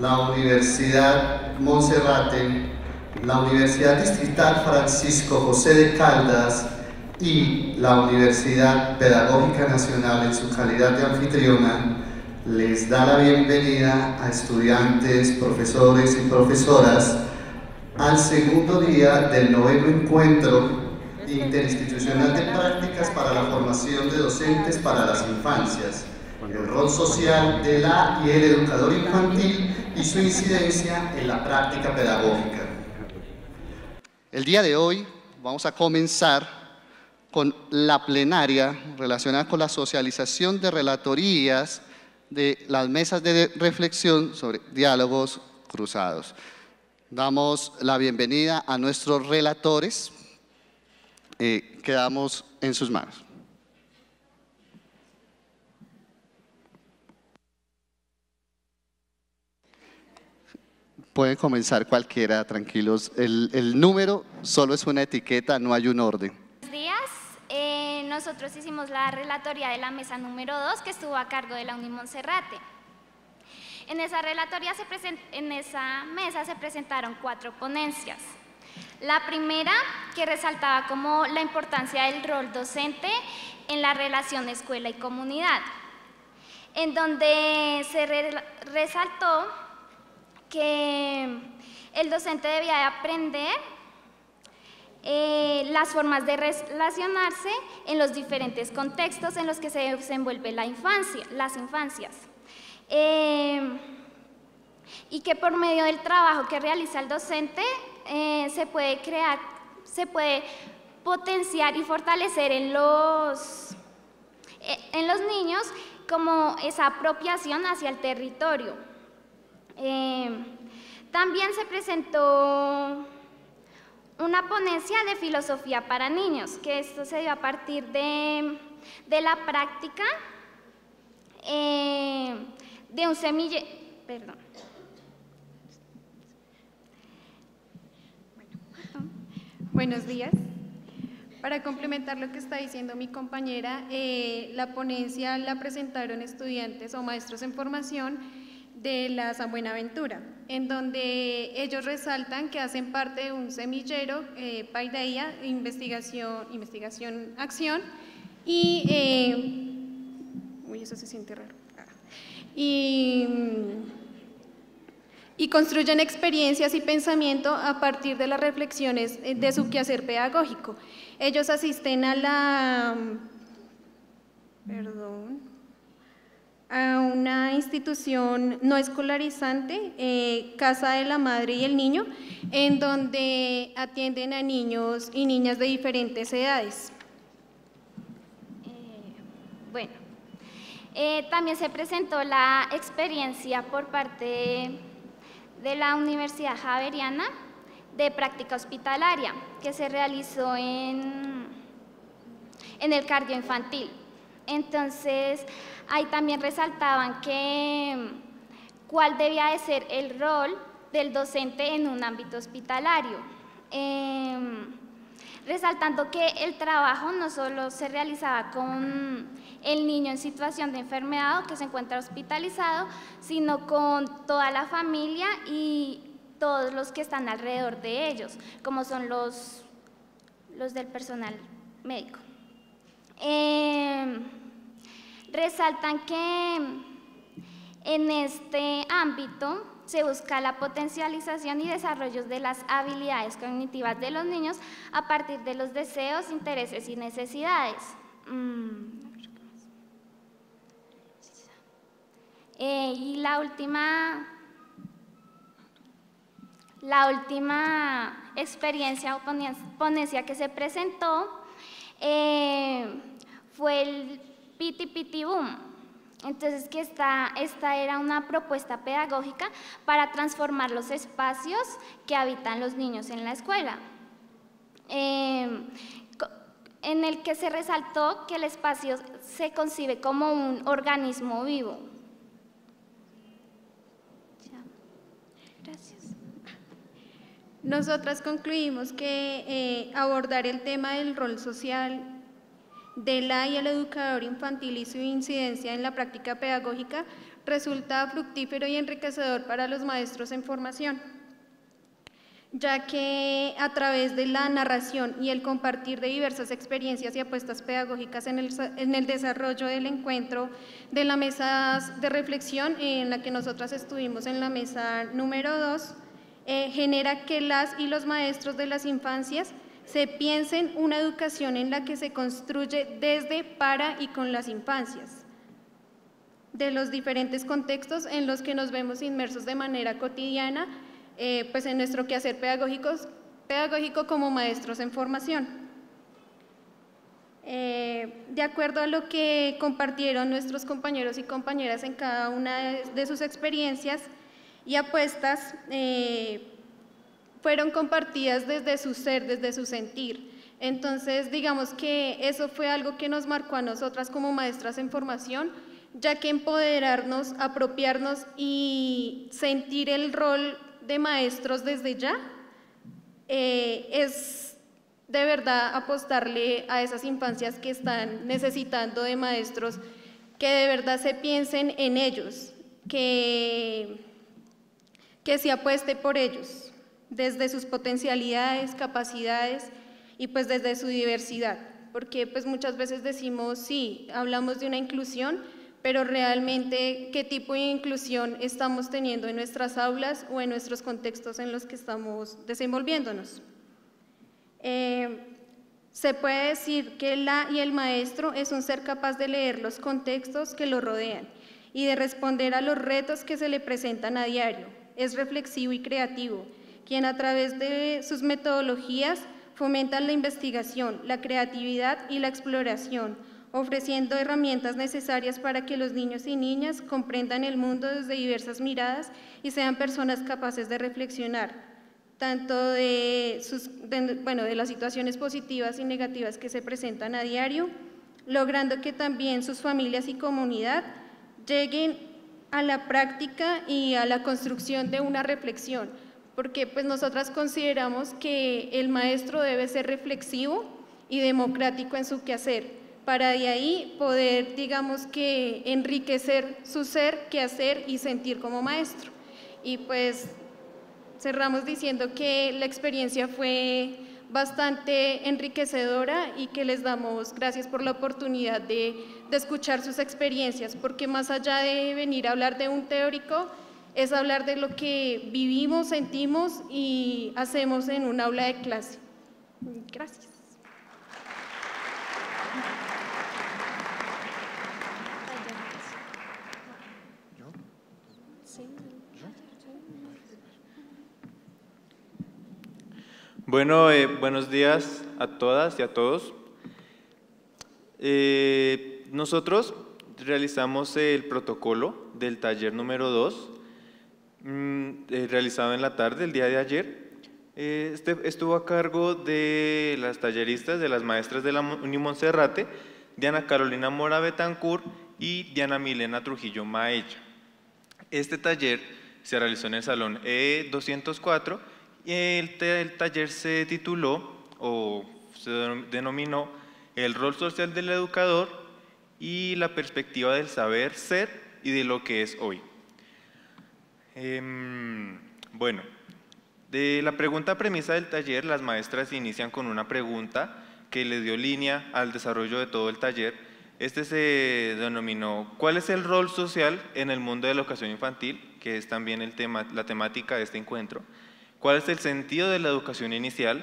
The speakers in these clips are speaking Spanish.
la Universidad Monserrate, la Universidad Distrital Francisco José de Caldas y la Universidad Pedagógica Nacional en su calidad de anfitriona les da la bienvenida a estudiantes, profesores y profesoras al segundo día del noveno encuentro interinstitucional de prácticas para la formación de docentes para las infancias, el rol social de la y el educador infantil y su incidencia en la práctica pedagógica. El día de hoy vamos a comenzar con la plenaria relacionada con la socialización de relatorías de las mesas de reflexión sobre diálogos cruzados. Damos la bienvenida a nuestros relatores. Eh, quedamos en sus manos. Pueden comenzar cualquiera, tranquilos. El, número solo es una etiqueta, no hay un orden. Buenos días. Eh, nosotros hicimos la relatoría de la mesa número 2 que estuvo a cargo de la monserrate En esa relatoría, se en esa mesa se presentaron cuatro ponencias. La primera que resaltaba como la importancia del rol docente en la relación escuela y comunidad, en donde se resaltó que el docente debía aprender eh, las formas de relacionarse en los diferentes contextos en los que se desenvuelve la infancia, las infancias. Eh, y que por medio del trabajo que realiza el docente eh, se puede crear, se puede potenciar y fortalecer en los, en los niños como esa apropiación hacia el territorio. Eh, también se presentó una ponencia de filosofía para niños, que esto se dio a partir de, de la práctica eh, de un semillero, perdón, Buenos días. Para complementar lo que está diciendo mi compañera, eh, la ponencia la presentaron estudiantes o maestros en formación de la San Buenaventura, en donde ellos resaltan que hacen parte de un semillero eh, Paideia, investigación, investigación, acción, y, eh, eso se siente raro, ah. y, mm, y construyen experiencias y pensamiento a partir de las reflexiones eh, de su quehacer pedagógico. Ellos asisten a la, mm, perdón, a una institución no escolarizante, eh, Casa de la Madre y el Niño, en donde atienden a niños y niñas de diferentes edades. Eh, bueno, eh, también se presentó la experiencia por parte de la Universidad Javeriana de práctica hospitalaria, que se realizó en, en el cardio infantil. Entonces, Ahí también resaltaban que mm, cuál debía de ser el rol del docente en un ámbito hospitalario. Em, resaltando que el trabajo no solo se realizaba con el niño en situación de enfermedad o que se encuentra hospitalizado, sino con toda la familia y todos los que están alrededor de ellos, como son los, los del personal médico. Em, Resaltan que en este ámbito se busca la potencialización y desarrollo de las habilidades cognitivas de los niños a partir de los deseos, intereses y necesidades. Mm. Eh, y la última, la última experiencia o ponencia que se presentó eh, fue el Piti Piti Boom. Entonces, que esta, esta era una propuesta pedagógica para transformar los espacios que habitan los niños en la escuela. Em, en el que se resaltó que el espacio se concibe como un organismo vivo. Gracias. Nosotras concluimos que eh, abordar el tema del rol social de la y el educador infantil y su incidencia en la práctica pedagógica resulta fructífero y enriquecedor para los maestros en formación, ya que a través de la narración y el compartir de diversas experiencias y apuestas pedagógicas en el, desarrollo del encuentro de la mesa de reflexión en la que nosotras estuvimos en la mesa número 2, eh, genera que las y los maestros de las infancias se en una educación en la que se construye desde, para y con las infancias, de los diferentes contextos en los que nos vemos inmersos de manera cotidiana, eh, pues en nuestro quehacer pedagógico, pedagógico como maestros en formación. Eh, de acuerdo a lo que compartieron nuestros compañeros y compañeras en cada una de sus experiencias y apuestas, eh, fueron compartidas desde su ser, desde su sentir. Entonces, digamos que eso fue algo que nos marcó a nosotras como maestras en formación, ya que empoderarnos, apropiarnos y sentir el rol de maestros desde ya eh, es de verdad apostarle a esas infancias que están necesitando de maestros que de verdad se piensen en ellos, que, que se apueste por ellos desde sus potencialidades, capacidades y pues desde su diversidad, porque pues muchas veces decimos, sí, hablamos de una inclusión, pero realmente qué tipo de inclusión estamos teniendo en nuestras aulas o en nuestros contextos en los que estamos desenvolviéndonos. Eh, se puede decir que la y el maestro es un ser capaz de leer los contextos que lo rodean y de responder a los retos que se le presentan a diario. Es reflexivo y creativo, quien a través de sus metodologías fomenta la investigación, la creatividad y la exploración, ofreciendo herramientas necesarias para que los niños y niñas comprendan el mundo desde diversas miradas y sean personas capaces de reflexionar, tanto de las situaciones positivas y negativas que se presentan a diario, logrando que también sus familias y comunidad lleguen a la práctica y a la construcción de una reflexión porque pues nosotras consideramos que el maestro debe ser reflexivo y democrático en su quehacer, para de ahí poder, digamos que, enriquecer su ser, quehacer y sentir como maestro. Y pues cerramos diciendo que la experiencia fue bastante enriquecedora y que les damos gracias por la oportunidad de, de escuchar sus experiencias, porque más allá de venir a hablar de un teórico, es hablar de lo que vivimos, sentimos y hacemos en un aula de clase. Gracias. Bueno, eh, buenos días a todas y a todos. Eh, nosotros realizamos el protocolo del taller número 2 Mm, eh, realizado en la tarde, el día de ayer. Eh, este, estuvo a cargo de las talleristas, de las maestras de la Uni Monserrate, Diana Carolina Mora Betancourt y Diana Milena Trujillo Maella. Este taller se realizó en el salón E204 y el taller se tituló o se denominó El rol social del educador y la perspectiva del saber ser y de lo que es hoy. Em, bueno, de la pregunta premisa del taller, las maestras inician con una pregunta que le dio línea al desarrollo de todo el taller. Este se denominó ¿Cuál es el rol social en el mundo de la educación infantil? que es también la temática de este encuentro. ¿Cuál es el sentido de la educación inicial?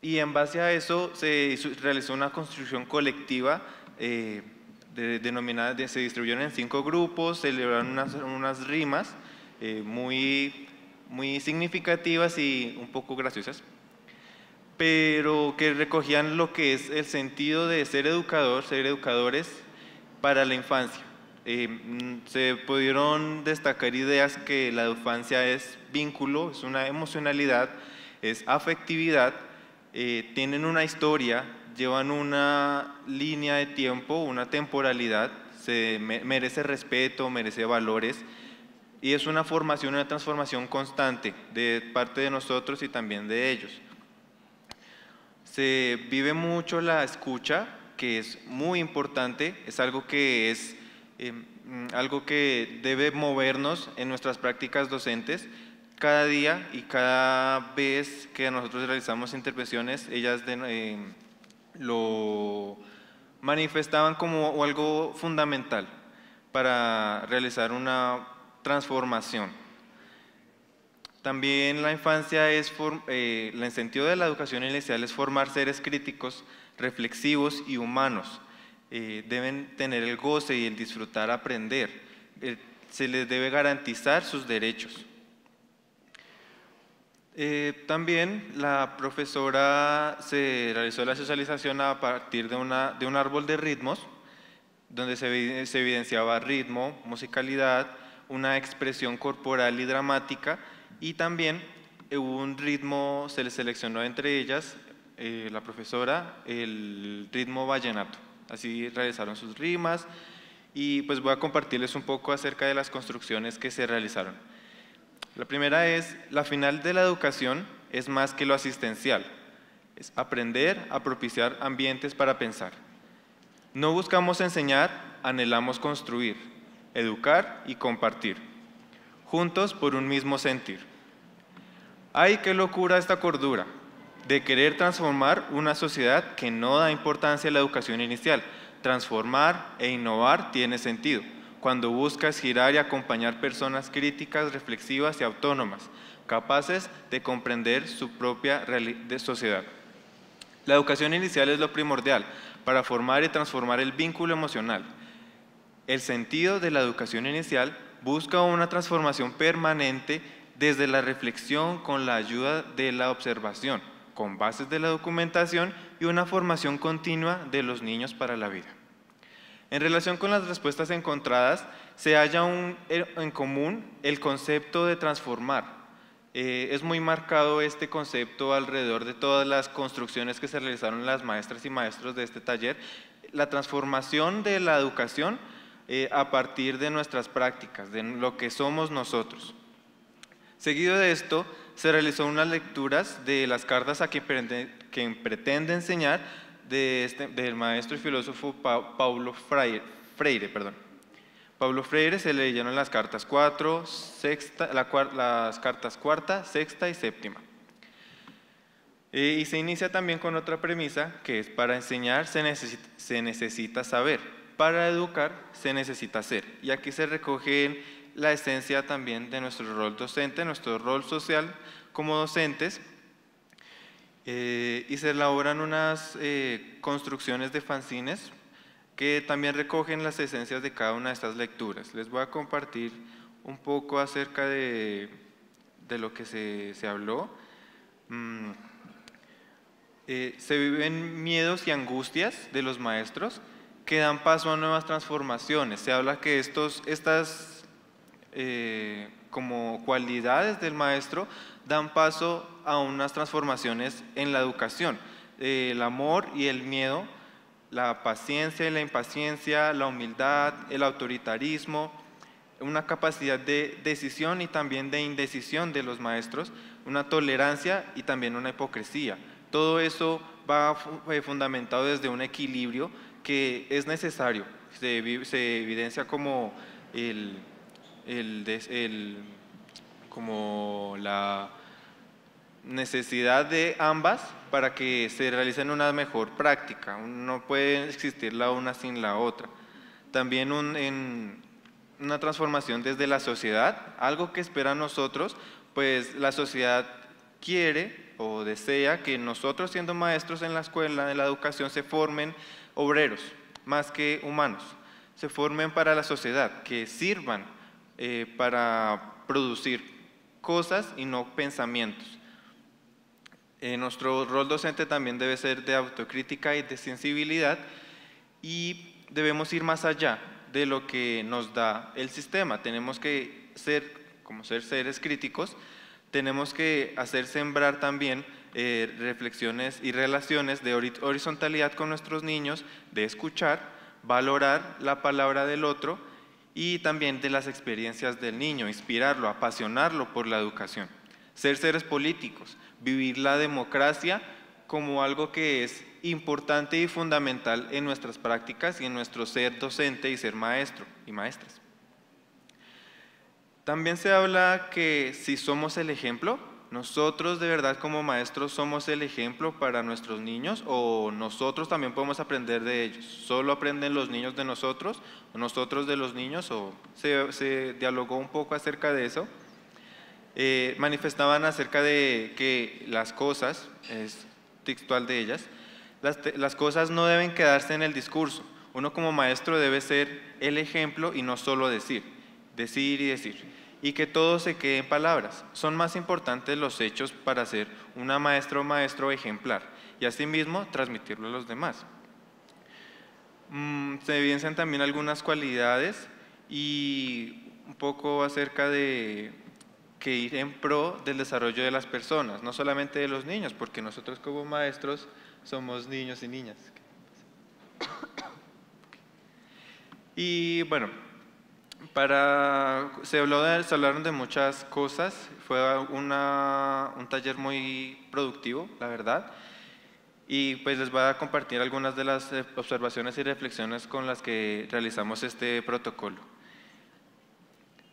Y en base a eso se realizó una construcción colectiva eh, denominada, se distribuyeron en cinco grupos, se celebraron unas rimas eh, muy, muy significativas y un poco graciosas, pero que recogían lo que es el sentido de ser educador, ser educadores para la infancia. Eh, mm, se pudieron destacar ideas que la infancia es vínculo, es una emocionalidad, es afectividad, eh, tienen una historia, llevan una línea de tiempo, una temporalidad, se merece respeto, merece valores, y es una formación, una transformación constante de parte de nosotros y también de ellos. Se vive mucho la escucha, que es muy importante, es algo que es em, algo que debe movernos en nuestras prácticas docentes. Cada día y cada vez que nosotros realizamos intervenciones, ellas em, lo manifestaban como algo fundamental para realizar una transformación. También la infancia es, eh, el sentido de la educación inicial es formar seres críticos, reflexivos y humanos. Eh, deben tener el goce y el disfrutar aprender. Eh, se les debe garantizar sus derechos. también la profesora se realizó la socialización a partir de, un árbol de ritmos, donde se evidenciaba ritmo, musicalidad, una expresión corporal y dramática y también hubo un ritmo, se les seleccionó entre ellas, eh, la profesora, el ritmo vallenato. Así realizaron sus rimas y pues voy a compartirles un poco acerca de las construcciones que se realizaron. La primera es, la final de la educación es más que lo asistencial, es aprender a propiciar ambientes para pensar. No buscamos enseñar, anhelamos construir educar y compartir, juntos por un mismo sentir. ¡Ay, qué locura esta cordura! de querer transformar una sociedad que no da importancia a la educación inicial. Transformar e innovar tiene sentido cuando buscas girar y acompañar personas críticas, reflexivas y autónomas, capaces de comprender su propia de sociedad. La educación inicial es lo primordial para formar y transformar el vínculo emocional, el sentido de la educación inicial busca una transformación permanente desde la reflexión con la ayuda de la observación, con bases de la documentación y una formación continua de los niños para la vida. En relación con las respuestas encontradas, se halla eh, en común el concepto de transformar. Eh, es muy marcado este concepto alrededor de todas las construcciones que se realizaron las maestras y maestros de este taller. La transformación de la educación eh, a partir de nuestras prácticas, de lo que somos nosotros. Seguido de esto, se realizó unas lecturas de las cartas a quien pretende, enseñar este, del maestro y filósofo Paulo Freire. Pablo Freire se leyeron las cartas las cartas cuarta, sexta y séptima. Eh, y se inicia también con otra premisa, que es para enseñar se necesita saber. Para educar se necesita ser. Y aquí se recoge la esencia también de nuestro rol docente, nuestro rol social como docentes. Eh, y se elaboran unas eh, construcciones de fanzines que también recogen las esencias de cada una de estas lecturas. Les voy a compartir un poco acerca de, lo que se, habló. Mm, eh, se viven miedos y angustias de los maestros, que dan paso a nuevas transformaciones. Se habla que estas eh, como cualidades del maestro dan paso a unas transformaciones en la educación. Eh, el amor y el miedo, la paciencia y la impaciencia, la humildad, el autoritarismo, una capacidad de decisión y también de indecisión de los maestros, una tolerancia y también una hipocresía. Todo eso va eh, fundamentado desde un equilibrio que es necesario, se, evidencia como como la necesidad de ambas para que se realicen una mejor práctica. No puede existir la una sin la otra. También una transformación desde la sociedad, algo que espera nosotros, pues la sociedad quiere o desea que nosotros siendo maestros en la escuela, en la educación, se formen obreros más que humanos, se formen para la sociedad, que sirvan eh, para producir cosas y no pensamientos. Eh, nuestro rol docente también debe ser de autocrítica y de sensibilidad y debemos ir más allá de lo que nos da el sistema. Tenemos que ser, como ser seres críticos, tenemos que hacer sembrar también eh, reflexiones y relaciones de horizontalidad con nuestros niños, de escuchar, valorar la palabra del otro y también de las experiencias del niño, inspirarlo, apasionarlo por la educación, ser seres políticos, vivir la democracia como algo que es importante y fundamental en nuestras prácticas y en nuestro ser docente y ser maestro y maestras. También se habla que si somos el ejemplo, ¿Nosotros de verdad como maestros somos el ejemplo para nuestros niños o nosotros también podemos aprender de ellos? ¿Solo aprenden los niños de nosotros o nosotros de los niños? O se, dialogó un poco acerca de eso. Eh, manifestaban acerca de que las cosas, es textual de ellas, las, las cosas no deben quedarse en el discurso. Uno como maestro debe ser el ejemplo y no solo decir, decir y decir y que todo se quede en palabras. Son más importantes los hechos para ser una maestra o maestro ejemplar y asimismo transmitirlo a los demás. Mm, se evidencian también algunas cualidades y un poco acerca de que ir en pro del desarrollo de las personas, no solamente de los niños, porque nosotros como maestros somos niños y niñas. Y bueno, para, se, hablaron de muchas cosas, fue un taller muy productivo, la verdad, y pues les voy a compartir algunas de las eh, observaciones y reflexiones con las que realizamos este protocolo.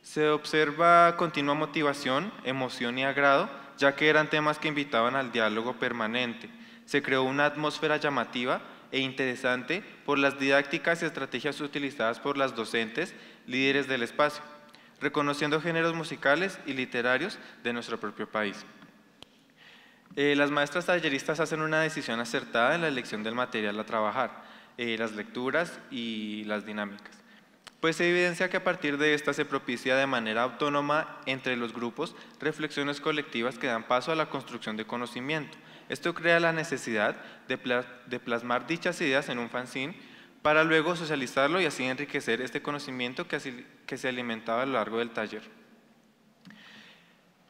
Se observa continua motivación, emoción y agrado, ya que eran temas que invitaban al diálogo permanente. Se creó una atmósfera llamativa e interesante por las didácticas y estrategias utilizadas por las docentes, líderes del espacio, reconociendo géneros musicales y literarios de nuestro propio país. Eh, las maestras talleristas hacen una decisión acertada en la elección del material a trabajar, eh, las lecturas y las dinámicas. Pues se evidencia que a partir de esta se propicia de manera autónoma entre los grupos reflexiones colectivas que dan paso a la construcción de conocimiento, esto crea la necesidad de, plasmar dichas ideas en un fanzine para luego socializarlo y así enriquecer este conocimiento que, se alimentaba a lo largo del taller.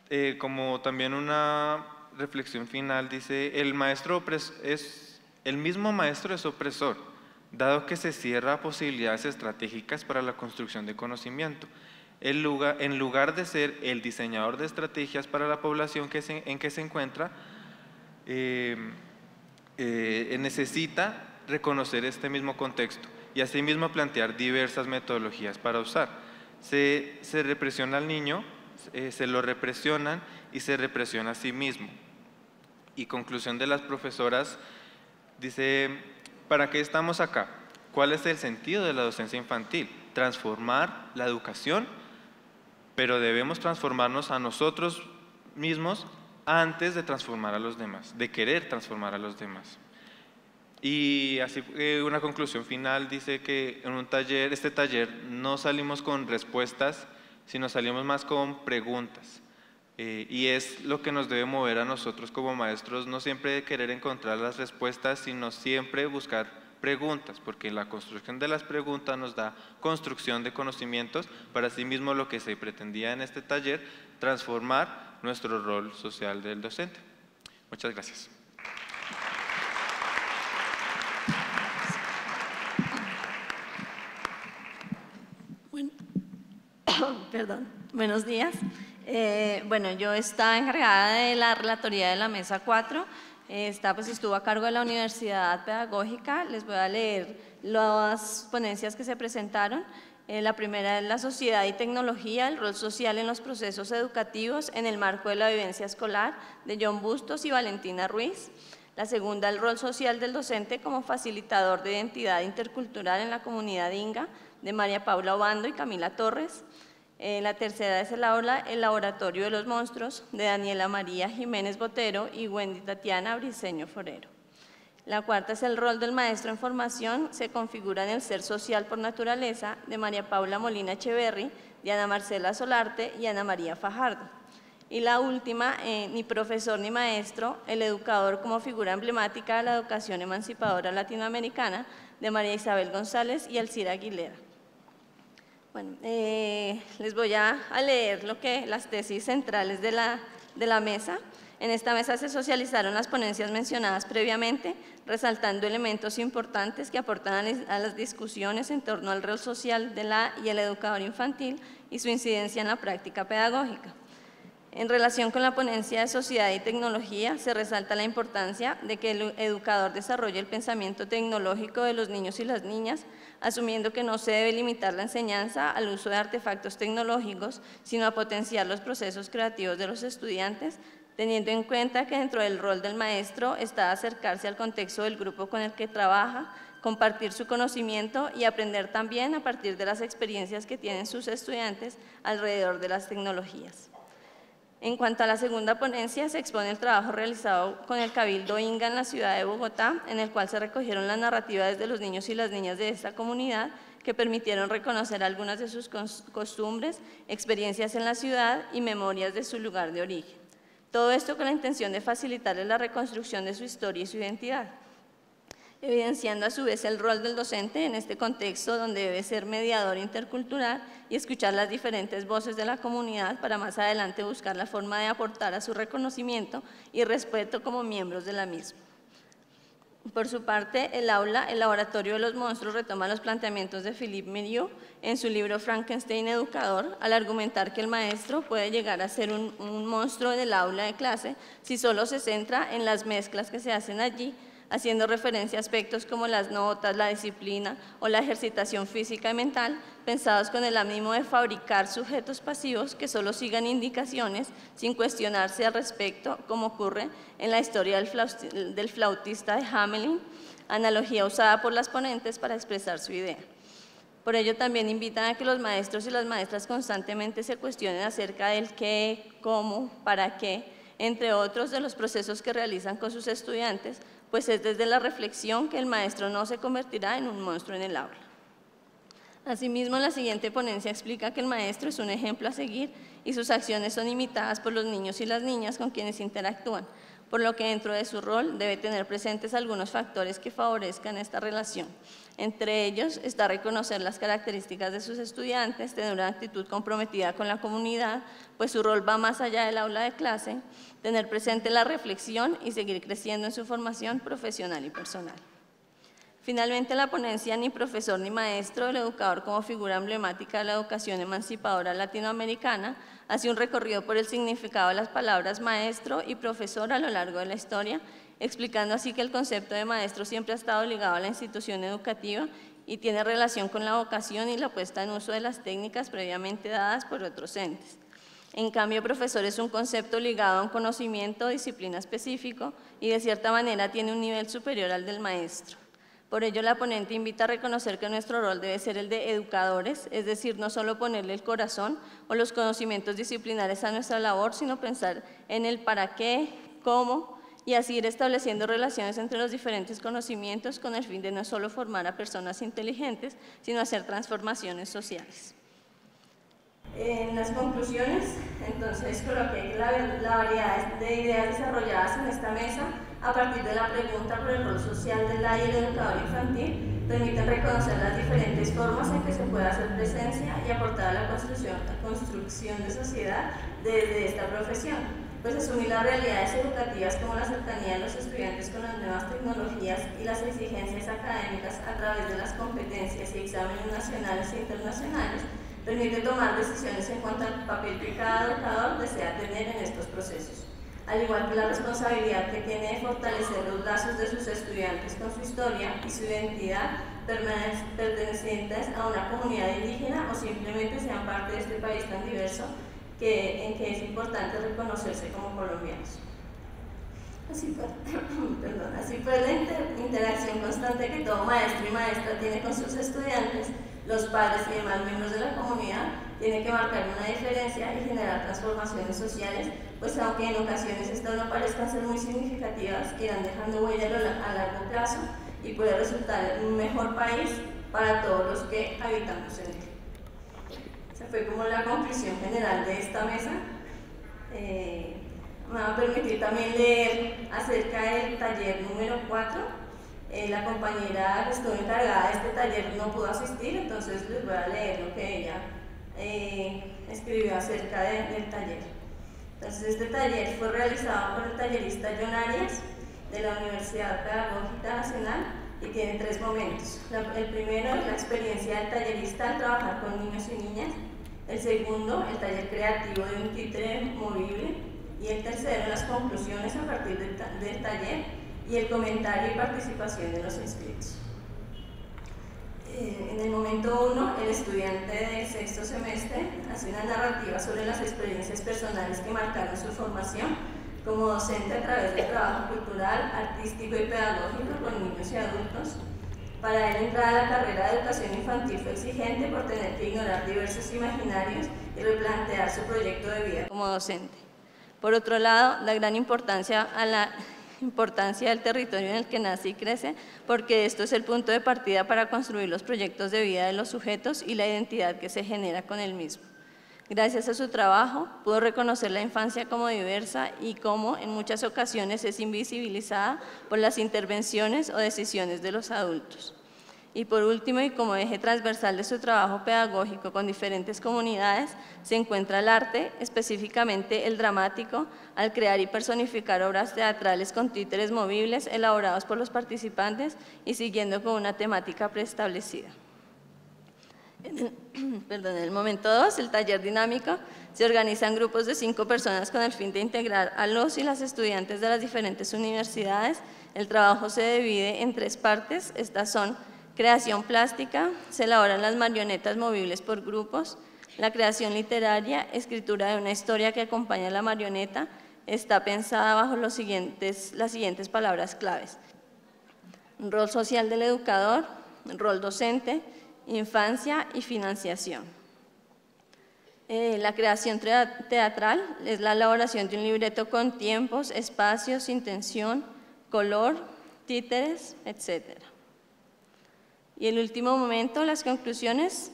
Eh, como también una reflexión final, dice, el maestro es, el mismo maestro es opresor, dado que se cierra posibilidades estratégicas para la construcción de conocimiento. en lugar de ser el diseñador de estrategias para la población en que se encuentra, eh, eh, necesita reconocer este mismo contexto y asimismo plantear diversas metodologías para usar. Se, represiona al niño, eh, se lo represionan y se represiona a sí mismo. Y conclusión de las profesoras dice, ¿para qué estamos acá? ¿Cuál es el sentido de la docencia infantil? Transformar la educación, pero debemos transformarnos a nosotros mismos antes de transformar a los demás, de querer transformar a los demás. Y así una conclusión final dice que en un taller, este taller no salimos con respuestas, sino salimos más con preguntas. Eh, y es lo que nos debe mover a nosotros como maestros, no siempre querer encontrar las respuestas, sino siempre buscar preguntas, porque la construcción de las preguntas nos da construcción de conocimientos para sí mismo lo que se pretendía en este taller, transformar nuestro rol social del docente. Muchas gracias. perdón, buenos días. Eh, bueno, yo estaba encargada de la relatoría de la mesa 4. pues estuvo a cargo de la Universidad Pedagógica. Les voy a leer las ponencias que se presentaron. Eh, la primera es la sociedad y tecnología, el rol social en los procesos educativos en el marco de la vivencia escolar de John Bustos y Valentina Ruiz. La segunda, el rol social del docente como facilitador de identidad intercultural en la comunidad inga de María Paula Obando y Camila Torres. Eh, la tercera es el, el laboratorio de los monstruos de Daniela María Jiménez Botero y Wendy Tatiana Briceño Forero. La cuarta es el rol del maestro en formación, se configura en el ser social por naturaleza de María Paula Molina Echeverry, Ana Marcela Solarte y Ana María Fajardo. Y la última, eh, ni profesor ni maestro, el educador como figura emblemática de la educación emancipadora latinoamericana, de María Isabel González y Alcira Aguilera. Bueno, eh, les voy a, leer lo que, las tesis centrales de la mesa. En esta mesa se socializaron las ponencias mencionadas previamente, resaltando elementos importantes que aportan a las discusiones en torno al rol social de la y el educador infantil y su incidencia en la práctica pedagógica. En relación con la ponencia de sociedad y tecnología, se resalta la importancia de que el educador desarrolle el pensamiento tecnológico de los niños y las niñas, asumiendo que no se debe limitar la enseñanza al uso de artefactos tecnológicos, sino a potenciar los procesos creativos de los estudiantes, teniendo en cuenta que dentro del rol del maestro está acercarse al contexto del grupo con el que trabaja, compartir su conocimiento y aprender también a partir de las experiencias que tienen sus estudiantes alrededor de las tecnologías. En cuanto a la segunda ponencia, se expone el trabajo realizado con el Cabildo INGA en la ciudad de Bogotá, en el cual se recogieron las narrativas de los niños y las niñas de esta comunidad que permitieron reconocer algunas de sus costumbres, experiencias en la ciudad y memorias de su lugar de origen. Todo esto con la intención de facilitarles la reconstrucción de su historia y su identidad, evidenciando a su vez el rol del docente en este contexto donde debe ser mediador intercultural y escuchar las diferentes voces de la comunidad para más adelante buscar la forma de aportar a su reconocimiento y respeto como miembros de la misma. Por su parte, el aula, el laboratorio de los monstruos, retoma los planteamientos de Philippe Miriou en su libro Frankenstein Educador, al argumentar que el maestro puede llegar a ser un, un monstruo el aula de clase si solo se centra en las mezclas que se hacen allí haciendo referencia a aspectos como las notas, la disciplina o la ejercitación física y mental, pensados con el ánimo de fabricar sujetos pasivos que solo sigan indicaciones sin cuestionarse al respecto, como ocurre en la historia del flautista de Hamelin, analogía usada por las ponentes para expresar su idea. Por ello también invitan a que los maestros y las maestras constantemente se cuestionen acerca del qué, cómo, para qué, entre otros de los procesos que realizan con sus estudiantes pues es desde la reflexión que el maestro no se convertirá en un monstruo en el aula. Asimismo, la siguiente ponencia explica que el maestro es un ejemplo a seguir y sus acciones son imitadas por los niños y las niñas con quienes interactúan, por lo que dentro de su rol debe tener presentes algunos factores que favorezcan esta relación. Entre ellos está reconocer las características de sus estudiantes, tener una actitud comprometida con la comunidad, pues su rol va más allá del aula de clase, tener presente la reflexión y seguir creciendo en su formación profesional y personal. Finalmente, la ponencia Ni profesor ni maestro, el educador como figura emblemática de la educación emancipadora latinoamericana, hace un recorrido por el significado de las palabras maestro y profesor a lo largo de la historia explicando así que el concepto de maestro siempre ha estado ligado a la institución educativa y tiene relación con la vocación y la puesta en uso de las técnicas previamente dadas por otros entes. En cambio, profesor es un concepto ligado a un conocimiento o disciplina específico y de cierta manera tiene un nivel superior al del maestro. Por ello, la ponente invita a reconocer que nuestro rol debe ser el de educadores, es decir, no solo ponerle el corazón o los conocimientos disciplinares a nuestra labor, sino pensar en el para qué, cómo y así ir estableciendo relaciones entre los diferentes conocimientos con el fin de no solo formar a personas inteligentes, sino hacer transformaciones sociales. En las conclusiones, entonces coloqué que la, variedad de ideas desarrolladas en esta mesa a partir de la pregunta por el rol social del aire educador infantil permiten reconocer las diferentes formas en que se puede hacer presencia y aportar a la construcción, la construcción de sociedad desde esta profesión pues asumir las realidades educativas como la cercanía de los estudiantes con las nuevas tecnologías y las exigencias académicas a través de las competencias y exámenes nacionales e internacionales permite tomar decisiones en cuanto al papel que cada educador desea tener en estos procesos, al igual que la responsabilidad que tiene de fortalecer los lazos de sus estudiantes con su historia y su identidad pertenecientes a una comunidad indígena o simplemente sean parte de este país tan diverso que, en que es importante reconocerse como colombianos. Así fue, así la interacción constante que todo maestro y maestra tiene con sus estudiantes, los padres y demás miembros de la comunidad, tiene que marcar una diferencia y generar transformaciones sociales, pues aunque en ocasiones estas no parezcan ser muy significativas, irán dejando huella a largo plazo y puede resultar un mejor país para todos los que habitamos en él fue como la conclusión general de esta mesa. Eh, me va a permitir también leer acerca del taller número 4. Eh, la compañera que estuvo encargada de este taller no pudo asistir, entonces les voy a leer lo que ella eh, escribió acerca del taller. Entonces, este taller fue realizado por el tallerista John Arias de la Universidad Pedagógica Nacional y tiene tres momentos. el primero es la experiencia del tallerista al trabajar con niños y niñas el segundo, el taller creativo de un títere movible, y el tercero, las conclusiones a partir del, taller y el comentario y participación de los inscritos. Eh, en el momento 1, el estudiante del sexto semestre hace una narrativa sobre las experiencias personales que marcaron su formación como docente a través del trabajo cultural, artístico y pedagógico con niños y adultos, para él entrar a la carrera de educación infantil fue exigente por tener que ignorar diversos imaginarios y replantear su proyecto de vida como docente. Por otro lado, la gran importancia a la importancia del territorio en el que nace y crece, porque esto es el punto de partida para construir los proyectos de vida de los sujetos y la identidad que se genera con el mismo. Gracias a su trabajo, pudo reconocer la infancia como diversa y como en muchas ocasiones es invisibilizada por las intervenciones o decisiones de los adultos. Y por último, y como eje transversal de su trabajo pedagógico con diferentes comunidades, se encuentra el arte, específicamente el dramático, al crear y personificar obras teatrales con títeres movibles elaborados por los participantes y siguiendo con una temática preestablecida. perdón, en el momento 2, el taller dinámico, se organizan grupos de cinco personas con el fin de integrar a los y las estudiantes de las diferentes universidades. El trabajo se divide en tres partes, estas son creación plástica, se elaboran las marionetas movibles por grupos, la creación literaria, escritura de una historia que acompaña a la marioneta, está pensada bajo las siguientes palabras claves. Rol social del educador, rol docente, infancia y financiación. Eh, la creación teatral es la elaboración de un libreto con tiempos, espacios, intención, color, títeres, etc. Y el último momento, las conclusiones.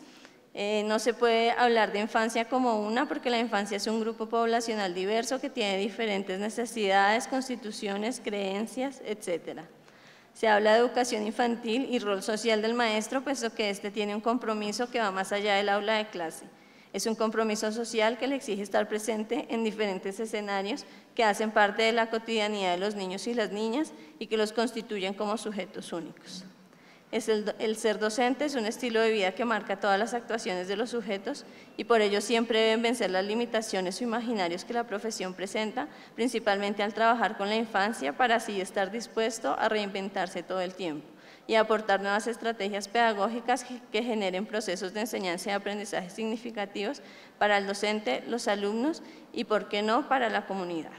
Eh, no se puede hablar de infancia como una, porque la infancia es un grupo poblacional diverso que tiene diferentes necesidades, constituciones, creencias, etc. Se habla de educación infantil y rol social del maestro, puesto que este tiene un compromiso que va más allá del aula de clase. Es un compromiso social que le exige estar presente en diferentes escenarios que hacen parte de la cotidianidad de los niños y las niñas y que los constituyen como sujetos únicos el, el, ser docente es un estilo de vida que marca todas las actuaciones de los sujetos y por ello siempre deben vencer las limitaciones o imaginarios que la profesión presenta, principalmente al trabajar con la infancia para así estar dispuesto a reinventarse todo el tiempo y aportar nuevas estrategias pedagógicas que generen procesos de enseñanza y aprendizaje significativos para el docente, los alumnos y, por qué no, para la comunidad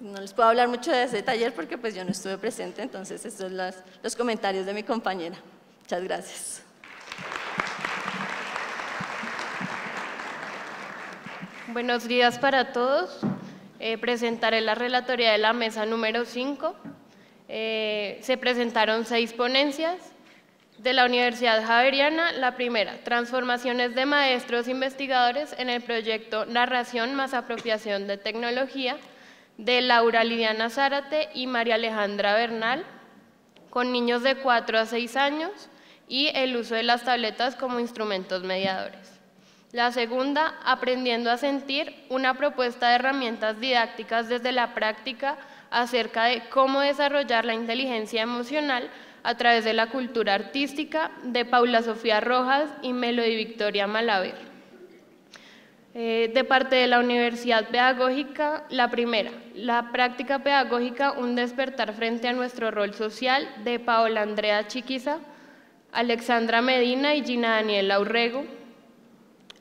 no les puedo hablar mucho de ese taller porque pues yo no estuve presente, entonces estos son los, comentarios de mi compañera. Muchas gracias. Buenos días para todos. Eh, presentaré la relatoría de la mesa número 5. Eh, se presentaron seis ponencias de la Universidad Javeriana. La primera, transformaciones de maestros investigadores en el proyecto Narración más apropiación de tecnología de Laura Lidiana Zárate y María Alejandra Bernal, con niños de 4 a 6 años y el uso de las tabletas como instrumentos mediadores. La segunda, aprendiendo a sentir, una propuesta de herramientas didácticas desde la práctica acerca de cómo desarrollar la inteligencia emocional a través de la cultura artística de Paula Sofía Rojas y Melody Victoria Malaver. Eh, de parte de la Universidad Pedagógica, la primera, la práctica pedagógica, un despertar frente a nuestro rol social, de Paola Andrea Chiquiza, Alexandra Medina y Gina Daniela Urrego.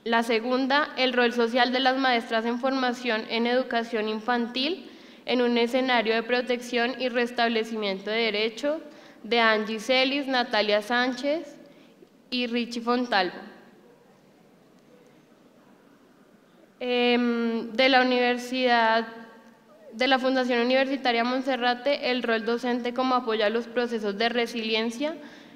La segunda, el rol social de las maestras en formación en educación infantil en un escenario de protección y restablecimiento de derechos, de Angie Celis, Natalia Sánchez y Richie Fontalvo. Em, de la Universidad, de la Fundación Universitaria Monserrate, el rol docente como apoya los procesos de resiliencia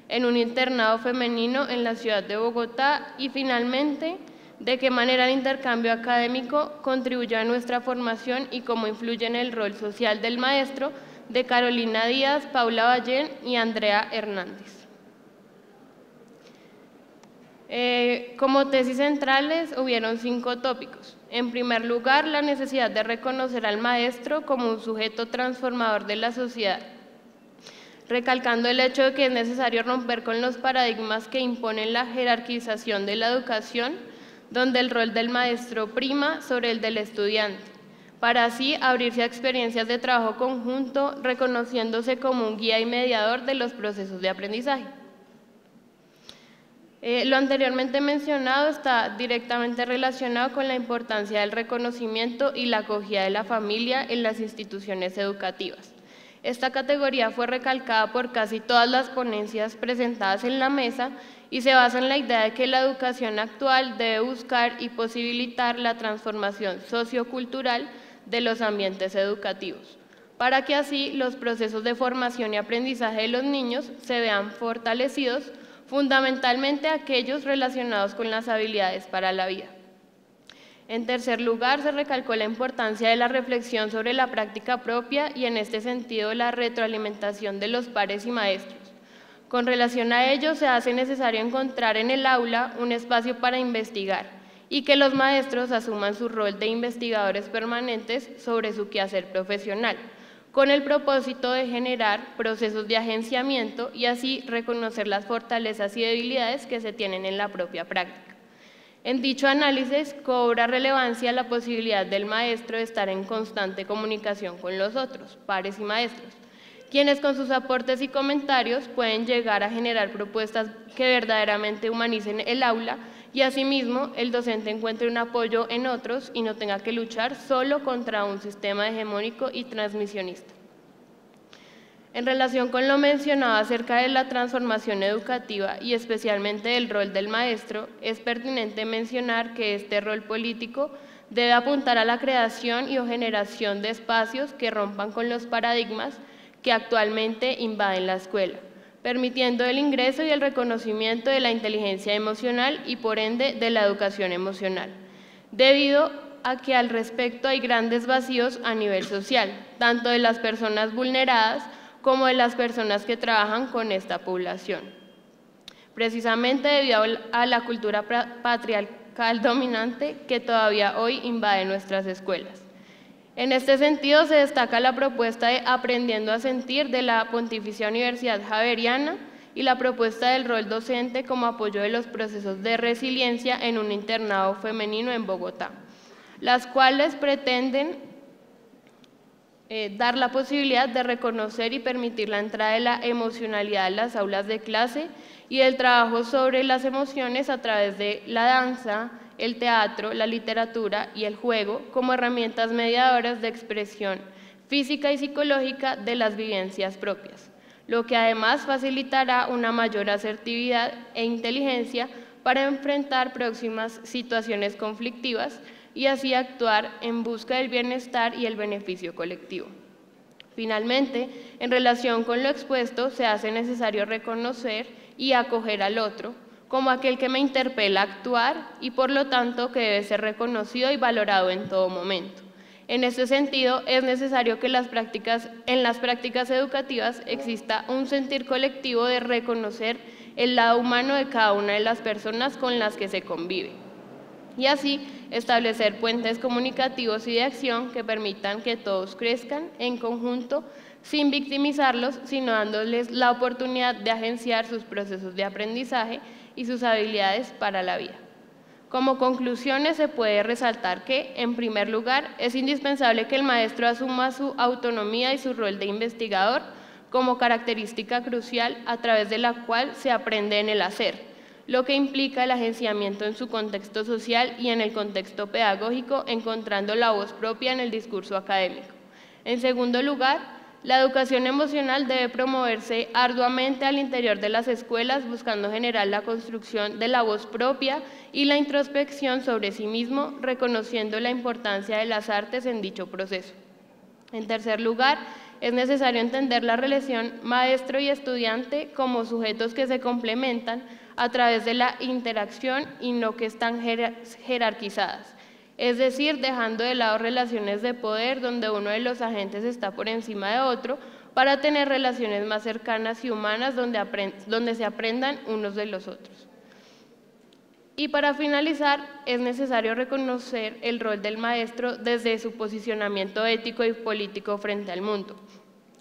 en un internado femenino en la ciudad de Bogotá y finalmente, de qué manera el intercambio académico contribuye a nuestra formación y cómo influye en el rol social del maestro, de Carolina Díaz, Paula Ballén y Andrea Hernández. Eh, como tesis centrales hubieron cinco tópicos. En primer lugar, la necesidad de reconocer al maestro como un sujeto transformador de la sociedad, recalcando el hecho de que es necesario romper con los paradigmas que imponen la jerarquización de la educación, donde el rol del maestro prima sobre el del estudiante, para así abrirse a experiencias de trabajo conjunto, reconociéndose como un guía y mediador de los procesos de aprendizaje. Eh, lo anteriormente mencionado está directamente relacionado con la importancia del reconocimiento y la acogida de la familia en las instituciones educativas. Esta categoría fue recalcada por casi todas las ponencias presentadas en la mesa y se basa en la idea de que la educación actual debe buscar y posibilitar la transformación sociocultural de los ambientes educativos, para que así los procesos de formación y aprendizaje de los niños se vean fortalecidos fundamentalmente aquellos relacionados con las habilidades para la vida. En tercer lugar, se recalcó la importancia de la reflexión sobre la práctica propia y en este sentido la retroalimentación de los pares y maestros. Con relación a ello, se hace necesario encontrar en el aula un espacio para investigar y que los maestros asuman su rol de investigadores permanentes sobre su quehacer profesional con el propósito de generar procesos de agenciamiento y así reconocer las fortalezas y debilidades que se tienen en la propia práctica. En dicho análisis cobra relevancia la posibilidad del maestro de estar en constante comunicación con los otros, pares y maestros, quienes con sus aportes y comentarios pueden llegar a generar propuestas que verdaderamente humanicen el aula y asimismo el docente encuentre un apoyo en otros y no tenga que luchar solo contra un sistema hegemónico y transmisionista. En relación con lo mencionado acerca de la transformación educativa y especialmente del rol del maestro, es pertinente mencionar que este rol político debe apuntar a la creación y o generación de espacios que rompan con los paradigmas que actualmente invaden la escuela permitiendo el ingreso y el reconocimiento de la inteligencia emocional y por ende de la educación emocional, debido a que al respecto hay grandes vacíos a nivel social, tanto de las personas vulneradas como de las personas que trabajan con esta población. Precisamente debido a la cultura patriarcal dominante que todavía hoy invade nuestras escuelas. En este sentido se destaca la propuesta de Aprendiendo a Sentir de la Pontificia Universidad Javeriana y la propuesta del rol docente como apoyo de los procesos de resiliencia en un internado femenino en Bogotá, las cuales pretenden eh, dar la posibilidad de reconocer y permitir la entrada de la emocionalidad a las aulas de clase y el trabajo sobre las emociones a través de la danza, el teatro, la literatura y el juego como herramientas mediadoras de expresión física y psicológica de las vivencias propias, lo que además facilitará una mayor asertividad e inteligencia para enfrentar próximas situaciones conflictivas y así actuar en busca del bienestar y el beneficio colectivo. Finalmente, en relación con lo expuesto, se hace necesario reconocer y acoger al otro, como aquel que me interpela a actuar y por lo tanto que debe ser reconocido y valorado en todo momento. En este sentido, es necesario que en las prácticas educativas exista un sentir colectivo de reconocer el lado humano de cada una de las personas con las que se convive y así establecer puentes comunicativos y de acción que permitan que todos crezcan en conjunto sin victimizarlos, sino dándoles la oportunidad de agenciar sus procesos de aprendizaje y sus habilidades para la vida. Como conclusiones se puede resaltar que, en primer lugar, es indispensable que el maestro asuma su autonomía y su rol de investigador como característica crucial a través de la cual se aprende en el hacer, lo que implica el agenciamiento en su contexto social y en el contexto pedagógico, encontrando la voz propia en el discurso académico. En segundo lugar, la educación emocional debe promoverse arduamente al interior de las escuelas, buscando generar la construcción de la voz propia y la introspección sobre sí mismo, reconociendo la importancia de las artes en dicho proceso. En tercer lugar, es necesario entender la relación maestro y estudiante como sujetos que se complementan a través de la interacción y no que están jerarquizadas es decir, dejando de lado relaciones de poder donde uno de los agentes está por encima de otro, para tener relaciones más cercanas y humanas donde, se aprendan unos de los otros. Y para finalizar, es necesario reconocer el rol del maestro desde su posicionamiento ético y político frente al mundo,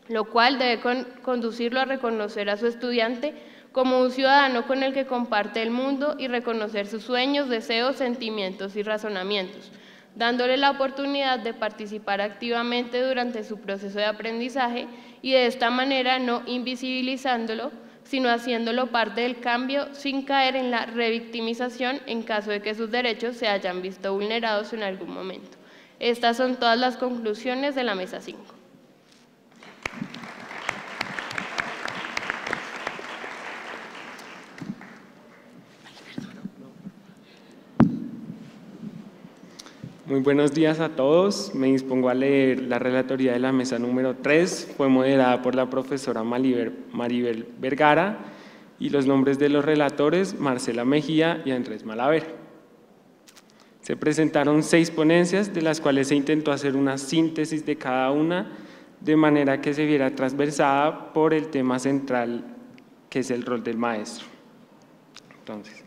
lo cual debe conducirlo a reconocer a su estudiante como un ciudadano con el que comparte el mundo y reconocer sus sueños, deseos, sentimientos y razonamientos, dándole la oportunidad de participar activamente durante su proceso de aprendizaje y de esta manera no invisibilizándolo, sino haciéndolo parte del cambio sin caer en la revictimización en caso de que sus derechos se hayan visto vulnerados en algún momento. Estas son todas las conclusiones de la mesa 5. Muy buenos días a todos. Me dispongo a leer la relatoría de la mesa número 3. Fue moderada por la profesora Maribel, Vergara y los nombres de los relatores Marcela Mejía y Andrés Malavera. Se presentaron seis ponencias, de las cuales se intentó hacer una síntesis de cada una, de manera que se viera transversada por el tema central, que es el rol del maestro. Entonces.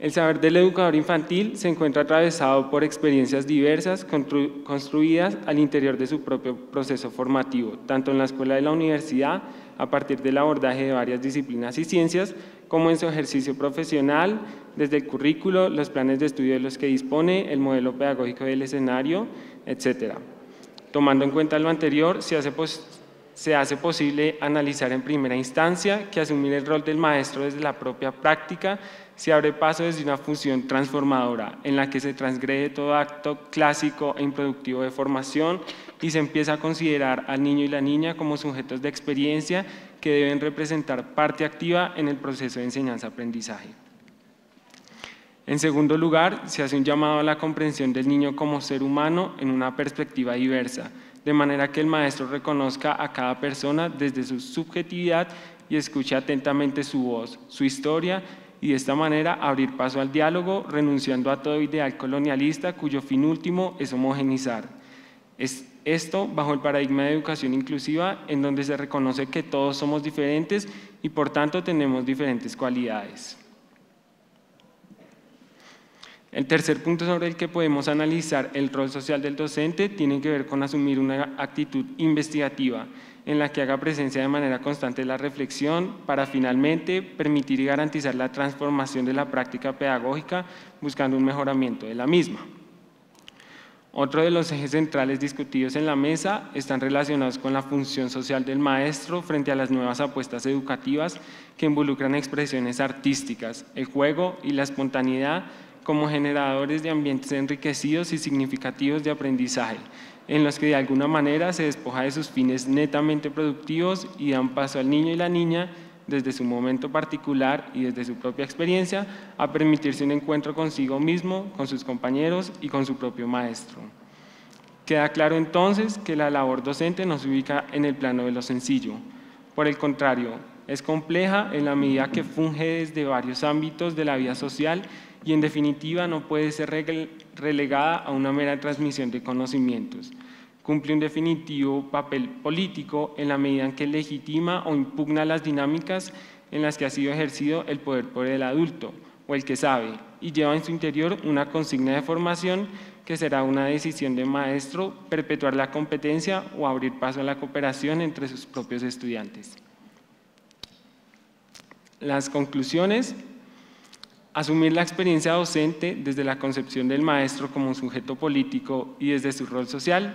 El saber del educador infantil se encuentra atravesado por experiencias diversas construidas al interior de su propio proceso formativo, tanto en la escuela de la universidad, a partir del abordaje de varias disciplinas y ciencias, como en su ejercicio profesional, desde el currículo, los planes de estudio de los que dispone, el modelo pedagógico del escenario, etc. Tomando en cuenta lo anterior, se hace posible analizar en primera instancia que asumir el rol del maestro desde la propia práctica se abre paso desde una función transformadora en la que se transgrede todo acto clásico e improductivo de formación y se empieza a considerar al niño y la niña como sujetos de experiencia que deben representar parte activa en el proceso de enseñanza-aprendizaje. En segundo lugar, se hace un llamado a la comprensión del niño como ser humano en una perspectiva diversa, de manera que el maestro reconozca a cada persona desde su subjetividad y escuche atentamente su voz, su historia y de esta manera abrir paso al diálogo, renunciando a todo ideal colonialista cuyo fin último es homogenizar. Es esto bajo el paradigma de educación inclusiva en donde se reconoce que todos somos diferentes y por tanto tenemos diferentes cualidades. El tercer punto sobre el que podemos analizar el rol social del docente tiene que ver con asumir una actitud investigativa en la que haga presencia de manera constante la reflexión para finalmente permitir y garantizar la transformación de la práctica pedagógica buscando un mejoramiento de la misma. Otro de los ejes centrales discutidos en la mesa están relacionados con la función social del maestro frente a las nuevas apuestas educativas que involucran expresiones artísticas, el juego y la espontaneidad como generadores de ambientes enriquecidos y significativos de aprendizaje, en los que de alguna manera se despoja de sus fines netamente productivos y dan paso al niño y la niña desde su momento particular y desde su propia experiencia a permitirse un encuentro consigo mismo, con sus compañeros y con su propio maestro. Queda claro entonces que la labor docente nos ubica en el plano de lo sencillo. Por el contrario, es compleja en la medida que funge desde varios ámbitos de la vida social y en definitiva no puede ser relegada a una mera transmisión de conocimientos. Cumple un definitivo papel político en la medida en que legitima o impugna las dinámicas en las que ha sido ejercido el poder por el adulto o el que sabe y lleva en su interior una consigna de formación que será una decisión de maestro perpetuar la competencia o abrir paso a la cooperación entre sus propios estudiantes. Las conclusiones Asumir la experiencia docente desde la concepción del maestro como un sujeto político y desde su rol social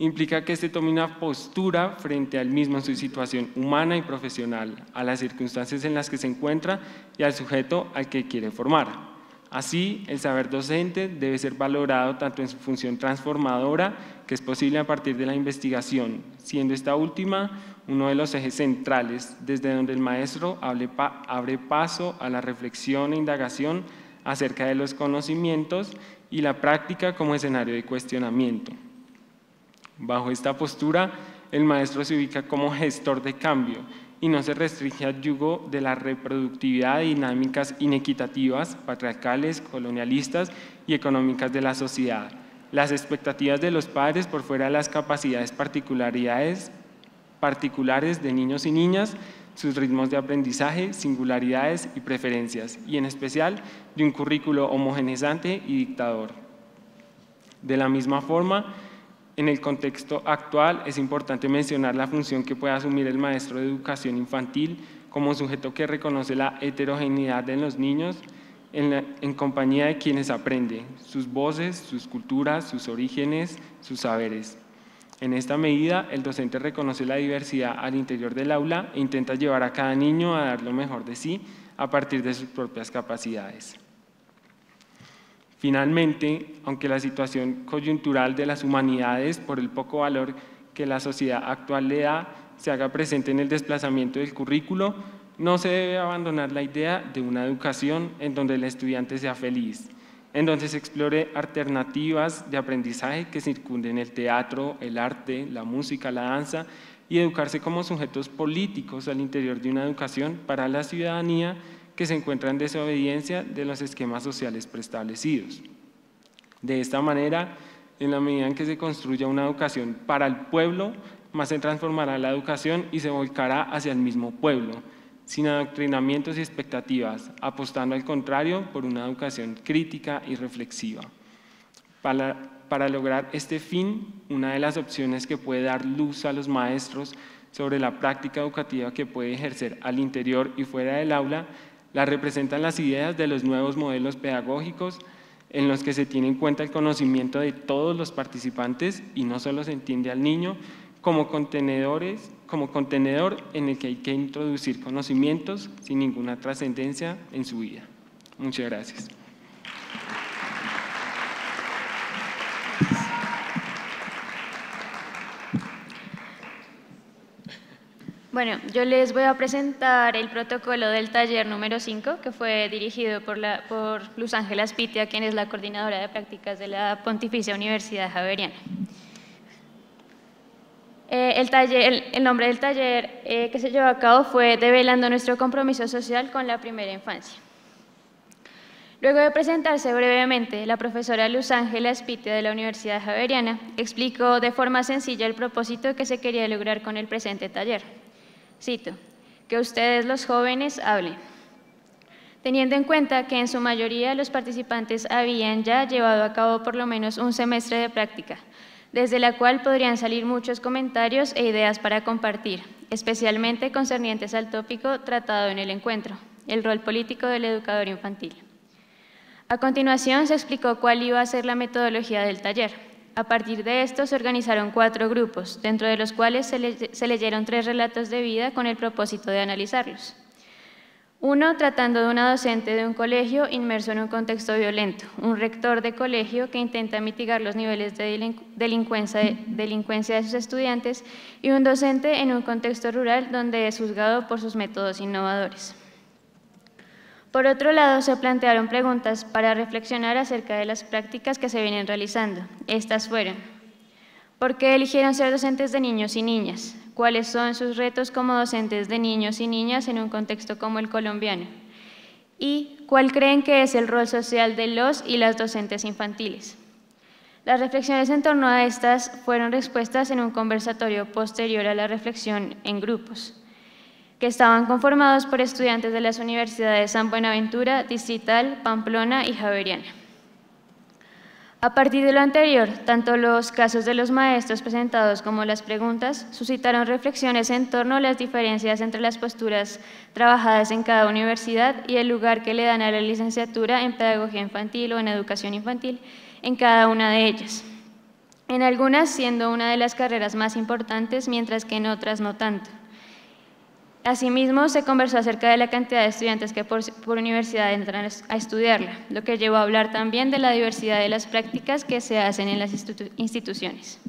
implica que éste tome una postura frente al mismo en su situación humana y profesional, a las circunstancias en las que se encuentra y al sujeto al que quiere formar. Así, el saber docente debe ser valorado tanto en su función transformadora, que es posible a partir de la investigación, siendo esta última uno de los ejes centrales desde donde el maestro abre paso a la reflexión e indagación acerca de los conocimientos y la práctica como escenario de cuestionamiento. Bajo esta postura, el maestro se ubica como gestor de cambio y no se restringe al yugo de la reproductividad de dinámicas inequitativas, patriarcales, colonialistas y económicas de la sociedad, las expectativas de los padres por fuera de las capacidades, particularidades particulares de niños y niñas, sus ritmos de aprendizaje, singularidades y preferencias, y en especial de un currículo homogeneizante y dictador. De la misma forma, en el contexto actual es importante mencionar la función que puede asumir el maestro de educación infantil como sujeto que reconoce la heterogeneidad de los niños en, en, compañía de quienes aprende, sus voces, sus culturas, sus orígenes, sus saberes. En esta medida, el docente reconoce la diversidad al interior del aula e intenta llevar a cada niño a dar lo mejor de sí a partir de sus propias capacidades. Finalmente, aunque la situación coyuntural de las humanidades por el poco valor que la sociedad actual le da se haga presente en el desplazamiento del currículo, no se debe abandonar la idea de una educación en donde el estudiante sea feliz, entonces explore alternativas de aprendizaje que circunden el teatro, el arte, la música, la danza y educarse como sujetos políticos al interior de una educación para la ciudadanía que se encuentra en desobediencia de los esquemas sociales preestablecidos. De esta manera, en la medida en que se construya una educación para el pueblo, más se transformará la educación y se volcará hacia el mismo pueblo, sin adoctrinamientos y expectativas, apostando al contrario por una educación crítica y reflexiva. Para, lograr este fin, una de las opciones que puede dar luz a los maestros sobre la práctica educativa que puede ejercer al interior y fuera del aula, la representan las ideas de los nuevos modelos pedagógicos en los que se tiene en cuenta el conocimiento de todos los participantes y no solo se entiende al niño como contenedores como contenedor en el que hay que introducir conocimientos sin ninguna trascendencia en su vida. Muchas gracias. Bueno, yo les voy a presentar el protocolo del taller número 5, que fue dirigido por, Luz Ángela Spitia, quien es la coordinadora de prácticas de la Pontificia Universidad Javeriana. Eh, el, nombre del taller eh, que se llevó a cabo fue Develando nuestro compromiso social con la primera infancia. Luego de presentarse brevemente, la profesora Luz Ángela Espite de la Universidad Javeriana explicó de forma sencilla el propósito que se quería lograr con el presente taller. Cito, que ustedes los jóvenes hablen. Teniendo en cuenta que en su mayoría los participantes habían ya llevado a cabo por lo menos un semestre de práctica, desde la cual podrían salir muchos comentarios e ideas para compartir, especialmente concernientes al tópico tratado en el encuentro, el rol político del educador infantil. A continuación se explicó cuál iba a ser la metodología del taller. A partir de esto se organizaron cuatro grupos, dentro de los cuales se, leyeron tres relatos de vida con el propósito de analizarlos. Uno, tratando de una docente de un colegio inmerso en un contexto violento, un rector de colegio que intenta mitigar los niveles de delincuencia, de, sus estudiantes y un docente en un contexto rural donde es juzgado por sus métodos innovadores. Por otro lado, se plantearon preguntas para reflexionar acerca de las prácticas que se vienen realizando. Estas fueron, ¿por qué eligieron ser docentes de niños y niñas? cuáles son sus retos como docentes de niños y niñas en un contexto como el colombiano y cuál creen que es el rol social de los y las docentes infantiles. Las reflexiones en torno a estas fueron respuestas en un conversatorio posterior a la reflexión en grupos, que estaban conformados por estudiantes de las universidades San Buenaventura, Distrital, Pamplona y Javeriana. A partir de lo anterior, tanto los casos de los maestros presentados como las preguntas suscitaron reflexiones en torno a las diferencias entre las posturas trabajadas en cada universidad y el lugar que le dan a la licenciatura en pedagogía infantil o en educación infantil en cada una de ellas. En algunas siendo una de las carreras más importantes, mientras que en otras no tanto. Asimismo, se conversó acerca de la cantidad de estudiantes que por, universidad entran a estudiarla, lo que llevó a hablar también de la diversidad de las prácticas que se hacen en las instituciones.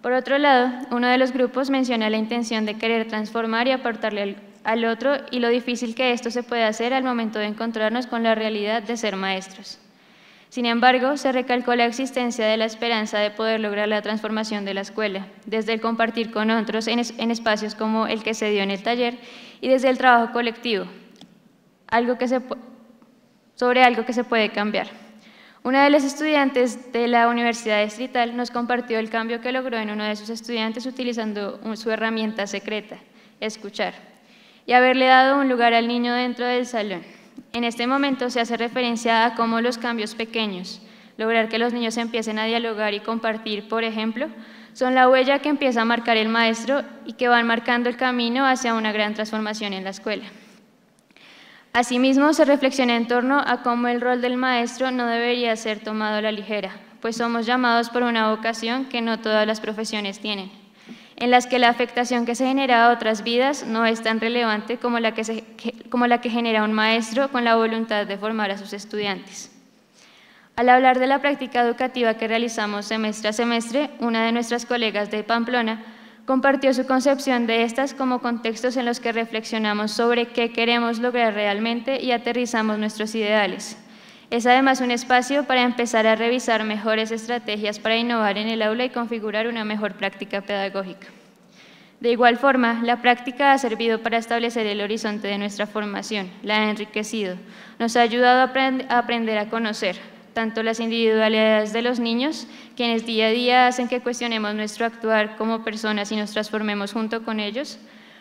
Por otro lado, uno de los grupos menciona la intención de querer transformar y aportarle al otro y lo difícil que esto se puede hacer al momento de encontrarnos con la realidad de ser maestros. Sin embargo, se recalcó la existencia de la esperanza de poder lograr la transformación de la escuela, desde el compartir con otros en, espacios como el que se dio en el taller y desde el trabajo colectivo, sobre algo que se puede cambiar. Una de las estudiantes de la Universidad Distrital nos compartió el cambio que logró en uno de sus estudiantes utilizando su herramienta secreta, escuchar, y haberle dado un lugar al niño dentro del salón. En este momento se hace referencia a cómo los cambios pequeños, lograr que los niños empiecen a dialogar y compartir, por ejemplo, son la huella que empieza a marcar el maestro y que van marcando el camino hacia una gran transformación en la escuela. Asimismo, se reflexiona en torno a cómo el rol del maestro no debería ser tomado a la ligera, pues somos llamados por una vocación que no todas las profesiones tienen en las que la afectación que se genera a otras vidas no es tan relevante como la que, genera un maestro con la voluntad de formar a sus estudiantes. Al hablar de la práctica educativa que realizamos semestre a semestre, una de nuestras colegas de Pamplona compartió su concepción de estas como contextos en los que reflexionamos sobre qué queremos lograr realmente y aterrizamos nuestros ideales. Es además un espacio para empezar a revisar mejores estrategias para innovar en el aula y configurar una mejor práctica pedagógica. De igual forma, la práctica ha servido para establecer el horizonte de nuestra formación, la ha enriquecido, nos ha ayudado a, aprender a conocer, tanto las individualidades de los niños, quienes día a día hacen que cuestionemos nuestro actuar como personas y nos transformemos junto con ellos,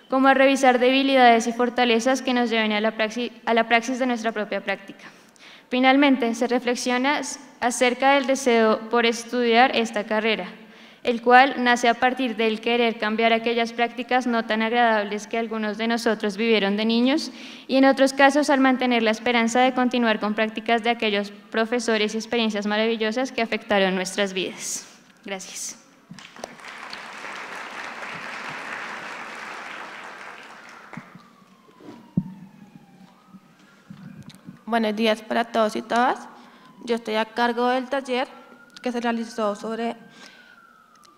como a revisar debilidades y fortalezas que nos lleven la a la praxis de nuestra propia práctica. Finalmente, se reflexiona acerca del deseo por estudiar esta carrera, el cual nace a partir del querer cambiar aquellas prácticas no tan agradables que algunos de nosotros vivieron de niños y en otros casos al mantener la esperanza de continuar con prácticas de aquellos profesores y experiencias maravillosas que afectaron nuestras vidas. Gracias. Buenos días para todos y todas. Yo estoy a cargo del taller que se realizó sobre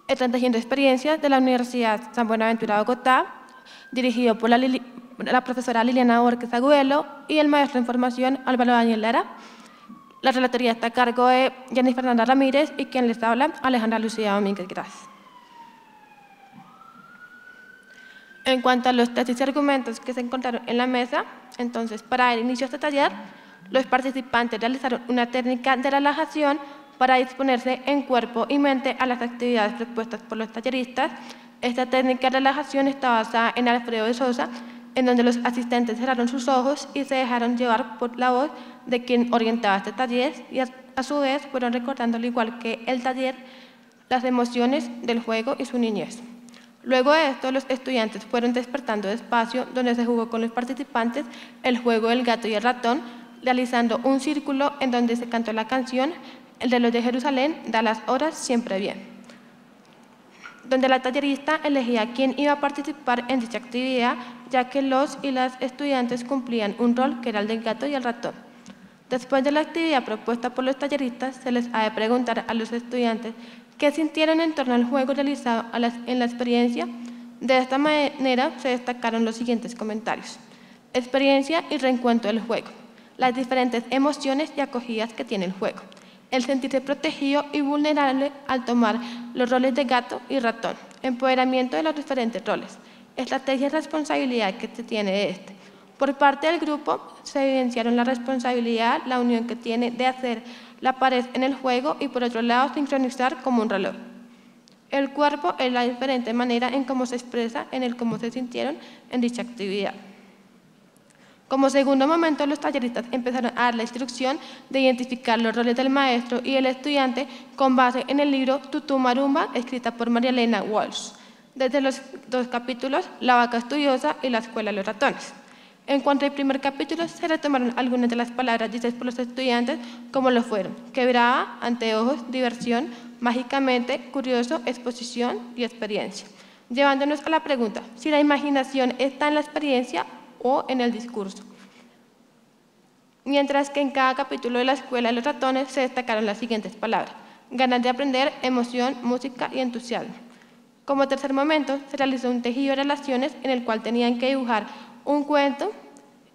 de experiencias de la Universidad San Buenaventura de Bogotá, dirigido por la, profesora Liliana Borges Agüelo y el maestro en formación Álvaro Daniel Lara. La relatoría está a cargo de Jenny Fernanda Ramírez y quien les habla, Alejandra Lucía Domínguez Gras. En cuanto a los tesis y argumentos que se encontraron en la mesa, entonces para el inicio de este taller, los participantes realizaron una técnica de relajación para disponerse en cuerpo y mente a las actividades propuestas por los talleristas. Esta técnica de relajación está basada en Alfredo de Sosa, en donde los asistentes cerraron sus ojos y se dejaron llevar por la voz de quien orientaba este taller y a su vez fueron recordando, al igual que el taller, las emociones del juego y su niñez. Luego de esto, los estudiantes fueron despertando despacio, donde se jugó con los participantes el juego del gato y el ratón, realizando un círculo en donde se cantó la canción El los de Jerusalén da las horas siempre bien, donde la tallerista elegía quién iba a participar en dicha actividad, ya que los y las estudiantes cumplían un rol que era el del gato y el ratón. Después de la actividad propuesta por los talleristas, se les ha de preguntar a los estudiantes qué sintieron en torno al juego realizado en la experiencia. De esta manera se destacaron los siguientes comentarios. Experiencia y reencuentro del juego las diferentes emociones y acogidas que tiene el juego, el sentirse protegido y vulnerable al tomar los roles de gato y ratón, empoderamiento de los diferentes roles, estrategia y responsabilidad que se tiene este. Por parte del grupo se evidenciaron la responsabilidad, la unión que tiene de hacer la pared en el juego y por otro lado sincronizar como un reloj. El cuerpo es la diferente manera en cómo se expresa, en el cómo se sintieron en dicha actividad. Como segundo momento, los talleristas empezaron a dar la instrucción de identificar los roles del maestro y el estudiante con base en el libro Tutú Marumba, escrita por María Elena Walsh, desde los dos capítulos La vaca estudiosa y La escuela de los ratones. En cuanto al primer capítulo, se retomaron algunas de las palabras dichas por los estudiantes, como lo fueron quebrada, anteojos, diversión, mágicamente, curioso, exposición y experiencia llevándonos a la pregunta, si la imaginación está en la experiencia o en el discurso. Mientras que en cada capítulo de la Escuela de los Ratones se destacaron las siguientes palabras. Ganas de aprender, emoción, música y entusiasmo. Como tercer momento, se realizó un tejido de relaciones en el cual tenían que dibujar un cuento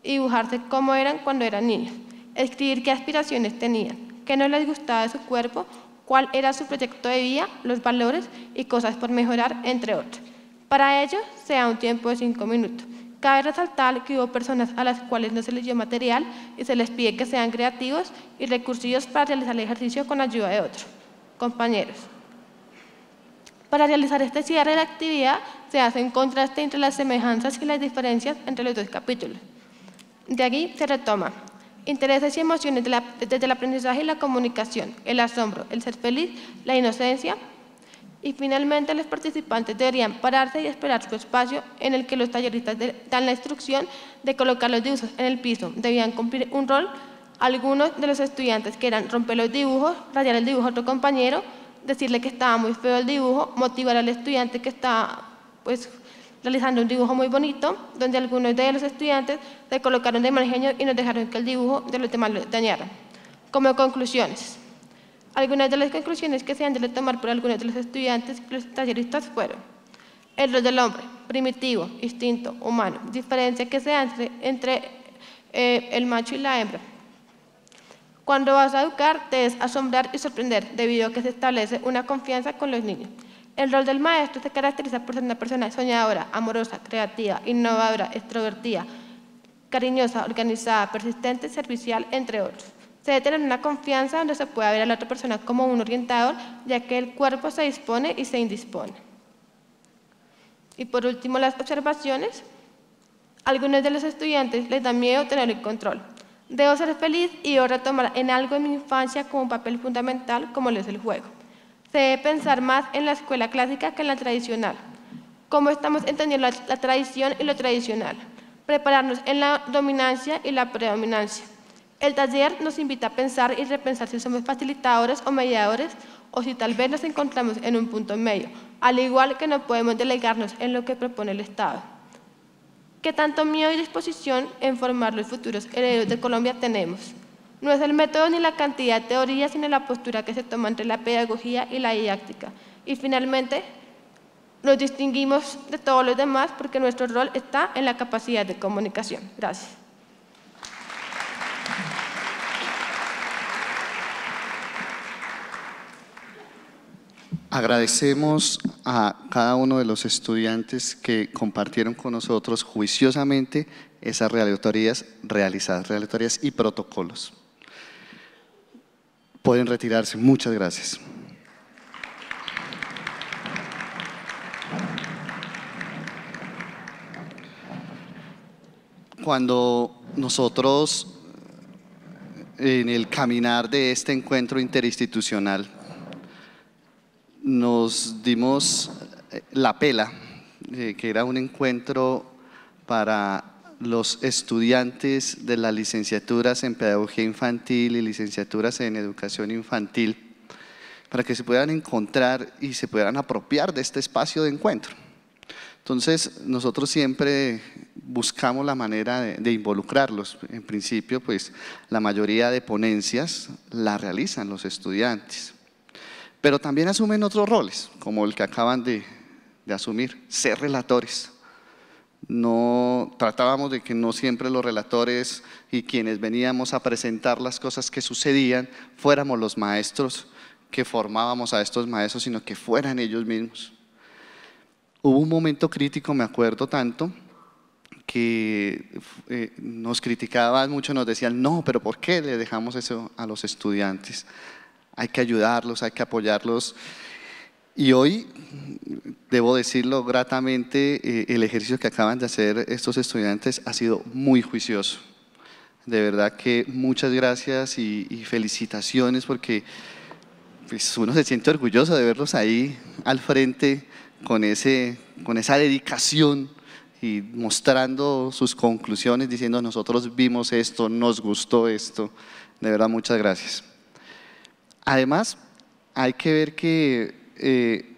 y dibujarse cómo eran cuando eran niños, escribir qué aspiraciones tenían, qué no les gustaba de su cuerpo, cuál era su proyecto de vida, los valores y cosas por mejorar, entre otros. Para ello, se da un tiempo de cinco minutos. Cabe resaltar que hubo personas a las cuales no se les dio material y se les pide que sean creativos y recursivos para realizar el ejercicio con ayuda de otros compañeros. Para realizar este cierre de actividad se hace un contraste entre las semejanzas y las diferencias entre los dos capítulos. De aquí se retoma intereses y emociones desde el aprendizaje y la comunicación, el asombro, el ser feliz, la inocencia, y finalmente los participantes deberían pararse y esperar su espacio en el que los talleristas dan la instrucción de colocar los dibujos en el piso. Debían cumplir un rol algunos de los estudiantes que eran romper los dibujos, rayar el dibujo a otro compañero, decirle que estaba muy feo el dibujo, motivar al estudiante que estaba pues, realizando un dibujo muy bonito, donde algunos de los estudiantes se colocaron de mal genio y nos dejaron que el dibujo de los demás lo dañara. Como conclusiones, algunas de las conclusiones que se han de tomar por algunos de los estudiantes y los talleristas fueron el rol del hombre, primitivo, instinto, humano, diferencia que se hace entre, eh, el macho y la hembra. Cuando vas a educar, te es asombrar y sorprender, debido a que se establece una confianza con los niños. El rol del maestro se caracteriza por ser una persona soñadora, amorosa, creativa, innovadora, extrovertida, cariñosa, organizada, persistente, servicial, entre otros. Se debe tener una confianza donde se pueda ver a la otra persona como un orientador, ya que el cuerpo se dispone y se indispone. Y por último, las observaciones. Algunos de los estudiantes les da miedo tener el control. Debo ser feliz y debo retomar en algo en mi infancia como un papel fundamental como lo es el juego. Se debe pensar más en la escuela clásica que en la tradicional. ¿Cómo estamos entendiendo la tradición y lo tradicional? Prepararnos en la dominancia y la predominancia el taller nos invita a pensar y repensar si somos facilitadores o mediadores o si tal vez nos encontramos en un punto medio, al igual que no podemos delegarnos en lo que propone el Estado. ¿Qué tanto miedo y disposición en formar los futuros herederos de Colombia tenemos? No es el método ni la cantidad de teorías, sino la postura que se toma entre la pedagogía y la didáctica. Y finalmente, nos distinguimos de todos los demás porque nuestro rol está en la capacidad de comunicación. Gracias. Agradecemos a cada uno de los estudiantes que compartieron con nosotros juiciosamente esas realectorías realizadas, realectorías y protocolos. Pueden retirarse. Muchas gracias. Cuando nosotros, en el caminar de este encuentro interinstitucional, nos dimos eh, la pela, eh, que era un encuentro para los estudiantes de las licenciaturas en Pedagogía Infantil y licenciaturas en Educación Infantil, para que se puedan encontrar y se puedan apropiar de este espacio de encuentro. Entonces, nosotros siempre buscamos la manera de, de, involucrarlos. En principio, pues la mayoría de ponencias la realizan los estudiantes. Pero también asumen otros roles, como el que acaban de, asumir, ser relatores. No tratábamos de que no siempre los relatores y quienes veníamos a presentar las cosas que sucedían fuéramos los maestros que formábamos a estos maestros, sino que fueran ellos mismos. Hubo un momento crítico, me acuerdo tanto, que eh, nos criticaban mucho, nos decían, no, pero ¿por qué le dejamos eso a los estudiantes? hay que ayudarlos, hay que apoyarlos. Y hoy, debo decirlo gratamente, eh, el ejercicio que acaban de hacer estos estudiantes ha sido muy juicioso. De verdad que muchas gracias y, felicitaciones porque pues, uno se siente orgulloso de verlos ahí al frente con, ese, con esa dedicación y mostrando sus conclusiones, diciendo nosotros vimos esto, nos gustó esto. De verdad, muchas gracias. Además, hay que ver que eh,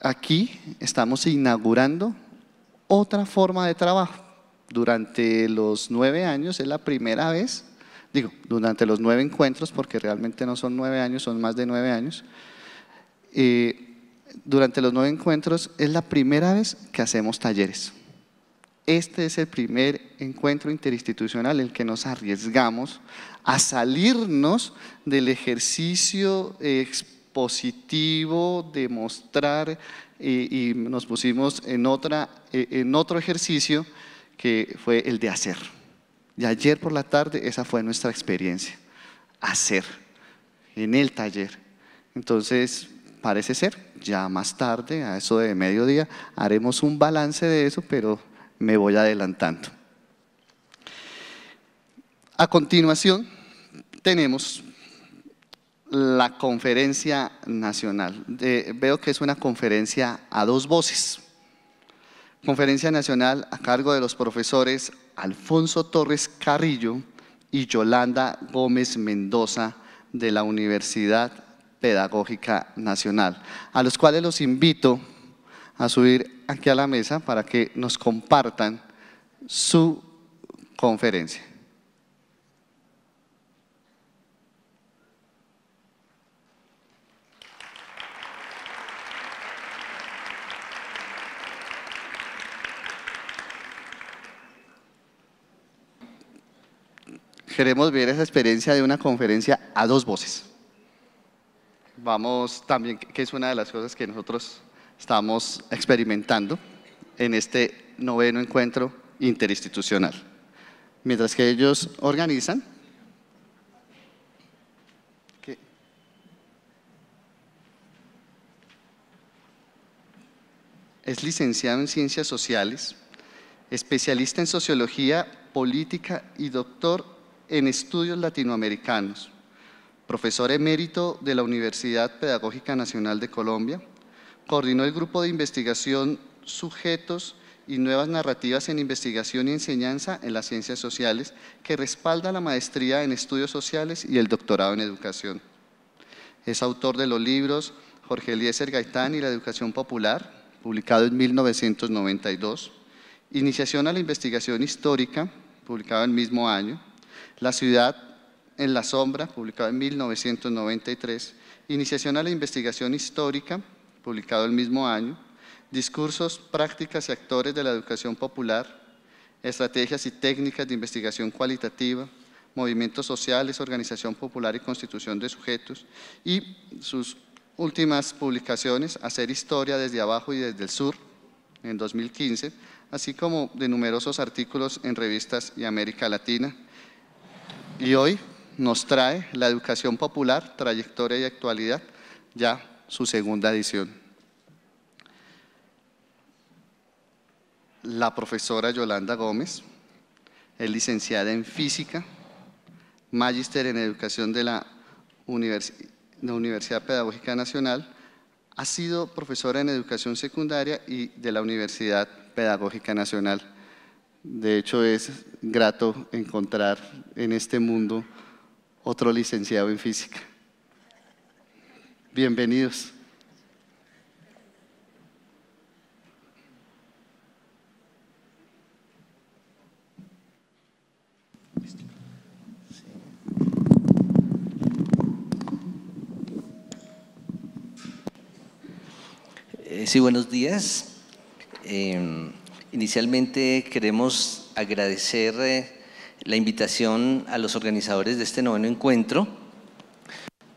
aquí estamos inaugurando otra forma de trabajo. Durante los nueve años es la primera vez, digo, durante los nueve encuentros, porque realmente no son nueve años, son más de nueve años, eh, durante los nueve encuentros es la primera vez que hacemos talleres. Este es el primer encuentro interinstitucional en el que nos arriesgamos a salirnos del ejercicio expositivo de mostrar y, nos pusimos en, otra, e, en otro ejercicio que fue el de hacer. Y ayer por la tarde esa fue nuestra experiencia, hacer en el taller. Entonces, parece ser, ya más tarde, a eso de mediodía, haremos un balance de eso, pero me voy adelantando. A continuación, tenemos la conferencia nacional. veo que es una conferencia a dos voces. Conferencia nacional a cargo de los profesores Alfonso Torres Carrillo y Yolanda Gómez Mendoza de la Universidad Pedagógica Nacional, a los cuales los invito a subir aquí a la mesa para que nos compartan su conferencia. Queremos ver esa experiencia de una conferencia a dos voces. Vamos también, que es una de las cosas que nosotros estamos experimentando en este noveno encuentro interinstitucional. Mientras que ellos organizan, es licenciado en Ciencias Sociales, especialista en Sociología Política y doctor en Estudios Latinoamericanos, profesor emérito de la Universidad Pedagógica Nacional de Colombia, coordinó el grupo de investigación Sujetos y Nuevas Narrativas en Investigación y Enseñanza en las Ciencias Sociales, que respalda la maestría en Estudios Sociales y el doctorado en Educación. Es autor de los libros Jorge Eliezer Gaitán y la Educación Popular, publicado en 1992, Iniciación a la Investigación Histórica, publicado el mismo año, La Ciudad en la Sombra, publicado en 1993, Iniciación a la Investigación Histórica, publicado el mismo año, discursos, prácticas y actores de la educación popular, estrategias y técnicas de investigación cualitativa, movimientos sociales, organización popular y constitución de sujetos, y sus últimas publicaciones, Hacer Historia desde abajo y desde el sur, en 2015, así como de numerosos artículos en revistas y América Latina. Y hoy nos trae la educación popular, trayectoria y actualidad, ya su segunda edición. La profesora Yolanda Gómez es licenciada en Física, magíster en Educación de la Universidad Pedagógica Nacional, ha sido profesora en Educación Secundaria y de la Universidad Pedagógica Nacional. De hecho, es grato encontrar en este mundo otro licenciado en Física. Bienvenidos. Eh, sí, buenos días. Em, inicialmente queremos agradecer eh, la invitación a los organizadores de este noveno encuentro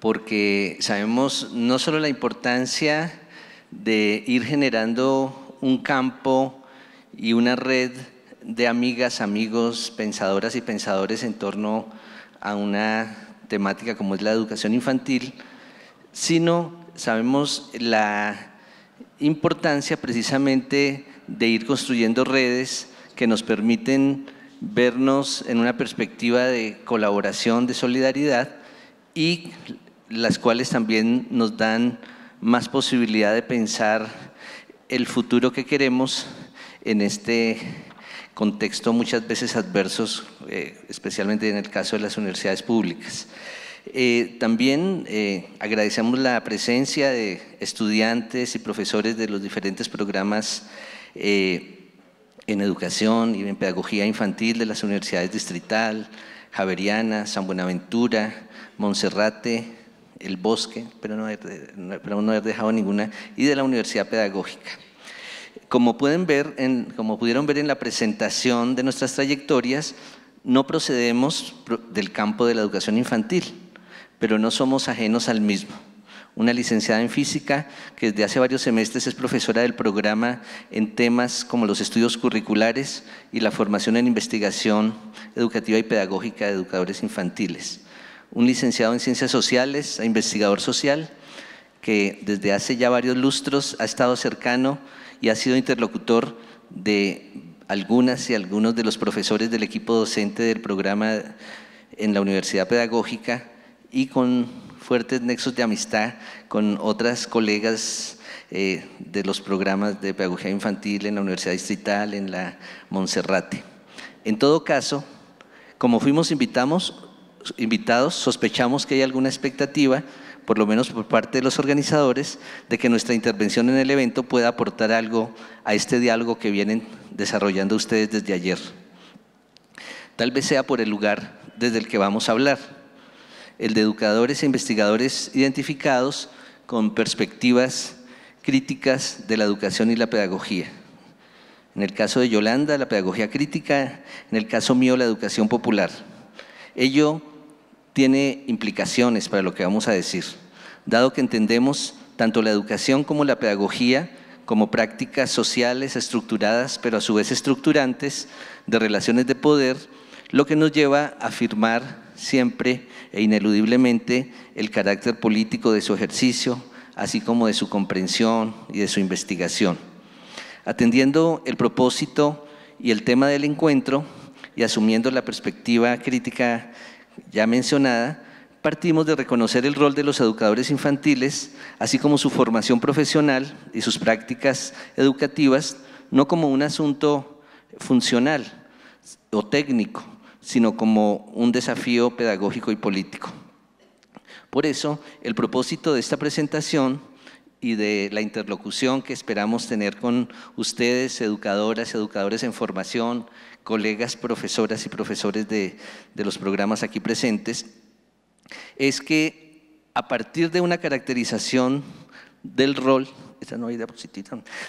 porque sabemos no solo la importancia de ir generando un campo y una red de amigas, amigos, pensadoras y pensadores en torno a una temática como es la educación infantil, sino sabemos la importancia precisamente de ir construyendo redes que nos permiten vernos en una perspectiva de colaboración, de solidaridad y las cuales también nos dan más posibilidad de pensar el futuro que queremos en este contexto muchas veces adversos, eh, especialmente en el caso de las universidades públicas. Eh, también eh, agradecemos la presencia de estudiantes y profesores de los diferentes programas en educación y en pedagogía infantil de las universidades distrital, Javeriana, San Buenaventura, Monserrate, el bosque, pero no, pero no haber dejado ninguna, y de la Universidad Pedagógica. Como, pueden ver como pudieron ver en la presentación de nuestras trayectorias, no procedemos del campo de la educación infantil, pero no somos ajenos al mismo. Una licenciada en física que desde hace varios semestres es profesora del programa en temas como los estudios curriculares y la formación en investigación educativa y pedagógica de educadores infantiles un licenciado en Ciencias Sociales, investigador social, que desde hace ya varios lustros ha estado cercano y ha sido interlocutor de algunas y algunos de los profesores del equipo docente del programa en la Universidad Pedagógica y con fuertes nexos de amistad con otras colegas eh, de los programas de pedagogía infantil en la Universidad Distrital, en la Monserrate. En todo caso, como fuimos invitados invitados sospechamos que hay alguna expectativa, por lo menos por parte de los organizadores, de que nuestra intervención en el evento pueda aportar algo a este diálogo que vienen desarrollando ustedes desde ayer. Tal vez sea por el lugar desde el que vamos a hablar, el de educadores e investigadores identificados con perspectivas críticas de la educación y la pedagogía. En el caso de Yolanda, la pedagogía crítica, en el caso mío, la educación popular. Ello tiene implicaciones para lo que vamos a decir, dado que entendemos tanto la educación como la pedagogía como prácticas sociales estructuradas, pero a su vez estructurantes, de relaciones de poder, lo que nos lleva a afirmar siempre e ineludiblemente el carácter político de su ejercicio, así como de su comprensión y de su investigación. Atendiendo el propósito y el tema del encuentro y asumiendo la perspectiva crítica ya mencionada, partimos de reconocer el rol de los educadores infantiles, así como su formación profesional y sus prácticas educativas, no como un asunto funcional o técnico, sino como un desafío pedagógico y político. Por eso, el propósito de esta presentación y de la interlocución que esperamos tener con ustedes, educadoras, y educadores en formación, colegas profesoras y profesores de, los programas aquí presentes, es que a partir de una caracterización del rol, esta no hay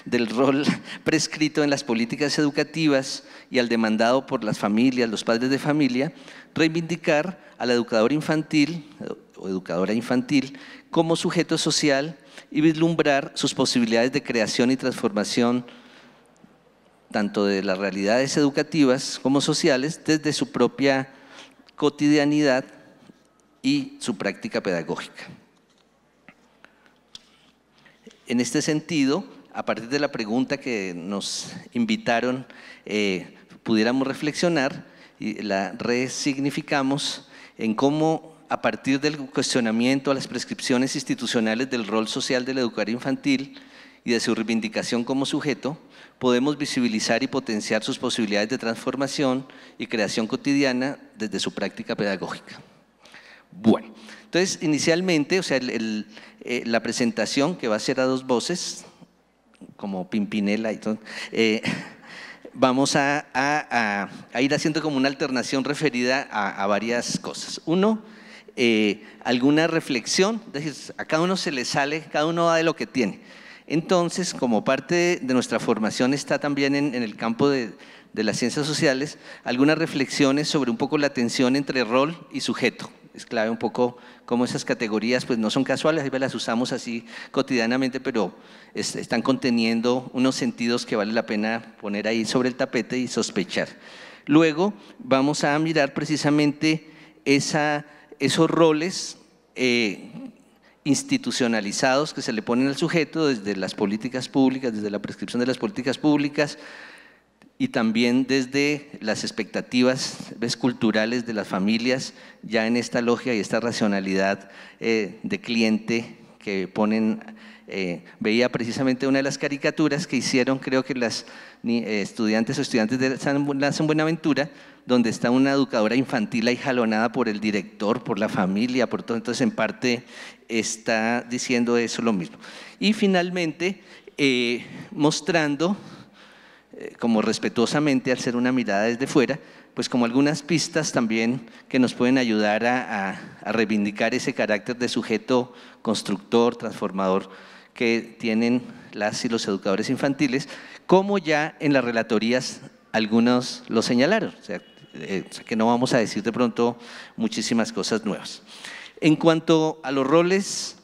del rol prescrito en las políticas educativas y al demandado por las familias, los padres de familia, reivindicar al educador infantil o educadora infantil como sujeto social y vislumbrar sus posibilidades de creación y transformación tanto de las realidades educativas como sociales, desde su propia cotidianidad y su práctica pedagógica. En este sentido, a partir de la pregunta que nos invitaron, eh, pudiéramos reflexionar y la resignificamos en cómo a partir del cuestionamiento a las prescripciones institucionales del rol social del educar infantil y de su reivindicación como sujeto, podemos visibilizar y potenciar sus posibilidades de transformación y creación cotidiana desde su práctica pedagógica. Bueno, entonces inicialmente, o sea, eh, la presentación que va a ser a dos voces, como Pimpinela y todo, eh, vamos a, ir haciendo como una alternación referida a, varias cosas. Uno, eh, alguna reflexión, decir, a cada uno se le sale, cada uno va de lo que tiene. Entonces, como parte de nuestra formación está también en, el campo de, las ciencias sociales, algunas reflexiones sobre un poco la tensión entre rol y sujeto. Es clave un poco cómo esas categorías pues no son casuales, las usamos así cotidianamente, pero están conteniendo unos sentidos que vale la pena poner ahí sobre el tapete y sospechar. Luego vamos a mirar precisamente esa, esos roles eh, institucionalizados que se le ponen al sujeto desde las políticas públicas, desde la prescripción de las políticas públicas y también desde las expectativas culturales de las familias, ya en esta logia y esta racionalidad eh, de cliente que ponen. Eh, veía precisamente una de las caricaturas que hicieron, creo que las eh, estudiantes o estudiantes de San Buenaventura, donde está una educadora infantil ahí jalonada por el director, por la familia, por todo. Entonces, en parte, está diciendo eso lo mismo. Y finalmente, eh, mostrando, eh, como respetuosamente al ser una mirada desde fuera, pues como algunas pistas también que nos pueden ayudar a, reivindicar ese carácter de sujeto constructor, transformador que tienen las y los educadores infantiles, como ya en las relatorías algunos lo señalaron, o sea, eh, que no vamos a decir de pronto muchísimas cosas nuevas. En cuanto a los roles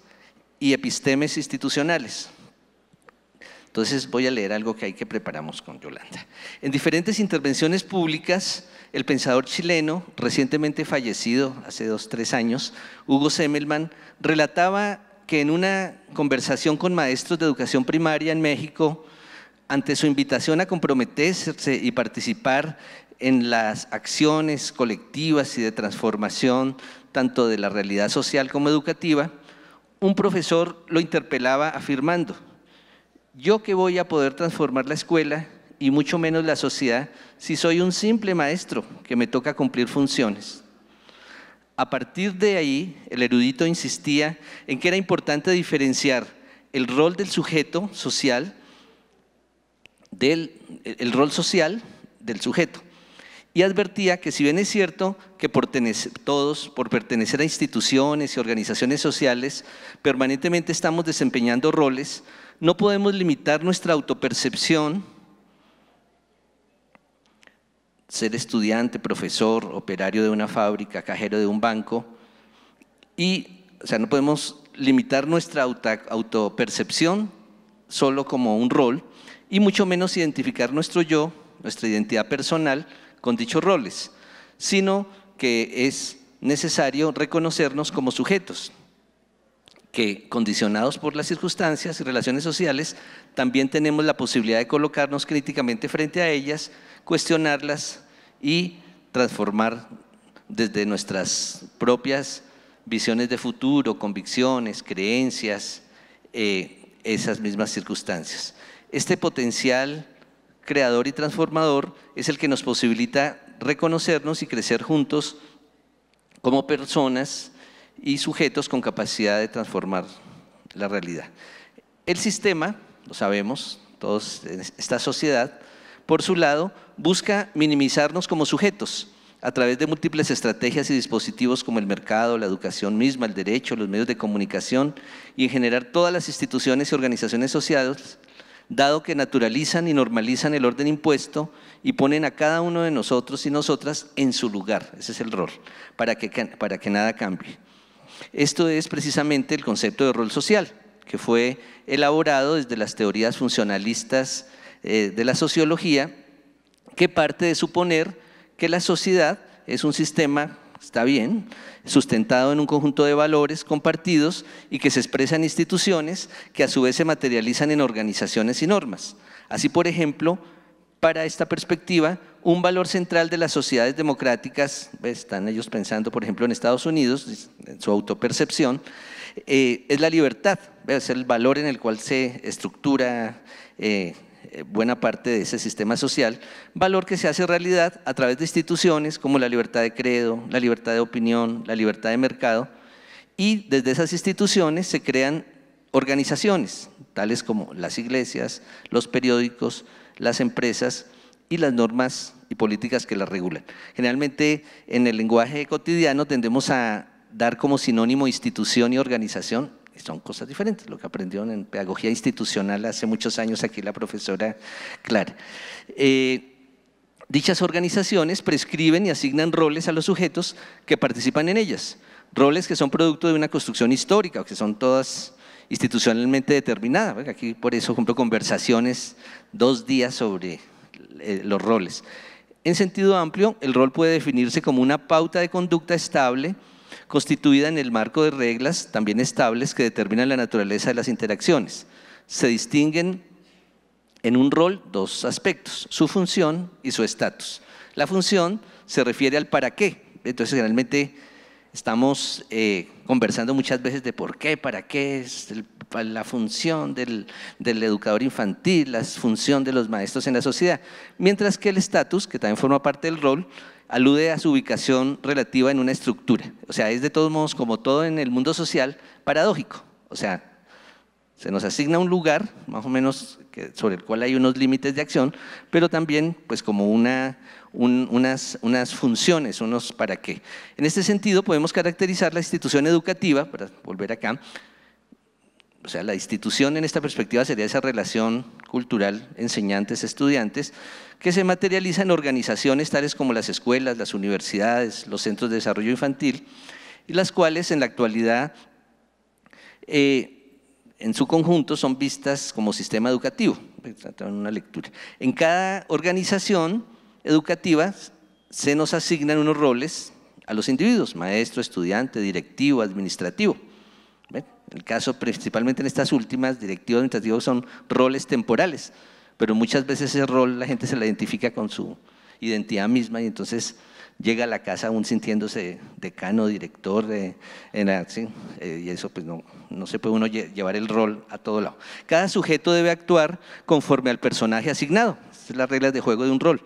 y epistemes institucionales. Entonces voy a leer algo que hay que preparamos con Yolanda. En diferentes intervenciones públicas, el pensador chileno, recientemente fallecido hace dos, tres años, Hugo semelman relataba que en una conversación con maestros de educación primaria en México, ante su invitación a comprometerse y participar en las acciones colectivas y de transformación tanto de la realidad social como educativa, un profesor lo interpelaba afirmando, yo que voy a poder transformar la escuela y mucho menos la sociedad si soy un simple maestro que me toca cumplir funciones. A partir de ahí, el erudito insistía en que era importante diferenciar el rol del sujeto social del el rol social del sujeto y advertía que si bien es cierto que todos, por pertenecer a instituciones y organizaciones sociales, permanentemente estamos desempeñando roles, no podemos limitar nuestra autopercepción, ser estudiante, profesor, operario de una fábrica, cajero de un banco, y, o sea, no podemos limitar nuestra autopercepción solo como un rol, y mucho menos identificar nuestro yo, nuestra identidad personal, con dichos roles, sino que es necesario reconocernos como sujetos, que condicionados por las circunstancias y relaciones sociales, también tenemos la posibilidad de colocarnos críticamente frente a ellas, cuestionarlas y transformar desde nuestras propias visiones de futuro, convicciones, creencias, eh, esas mismas circunstancias. Este potencial creador y transformador es el que nos posibilita reconocernos y crecer juntos como personas y sujetos con capacidad de transformar la realidad. El sistema, lo sabemos, todos esta sociedad, por su lado, busca minimizarnos como sujetos a través de múltiples estrategias y dispositivos como el mercado, la educación misma, el derecho, los medios de comunicación y en general todas las instituciones y organizaciones sociales dado que naturalizan y normalizan el orden impuesto y ponen a cada uno de nosotros y nosotras en su lugar. Ese es el rol, para que, para que nada cambie. Esto es precisamente el concepto de rol social, que fue elaborado desde las teorías funcionalistas eh, de la sociología, que parte de suponer que la sociedad es un sistema está bien, sustentado en un conjunto de valores compartidos y que se expresan en instituciones que a su vez se materializan en organizaciones y normas. Así, por ejemplo, para esta perspectiva, un valor central de las sociedades democráticas, están ellos pensando, por ejemplo, en Estados Unidos, en su autopercepción, eh, es la libertad, es el valor en el cual se estructura eh, eh, buena parte de ese sistema social, valor que se hace realidad a través de instituciones como la libertad de credo, la libertad de opinión, la libertad de mercado, y desde esas instituciones se crean organizaciones, tales como las iglesias, los periódicos, las empresas y las normas y políticas que las regulan. Generalmente en el lenguaje cotidiano tendemos a dar como sinónimo institución y organización, son cosas diferentes, lo que aprendieron en pedagogía institucional hace muchos años aquí la profesora Clara. Eh, dichas organizaciones prescriben y asignan roles a los sujetos que participan en ellas, roles que son producto de una construcción histórica, o que son todas institucionalmente determinadas. Aquí por eso cumplo conversaciones dos días sobre eh, los roles. En sentido amplio, el rol puede definirse como una pauta de conducta estable, constituida en el marco de reglas también estables que determinan la naturaleza de las interacciones. Se distinguen en un rol dos aspectos, su función y su estatus. La función se refiere al para qué, entonces generalmente estamos eh, conversando muchas veces de por qué, para qué es la función del, del, educador infantil, la función de los maestros en la sociedad. Mientras que el estatus, que también forma parte del rol, alude a su ubicación relativa en una estructura. O sea, es de todos modos, como todo en el mundo social, paradójico. O sea, se nos asigna un lugar, más o menos, sobre el cual hay unos límites de acción, pero también, pues, como unas, unas, funciones, unos para qué. En este sentido, podemos caracterizar la institución educativa, para volver acá, o sea, la institución en esta perspectiva sería esa relación cultural enseñantes-estudiantes que se materializa en organizaciones tales como las escuelas, las universidades, los centros de desarrollo infantil, y las cuales en la actualidad eh, en su conjunto son vistas como sistema educativo. Una lectura. En cada organización educativa se nos asignan unos roles a los individuos, maestro, estudiante, directivo, administrativo el caso principalmente en estas últimas, directivas son roles temporales, pero muchas veces ese rol la gente se la identifica con su identidad misma y entonces llega a la casa aún sintiéndose decano, director, eh, en eh, y eso pues no, no se puede uno llevar el rol a todo lado. Cada sujeto debe actuar conforme al personaje asignado, es son las reglas de juego de un rol.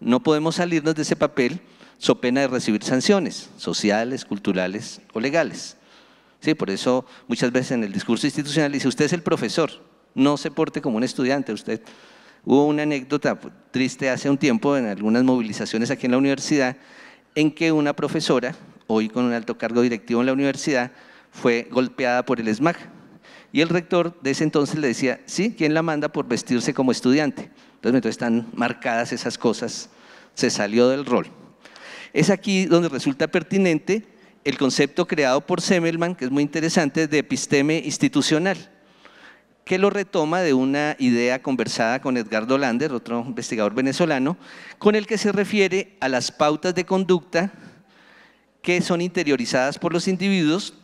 No podemos salirnos de ese papel so pena de recibir sanciones sociales, culturales o legales. ¿sí? Por eso muchas veces en el discurso institucional dice, usted es el profesor, no se porte como un estudiante, usted... Hubo una anécdota triste hace un tiempo en algunas movilizaciones aquí en la universidad en que una profesora, hoy con un alto cargo directivo en la universidad, fue golpeada por el SMAC Y el rector de ese entonces le decía, sí, ¿quién la manda por vestirse como estudiante? Entonces, entonces están marcadas esas cosas, se salió del rol. Es aquí donde resulta pertinente el concepto creado por Semmelman, que es muy interesante, de episteme institucional, que lo retoma de una idea conversada con Edgardo Lander, otro investigador venezolano, con el que se refiere a las pautas de conducta que son interiorizadas por los individuos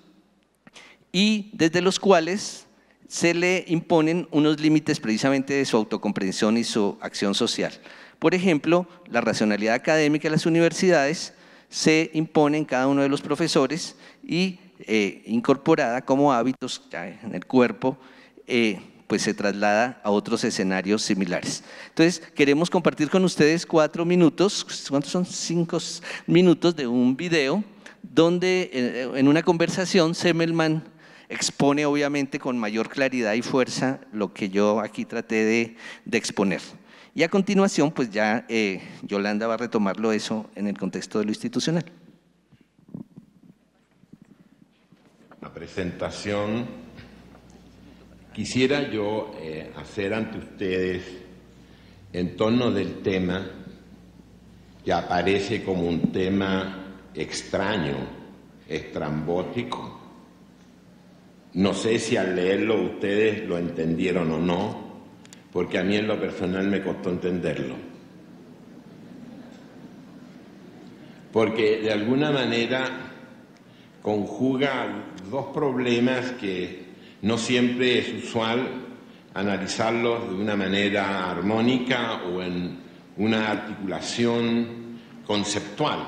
y desde los cuales se le imponen unos límites precisamente de su autocomprensión y su acción social. Por ejemplo, la racionalidad académica de las universidades se impone en cada uno de los profesores y eh, incorporada como hábitos en el cuerpo, eh, pues se traslada a otros escenarios similares. Entonces, queremos compartir con ustedes cuatro minutos, ¿cuántos son? Cinco minutos de un video donde eh, en una conversación Semmelman expone obviamente con mayor claridad y fuerza lo que yo aquí traté de exponer. Y a continuación, pues ya eh, Yolanda va a retomarlo eso en el contexto de lo institucional. La presentación. Quisiera yo eh, hacer ante ustedes en torno del tema que aparece como un tema extraño, estrambótico. No sé si al leerlo ustedes lo entendieron o no, porque a mí en lo personal me costó entenderlo. Porque de alguna manera conjuga dos problemas que no siempre es usual analizarlos de una manera armónica o en una articulación conceptual,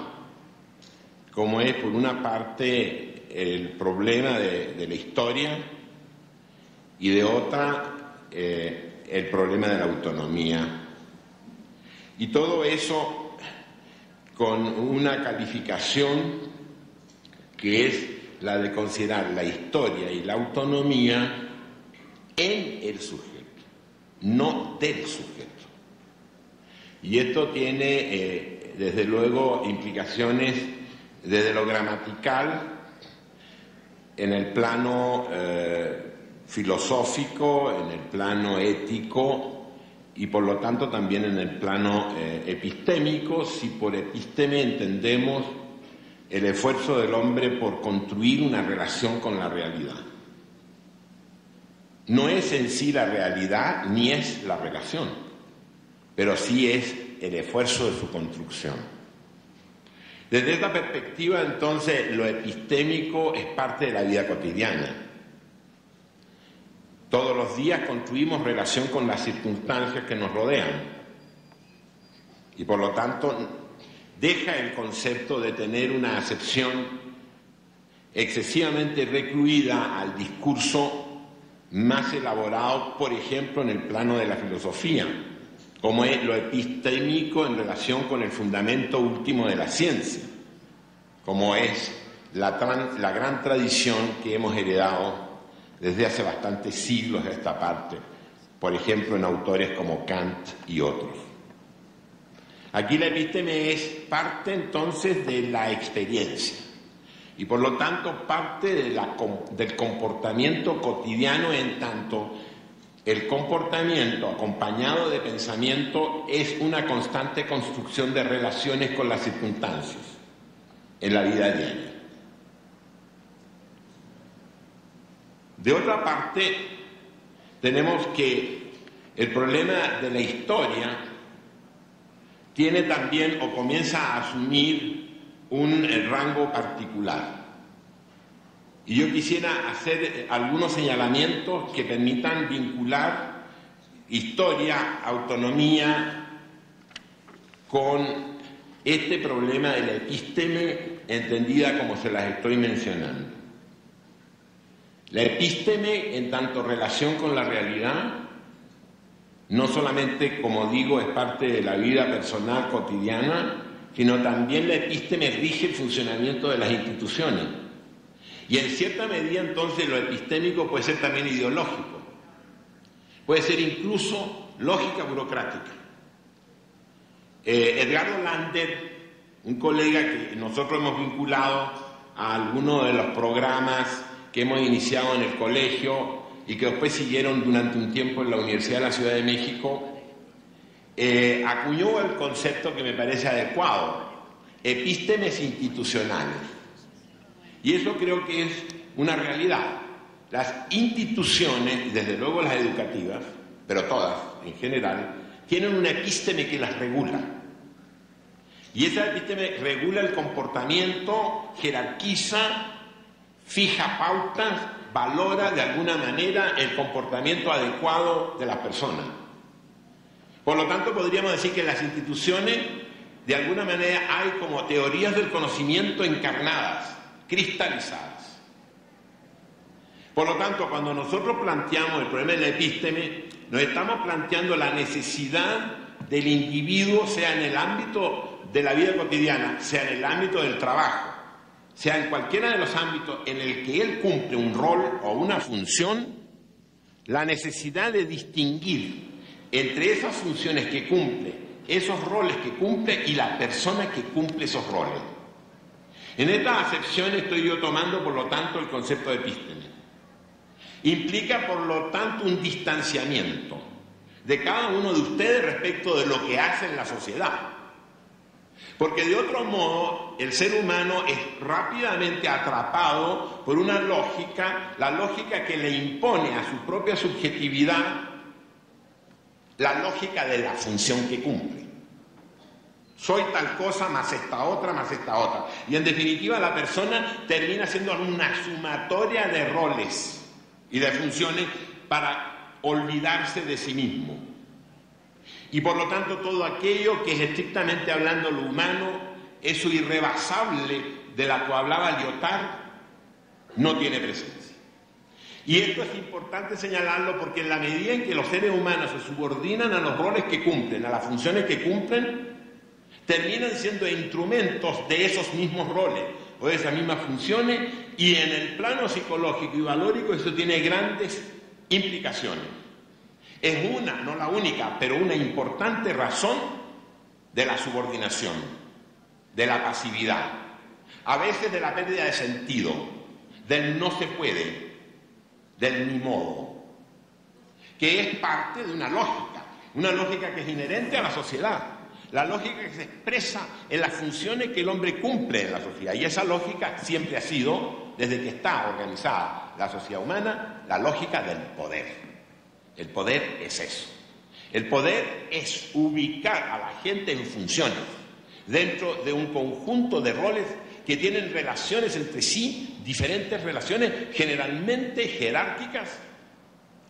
como es por una parte el problema de, la historia y de otra eh, el problema de la autonomía. Y todo eso con una calificación que es la de considerar la historia y la autonomía en el sujeto, no del sujeto. Y esto tiene, eh, desde luego, implicaciones desde lo gramatical, en el plano eh, filosófico, en el plano ético y por lo tanto también en el plano eh, epistémico, si por episteme entendemos el esfuerzo del hombre por construir una relación con la realidad. No es en sí la realidad ni es la relación, pero sí es el esfuerzo de su construcción. Desde esta perspectiva, entonces, lo epistémico es parte de la vida cotidiana todos los días construimos relación con las circunstancias que nos rodean y por lo tanto deja el concepto de tener una acepción excesivamente recluida al discurso más elaborado, por ejemplo, en el plano de la filosofía, como es lo epistémico en relación con el fundamento último de la ciencia, como es la, gran tradición que hemos heredado desde hace bastantes siglos de esta parte, por ejemplo en autores como Kant y otros. Aquí la episteme es parte entonces de la experiencia y por lo tanto parte del comportamiento cotidiano en tanto el comportamiento acompañado de pensamiento es una constante construcción de relaciones con las circunstancias en la vida diaria. De otra parte, tenemos que el problema de la historia tiene también o comienza a asumir un eh, rango particular. Y yo quisiera hacer eh, algunos señalamientos que permitan vincular historia, autonomía con este problema del la episteme entendida como se las estoy mencionando. La epísteme, en tanto relación con la realidad, no solamente, como digo, es parte de la vida personal cotidiana, sino también la epísteme rige el funcionamiento de las instituciones. Y en cierta medida entonces lo epistémico puede ser también ideológico, puede ser incluso lógica burocrática. Eh, Edgardo Lander, un colega que nosotros hemos vinculado a algunos de los programas que hemos iniciado en el colegio y que después siguieron durante un tiempo en la Universidad de la Ciudad de México, eh, acuñó el concepto que me parece adecuado, epístemes institucionales. Y eso creo que es una realidad. Las instituciones, desde luego las educativas, pero todas en general, tienen una epísteme que las regula. Y esa epísteme regula el comportamiento, jerarquiza fija pautas, valora de alguna manera el comportamiento adecuado de la persona. Por lo tanto, podríamos decir que las instituciones, de alguna manera, hay como teorías del conocimiento encarnadas, cristalizadas. Por lo tanto, cuando nosotros planteamos el problema de la epísteme, nos estamos planteando la necesidad del individuo, sea en el ámbito de la vida cotidiana, sea en el ámbito del trabajo, sea en cualquiera de los ámbitos en el que él cumple un rol o una función, la necesidad de distinguir entre esas funciones que cumple, esos roles que cumple y la persona que cumple esos roles. En esta acepción estoy yo tomando, por lo tanto, el concepto de epísteme. Implica, por lo tanto, un distanciamiento de cada uno de ustedes respecto de lo que hace en la sociedad porque de otro modo, el ser humano es rápidamente atrapado por una lógica, la lógica que le impone a su propia subjetividad la lógica de la función que cumple. Soy tal cosa más esta otra, más esta otra. Y en definitiva la persona termina siendo una sumatoria de roles y de funciones para olvidarse de sí mismo. Y por lo tanto todo aquello que es estrictamente hablando lo humano, eso irrebasable de la que hablaba Lyotard, no tiene presencia. Y esto es importante señalarlo porque en la medida en que los seres humanos se subordinan a los roles que cumplen, a las funciones que cumplen, terminan siendo instrumentos de esos mismos roles o de esas mismas funciones y en el plano psicológico y valórico eso tiene grandes implicaciones. Es una, no la única, pero una importante razón de la subordinación, de la pasividad, a veces de la pérdida de sentido, del no se puede, del ni modo, que es parte de una lógica, una lógica que es inherente a la sociedad, la lógica que se expresa en las funciones que el hombre cumple en la sociedad. Y esa lógica siempre ha sido, desde que está organizada la sociedad humana, la lógica del poder. El poder es eso. El poder es ubicar a la gente en funciones, dentro de un conjunto de roles que tienen relaciones entre sí, diferentes relaciones, generalmente jerárquicas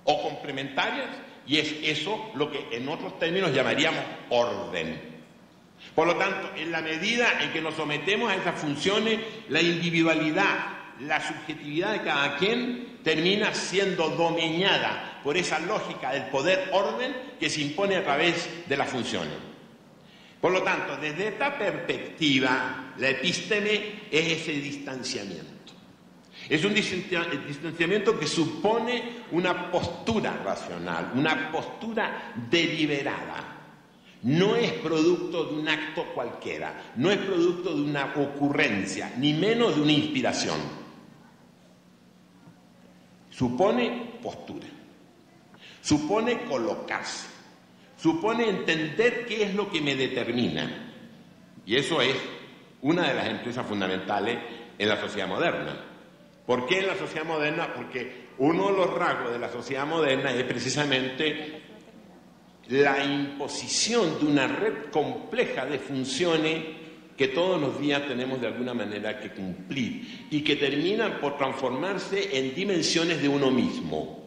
o complementarias, y es eso lo que en otros términos llamaríamos orden. Por lo tanto, en la medida en que nos sometemos a esas funciones, la individualidad, la subjetividad de cada quien termina siendo domeñada por esa lógica del poder-orden que se impone a través de las funciones. Por lo tanto, desde esta perspectiva, la epísteme es ese distanciamiento. Es un distanciamiento que supone una postura racional, una postura deliberada. No es producto de un acto cualquiera, no es producto de una ocurrencia, ni menos de una inspiración. Supone postura supone colocarse, supone entender qué es lo que me determina. Y eso es una de las empresas fundamentales en la sociedad moderna. ¿Por qué en la sociedad moderna? Porque uno de los rasgos de la sociedad moderna es precisamente la imposición de una red compleja de funciones que todos los días tenemos de alguna manera que cumplir y que terminan por transformarse en dimensiones de uno mismo.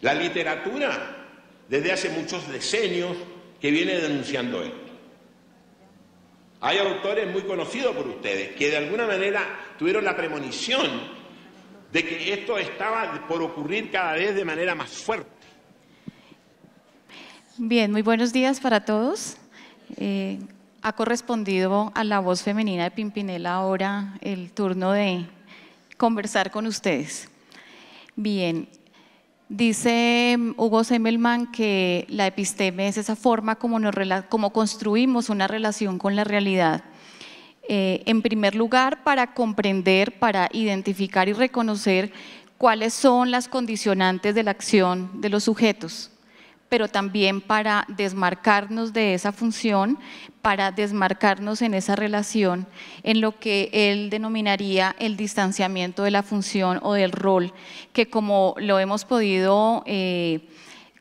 La literatura, desde hace muchos decenios, que viene denunciando esto. Hay autores muy conocidos por ustedes que de alguna manera tuvieron la premonición de que esto estaba por ocurrir cada vez de manera más fuerte. Bien, muy buenos días para todos. Eh, ha correspondido a la voz femenina de Pimpinela ahora el turno de conversar con ustedes. Bien, Dice em, Hugo Semmelman que la episteme es esa forma como, construimos una relación con la realidad. Eh, en primer lugar, para comprender, para identificar y reconocer cuáles son las condicionantes de la acción de los sujetos pero también para desmarcarnos de esa función, para desmarcarnos en esa relación, en lo que él denominaría el distanciamiento de la función o del rol, que como lo hemos podido eh,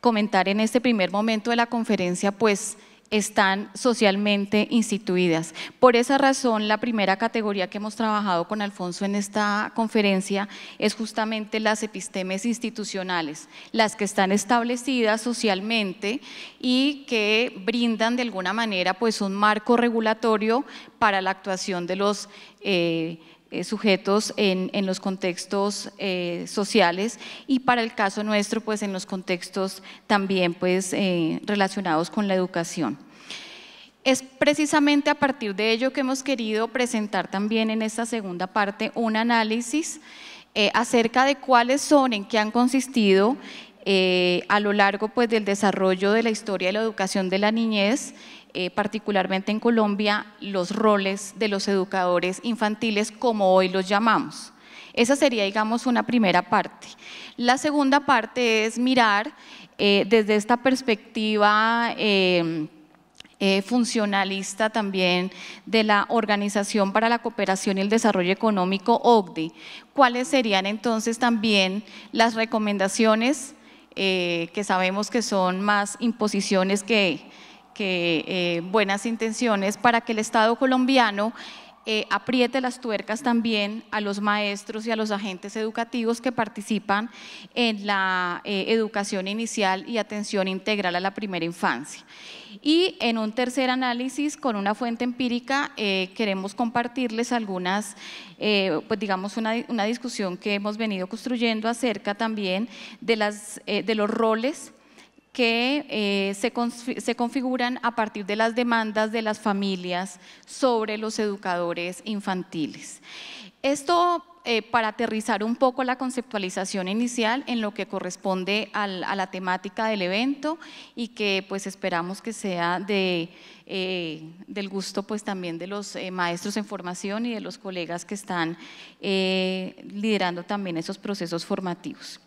comentar en este primer momento de la conferencia, pues están socialmente instituidas. Por esa razón, la primera categoría que hemos trabajado con Alfonso en esta conferencia es justamente las epistemes institucionales, las que están establecidas socialmente y que brindan de alguna manera pues un marco regulatorio para la actuación de los eh, eh, sujetos en, los contextos eh, sociales y para el caso nuestro pues en los contextos también pues eh, relacionados con la educación. Es precisamente a partir de ello que hemos querido presentar también en esta segunda parte un análisis acerca de cuáles son, en qué han consistido a lo largo pues, del desarrollo de la historia de la educación de la niñez eh, particularmente en Colombia, los roles de los educadores infantiles como hoy los llamamos. Esa sería, digamos, una primera parte. La segunda parte es mirar eh, desde esta perspectiva eh, funcionalista también de la Organización para la Cooperación y el Desarrollo Económico, OCDE. ¿Cuáles serían entonces también las recomendaciones que sabemos que son más imposiciones que eh, buenas intenciones para que el Estado colombiano eh, apriete las tuercas también a los maestros y a los agentes educativos que participan en la eh, educación inicial y atención integral a la primera infancia. Y en un tercer análisis, con una fuente empírica, queremos compartirles algunas, pues digamos, una, discusión que hemos venido construyendo acerca también de, las, de los roles que eh, se, configuran a partir de las demandas de las familias sobre los educadores infantiles. Esto eh, para aterrizar un poco la conceptualización inicial en lo que corresponde a la temática del evento y que pues esperamos que sea de, eh, del gusto pues también de los maestros en formación y de los colegas que están liderando también esos procesos formativos.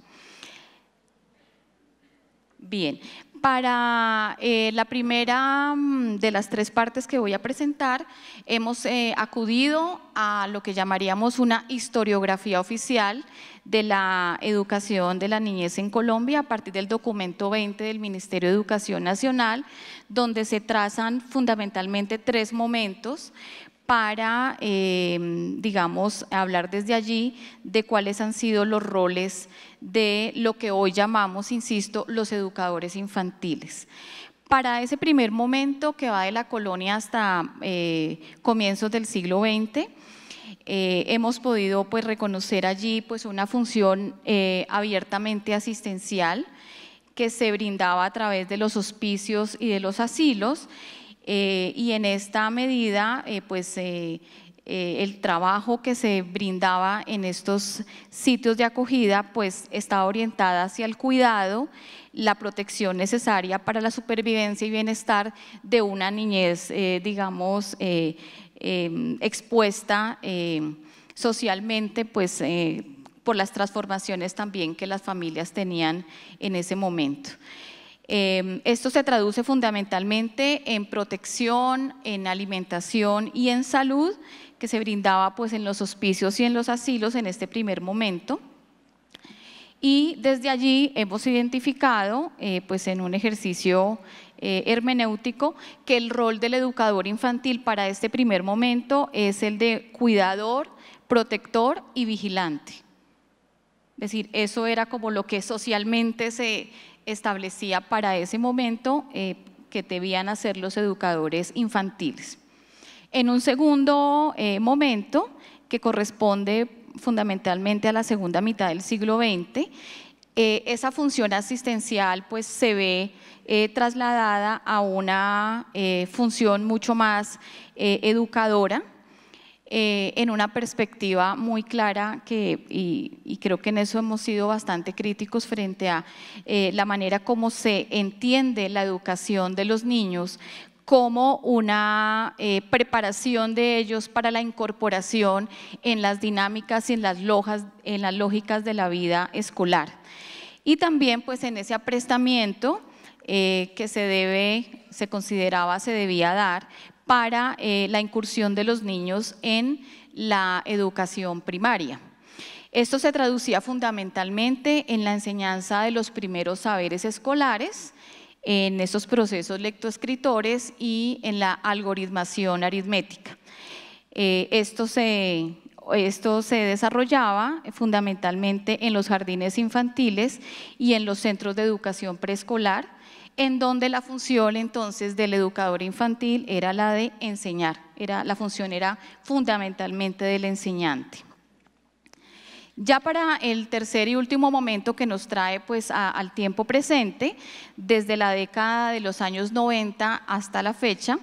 Bien, para eh, la primera mm, de las tres partes que voy a presentar, hemos eh, acudido a lo que llamaríamos una historiografía oficial de la educación de la niñez en Colombia a partir del documento 20 del Ministerio de Educación Nacional, donde se trazan fundamentalmente tres momentos para, em, digamos, hablar desde allí de cuáles han sido los roles de lo que hoy llamamos, insisto, los educadores infantiles. Para ese primer momento que va de la colonia hasta eh, comienzos del siglo XX, eh, hemos podido pues, reconocer allí pues, una función eh, abiertamente asistencial que se brindaba a través de los hospicios y de los asilos eh, y en esta medida, eh, pues eh, el trabajo que se brindaba en estos sitios de acogida, pues estaba orientada hacia el cuidado, la protección necesaria para la supervivencia y bienestar de una niñez, digamos, em, expuesta socialmente, pues por las transformaciones también que las familias tenían en ese momento. Em, esto se traduce fundamentalmente en protección, en alimentación y en salud que se brindaba pues, en los hospicios y en los asilos en este primer momento. Y desde allí hemos identificado, eh, pues en un ejercicio eh, hermenéutico, que el rol del educador infantil para este primer momento es el de cuidador, protector y vigilante. Es decir, eso era como lo que socialmente se, establecía para ese momento eh, que debían hacer los educadores infantiles. En un segundo eh, momento, que corresponde fundamentalmente a la segunda mitad del siglo XX, eh, esa función asistencial pues se ve trasladada a una función mucho más educadora eh, en una perspectiva muy clara y, creo que en eso hemos sido bastante críticos frente a eh, la manera como se entiende la educación de los niños como una eh, preparación de ellos para la incorporación en las dinámicas y en las, lógicas de la vida escolar. Y también pues en ese aprestamiento que se debe, se consideraba se debía dar, para eh, la incursión de los niños en la educación primaria. Esto se traducía fundamentalmente en la enseñanza de los primeros saberes escolares, en esos procesos lectoescritores y en la algoritmación aritmética. Eh, esto, esto se desarrollaba fundamentalmente en los jardines infantiles y en los centros de educación preescolar, en donde la función entonces del educador infantil era la de enseñar, era, la función era fundamentalmente del enseñante. Ya para el tercer y último momento que nos trae pues al tiempo presente, desde la década de los años 90 hasta la fecha,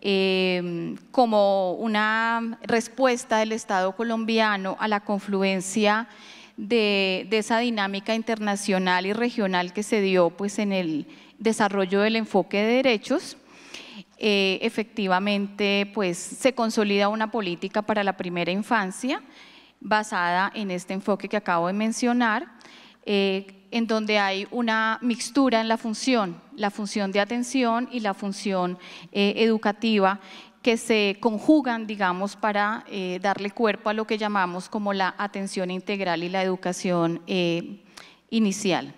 em, como una respuesta del Estado colombiano a la confluencia de, de, esa dinámica internacional y regional que se dio pues en el desarrollo del enfoque de derechos, eh, efectivamente pues, se consolida una política para la primera infancia basada en este enfoque que acabo de mencionar, eh, en donde hay una mixtura en la función, la función de atención y la función eh, educativa que se conjugan, digamos, para darle cuerpo a lo que llamamos como la atención integral y la educación inicial.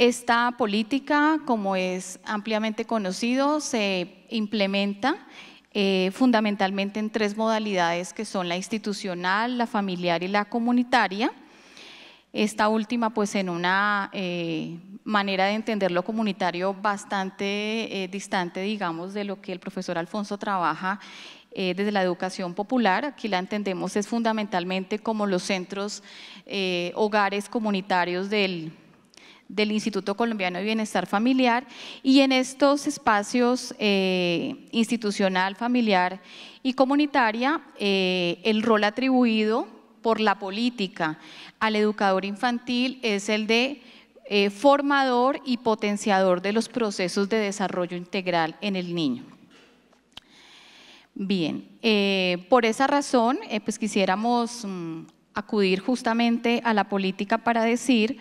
Esta política, como es ampliamente conocido, se implementa eh, fundamentalmente en tres modalidades que son la institucional, la familiar y la comunitaria. Esta última pues en una eh, manera de entender lo comunitario bastante eh, distante, digamos, de lo que el profesor Alfonso trabaja desde la educación popular. Aquí la entendemos es fundamentalmente como los centros, hogares comunitarios del, del Instituto Colombiano de Bienestar Familiar y en estos espacios eh, institucional, familiar y comunitaria, eh, el rol atribuido por la política al educador infantil es el de eh, formador y potenciador de los procesos de desarrollo integral en el niño. Bien, por esa razón, pues quisiéramos mm, acudir justamente a la política para decir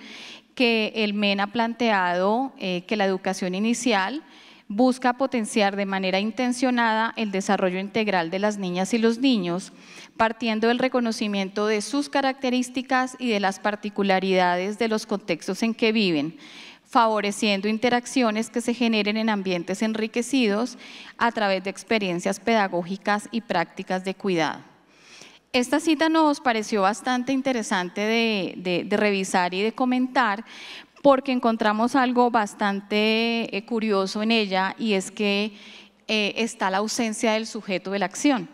que el MEN ha planteado eh, que la educación inicial busca potenciar de manera intencionada el desarrollo integral de las niñas y los niños, partiendo del reconocimiento de sus características y de las particularidades de los contextos en que viven, favoreciendo interacciones que se generen en ambientes enriquecidos a través de experiencias pedagógicas y prácticas de cuidado. Esta cita nos pareció bastante interesante de, revisar y de comentar porque encontramos algo bastante eh, curioso en ella y es que eh, está la ausencia del sujeto de la acción.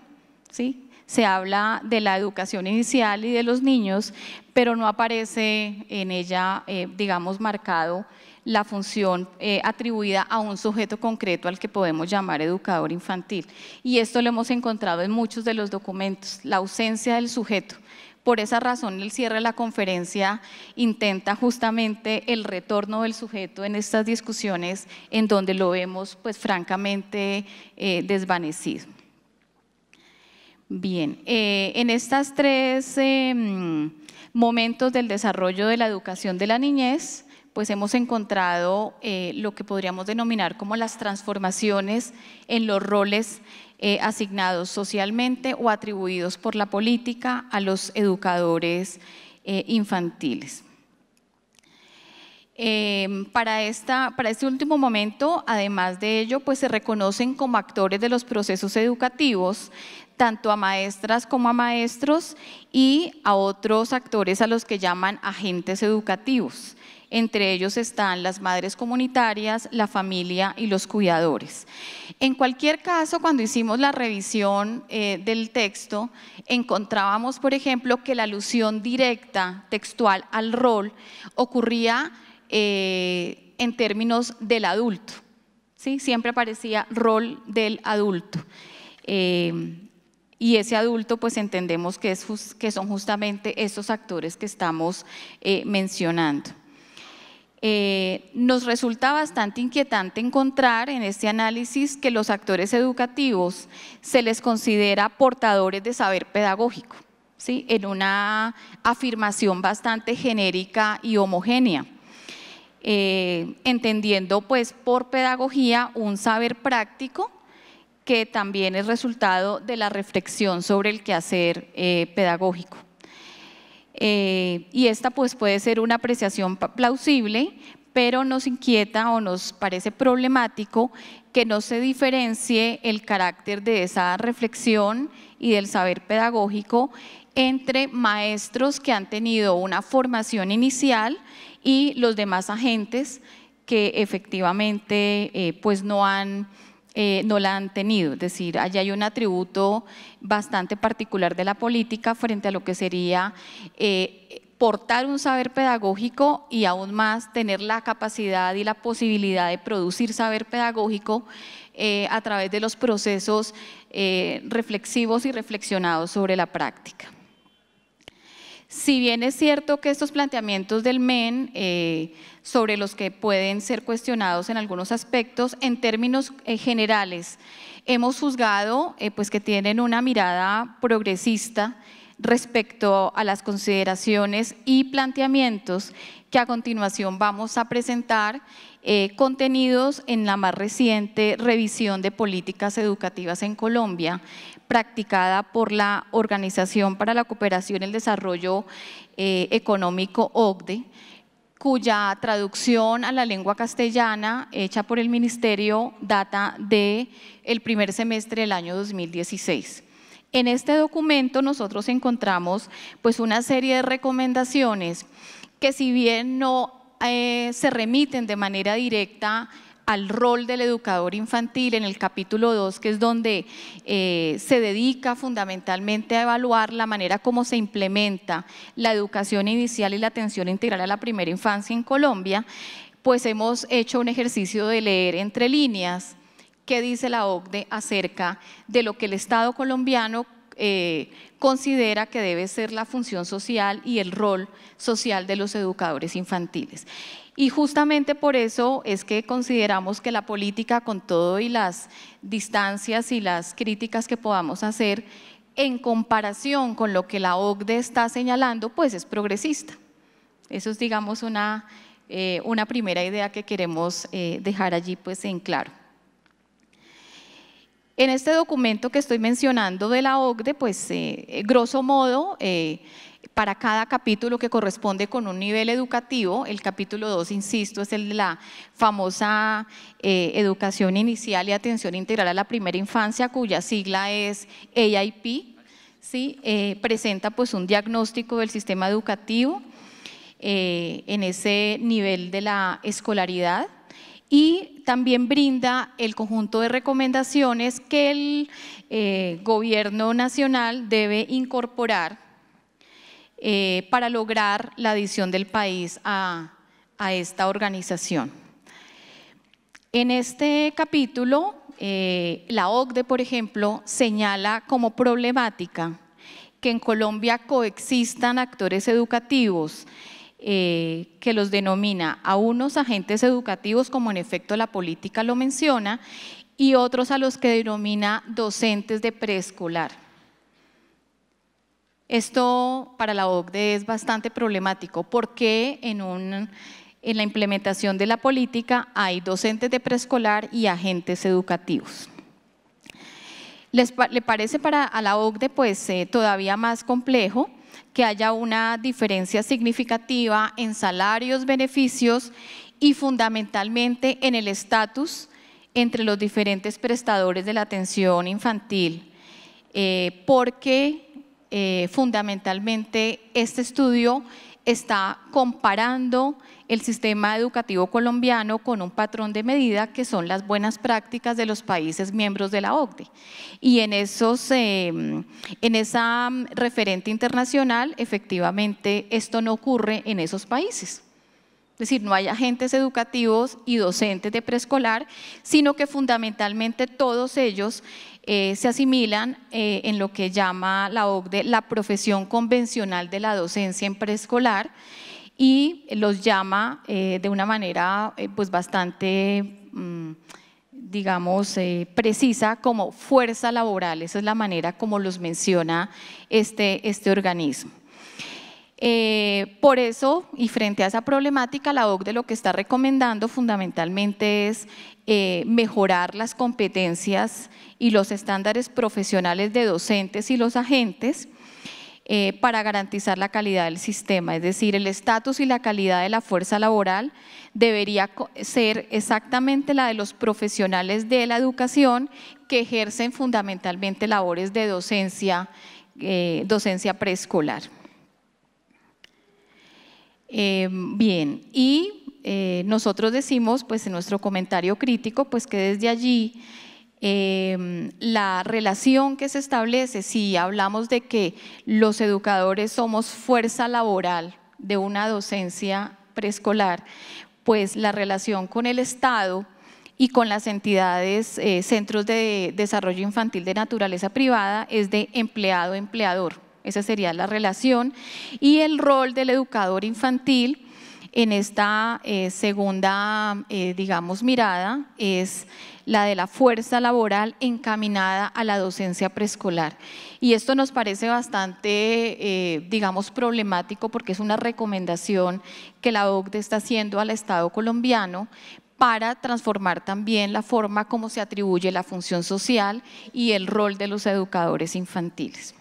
¿sí? Se habla de la educación inicial y de los niños, pero no aparece en ella, eh, digamos, marcado la función eh, atribuida a un sujeto concreto al que podemos llamar educador infantil. Y esto lo hemos encontrado en muchos de los documentos, la ausencia del sujeto. Por esa razón, el cierre de la conferencia intenta justamente el retorno del sujeto en estas discusiones en donde lo vemos, pues francamente, eh, desvanecido. Bien, eh, en estos tres em, momentos del desarrollo de la educación de la niñez, pues hemos encontrado eh, lo que podríamos denominar como las transformaciones en los roles eh, asignados socialmente o atribuidos por la política a los educadores eh, infantiles. para, para este último momento, además de ello, pues se reconocen como actores de los procesos educativos, tanto a maestras como a maestros y a otros actores a los que llaman agentes educativos. Entre ellos están las madres comunitarias, la familia y los cuidadores. En cualquier caso, cuando hicimos la revisión eh, del texto, encontrábamos, por ejemplo, que la alusión directa textual al rol ocurría eh, en términos del adulto. ¿sí? Siempre aparecía rol del adulto. Eh, y ese adulto pues entendemos que, son justamente estos actores que estamos mencionando. Eh, nos resulta bastante inquietante encontrar en este análisis que los actores educativos se les considera portadores de saber pedagógico, ¿sí? en una afirmación bastante genérica y homogénea. Eh, entendiendo pues por pedagogía un saber práctico que también es resultado de la reflexión sobre el quehacer eh, pedagógico. Eh, y esta pues puede ser una apreciación plausible, pero nos inquieta o nos parece problemático que no se diferencie el carácter de esa reflexión y del saber pedagógico entre maestros que han tenido una formación inicial y los demás agentes que efectivamente eh, pues no han eh, no la han tenido. Es decir, allá hay un atributo bastante particular de la política frente a lo que sería eh, portar un saber pedagógico y aún más tener la capacidad y la posibilidad de producir saber pedagógico eh, a través de los procesos reflexivos y reflexionados sobre la práctica. Si bien es cierto que estos planteamientos del MEN, eh, sobre los que pueden ser cuestionados en algunos aspectos, en términos eh, generales, hemos juzgado eh, pues que tienen una mirada progresista respecto a las consideraciones y planteamientos que a continuación vamos a presentar eh, contenidos en la más reciente revisión de políticas educativas en Colombia, practicada por la Organización para la Cooperación y el Desarrollo eh, Económico, OCDE, cuya traducción a la lengua castellana hecha por el Ministerio data del el primer semestre del año 2016. En este documento nosotros encontramos pues una serie de recomendaciones que si bien no eh, se remiten de manera directa al rol del educador infantil en el capítulo 2, que es donde eh, se dedica fundamentalmente a evaluar la manera como se implementa la educación inicial y la atención integral a la primera infancia en Colombia, pues hemos hecho un ejercicio de leer entre líneas qué dice la OCDE acerca de lo que el Estado colombiano eh, considera que debe ser la función social y el rol social de los educadores infantiles. Y justamente por eso es que consideramos que la política, con todo y las distancias y las críticas que podamos hacer, en comparación con lo que la OCDE está señalando, pues es progresista. Eso es, digamos, una, eh, una primera idea que queremos eh, dejar allí pues, en claro. En este documento que estoy mencionando de la OCDE, pues eh, eh, grosso modo, eh, para cada capítulo que corresponde con un nivel educativo, el capítulo 2, insisto, es el de la famosa educación inicial y atención integral a la primera infancia, cuya sigla es AIP, ¿sí? presenta pues un diagnóstico del sistema educativo en ese nivel de la escolaridad y también brinda el conjunto de recomendaciones que el eh, gobierno nacional debe incorporar eh, para lograr la adición del país a, esta organización. En este capítulo, eh, la OCDE, por ejemplo, señala como problemática que en Colombia coexistan actores educativos eh, que los denomina a unos agentes educativos, como en efecto la política lo menciona, y otros a los que denomina docentes de preescolar. Esto para la OCDE es bastante problemático porque en, la implementación de la política hay docentes de preescolar y agentes educativos. ¿Le parece para a la OCDE pues eh, todavía más complejo? que haya una diferencia significativa en salarios, beneficios y fundamentalmente en el estatus entre los diferentes prestadores de la atención infantil, eh, porque eh, fundamentalmente este estudio está comparando el sistema educativo colombiano con un patrón de medida que son las buenas prácticas de los países miembros de la OCDE. Y en, esos, eh, en esa mm, referente internacional, efectivamente, esto no ocurre en esos países. Es decir, no hay agentes educativos y docentes de preescolar, sino que fundamentalmente todos ellos eh, se asimilan eh, en lo que llama la OCDE la profesión convencional de la docencia en preescolar, y los llama eh, de una manera eh, pues bastante, mm, digamos, eh, precisa como fuerza laboral. Esa es la manera como los menciona este, este organismo. por eso, y frente a esa problemática, la OCDE lo que está recomendando fundamentalmente es mejorar las competencias y los estándares profesionales de docentes y los agentes, eh, para garantizar la calidad del sistema. Es decir, el estatus y la calidad de la fuerza laboral debería ser exactamente la de los profesionales de la educación que ejercen fundamentalmente labores de docencia, eh, docencia preescolar. Eh, bien, y nosotros decimos pues en nuestro comentario crítico pues que desde allí Em, la relación que se establece, si hablamos de que los educadores somos fuerza laboral de una docencia preescolar, pues la relación con el Estado y con las entidades, eh, centros de desarrollo infantil de naturaleza privada es de empleado-empleador. Esa sería la relación. Y el rol del educador infantil en esta eh, segunda, eh, digamos, mirada es la de la fuerza laboral encaminada a la docencia preescolar. Y esto nos parece bastante, eh, digamos, problemático porque es una recomendación que la OCDE está haciendo al Estado colombiano, para transformar también la forma como se atribuye la función social y el rol de los educadores infantiles.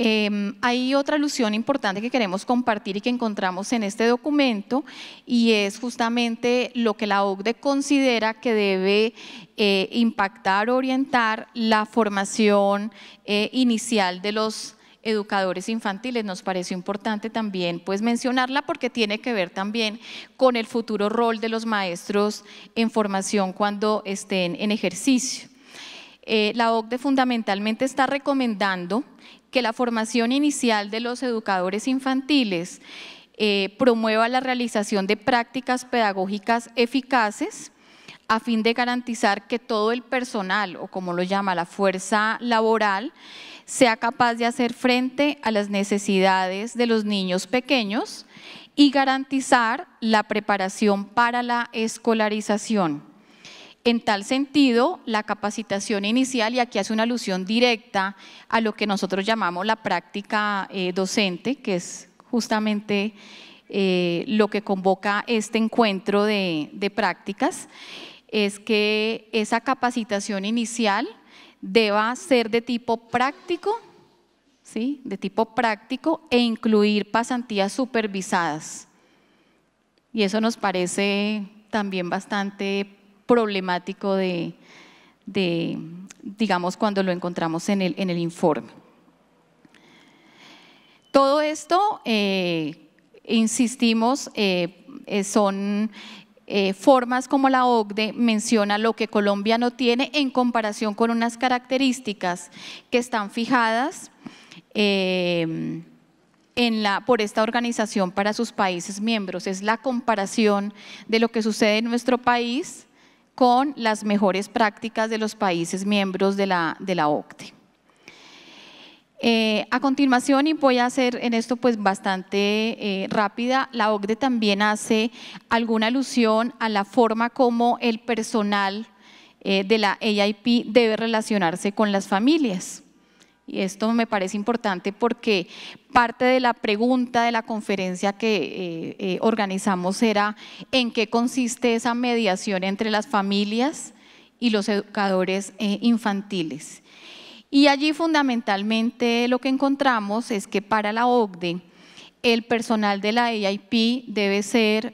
Em, hay otra alusión importante que queremos compartir y que encontramos en este documento y es justamente lo que la OCDE considera que debe eh, impactar, orientar la formación eh, inicial de los educadores infantiles. Nos pareció importante también pues, mencionarla porque tiene que ver también con el futuro rol de los maestros en formación cuando estén en ejercicio. Eh, la OCDE fundamentalmente está recomendando que la formación inicial de los educadores infantiles eh, promueva la realización de prácticas pedagógicas eficaces a fin de garantizar que todo el personal, o como lo llama la fuerza laboral, sea capaz de hacer frente a las necesidades de los niños pequeños y garantizar la preparación para la escolarización. En tal sentido, la capacitación inicial, y aquí hace una alusión directa a lo que nosotros llamamos la práctica eh, docente, que es justamente eh, lo que convoca este encuentro de, de prácticas, es que esa capacitación inicial deba ser de tipo práctico, ¿sí? de tipo práctico e incluir pasantías supervisadas. Y eso nos parece también bastante problemático de, digamos, cuando lo encontramos en el, informe. Todo esto, eh, insistimos, eh, eh, son formas como la OCDE menciona lo que Colombia no tiene en comparación con unas características que están fijadas en la, por esta organización para sus países miembros. Es la comparación de lo que sucede en nuestro país con las mejores prácticas de los países miembros de la, OCDE. E. Eh, a continuación, y voy a hacer en esto pues bastante eh, rápida, la OCDE también hace alguna alusión a la forma como el personal eh, de la AIP debe relacionarse con las familias. Y esto me parece importante porque parte de la pregunta de la conferencia que eh, eh, organizamos era en qué consiste esa mediación entre las familias y los educadores eh, infantiles. Y allí fundamentalmente lo que encontramos es que para la OCDE el personal de la EIP debe ser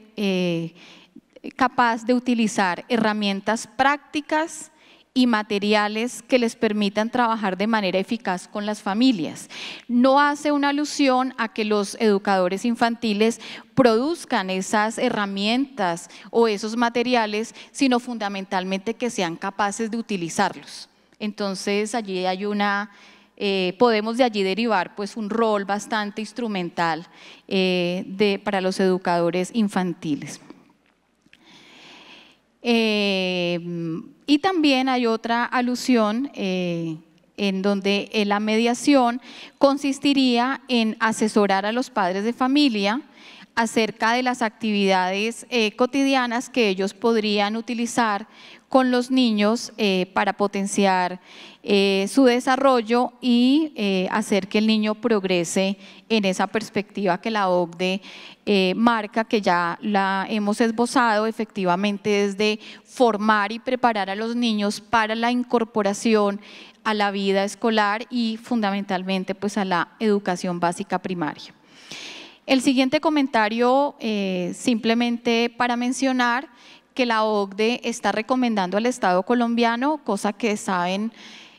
capaz de utilizar herramientas prácticas, y materiales que les permitan trabajar de manera eficaz con las familias. No hace una alusión a que los educadores infantiles produzcan esas herramientas o esos materiales, sino fundamentalmente que sean capaces de utilizarlos. Entonces allí hay una, eh, podemos de allí derivar pues un rol bastante instrumental eh, para los educadores infantiles. Eh, y también hay otra alusión eh, en donde la mediación consistiría en asesorar a los padres de familia acerca de las actividades eh, cotidianas que ellos podrían utilizar con los niños eh, para potenciar eh, su desarrollo y eh, hacer que el niño progrese en esa perspectiva que la OCDE marca, que ya la hemos esbozado efectivamente desde formar y preparar a los niños para la incorporación a la vida escolar y fundamentalmente pues a la educación básica primaria. El siguiente comentario, simplemente para mencionar, que la OCDE está recomendando al Estado colombiano, cosa que saben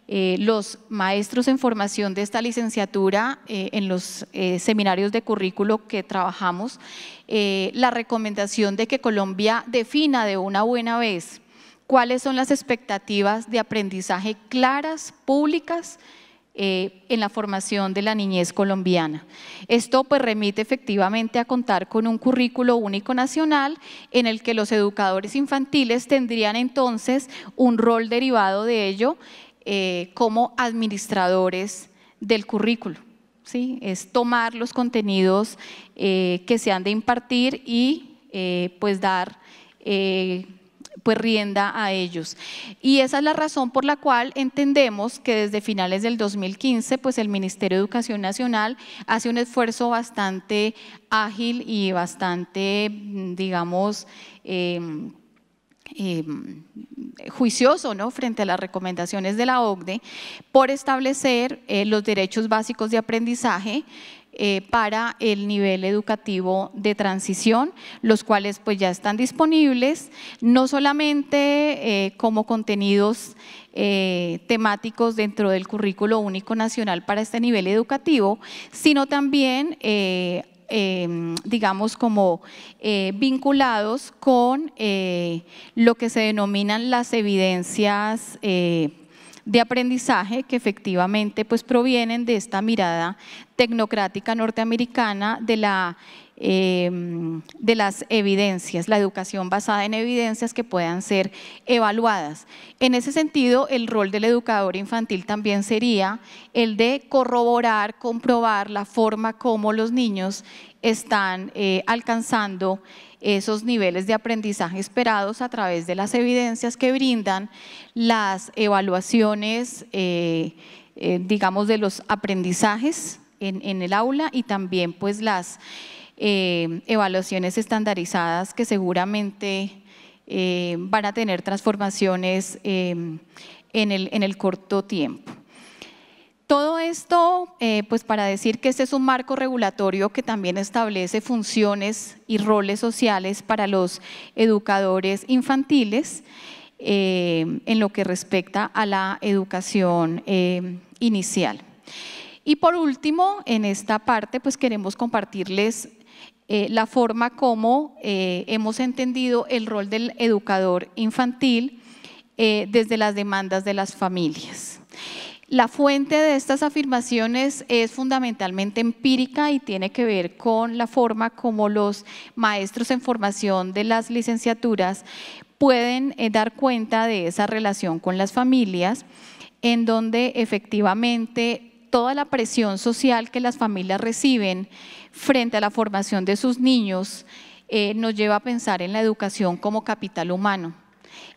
eh, los maestros en formación de esta licenciatura eh, en los eh, seminarios de currículo que trabajamos, la recomendación de que Colombia defina de una buena vez cuáles son las expectativas de aprendizaje claras, públicas, eh, en la formación de la niñez colombiana. Esto pues remite efectivamente a contar con un currículo único nacional en el que los educadores infantiles tendrían entonces un rol derivado de ello eh, como administradores del currículo. ¿sí? Es tomar los contenidos eh, que se han de impartir y pues dar pues rienda a ellos. Y esa es la razón por la cual entendemos que desde finales del 2015, pues el Ministerio de Educación Nacional hace un esfuerzo bastante ágil y bastante, digamos, em, em, juicioso ¿no? frente a las recomendaciones de la OCDE por establecer eh, los derechos básicos de aprendizaje eh, para el nivel educativo de transición, los cuales pues ya están disponibles, no solamente eh, como contenidos eh, temáticos dentro del currículo único nacional para este nivel educativo, sino también em, digamos, como vinculados con lo que se denominan las evidencias de aprendizaje que efectivamente pues provienen de esta mirada tecnocrática norteamericana de la Em, de las evidencias, la educación basada en evidencias que puedan ser evaluadas. En ese sentido, el rol del educador infantil también sería el de corroborar, comprobar la forma como los niños están eh, alcanzando esos niveles de aprendizaje esperados a través de las evidencias que brindan las evaluaciones, eh, eh, digamos, de los aprendizajes en el aula y también pues las eh, evaluaciones estandarizadas que seguramente eh, van a tener transformaciones em, en el, corto tiempo. Todo esto, eh, pues para decir que este es un marco regulatorio que también establece funciones y roles sociales para los educadores infantiles em, en lo que respecta a la educación em, inicial. Y por último, en esta parte, pues queremos compartirles eh, la forma como eh, hemos entendido el rol del educador infantil eh, desde las demandas de las familias. La fuente de estas afirmaciones es fundamentalmente empírica y tiene que ver con la forma como los maestros en formación de las licenciaturas pueden dar cuenta de esa relación con las familias, en donde efectivamente toda la presión social que las familias reciben frente a la formación de sus niños eh, nos lleva a pensar en la educación como capital humano.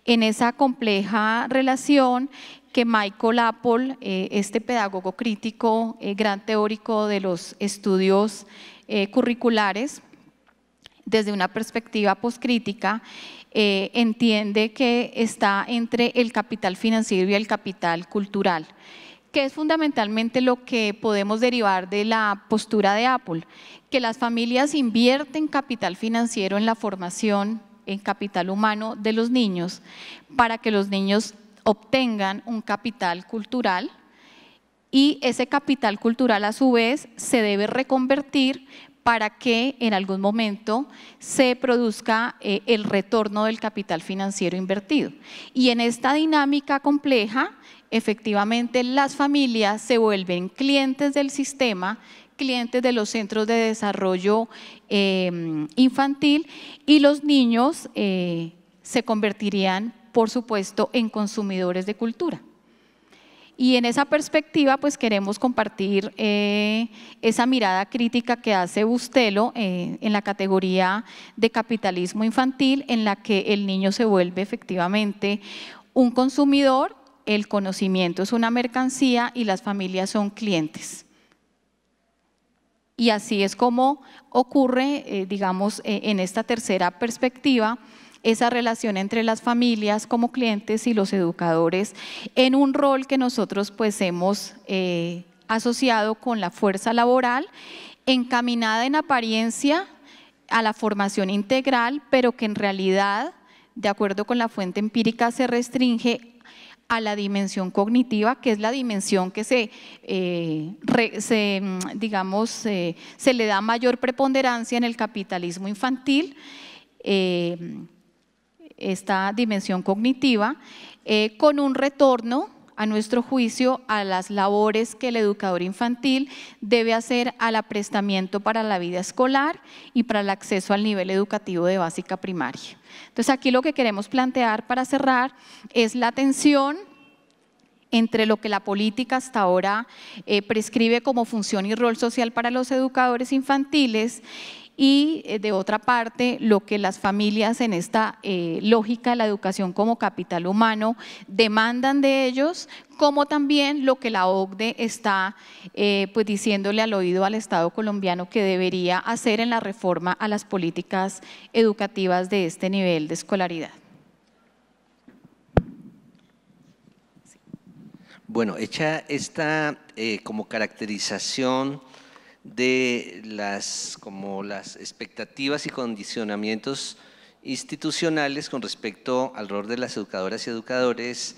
En esa compleja relación que Michael Apple, eh, este pedagogo crítico, eh, gran teórico de los estudios curriculares, desde una perspectiva postcrítica, entiende que está entre el capital financiero y el capital cultural que es fundamentalmente lo que podemos derivar de la postura de Apple, que las familias invierten capital financiero en la formación, en capital humano de los niños, para que los niños obtengan un capital cultural y ese capital cultural a su vez se debe reconvertir para que en algún momento se produzca eh, el retorno del capital financiero invertido. Y en esta dinámica compleja efectivamente las familias se vuelven clientes del sistema, clientes de los centros de desarrollo em, infantil y los niños eh, se convertirían, por supuesto, en consumidores de cultura. Y en esa perspectiva, pues queremos compartir eh, esa mirada crítica que hace Bustelo eh, en la categoría de capitalismo infantil, en la que el niño se vuelve efectivamente un consumidor el conocimiento es una mercancía y las familias son clientes. Y así es como ocurre, eh, digamos, eh, en esta tercera perspectiva, esa relación entre las familias como clientes y los educadores en un rol que nosotros pues hemos eh, asociado con la fuerza laboral, encaminada en apariencia a la formación integral, pero que en realidad, de acuerdo con la fuente empírica, se restringe a la dimensión cognitiva, que es la dimensión que se, eh, mm, digamos, eh, se le da mayor preponderancia en el capitalismo infantil, eh, esta dimensión cognitiva, con un retorno a nuestro juicio, a las labores que el educador infantil debe hacer al aprestamiento para la vida escolar y para el acceso al nivel educativo de básica primaria. Entonces aquí lo que queremos plantear para cerrar es la tensión entre lo que la política hasta ahora eh, prescribe como función y rol social para los educadores infantiles y eh, de otra parte lo que las familias en esta eh, lógica de la educación como capital humano demandan de ellos, como también lo que la OCDE está eh, pues diciéndole al oído al Estado colombiano que debería hacer en la reforma a las políticas educativas de este nivel de escolaridad. Bueno, hecha esta como caracterización de las, como las expectativas y condicionamientos institucionales con respecto al rol de las educadoras y educadores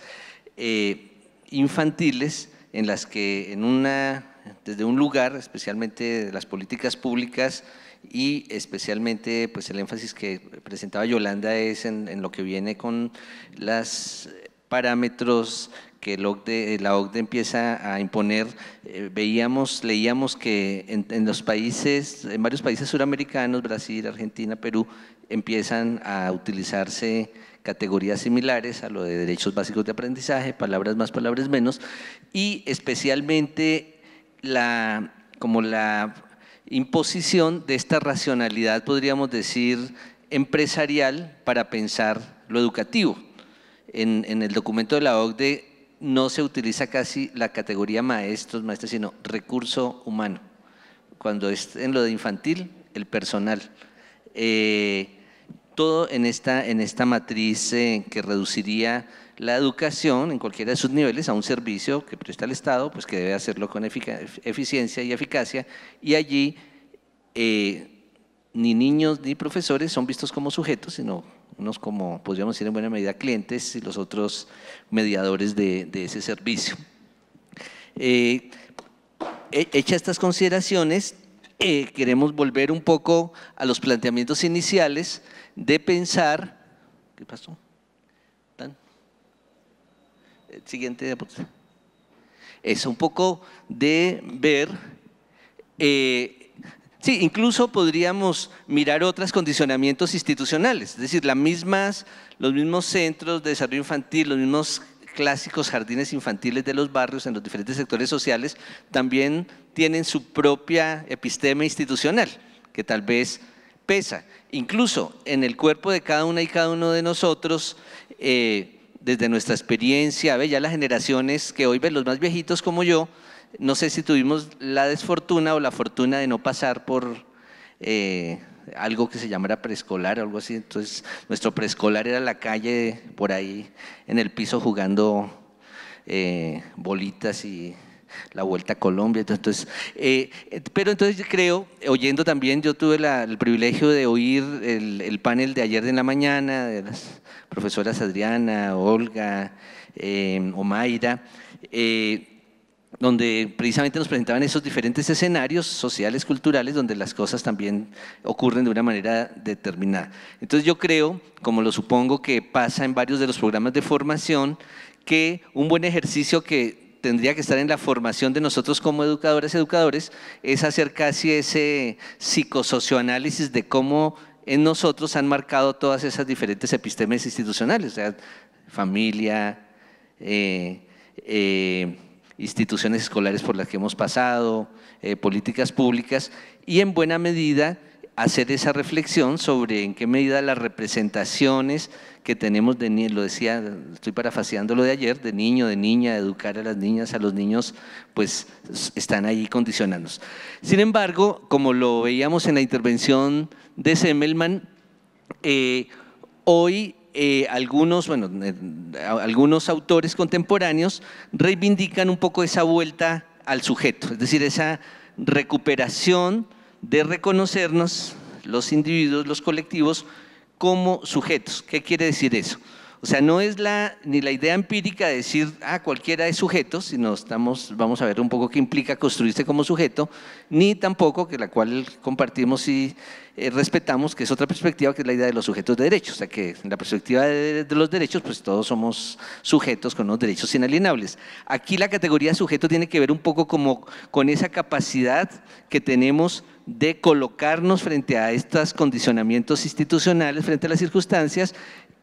eh, infantiles en las que en una, desde un lugar, especialmente de las políticas públicas y especialmente pues el énfasis que presentaba Yolanda es en lo que viene con las parámetros que e, la OCDE empieza a imponer, eh, veíamos, leíamos que en, los países, en varios países suramericanos, Brasil, Argentina, Perú, empiezan a utilizarse categorías similares a lo de derechos básicos de aprendizaje, palabras más, palabras menos, y especialmente como la imposición de esta racionalidad, podríamos decir, empresarial para pensar lo educativo en, el documento de la OCDE no se utiliza casi la categoría maestros, maestras, sino recurso humano. Cuando es en lo de infantil, el personal. Eh, todo en esta, en esta matriz eh, que reduciría la educación en cualquiera de sus niveles a un servicio que presta el Estado, pues que debe hacerlo con eficiencia y eficacia, y allí eh, ni niños ni profesores son vistos como sujetos, sino unos como podríamos pues, decir en buena medida clientes y los otros mediadores de, ese servicio. Eh, hechas estas consideraciones, eh, queremos volver un poco a los planteamientos iniciales de pensar, ¿qué pasó? ¿Tan? El eh, siguiente Es un poco de ver eh, Sí, incluso podríamos mirar otros condicionamientos institucionales, es decir, las mismas, los mismos centros de desarrollo infantil, los mismos clásicos jardines infantiles de los barrios en los diferentes sectores sociales también tienen su propia epistema institucional, que tal vez pesa. Incluso en el cuerpo de cada una y cada uno de nosotros, eh, desde nuestra experiencia, ya las generaciones que hoy ven los más viejitos como yo, no sé si tuvimos la desfortuna o la fortuna de no pasar por eh, algo que se llamara preescolar o algo así. Entonces, nuestro preescolar era la calle por ahí en el piso jugando eh, bolitas y la vuelta a Colombia. Entonces, eh, pero entonces creo, oyendo también, yo tuve el privilegio de oír el, panel de ayer de la mañana de las profesoras Adriana, Olga, eh, Omaira donde precisamente nos presentaban esos diferentes escenarios sociales, culturales, donde las cosas también ocurren de una manera determinada. Entonces yo creo, como lo supongo que pasa en varios de los programas de formación, que un buen ejercicio que tendría que estar en la formación de nosotros como educadores y educadores es hacer casi ese psicosocioanálisis de cómo en nosotros han marcado todas esas diferentes epistemes institucionales, o sea, familia, eh, eh, instituciones escolares por las que hemos pasado, eh, políticas públicas y en buena medida hacer esa reflexión sobre en qué medida las representaciones que tenemos de lo decía, estoy parafaseando lo de ayer, de niño, de niña, educar a las niñas, a los niños, pues están ahí condicionándonos. Sin embargo, como lo veíamos en la intervención de Semmelman, eh, hoy eh, algunos, bueno, eh, algunos autores contemporáneos reivindican un poco esa vuelta al sujeto, es decir, esa recuperación de reconocernos los individuos, los colectivos, como sujetos. ¿Qué quiere decir eso? O sea, no es la, ni la idea empírica de decir, ah, cualquiera es sujeto, sino estamos, vamos a ver un poco qué implica construirse como sujeto, ni tampoco, que la cual compartimos y eh, respetamos, que es otra perspectiva, que es la idea de los sujetos de derechos. O sea, que en la perspectiva de, los derechos, pues todos somos sujetos con unos derechos inalienables. Aquí la categoría sujeto tiene que ver un poco como con esa capacidad que tenemos de colocarnos frente a estos condicionamientos institucionales, frente a las circunstancias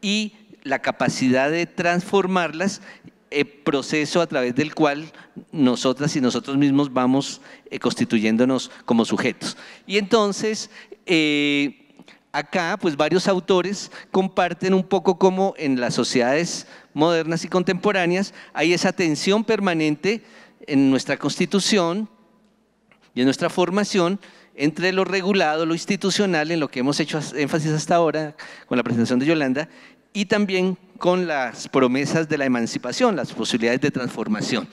y la capacidad de transformarlas, eh, proceso a través del cual nosotras y nosotros mismos vamos eh, constituyéndonos como sujetos. Y entonces, eh, acá, pues varios autores comparten un poco cómo en las sociedades modernas y contemporáneas hay esa tensión permanente en nuestra constitución y en nuestra formación entre lo regulado, lo institucional, en lo que hemos hecho énfasis hasta ahora con la presentación de Yolanda, y también con las promesas de la emancipación, las posibilidades de transformación.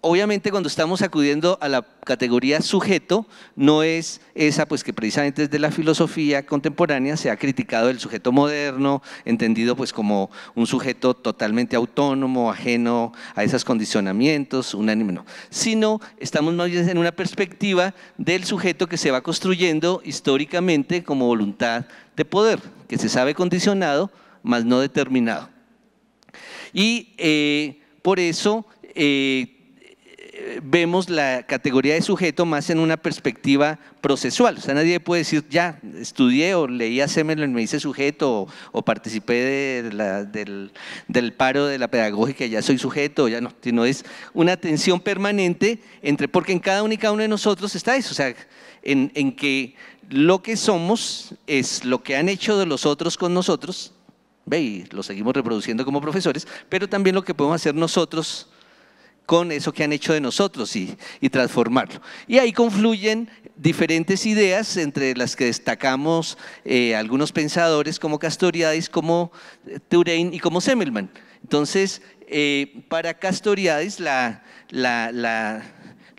Obviamente cuando estamos acudiendo a la categoría sujeto, no es esa pues que precisamente desde la filosofía contemporánea se ha criticado el sujeto moderno, entendido pues como un sujeto totalmente autónomo, ajeno a esos condicionamientos, unánime, no. Sino estamos más bien en una perspectiva del sujeto que se va construyendo históricamente como voluntad de poder, que se sabe condicionado, más no determinado. Y eh, por eso eh, vemos la categoría de sujeto más en una perspectiva procesual. O sea, nadie puede decir, ya, estudié o leí a y me hice sujeto o, participé del, paro de la pedagógica, ya soy sujeto, ya no, sino es una tensión permanente entre, porque en cada uno uno de nosotros está eso, o sea, en, en que lo que somos es lo que han hecho de los otros con nosotros, y lo seguimos reproduciendo como profesores, pero también lo que podemos hacer nosotros con eso que han hecho de nosotros y, transformarlo. Y ahí confluyen diferentes ideas, entre las que destacamos eh, algunos pensadores como Castoriadis, como Touraine y como Semmelman. Entonces, eh, para Castoriadis, la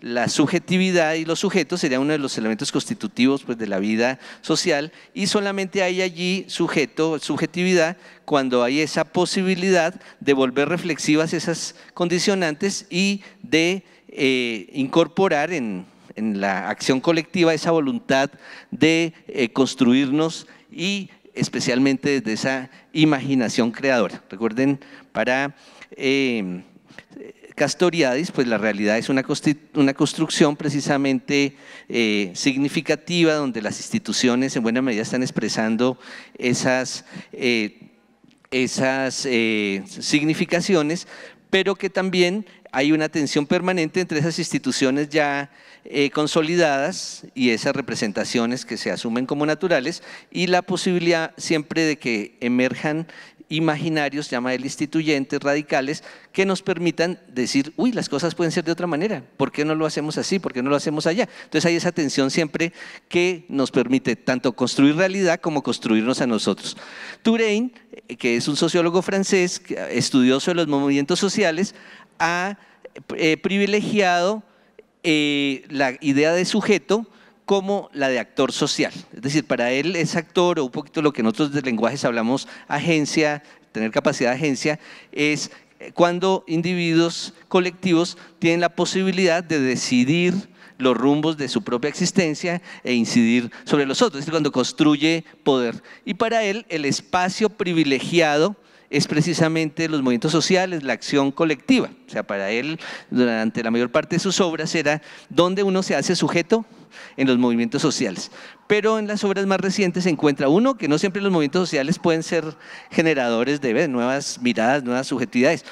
la subjetividad y los sujetos sería uno de los elementos constitutivos pues, de la vida social y solamente hay allí sujeto, subjetividad, cuando hay esa posibilidad de volver reflexivas esas condicionantes y de eh, incorporar en, la acción colectiva esa voluntad de eh, construirnos y especialmente desde esa imaginación creadora. Recuerden, para... Eh, Castoriadis, pues la realidad es una, una construcción precisamente eh, significativa donde las instituciones en buena medida están expresando esas, eh, esas eh, significaciones, pero que también hay una tensión permanente entre esas instituciones ya consolidadas y esas representaciones que se asumen como naturales y la posibilidad siempre de que emerjan imaginarios, llama el instituyentes, radicales, que nos permitan decir, uy, las cosas pueden ser de otra manera, ¿por qué no lo hacemos así? ¿Por qué no lo hacemos allá? Entonces hay esa tensión siempre que nos permite tanto construir realidad como construirnos a nosotros. Touraine, que es un sociólogo francés, estudioso de los movimientos sociales, ha eh, privilegiado eh, la idea de sujeto, como la de actor social. Es decir, para él es actor o un poquito lo que nosotros de lenguajes hablamos, agencia, tener capacidad de agencia, es cuando individuos colectivos tienen la posibilidad de decidir los rumbos de su propia existencia e incidir sobre los otros, es cuando construye poder. Y para él el espacio privilegiado es precisamente los movimientos sociales, la acción colectiva. O sea, para él, durante la mayor parte de sus obras, era donde uno se hace sujeto en los movimientos sociales. Pero en las obras más recientes se encuentra uno que no siempre los movimientos sociales pueden ser generadores de nuevas miradas, nuevas subjetividades.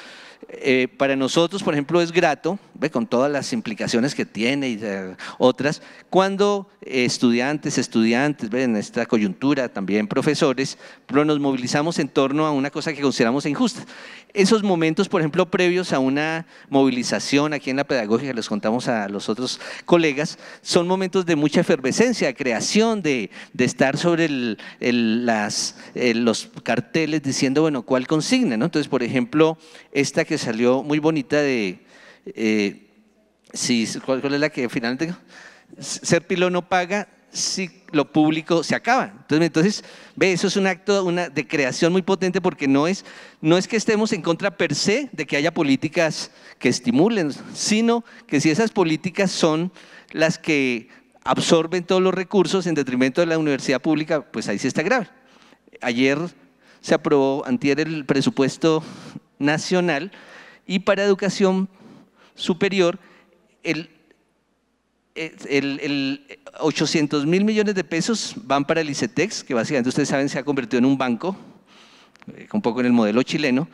Eh, para nosotros, por ejemplo, es grato, ¿ve? con todas las implicaciones que tiene y eh, otras, cuando eh, estudiantes, estudiantes, ¿ve? en esta coyuntura también profesores, nos movilizamos en torno a una cosa que consideramos injusta. Esos momentos, por ejemplo, previos a una movilización aquí en la pedagógica, los contamos a los otros colegas, son momentos de mucha efervescencia, creación, de, estar sobre las, los carteles diciendo, bueno, ¿cuál consigna? Entonces, por ejemplo, esta que salió muy bonita de, eh, si, ¿cuál, es la que finalmente? Ser pilón no paga si lo público se acaba. Entonces, entonces ve, eso es un acto una, de creación muy potente porque no es, no es que estemos en contra per se de que haya políticas que estimulen, sino que si esas políticas son las que absorben todos los recursos en detrimento de la universidad pública, pues ahí sí está grave. Ayer se aprobó, antier, el presupuesto nacional y para educación superior el, 800 eh, mil millones de pesos van para el ICETEX, que básicamente ustedes saben se ha convertido en un banco, eh, un poco en el modelo chileno,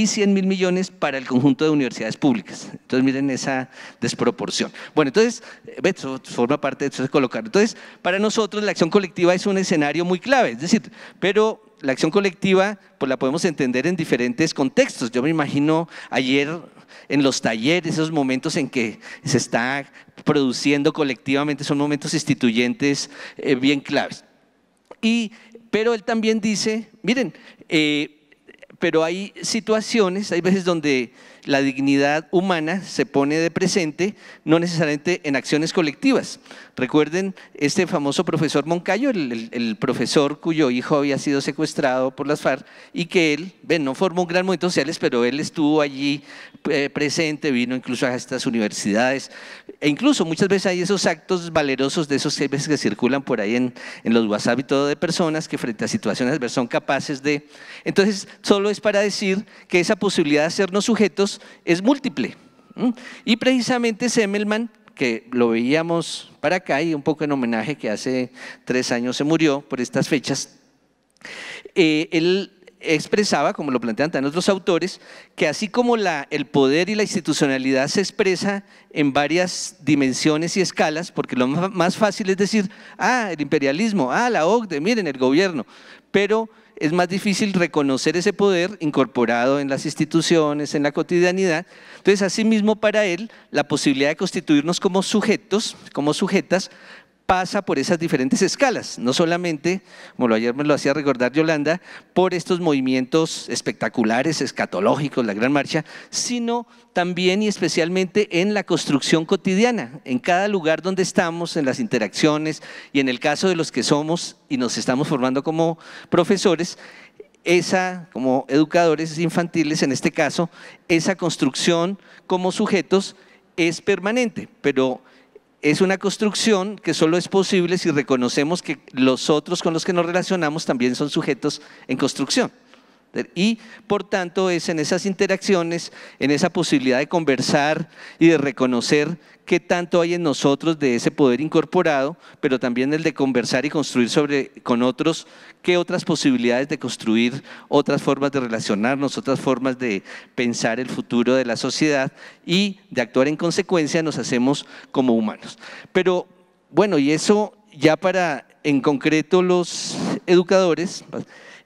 y 100 mil millones para el conjunto de universidades públicas. Entonces miren esa desproporción. Bueno, entonces, eh, eso forma parte de eso de colocar. Entonces, para nosotros la acción colectiva es un escenario muy clave, es decir, pero la acción colectiva pues la podemos entender en diferentes contextos. Yo me imagino ayer en los talleres, esos momentos en que se está produciendo colectivamente, son momentos instituyentes eh, bien claves. Y, pero él también dice, miren, eh, pero hay situaciones, hay veces donde la dignidad humana se pone de presente, no necesariamente en acciones colectivas. Recuerden este famoso profesor Moncayo, el, profesor cuyo hijo había sido secuestrado por las FARC y que él, ven, no formó un gran movimiento social, pero él estuvo allí eh, presente, vino incluso a estas universidades. E incluso muchas veces hay esos actos valerosos de esos que circulan por ahí en, en los WhatsApp y todo de personas que frente a situaciones adversas son capaces de... Entonces, solo es para decir que esa posibilidad de hacernos sujetos es múltiple. Y precisamente Semmelman, que lo veíamos para acá y un poco en homenaje que hace tres años se murió por estas fechas, eh, él expresaba, como lo plantean también otros autores, que así como el poder y la institucionalidad se expresa en varias dimensiones y escalas, porque lo más fácil es decir, ah, el imperialismo, ah, la OCDE, miren, el gobierno, pero es más difícil reconocer ese poder incorporado en las instituciones, en la cotidianidad. Entonces, asimismo, para él, la posibilidad de constituirnos como sujetos, como sujetas, pasa por esas diferentes escalas, no solamente, como ayer me lo hacía recordar Yolanda, por estos movimientos espectaculares, escatológicos, la Gran Marcha, sino también y especialmente en la construcción cotidiana, en cada lugar donde estamos, en las interacciones y en el caso de los que somos y nos estamos formando como profesores, esa, como educadores infantiles en este caso, esa construcción como sujetos es permanente, pero es una construcción que solo es posible si reconocemos que los otros con los que nos relacionamos también son sujetos en construcción. Y por tanto es en esas interacciones, en esa posibilidad de conversar y de reconocer qué tanto hay en nosotros de ese poder incorporado, pero también el de conversar y construir sobre, con otros, qué otras posibilidades de construir otras formas de relacionarnos, otras formas de pensar el futuro de la sociedad y de actuar en consecuencia nos hacemos como humanos. Pero bueno, y eso ya para en concreto los educadores,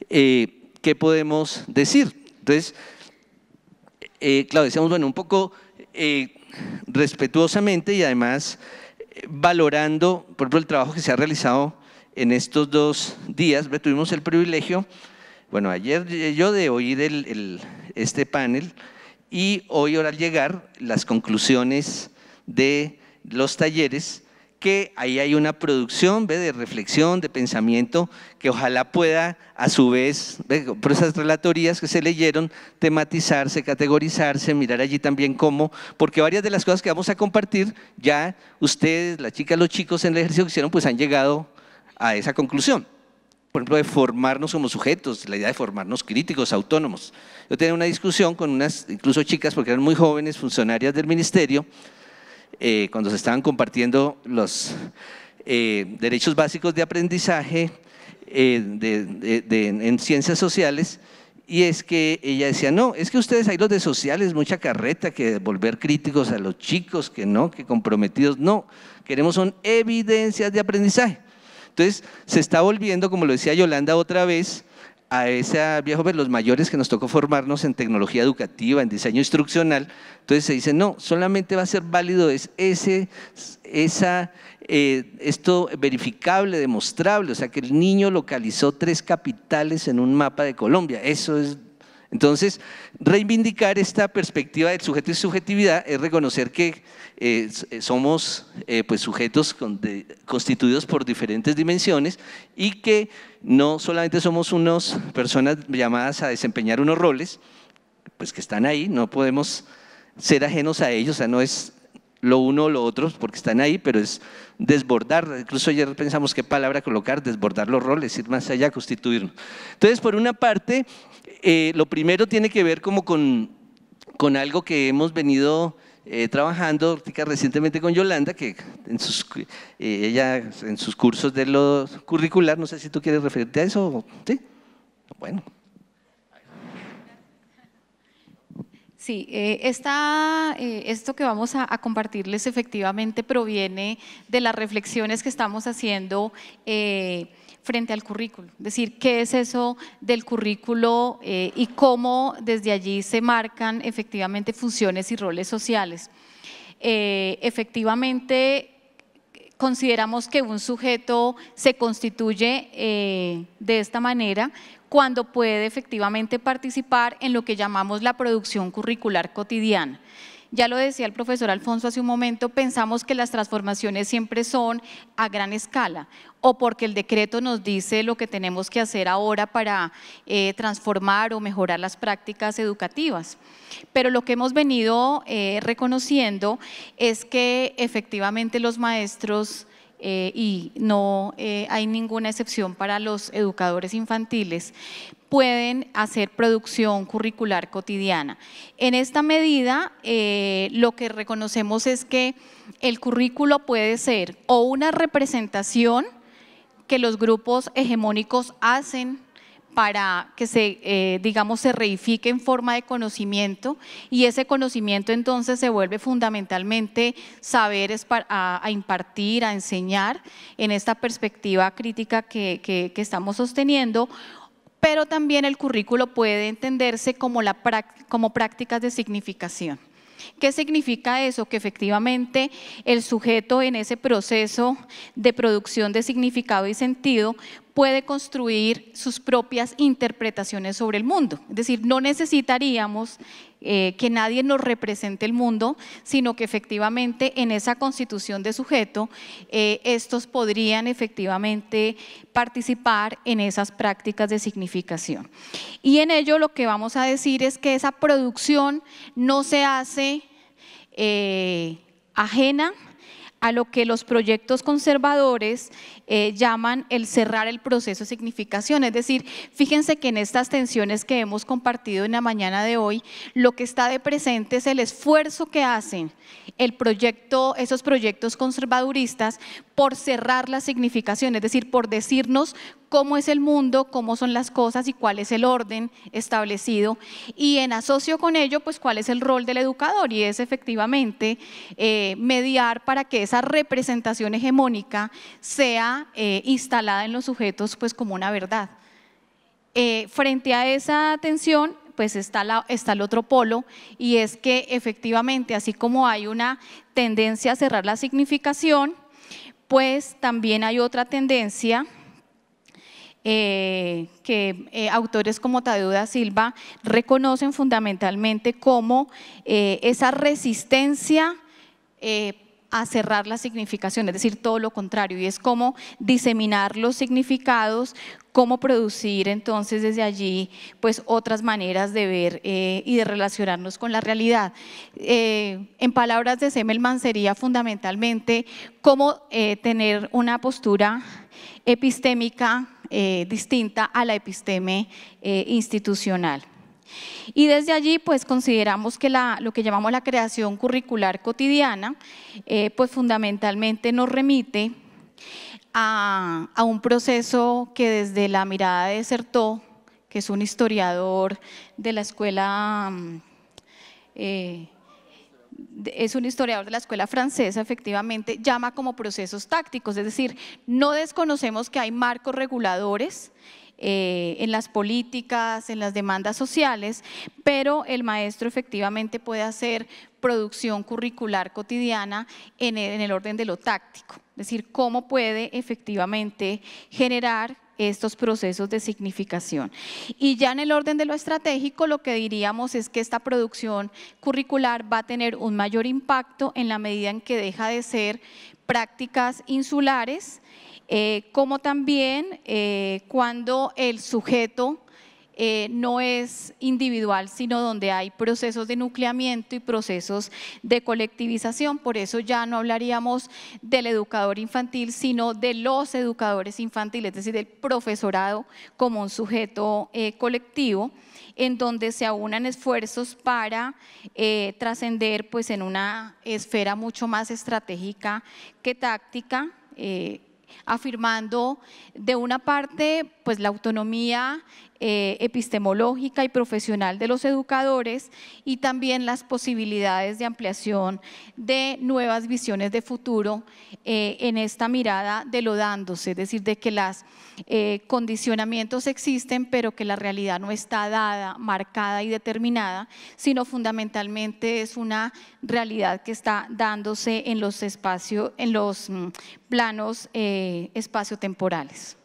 eh, ¿qué podemos decir? Entonces, eh, claro, decíamos, bueno, un poco... Eh, respetuosamente y además eh, valorando, por el trabajo que se ha realizado en estos dos días. Tuvimos el privilegio, bueno, ayer eh, yo de oír este panel y hoy ahora al llegar las conclusiones de los talleres que ahí hay una producción ¿ve? de reflexión, de pensamiento, que ojalá pueda a su vez, por esas relatorías que se leyeron, tematizarse, categorizarse, mirar allí también cómo, porque varias de las cosas que vamos a compartir, ya ustedes, las chicas, los chicos en el ejercicio que hicieron, pues han llegado a esa conclusión. Por ejemplo, de formarnos como sujetos, la idea de formarnos críticos, autónomos. Yo tenía una discusión con unas, incluso chicas, porque eran muy jóvenes, funcionarias del ministerio, eh, cuando se estaban compartiendo los eh, derechos básicos de aprendizaje eh, en ciencias sociales, y es que ella decía, no, es que ustedes ahí los de sociales, mucha carreta, que volver críticos a los chicos, que no, que comprometidos, no, queremos son evidencias de aprendizaje. Entonces, se está volviendo, como lo decía Yolanda otra vez, a ese viejo de pues, los mayores que nos tocó formarnos en tecnología educativa, en diseño instruccional, entonces se dice, no, solamente va a ser válido es ese, esa, eh, esto verificable, demostrable, o sea que el niño localizó tres capitales en un mapa de Colombia, eso es entonces, reivindicar esta perspectiva del sujeto y subjetividad es reconocer que eh, eh, somos eh, pues sujetos constituidos por diferentes dimensiones y que no solamente somos unas personas llamadas a desempeñar unos roles, pues que están ahí, no podemos ser ajenos a ellos, o sea, no es lo uno o lo otro, porque están ahí, pero es desbordar. Incluso ayer pensamos qué palabra colocar, desbordar los roles, ir más allá, constituirnos. Entonces, por una parte, eh, lo primero tiene que ver como con, con algo que hemos venido eh, trabajando recientemente con Yolanda, que en sus, eh, ella en sus cursos de lo curricular, no sé si tú quieres referirte a eso, ¿sí? Bueno, Sí, eh, eh, esto que vamos a, compartirles efectivamente proviene de las reflexiones que estamos haciendo eh, frente al currículo. Es decir, qué es eso del currículo y cómo desde allí se marcan efectivamente funciones y roles sociales. efectivamente, consideramos que un sujeto se constituye de esta manera cuando puede efectivamente participar en lo que llamamos la producción curricular cotidiana. Ya lo decía el profesor Alfonso hace un momento, pensamos que las transformaciones siempre son a gran escala o porque el decreto nos dice lo que tenemos que hacer ahora para eh, transformar o mejorar las prácticas educativas. Pero lo que hemos venido eh, reconociendo es que efectivamente los maestros eh, y no eh, hay ninguna excepción para los educadores infantiles, pueden hacer producción curricular cotidiana. En esta medida, eh, lo que reconocemos es que el currículo puede ser o una representación que los grupos hegemónicos hacen para que se, eh, digamos, se reifique en forma de conocimiento y ese conocimiento entonces se vuelve fundamentalmente saberes para, a, impartir, a enseñar en esta perspectiva crítica que, estamos sosteniendo pero también el currículo puede entenderse como, la, como prácticas de significación. ¿Qué significa eso? Que efectivamente el sujeto en ese proceso de producción de significado y sentido puede construir sus propias interpretaciones sobre el mundo. Es decir, no necesitaríamos eh, que nadie nos represente el mundo, sino que efectivamente en esa constitución de sujeto, eh, estos podrían efectivamente participar en esas prácticas de significación. Y en ello lo que vamos a decir es que esa producción no se hace eh, ajena, a lo que los proyectos conservadores eh, llaman el cerrar el proceso de significación. Es decir, fíjense que en estas tensiones que hemos compartido en la mañana de hoy, lo que está de presente es el esfuerzo que hacen el proyecto, esos proyectos conservaduristas por cerrar la significación, es decir, por decirnos cómo es el mundo, cómo son las cosas y cuál es el orden establecido. Y en asocio con ello, pues cuál es el rol del educador y es efectivamente eh, mediar para que esa representación hegemónica sea eh, instalada en los sujetos pues como una verdad. Eh, frente a esa tensión, pues está, está el otro polo y es que efectivamente, así como hay una tendencia a cerrar la significación, pues también hay otra tendencia eh, que autores como Tadeu da Silva reconocen fundamentalmente como esa resistencia a cerrar la significación, es decir, todo lo contrario, y es cómo diseminar los significados, cómo producir entonces desde allí pues otras maneras de ver eh, y de relacionarnos con la realidad. Eh, en palabras de Semelman sería fundamentalmente cómo eh, tener una postura epistémica distinta a la episteme institucional. Y desde allí, pues consideramos que lo que llamamos la creación curricular cotidiana, eh, pues fundamentalmente nos remite a, un proceso que desde la mirada de Certó, que es un historiador de la escuela... Mm, eh, es un historiador de la escuela francesa, efectivamente, llama como procesos tácticos, es decir, no desconocemos que hay marcos reguladores eh, en las políticas, en las demandas sociales, pero el maestro efectivamente puede hacer producción curricular cotidiana en el, en el orden de lo táctico, es decir, cómo puede efectivamente generar estos procesos de significación. Y ya en el orden de lo estratégico, lo que diríamos es que esta producción curricular va a tener un mayor impacto en la medida en que deja de ser prácticas insulares eh, como también eh, cuando el sujeto eh, no es individual, sino donde hay procesos de nucleamiento y procesos de colectivización. Por eso ya no hablaríamos del educador infantil, sino de los educadores infantiles, es decir, del profesorado como un sujeto colectivo, en donde se aunan esfuerzos para trascender pues, en una esfera mucho más estratégica que táctica afirmando de una parte pues, la autonomía eh, epistemológica y profesional de los educadores y también las posibilidades de ampliación de nuevas visiones de futuro eh, en esta mirada de lo dándose, es decir, de que los eh, condicionamientos existen, pero que la realidad no está dada, marcada y determinada, sino fundamentalmente es una realidad que está dándose en los espacios, en los mm, planos espaciotemporales.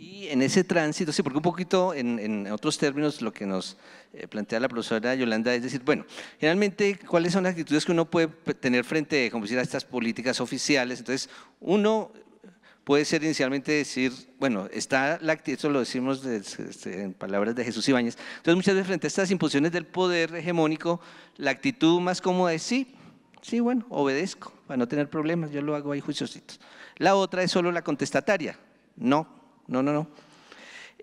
Y en ese tránsito, sí, porque un poquito en, otros términos lo que nos eh, plantea la profesora Yolanda es decir, bueno, generalmente, ¿cuáles son las actitudes que uno puede tener frente, como a estas políticas oficiales? Entonces, uno puede ser inicialmente decir, bueno, está la actitud, esto lo decimos este, en palabras de Jesús Ibáñez, entonces muchas veces frente a estas imposiciones del poder hegemónico, la actitud más cómoda es sí, sí, bueno, obedezco, para no tener problemas, yo lo hago ahí juiciositos. La otra es solo la contestataria, no, no, no, no.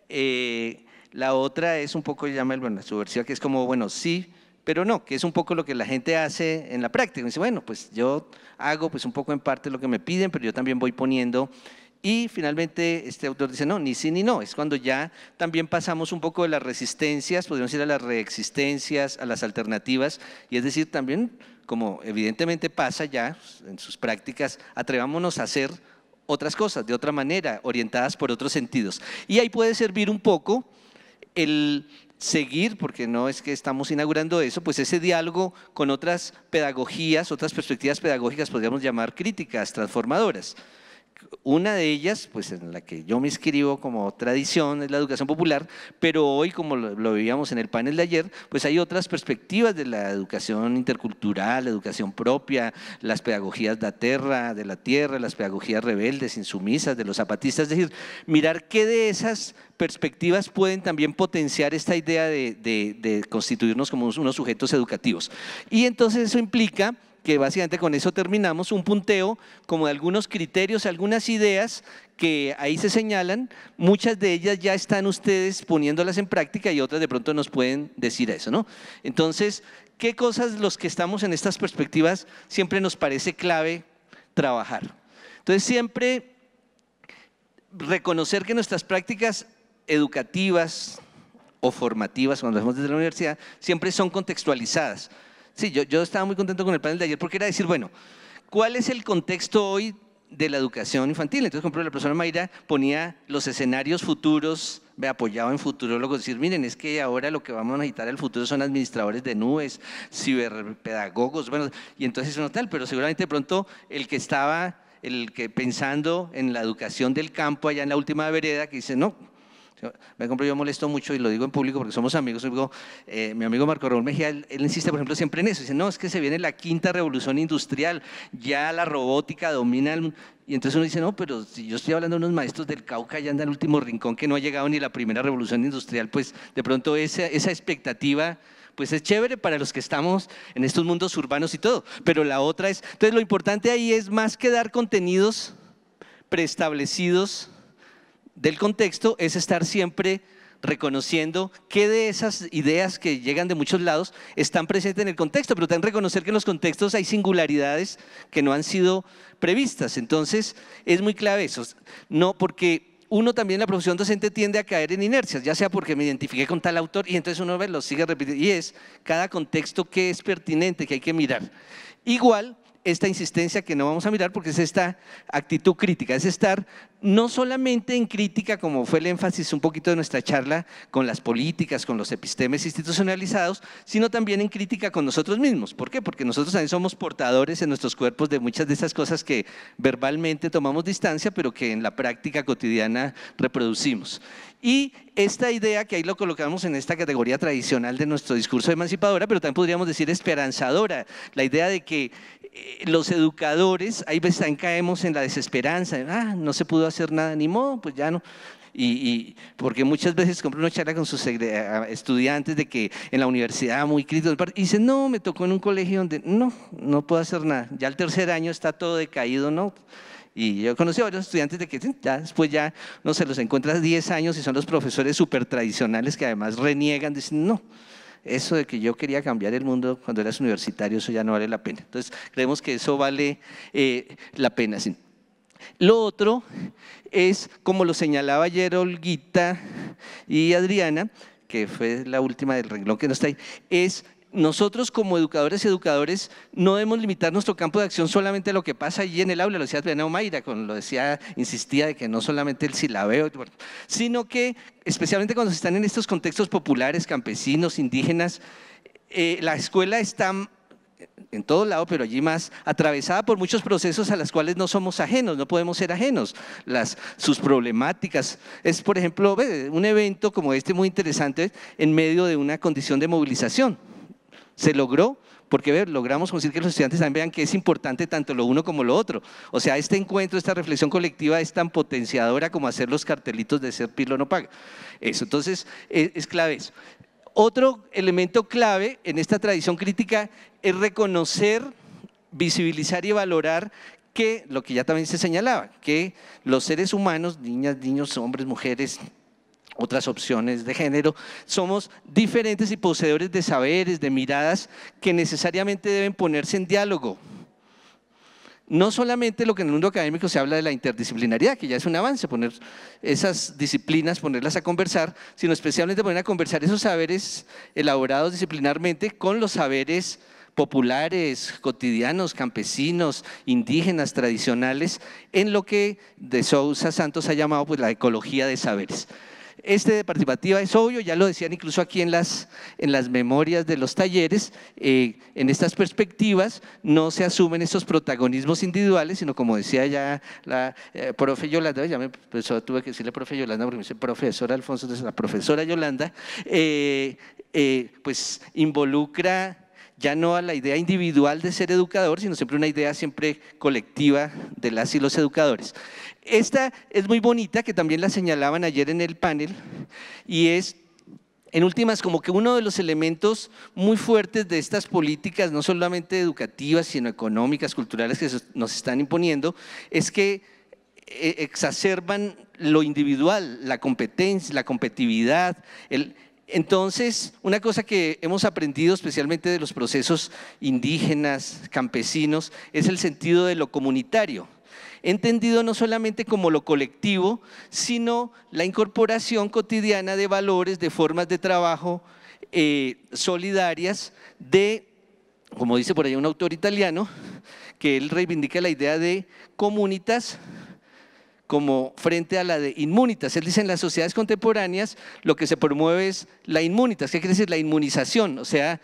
Eh, la otra es un poco, llama bueno, subversiva, que es como, bueno, sí, pero no, que es un poco lo que la gente hace en la práctica. dice, bueno, pues yo hago pues un poco en parte lo que me piden, pero yo también voy poniendo. Y finalmente este autor dice, no, ni sí ni no, es cuando ya también pasamos un poco de las resistencias, podríamos ir a las reexistencias, a las alternativas, y es decir, también como evidentemente pasa ya en sus prácticas, atrevámonos a hacer otras cosas, de otra manera, orientadas por otros sentidos. Y ahí puede servir un poco el seguir, porque no es que estamos inaugurando eso, pues ese diálogo con otras pedagogías, otras perspectivas pedagógicas, podríamos llamar críticas, transformadoras. Una de ellas, pues en la que yo me inscribo como tradición, es la educación popular, pero hoy, como lo, veíamos en el panel de ayer, pues hay otras perspectivas de la educación intercultural, la educación propia, las pedagogías de la tierra, de la tierra, las pedagogías rebeldes, insumisas, de los zapatistas, es decir, mirar qué de esas perspectivas pueden también potenciar esta idea de, de constituirnos como unos sujetos educativos. Y entonces eso implica que básicamente con eso terminamos, un punteo como de algunos criterios, algunas ideas que ahí se señalan, muchas de ellas ya están ustedes poniéndolas en práctica y otras de pronto nos pueden decir eso, ¿no? Entonces, ¿qué cosas los que estamos en estas perspectivas siempre nos parece clave trabajar? Entonces, siempre reconocer que nuestras prácticas educativas o formativas, cuando hacemos desde la universidad, siempre son contextualizadas. Sí, yo, yo estaba muy contento con el panel de ayer porque era decir, bueno, ¿cuál es el contexto hoy de la educación infantil? Entonces, por ejemplo, la profesora Mayra ponía los escenarios futuros, me apoyaba en luego decir, miren, es que ahora lo que vamos a necesitar en el futuro son administradores de nubes, ciberpedagogos, bueno, y entonces no tal, pero seguramente de pronto el que estaba el que pensando en la educación del campo allá en la última vereda, que dice, no, me yo molesto mucho y lo digo en público porque somos amigos. Eh, mi amigo Marco Raúl Mejía, él, insiste, por ejemplo, siempre en eso. Dice, no, es que se viene la quinta revolución industrial, ya la robótica domina Y entonces uno dice, no, pero si yo estoy hablando de unos maestros del Cauca, ya anda el último rincón que no ha llegado ni la primera revolución industrial, pues de pronto esa, esa expectativa pues es chévere para los que estamos en estos mundos urbanos y todo, pero la otra es, entonces lo importante ahí es más que dar contenidos preestablecidos, del contexto es estar siempre reconociendo qué de esas ideas que llegan de muchos lados están presentes en el contexto, pero también reconocer que en los contextos hay singularidades que no han sido previstas. Entonces, es muy clave eso. No, porque uno también en la profesión docente tiende a caer en inercias, ya sea porque me identifiqué con tal autor y entonces uno lo sigue repitiendo, y es cada contexto que es pertinente, que hay que mirar. Igual esta insistencia que no vamos a mirar porque es esta actitud crítica, es estar no solamente en crítica, como fue el énfasis un poquito de nuestra charla con las políticas, con los epistemes institucionalizados, sino también en crítica con nosotros mismos. ¿Por qué? Porque nosotros también somos portadores en nuestros cuerpos de muchas de esas cosas que verbalmente tomamos distancia, pero que en la práctica cotidiana reproducimos. Y esta idea que ahí lo colocamos en esta categoría tradicional de nuestro discurso emancipadora, pero también podríamos decir esperanzadora, la idea de que eh, los educadores, ahí caemos en la desesperanza, ah, no se pudo hacer nada, ni modo, pues ya no, y, porque muchas veces compro una charla con sus eh, estudiantes de que en la universidad muy crítico y dicen, no, me tocó en un colegio donde no, no puedo hacer nada, ya el tercer año está todo decaído, no, y yo conocí a varios estudiantes de que ya después ya no se los encuentras 10 años y son los profesores súper tradicionales que además reniegan, dicen, no, eso de que yo quería cambiar el mundo cuando eras universitario, eso ya no vale la pena. Entonces, creemos que eso vale eh, la pena. Lo otro es, como lo señalaba ayer Olguita y Adriana, que fue la última del renglón que no está ahí, es nosotros como educadores y educadores no debemos limitar nuestro campo de acción solamente a lo que pasa allí en el aula, lo decía Adriana Mayra, cuando lo decía, insistía de que no solamente el silabeo, sino que especialmente cuando se están en estos contextos populares, campesinos, indígenas, eh, la escuela está en todo lado, pero allí más, atravesada por muchos procesos a los cuales no somos ajenos, no podemos ser ajenos, sus problemáticas. Es, por ejemplo, un evento como este muy interesante en medio de una condición de movilización se logró porque logramos conseguir que los estudiantes también vean que es importante tanto lo uno como lo otro. O sea, este encuentro, esta reflexión colectiva es tan potenciadora como hacer los cartelitos de ser pilo no paga. Eso, entonces, e, es clave eso. Otro elemento clave en esta tradición crítica es reconocer, visibilizar y valorar que, lo que ya también se señalaba, que los seres humanos, niñas, niños, hombres, mujeres, otras opciones de género, somos diferentes y poseedores de saberes, de miradas que necesariamente deben ponerse en diálogo. No solamente lo que en el mundo académico se habla de la interdisciplinaridad, que ya es un avance, poner esas disciplinas, ponerlas a conversar, sino especialmente poner a conversar esos saberes elaborados disciplinarmente con los saberes populares, cotidianos, campesinos, indígenas, tradicionales, en lo que de Sousa Santos ha llamado pues, la ecología de saberes este de participativa es obvio, ya lo decían incluso aquí en las, en las memorias de los talleres, eh, en estas perspectivas no se asumen estos protagonismos individuales, sino como decía ya la eh, profe Yolanda, ya me pues, tuve que decirle profe Yolanda porque me dice profesora Alfonso, entonces la profesora Yolanda, eh, pues involucra ya no a la idea individual de ser educador, sino siempre una idea siempre colectiva de las y los educadores. Esta es muy bonita, que también la señalaban ayer en el panel, y es en últimas, como que uno de los elementos muy fuertes de estas políticas, no solamente educativas, sino económicas, culturales que nos están imponiendo, es que eh, exacerban lo individual, la competencia, la competitividad. entonces, una cosa que hemos aprendido especialmente de los procesos indígenas, campesinos, es el sentido de lo comunitario entendido no solamente como lo colectivo, sino la incorporación cotidiana de valores, de formas de trabajo eh, solidarias, de, como dice por ahí un autor italiano, que él reivindica la idea de comunitas como frente a la de inmunitas. Él dice, en las sociedades contemporáneas lo que se promueve es la inmunitas. ¿Qué quiere decir? La inmunización. O sea,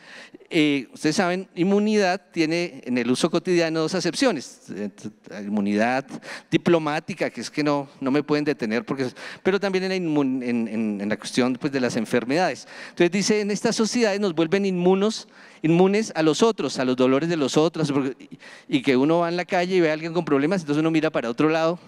eh, ustedes saben, inmunidad tiene en el uso cotidiano dos acepciones. inmunidad diplomática, que es que no, no me pueden detener, porque, pero también en la, la cuestión pues, de las enfermedades. Entonces dice, en estas sociedades nos vuelven inmunos inmunes a los otros, a los dolores de los otros, y que uno va en la calle y ve a alguien con problemas, entonces uno mira para otro lado.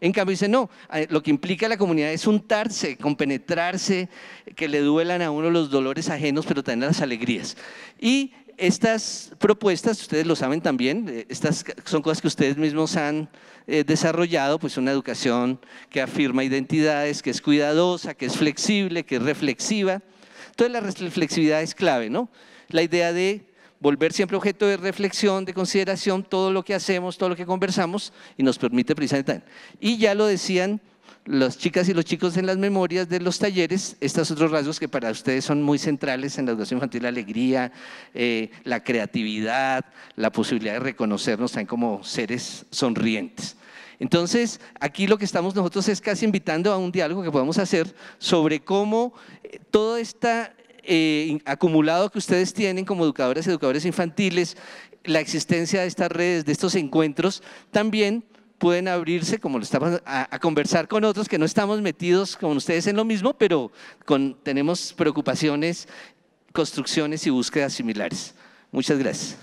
En cambio dice, no, lo que implica la comunidad es untarse, compenetrarse, que le duelan a uno los dolores ajenos, pero también las alegrías. Y estas propuestas, ustedes lo saben también, eh, estas son cosas que ustedes mismos han eh, desarrollado, pues una educación que afirma identidades, que es cuidadosa, que es flexible, que es reflexiva. Entonces la reflexividad es clave, ¿no? la idea de volver siempre objeto de reflexión, de consideración, todo lo que hacemos, todo lo que conversamos, y nos permite precisamente. Y ya lo decían las chicas y los chicos en las memorias de los talleres, estos otros rasgos que para ustedes son muy centrales en la educación infantil, la alegría, eh, la creatividad, la posibilidad de reconocernos también como seres sonrientes. Entonces, aquí lo que estamos nosotros es casi invitando a un diálogo que podamos hacer sobre cómo eh, toda esta eh, acumulado que ustedes tienen como educadoras y educadores infantiles, la existencia de estas redes, de estos encuentros, también pueden abrirse, como lo estamos, a, conversar con otros que no estamos metidos con ustedes en lo mismo, pero tenemos preocupaciones, construcciones y búsquedas similares. Muchas gracias.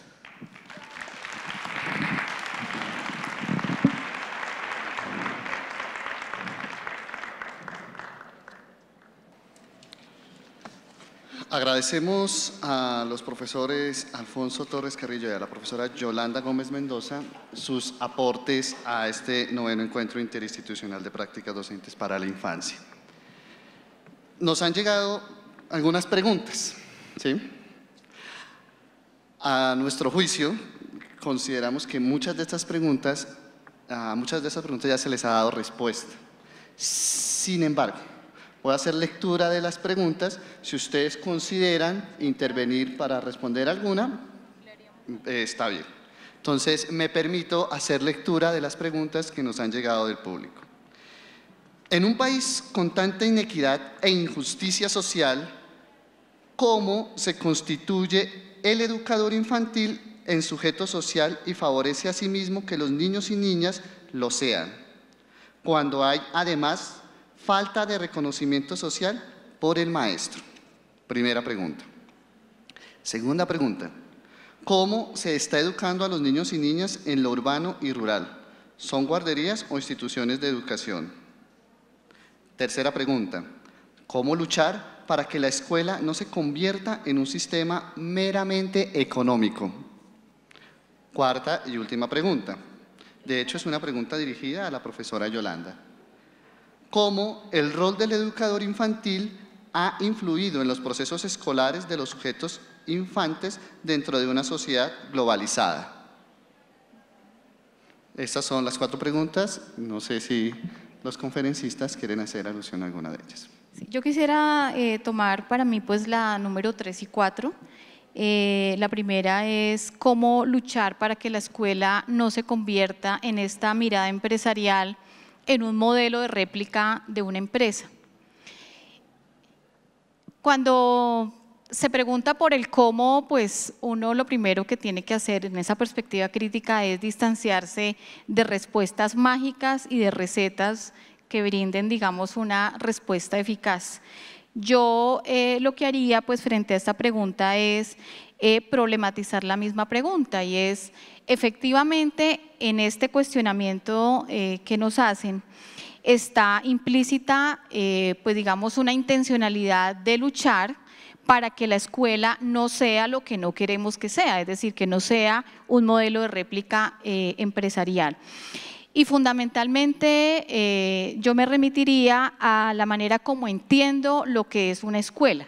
Agradecemos a los profesores Alfonso Torres Carrillo y a la profesora Yolanda Gómez Mendoza sus aportes a este noveno encuentro interinstitucional de prácticas docentes para la infancia. Nos han llegado algunas preguntas. A nuestro juicio, consideramos que muchas de estas preguntas, a muchas de estas preguntas ya se les ha dado respuesta. Sin embargo, a hacer lectura de las preguntas. Si ustedes consideran intervenir para responder alguna, eh, está bien. Entonces, me permito hacer lectura de las preguntas que nos han llegado del público. En un país con tanta inequidad e injusticia social, ¿cómo se constituye el educador infantil en sujeto social y favorece a sí mismo que los niños y niñas lo sean? Cuando hay, además, falta de reconocimiento social por el maestro. Primera pregunta. Segunda pregunta. ¿Cómo se está educando a los niños y niñas en lo urbano y rural? ¿Son guarderías o instituciones de educación? Tercera pregunta. ¿Cómo luchar para que la escuela no se convierta en un sistema meramente económico? Cuarta y última pregunta. De hecho, es una pregunta dirigida a la profesora Yolanda cómo el rol del educador infantil ha influido en los procesos escolares de los sujetos infantes dentro de una sociedad globalizada. Estas son las cuatro preguntas. No sé si los conferencistas quieren hacer alusión a alguna de ellas. yo quisiera eh, tomar para mí pues la número tres y cuatro. Eh, la primera es cómo luchar para que la escuela no se convierta en esta mirada empresarial en un modelo de réplica de una empresa. Cuando se pregunta por el cómo, pues uno lo primero que tiene que hacer en esa perspectiva crítica es distanciarse de respuestas mágicas y de recetas que brinden, digamos, una respuesta eficaz. Yo eh, lo que haría, pues, frente a esta pregunta es eh, problematizar la misma pregunta y es, efectivamente, en este cuestionamiento eh, que nos hacen, está implícita, eh, pues digamos, una intencionalidad de luchar para que la escuela no sea lo que no queremos que sea, es decir, que no sea un modelo de réplica empresarial. Y fundamentalmente yo me remitiría a la manera como entiendo lo que es una escuela.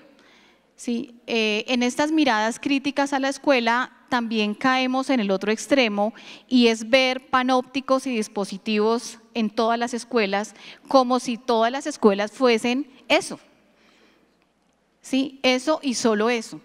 Sí, eh, en estas miradas críticas a la escuela también caemos en el otro extremo y es ver panópticos y dispositivos en todas las escuelas como si todas las escuelas fuesen eso. Sí, eso y solo eso.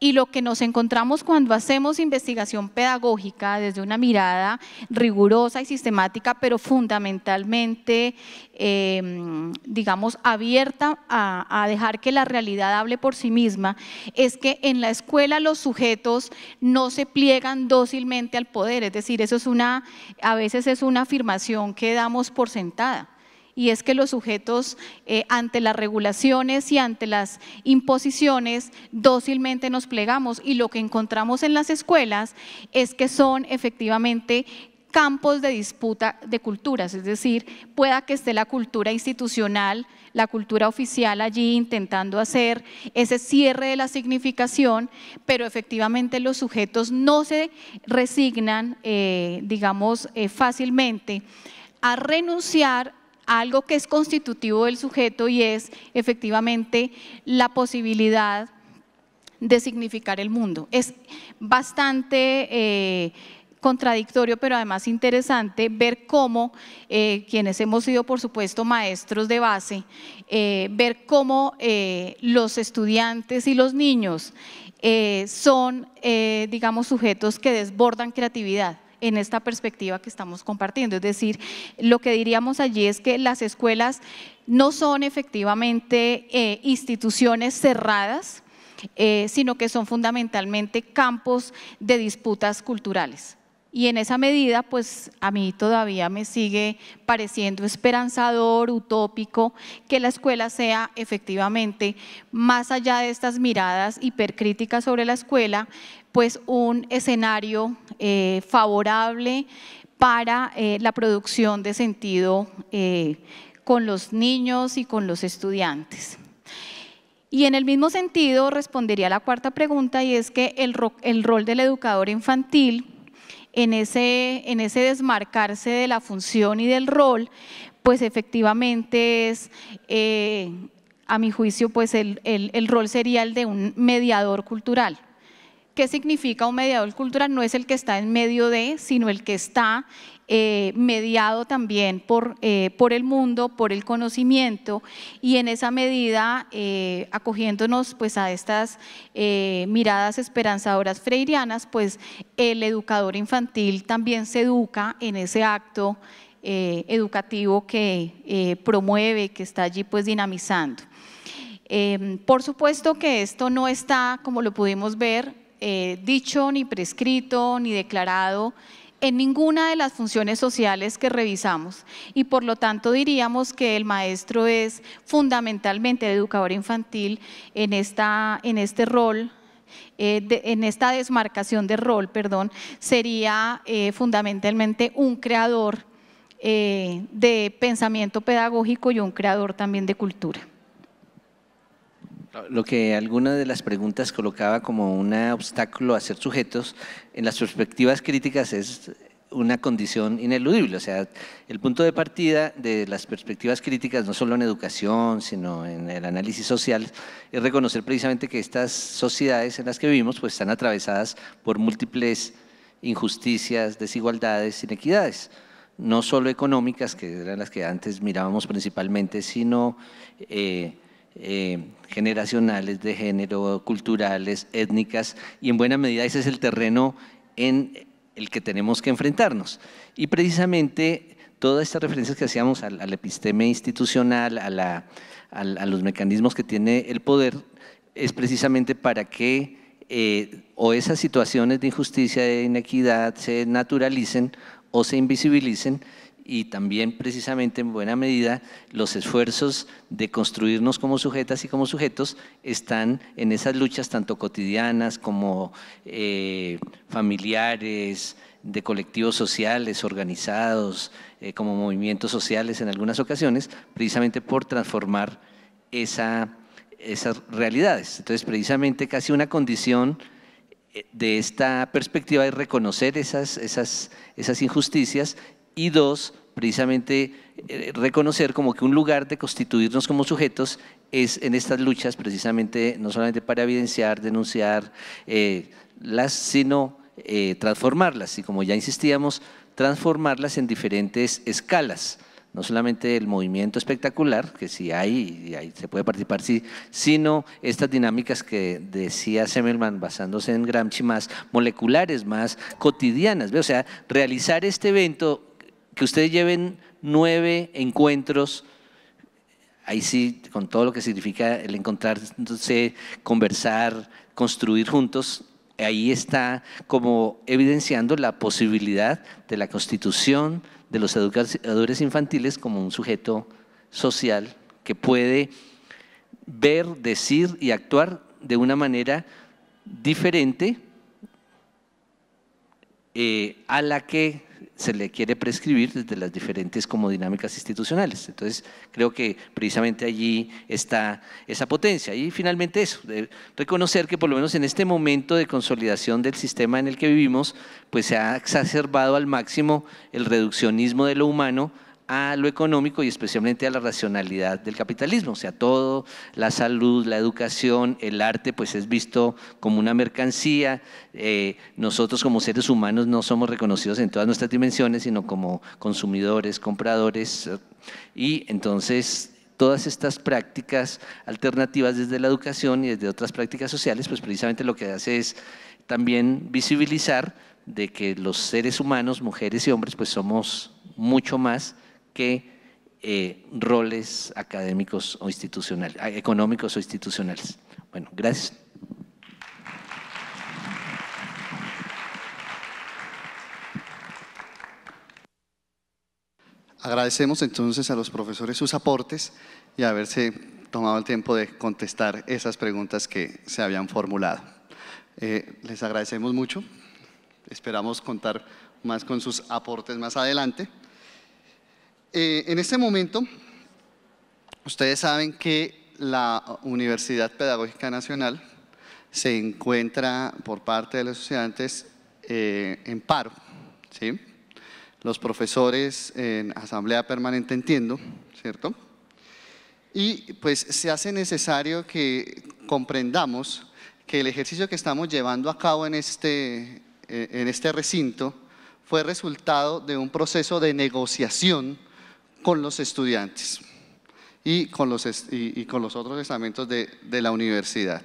Y lo que nos encontramos cuando hacemos investigación pedagógica desde una mirada rigurosa y sistemática, pero fundamentalmente, em, digamos, abierta a, a dejar que la realidad hable por sí misma, es que en la escuela los sujetos no se pliegan dócilmente al poder. Es decir, eso es una, a veces es una afirmación que damos por sentada y es que los sujetos eh, ante las regulaciones y ante las imposiciones dócilmente nos plegamos y lo que encontramos en las escuelas es que son efectivamente campos de disputa de culturas, es decir, pueda que esté la cultura institucional, la cultura oficial allí intentando hacer ese cierre de la significación, pero efectivamente los sujetos no se resignan, eh, digamos, eh, fácilmente a renunciar algo que es constitutivo del sujeto y es efectivamente la posibilidad de significar el mundo. Es bastante eh, contradictorio, pero además interesante ver cómo eh, quienes hemos sido, por supuesto, maestros de base, eh, ver cómo los estudiantes y los niños son, digamos, sujetos que desbordan creatividad en esta perspectiva que estamos compartiendo. Es decir, lo que diríamos allí es que las escuelas no son efectivamente eh, instituciones cerradas, eh, sino que son fundamentalmente campos de disputas culturales y en esa medida pues a mí todavía me sigue pareciendo esperanzador, utópico, que la escuela sea efectivamente, más allá de estas miradas hipercríticas sobre la escuela, pues un escenario eh, favorable para eh, la producción de sentido eh, con los niños y con los estudiantes. Y en el mismo sentido respondería a la cuarta pregunta y es que el rol del educador infantil en ese, en ese desmarcarse de la función y del rol, pues efectivamente es, eh, a mi juicio, pues el, el rol sería el de un mediador cultural. ¿Qué significa un mediador cultural? No es el que está en medio de, sino el que está eh, mediado también por, eh, por el mundo, por el conocimiento y en esa medida eh, acogiéndonos pues a estas miradas esperanzadoras freirianas, pues el educador infantil también se educa en ese acto educativo que promueve, que está allí pues dinamizando. Em, por supuesto que esto no está, como lo pudimos ver, dicho ni prescrito ni declarado en ninguna de las funciones sociales que revisamos y por lo tanto diríamos que el maestro es fundamentalmente educador infantil en, esta, en este rol eh, en esta desmarcación de rol, perdón, sería eh, fundamentalmente un creador eh, de pensamiento pedagógico y un creador también de cultura. Lo que alguna de las preguntas colocaba como un obstáculo a ser sujetos, en las perspectivas críticas es una condición ineludible. O sea, el punto de partida de las perspectivas críticas, no solo en educación, sino en el análisis social, es reconocer precisamente que estas sociedades en las que vivimos pues, están atravesadas por múltiples injusticias, desigualdades, inequidades no solo económicas, que eran las que antes mirábamos principalmente, sino eh, eh, generacionales, de género, culturales, étnicas, y en buena medida ese es el terreno en el que tenemos que enfrentarnos. Y precisamente todas estas referencias que hacíamos al, al episteme institucional, a, los mecanismos que tiene el poder, es precisamente para que eh, o esas situaciones de injusticia, de inequidad se naturalicen o se invisibilicen y también precisamente en buena medida los esfuerzos de construirnos como sujetas y como sujetos están en esas luchas tanto cotidianas como eh, familiares, de colectivos sociales organizados, eh, como movimientos sociales en algunas ocasiones, precisamente por transformar esa, esas realidades. Entonces, precisamente casi una condición eh, de esta perspectiva es reconocer esas, esas, esas injusticias y dos, precisamente eh, reconocer como que un lugar de constituirnos como sujetos es en estas luchas precisamente no solamente para evidenciar, denunciar eh, sino eh, transformarlas y como ya insistíamos, transformarlas en diferentes escalas no solamente el movimiento espectacular, que sí hay y ahí se puede participar, sí, sino estas dinámicas que decía Semmelman basándose en Gramsci más moleculares, más cotidianas. O sea, realizar este evento que ustedes lleven nueve encuentros, ahí sí, con todo lo que significa el encontrarse, conversar, construir juntos, ahí está como evidenciando la posibilidad de la constitución de los educadores infantiles como un sujeto social que puede ver, decir y actuar de una manera diferente eh, a la que se le quiere prescribir desde las diferentes como dinámicas institucionales. Entonces, creo que precisamente allí está esa potencia. Y finalmente eso, reconocer que por lo menos en este momento de consolidación del sistema en el que vivimos, pues se ha exacerbado al máximo el reduccionismo de lo humano, a lo económico y especialmente a la racionalidad del capitalismo. O sea, todo, la salud, la educación, el arte, pues es visto como una mercancía. Eh, nosotros como seres humanos no somos reconocidos en todas nuestras dimensiones, sino como consumidores, compradores. Y entonces todas estas prácticas alternativas desde la educación y desde otras prácticas sociales, pues precisamente lo que hace es también visibilizar de que los seres humanos, mujeres y hombres, pues somos mucho más que eh, roles académicos o institucionales, ah, económicos o institucionales. Bueno, gracias. Agradecemos entonces a los profesores sus aportes y haberse tomado el tiempo de contestar esas preguntas que se habían formulado. Eh, les agradecemos mucho, esperamos contar más con sus aportes más adelante. Eh, en este momento, ustedes saben que la Universidad Pedagógica Nacional se encuentra por parte de los estudiantes eh, en paro. Los profesores en asamblea permanente entiendo, ¿cierto? Y pues se hace necesario que comprendamos que el ejercicio que estamos llevando a cabo en este, eh, este recinto fue resultado de un proceso de negociación con los estudiantes y con los, y, con los otros estamentos de, la universidad.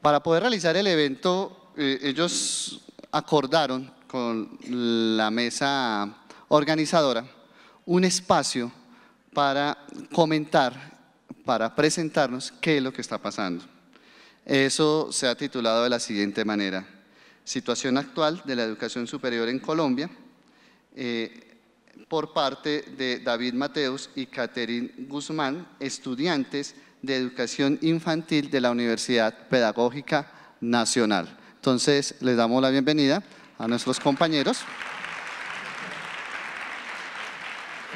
Para poder realizar el evento, eh, ellos acordaron con la mesa organizadora un espacio para comentar, para presentarnos qué es lo que está pasando. Eso se ha titulado de la siguiente manera, Situación actual de la educación superior en Colombia, eh, por parte de David Mateus y Catherine Guzmán, estudiantes de Educación Infantil de la Universidad Pedagógica Nacional. Entonces, les damos la bienvenida a nuestros compañeros.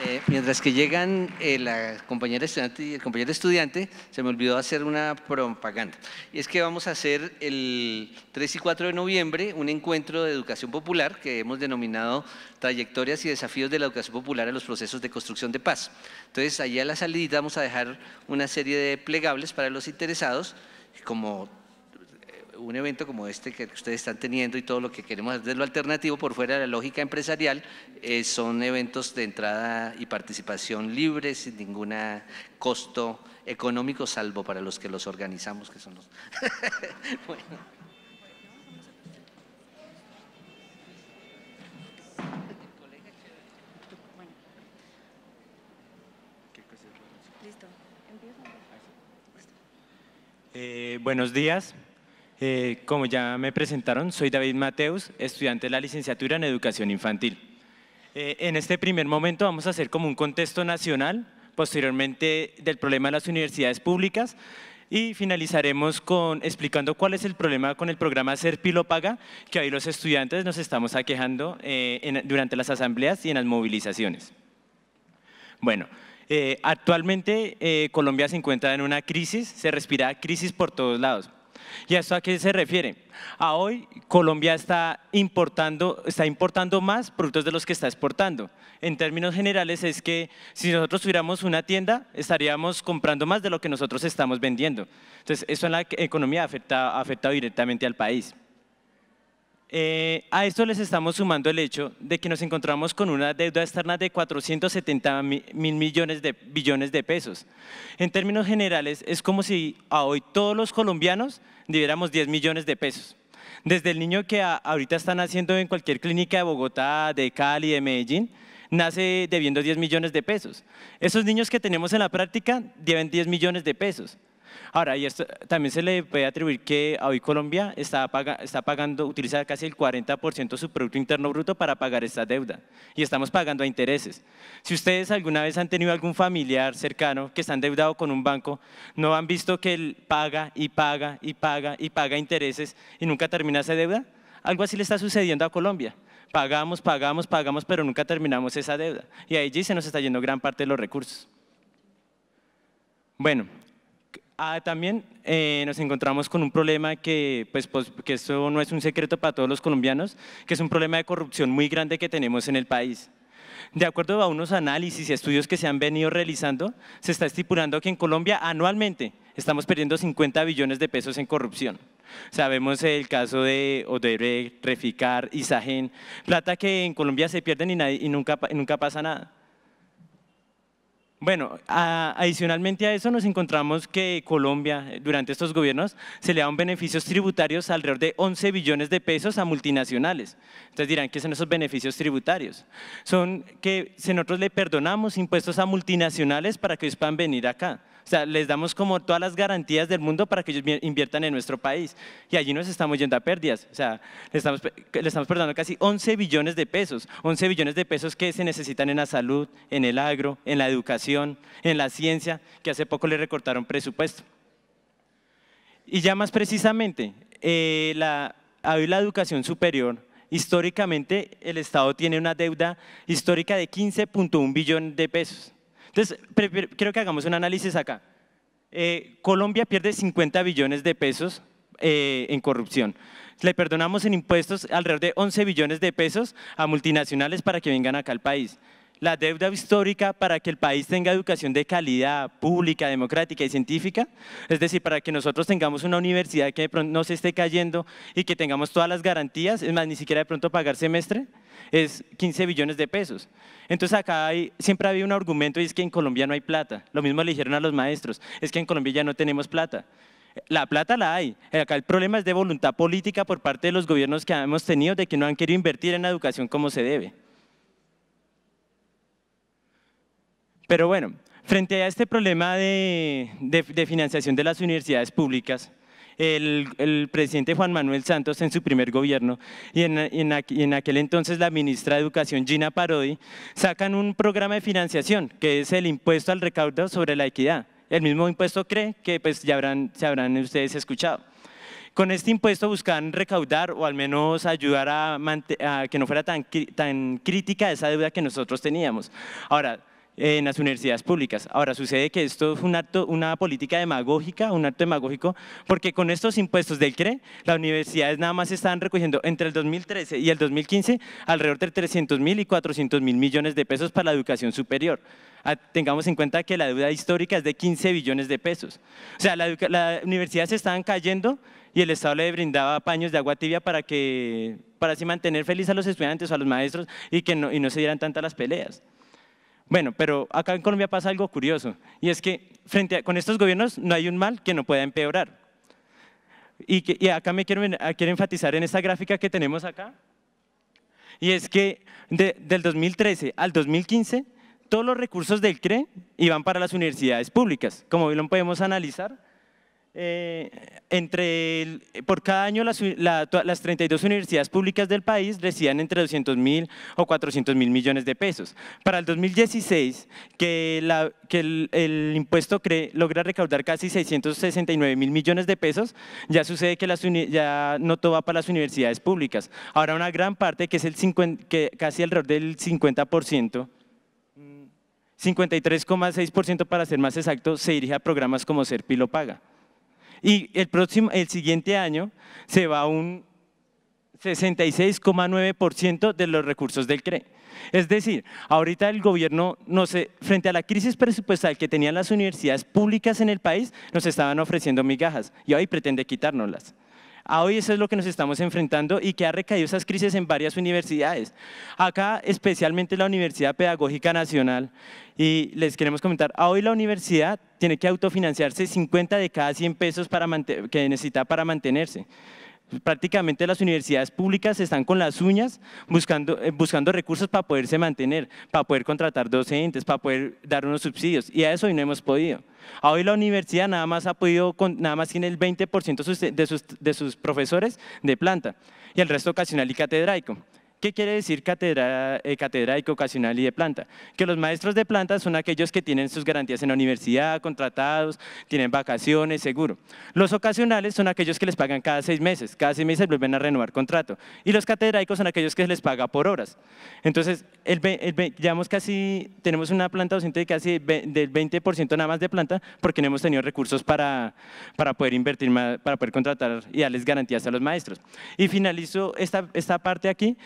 Eh, mientras que llegan eh, la compañera estudiante y el compañero estudiante, se me olvidó hacer una propaganda. Y es que vamos a hacer el 3 y 4 de noviembre un encuentro de educación popular que hemos denominado Trayectorias y Desafíos de la Educación Popular a los Procesos de Construcción de Paz. Entonces, allá a la salida vamos a dejar una serie de plegables para los interesados, como un evento como este que ustedes están teniendo y todo lo que queremos hacer de lo alternativo por fuera de la lógica empresarial, eh, son eventos de entrada y participación libre, sin ningún costo económico, salvo para los que los organizamos, que son los... Ah, eh, buenos días. Eh, como ya me presentaron, soy David Mateus, estudiante de la licenciatura en Educación Infantil. Eh, en este primer momento vamos a hacer como un contexto nacional, posteriormente del problema de las universidades públicas y finalizaremos con explicando cuál es el problema con el programa Ser Paga, que hoy los estudiantes nos estamos aquejando eh, durante las asambleas y en las movilizaciones. Bueno, actualmente Colombia se encuentra en una crisis, se respira crisis por todos lados ¿Y a esto a qué se refiere? A hoy Colombia está importando, está importando más productos de los que está exportando. En términos generales es que si nosotros tuviéramos una tienda, estaríamos comprando más de lo que nosotros estamos vendiendo. Entonces, eso en la economía afecta, afectado directamente al país. Eh, a esto les estamos sumando el hecho de que nos encontramos con una deuda externa de 470 mil millones de billones de pesos. En términos generales, es como si a hoy todos los colombianos debiéramos 10 millones de pesos. Desde el niño que ahorita están haciendo en cualquier clínica de Bogotá, de Cali, de Medellín, nace debiendo 10 millones de pesos. Esos niños que tenemos en la práctica deben 10 millones de pesos. Ahora, y esto, también se le puede atribuir que hoy Colombia está, pagando, utiliza casi el 40% de su Producto Interno Bruto para pagar esta deuda y estamos pagando a intereses. Si ustedes alguna vez han tenido algún familiar cercano que está endeudado con un banco, ¿no han visto que él paga y paga y paga y paga intereses y nunca termina esa deuda? Algo así le está sucediendo a Colombia. Pagamos, pagamos, pagamos, pero nunca terminamos esa deuda. Y allí se nos está yendo gran parte de los recursos. Bueno, Ah, también eh, nos encontramos con un problema que, pues, pues que esto no es un secreto para todos los colombianos, que es un problema de corrupción muy grande que tenemos en el país. De acuerdo a unos análisis y estudios que se han venido realizando, se está estipulando que en Colombia anualmente estamos perdiendo 50 billones de pesos en corrupción. Sabemos el caso de Odebrecht, Reficar, Isagen, plata que en Colombia se pierden y, nunca, nunca pasa nada. Bueno, adicionalmente a eso nos encontramos que Colombia, eh, durante estos gobiernos, se le dan beneficios tributarios alrededor de 11 billones de pesos a multinacionales. Entonces dirán, ¿qué son esos beneficios tributarios? Son que si nosotros le perdonamos impuestos a multinacionales para que ellos puedan venir acá. O sea, les damos como todas las garantías del mundo para que ellos inviertan en nuestro país. Y allí nos estamos yendo a pérdidas. O sea, le estamos, perdiendo casi 11 billones de pesos. 11 billones de pesos que se necesitan en la salud, en el agro, en la educación, en la ciencia, que hace poco le recortaron presupuesto. Y ya más precisamente, eh, la, la educación superior históricamente el Estado tiene una deuda histórica de 15.1 billones de pesos. Entonces, quiero que hagamos un análisis acá. Eh, Colombia pierde 50 billones de pesos eh, en corrupción. Le perdonamos en impuestos alrededor de 11 billones de pesos a multinacionales para que vengan acá al país la deuda histórica para que el país tenga educación de calidad pública, democrática y científica, es decir, para que nosotros tengamos una universidad que de pronto no se esté cayendo y que tengamos todas las garantías, es más, ni siquiera de pronto pagar semestre, es 15 billones de pesos. Entonces acá hay, siempre había un argumento y es que en Colombia no hay plata. Lo mismo le dijeron a los maestros, es que en Colombia ya no tenemos plata. La plata la hay. Acá el problema es de voluntad política por parte de los gobiernos que hemos tenido de que no han querido invertir en la educación como se debe. Pero bueno, frente a este problema de, financiación de las universidades públicas, el, presidente Juan Manuel Santos en su primer gobierno y en, aquel entonces la ministra de Educación Gina Parodi sacan un programa de financiación que es el impuesto al recaudo sobre la equidad. El mismo impuesto cree que pues ya habrán, se habrán ustedes escuchado. Con este impuesto buscan recaudar o al menos ayudar a, que no fuera tan, tan crítica esa deuda que nosotros teníamos. Ahora, en las universidades públicas. Ahora, sucede que esto es un acto, una política demagógica, un acto demagógico, porque con estos impuestos del CRE, las universidades nada más estaban recogiendo entre el 2013 y el 2015 alrededor de 300 mil y 400 mil millones de pesos para la educación superior. Ah, tengamos en cuenta que la deuda histórica es de 15 billones de pesos. O sea, las universidades estaban cayendo y el Estado le brindaba paños de agua tibia para, para así mantener feliz a los estudiantes o a los maestros y que y no se dieran tantas las peleas. Bueno, pero acá en Colombia pasa algo curioso, y es que frente con estos gobiernos no hay un mal que no pueda empeorar. Y, y acá me quiero, eh, enfatizar en esta gráfica que tenemos acá, y es que de, del 2013 al 2015, todos los recursos del CRE iban para las universidades públicas. Como lo podemos analizar, eh, entre por cada año las, 32 universidades públicas del país recibían entre 200 mil o 400 mil millones de pesos. Para el 2016, que, que el, impuesto logra recaudar casi 669 mil millones de pesos, ya sucede que ya no todo va para las universidades públicas. Ahora una gran parte, que es el casi alrededor del 50%, 53,6% para ser más exacto, se dirige a programas como Serpi paga. Y el, próximo, el siguiente año se va un 66,9% de los recursos del CRE. Es decir, ahorita el gobierno, no frente a la crisis presupuestal que tenían las universidades públicas en el país, nos estaban ofreciendo migajas y hoy pretende quitárnoslas. A hoy eso es lo que nos estamos enfrentando y que ha recaído esas crisis en varias universidades. Acá especialmente la Universidad Pedagógica Nacional. Y les queremos comentar, a hoy la universidad tiene que autofinanciarse 50 de cada 100 pesos que necesita para mantenerse. Prácticamente las universidades públicas están con las uñas eh, buscando, recursos para poderse mantener, para poder contratar docentes, para poder dar unos subsidios. Y a eso hoy no hemos podido. hoy la universidad nada más ha podido, nada más tiene el 20% de sus, de sus profesores de planta y el resto ocasional y catedrático. ¿Qué quiere decir catedra, eh, catedrático, ocasional y de planta? Que los maestros de planta son aquellos que tienen sus garantías en la universidad, contratados, tienen vacaciones, seguro. Los ocasionales son aquellos que les pagan cada seis meses, cada seis meses vuelven a renovar contrato. Y los catedráticos son aquellos que se les paga por horas. Entonces, el, casi, tenemos una planta docente de casi del 20% nada más de planta porque no hemos tenido recursos para, para poder invertir, para poder contratar y darles garantías a los maestros. Y finalizo esta, esta parte aquí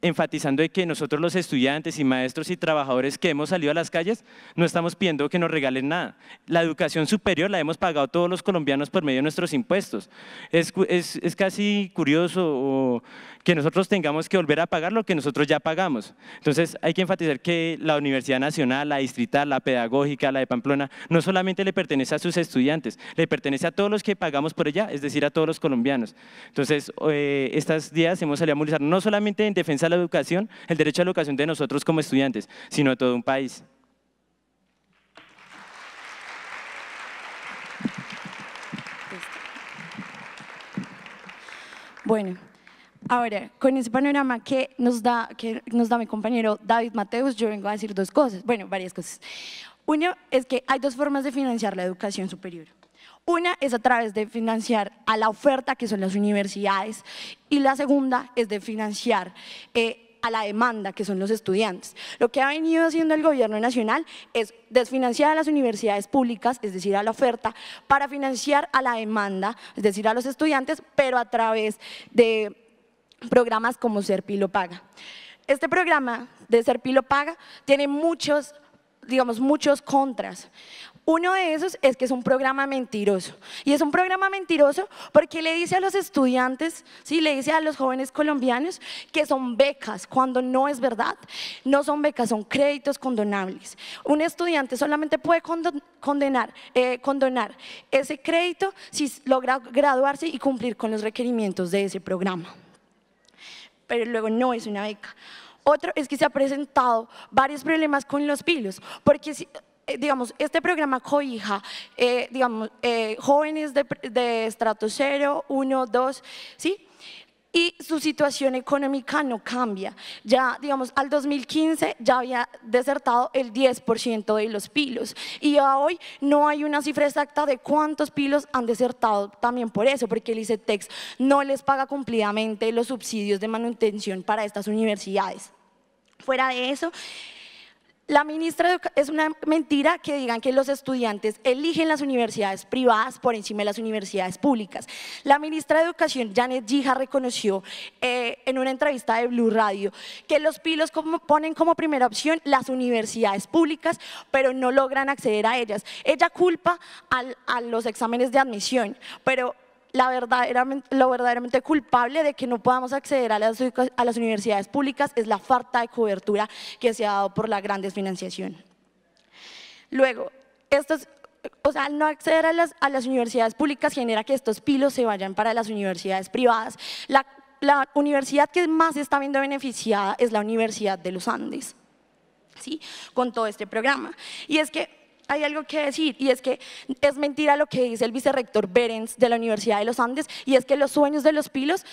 enfatizando de que nosotros los estudiantes y maestros y trabajadores que hemos salido a las calles no estamos pidiendo que nos regalen nada. La educación superior la hemos pagado todos los colombianos por medio de nuestros impuestos. Es, es casi curioso que nosotros tengamos que volver a pagar lo que nosotros ya pagamos. Entonces hay que enfatizar que la Universidad Nacional, la Distrital, la Pedagógica, la de Pamplona, no solamente le pertenece a sus estudiantes, le pertenece a todos los que pagamos por ella, es decir, a todos los colombianos. Entonces, eh, estos días hemos salido a movilizar no solamente en defensa de la educación, el derecho a la educación de nosotros como estudiantes, sino de todo un país. Bueno. Ahora, con ese panorama que nos, da, que nos da mi compañero David Mateus, yo vengo a decir dos cosas, bueno, varias cosas. Una es que hay dos formas de financiar la educación superior. Una es a través de financiar a la oferta, que son las universidades, y la segunda es de financiar eh, a la demanda, que son los estudiantes. Lo que ha venido haciendo el gobierno nacional es desfinanciar a las universidades públicas, es decir, a la oferta, para financiar a la demanda, es decir, a los estudiantes, pero a través de programas como Serpilo Paga. Este programa de Serpilo Paga tiene muchos, digamos, muchos contras. Uno de esos es que es un programa mentiroso. Y es un programa mentiroso porque le dice a los estudiantes, ¿sí? le dice a los jóvenes colombianos que son becas, cuando no es verdad. No son becas, son créditos condonables. Un estudiante solamente puede condenar, eh, condonar ese crédito si logra graduarse y cumplir con los requerimientos de ese programa pero luego no es una beca. Otro es que se ha presentado varios problemas con los pilos, porque eh, digamos, este programa COIJA, eh, digamos, eh, jóvenes de, de estrato 0, 1, 2, ¿sí? y su situación económica no cambia. Ya, digamos, al 2015 ya había desertado el 10% de los pilos y a hoy no hay una cifra exacta de cuántos pilos han desertado también por eso, porque el ICETEX no les paga cumplidamente los subsidios de manutención para estas universidades. Fuera de eso, la ministra es una mentira que digan que los estudiantes eligen las universidades privadas por encima de las universidades públicas. La ministra de Educación, Janet Gija, reconoció eh, en una entrevista de Blue Radio que los pilos ponen como primera opción las universidades públicas, pero no logran acceder a ellas. Ella culpa a los exámenes de admisión, pero verdaderamente, lo verdaderamente culpable de que no podamos acceder a las, universidades públicas es la falta de cobertura que se ha dado por la gran desfinanciación. Luego, o sea, no acceder a las, universidades públicas genera que estos pilos se vayan para las universidades privadas. La, universidad que más está viendo beneficiada es la Universidad de los Andes. ¿Sí? con todo este programa. Y es que hay algo que decir y es que es mentira lo que dice el vicerrector Berens de la Universidad de los Andes y es que los sueños de los pilos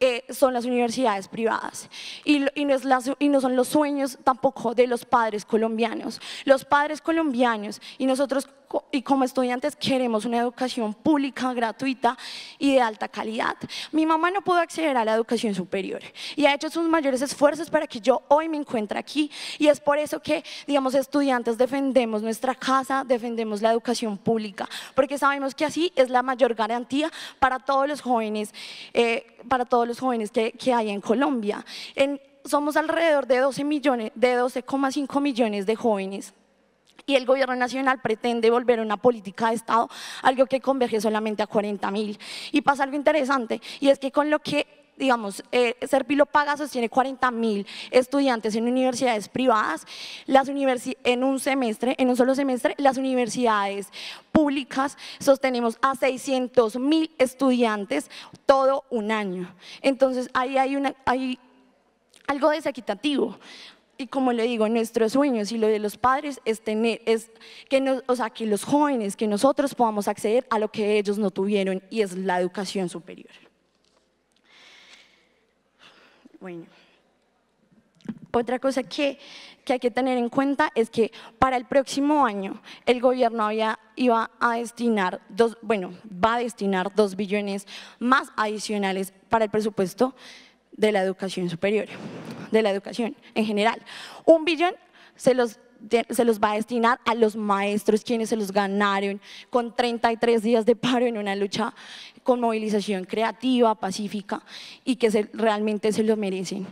eh, son las universidades privadas y, no es y, no son los sueños tampoco de los padres colombianos. Los padres colombianos y nosotros y como estudiantes queremos una educación pública, gratuita y de alta calidad. Mi mamá no pudo acceder a la educación superior y ha hecho sus mayores esfuerzos para que yo hoy me encuentre aquí y es por eso que, digamos, estudiantes defendemos nuestra casa, defendemos la educación pública, porque sabemos que así es la mayor garantía para todos los jóvenes, eh, para todos los jóvenes que, hay en Colombia. somos alrededor de 12 millones, de 12,5 millones de jóvenes y el gobierno nacional pretende volver a una política de Estado, algo que converge solamente a 40 mil. Y pasa algo interesante, y es que con lo que digamos, eh, Serpilo paga, sostiene 40 mil estudiantes en universidades privadas, las en un semestre, en un solo semestre, las universidades públicas sostenemos a 600 mil estudiantes todo un año. Entonces, ahí hay, una, hay algo desequitativo y como le digo, nuestros sueños y lo de los padres es tener, que, o sea, que los jóvenes, que nosotros podamos acceder a lo que ellos no tuvieron y es la educación superior. Bueno. Otra cosa que, hay que tener en cuenta es que para el próximo año el gobierno iba a destinar, dos, bueno, va a destinar dos billones más adicionales para el presupuesto de la educación superior de la educación en general. Un billón se los se los va a destinar a los maestros quienes se los ganaron con 33 días de paro en una lucha con movilización creativa, pacífica y que realmente se lo merecen.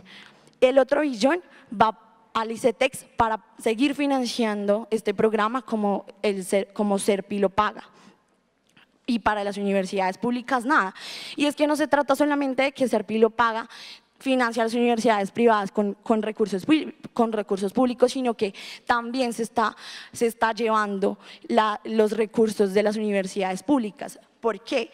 El otro billón va al ICETEX para seguir financiando este programa como, el como Serpi lo paga y para las universidades públicas nada. Y es que no se trata solamente de que Serpi lo paga, financiar las universidades privadas con, recursos, con recursos públicos, sino que también se está, se está llevando los recursos de las universidades públicas. ¿Por qué?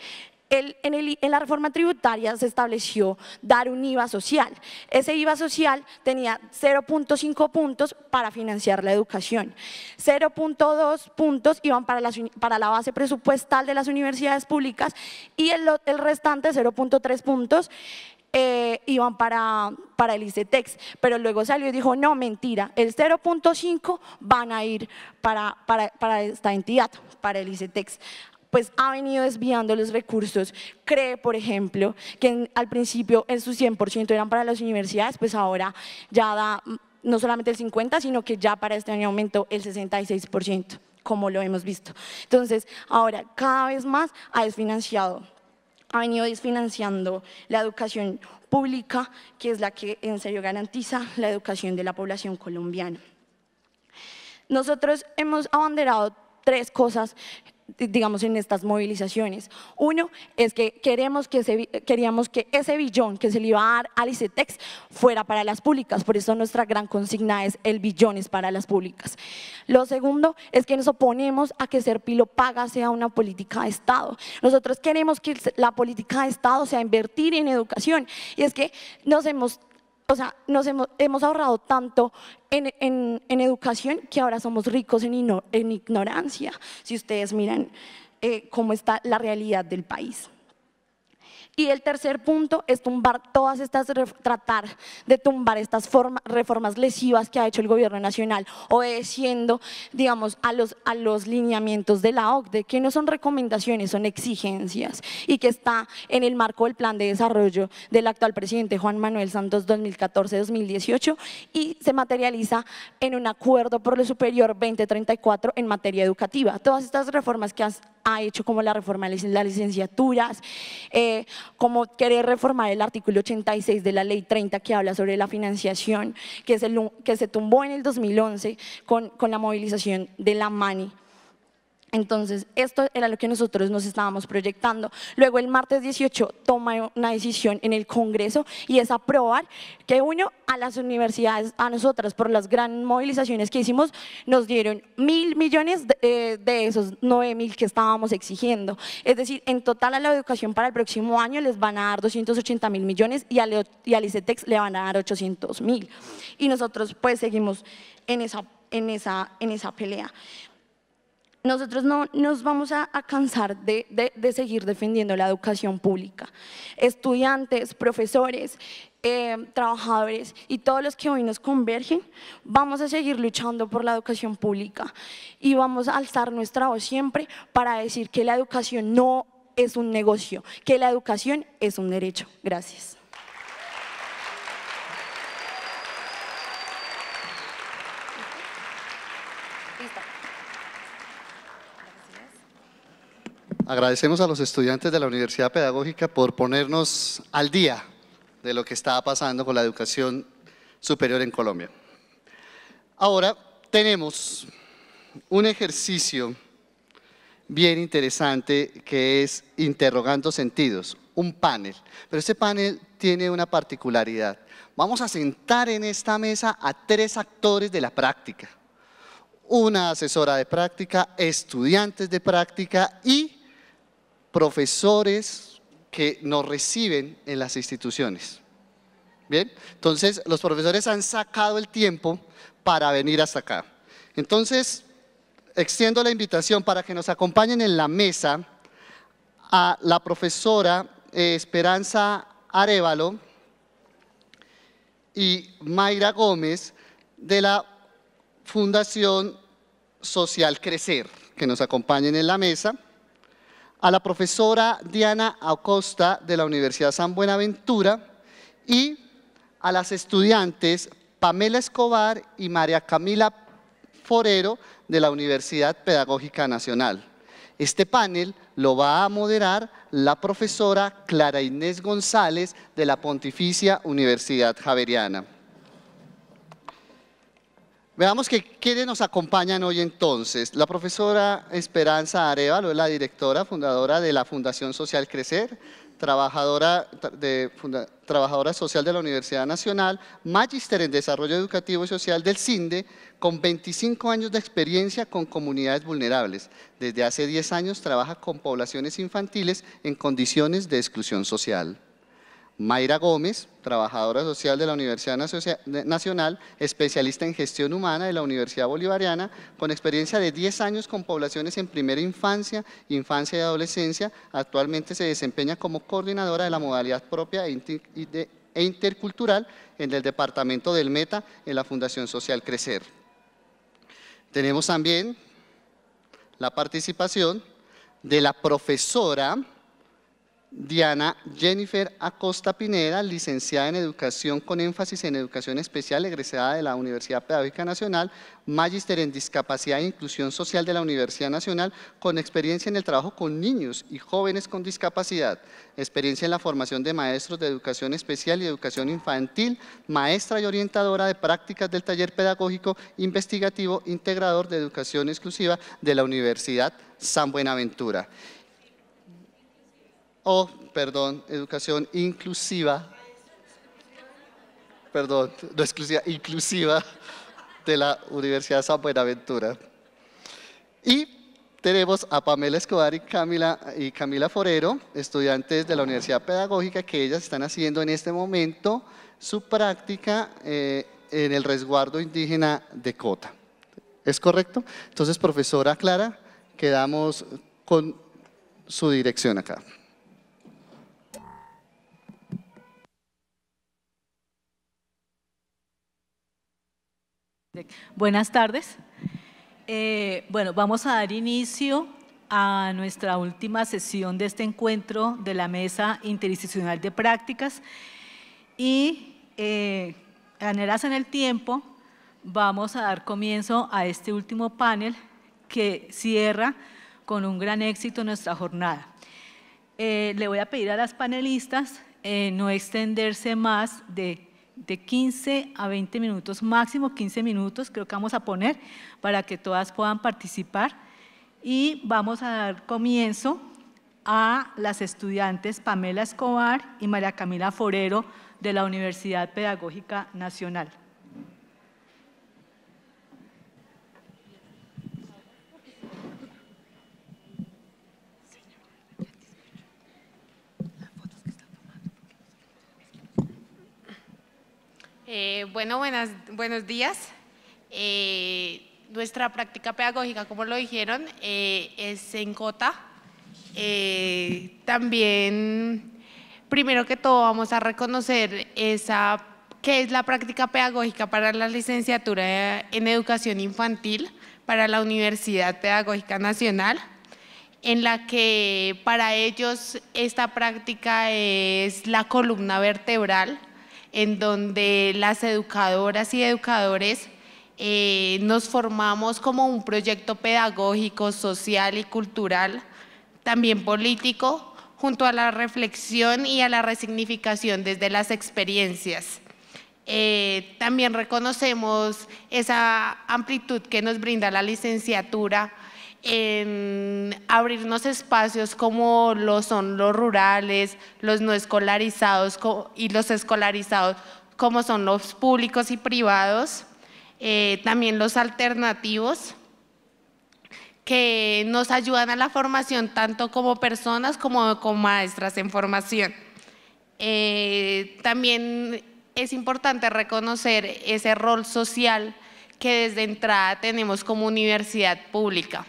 El, en, la reforma tributaria se estableció dar un IVA social. Ese IVA social tenía 0.5 puntos para financiar la educación, 0.2 puntos iban para, las, para, la base presupuestal de las universidades públicas y el, el restante 0.3 puntos eh, iban para, para el ICETEX, pero luego salió y dijo, no, mentira, el 0.5 van a ir para, para, para esta entidad, para el ICETEX pues ha venido desviando los recursos. Cree, por ejemplo, que al principio en su 100% eran para las universidades, pues ahora ya da mm, no solamente el 50, sino que ya para este año aumentó el 66%, como lo hemos visto. Entonces, ahora cada vez más ha desfinanciado ha venido desfinanciando la educación pública, que es la que en serio garantiza la educación de la población colombiana. Nosotros hemos abanderado tres cosas digamos, en estas movilizaciones. Uno es que, queremos que queríamos que ese billón que se le iba a dar al ICETEX fuera para las públicas, por eso nuestra gran consigna es el billón es para las públicas. Lo segundo es que nos oponemos a que Ser Pilo Paga sea una política de Estado. Nosotros queremos que la política de Estado sea invertir en educación y es que nos hemos o sea, nos hemos, ahorrado tanto en, educación que ahora somos ricos en, ignorancia, si ustedes miran eh, cómo está la realidad del país. Y el tercer punto es tumbar todas estas, tratar de tumbar estas reformas lesivas que ha hecho el gobierno nacional, obedeciendo, digamos, a los, a los lineamientos de la OCDE, que no son recomendaciones, son exigencias, y que está en el marco del plan de desarrollo del actual presidente Juan Manuel Santos 2014-2018 y se materializa en un acuerdo por lo superior 2034 en materia educativa. Todas estas reformas que has ha hecho como la reforma de las licenciaturas, eh, como querer reformar el artículo 86 de la ley 30 que habla sobre la financiación, que se, que se tumbó en el 2011 con, con la movilización de la MANI entonces, esto era lo que nosotros nos estábamos proyectando. Luego, el martes 18, toma una decisión en el Congreso y es aprobar que uno a las universidades, a nosotras, por las gran movilizaciones que hicimos, nos dieron mil millones de, eh, esos nueve mil que estábamos exigiendo. Es decir, en total a la educación para el próximo año les van a dar 280 mil millones y al, le van a dar 800 mil. Y nosotros, pues, seguimos en esa, en esa, en esa pelea nosotros no nos vamos a, cansar de, seguir defendiendo la educación pública. Estudiantes, profesores, eh, trabajadores y todos los que hoy nos convergen, vamos a seguir luchando por la educación pública y vamos a alzar nuestra voz siempre para decir que la educación no es un negocio, que la educación es un derecho. Gracias. Agradecemos a los estudiantes de la Universidad Pedagógica por ponernos al día de lo que estaba pasando con la educación superior en Colombia. Ahora tenemos un ejercicio bien interesante que es interrogando sentidos, un panel. Pero este panel tiene una particularidad. Vamos a sentar en esta mesa a tres actores de la práctica. Una asesora de práctica, estudiantes de práctica y profesores que nos reciben en las instituciones. Bien, entonces los profesores han sacado el tiempo para venir hasta acá. Entonces, extiendo la invitación para que nos acompañen en la mesa a la profesora eh, Esperanza Arevalo y Mayra Gómez de la Fundación Social Crecer, que nos acompañen en la mesa a la profesora Diana Acosta de la Universidad San Buenaventura y a las estudiantes Pamela Escobar y María Camila Forero de la Universidad Pedagógica Nacional. Este panel lo va a moderar la profesora Clara Inés González de la Pontificia Universidad Javeriana. Veamos que quienes nos acompañan hoy entonces. La profesora Esperanza Arevalo es la directora fundadora de la Fundación Social Crecer, trabajadora, social de la Universidad Nacional, magíster en Desarrollo Educativo y Social del CINDE, con 25 años de experiencia con comunidades vulnerables. Desde hace 10 años trabaja con poblaciones infantiles en condiciones de exclusión social. Mayra Gómez, trabajadora social de la Universidad Nacional, especialista en gestión humana de la Universidad Bolivariana, con experiencia de 10 años con poblaciones en primera infancia, infancia y adolescencia. Actualmente se desempeña como coordinadora de la modalidad propia e, e intercultural en el departamento del META en la Fundación Social Crecer. Tenemos también la participación de la profesora Diana Jennifer Acosta Pineda, licenciada en Educación con énfasis en Educación Especial, egresada de la Universidad Pedagógica Nacional, magíster en Discapacidad e Inclusión Social de la Universidad Nacional, con experiencia en el trabajo con niños y jóvenes con discapacidad, experiencia en la formación de maestros de Educación Especial y Educación Infantil, maestra y orientadora de prácticas del taller pedagógico investigativo integrador de Educación Exclusiva de la Universidad San Buenaventura o, oh, perdón, educación inclusiva, perdón, no exclusiva, inclusiva de la Universidad de San Buenaventura. Y tenemos a Pamela Escobar y Camila, y Camila Forero, estudiantes de la Universidad Pedagógica, que ellas están haciendo en este momento su práctica eh, en el resguardo indígena de Cota. ¿Es correcto? Entonces, profesora Clara, quedamos con su dirección acá. Buenas tardes. Eh, bueno, vamos a dar inicio a nuestra última sesión de este encuentro de la Mesa Interinstitucional de Prácticas y eh, en el tiempo vamos a dar comienzo a este último panel que cierra con un gran éxito nuestra jornada. Eh, le voy a pedir a las panelistas eh, no extenderse más de de 15 a 20 minutos, máximo 15 minutos, creo que vamos a poner, para que todas puedan participar. Y vamos a dar comienzo a las estudiantes Pamela Escobar y María Camila Forero de la Universidad Pedagógica Nacional. Eh, bueno, buenos días. Eh, nuestra práctica pedagógica, como lo dijeron, eh, es en COTA. también, primero que todo, vamos a reconocer esa que es la práctica pedagógica para la licenciatura en educación infantil para la Universidad Pedagógica Nacional, en la que para ellos esta práctica es la columna vertebral en donde las educadoras y educadores eh, nos formamos como un proyecto pedagógico, social y cultural, también político, junto a la reflexión y a la resignificación desde las experiencias. Eh, también reconocemos esa amplitud que nos brinda la licenciatura en abrirnos espacios como lo son los rurales, los no escolarizados y los escolarizados, como son los públicos y privados, eh, también los alternativos que nos ayudan a la formación tanto como personas como como maestras en formación. Eh, también es importante reconocer ese rol social que desde entrada tenemos como universidad pública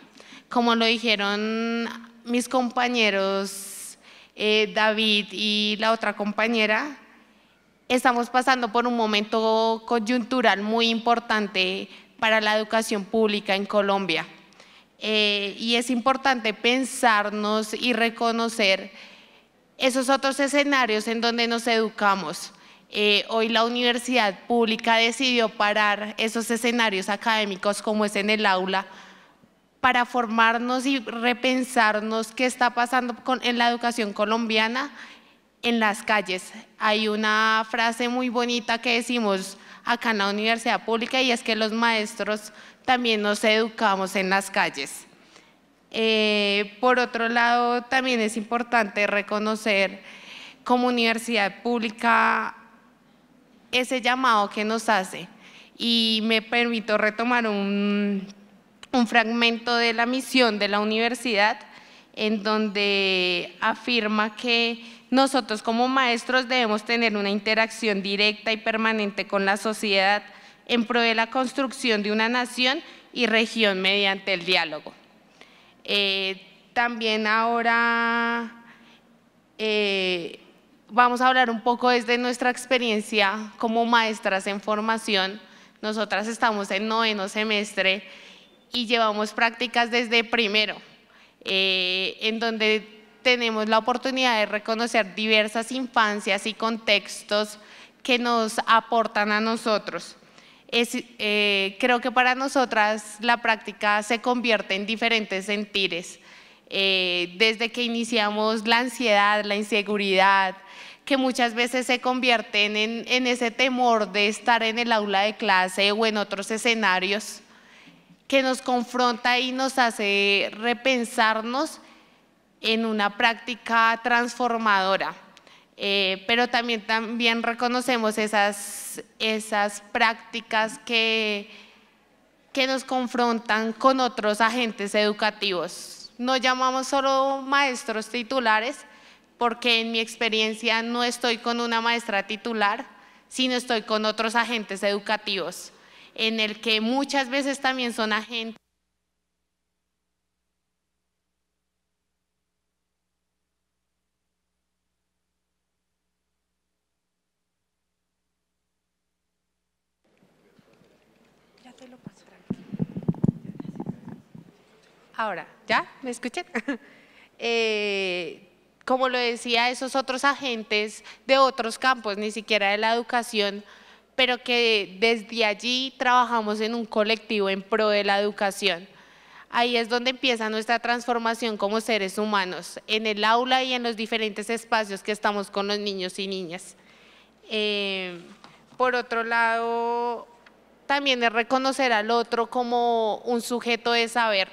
como lo dijeron mis compañeros eh, David y la otra compañera, estamos pasando por un momento coyuntural muy importante para la educación pública en Colombia. Eh, y es importante pensarnos y reconocer esos otros escenarios en donde nos educamos. Eh, hoy la universidad pública decidió parar esos escenarios académicos como es en el aula para formarnos y repensarnos qué está pasando en la educación colombiana en las calles. Hay una frase muy bonita que decimos acá en la Universidad Pública y es que los maestros también nos educamos en las calles. Eh, por otro lado, también es importante reconocer como universidad pública ese llamado que nos hace. Y me permito retomar un un fragmento de la misión de la universidad en donde afirma que nosotros como maestros debemos tener una interacción directa y permanente con la sociedad en pro de la construcción de una nación y región mediante el diálogo. Eh, también ahora eh, vamos a hablar un poco desde nuestra experiencia como maestras en formación. Nosotras estamos en noveno semestre y llevamos prácticas desde primero, eh, en donde tenemos la oportunidad de reconocer diversas infancias y contextos que nos aportan a nosotros. Eh, creo que para nosotras la práctica se convierte en diferentes sentires. Eh, desde que iniciamos la ansiedad, la inseguridad, que muchas veces se convierten en ese temor de estar en el aula de clase o en otros escenarios, que nos confronta y nos hace repensarnos en una práctica transformadora. Eh, pero también, también reconocemos esas, prácticas que, que nos confrontan con otros agentes educativos. No llamamos solo maestros titulares, porque en mi experiencia no estoy con una maestra titular, sino estoy con otros agentes educativos en el que muchas veces también son agentes. Ya te lo Ahora, ¿ya? ¿Me escuchan? Eh, como lo decía, esos otros agentes de otros campos, ni siquiera de la educación, pero que desde allí trabajamos en un colectivo en pro de la educación. Ahí es donde empieza nuestra transformación como seres humanos, en el aula y en los diferentes espacios que estamos con los niños y niñas. Eh, por otro lado, también es reconocer al otro como un sujeto de saber.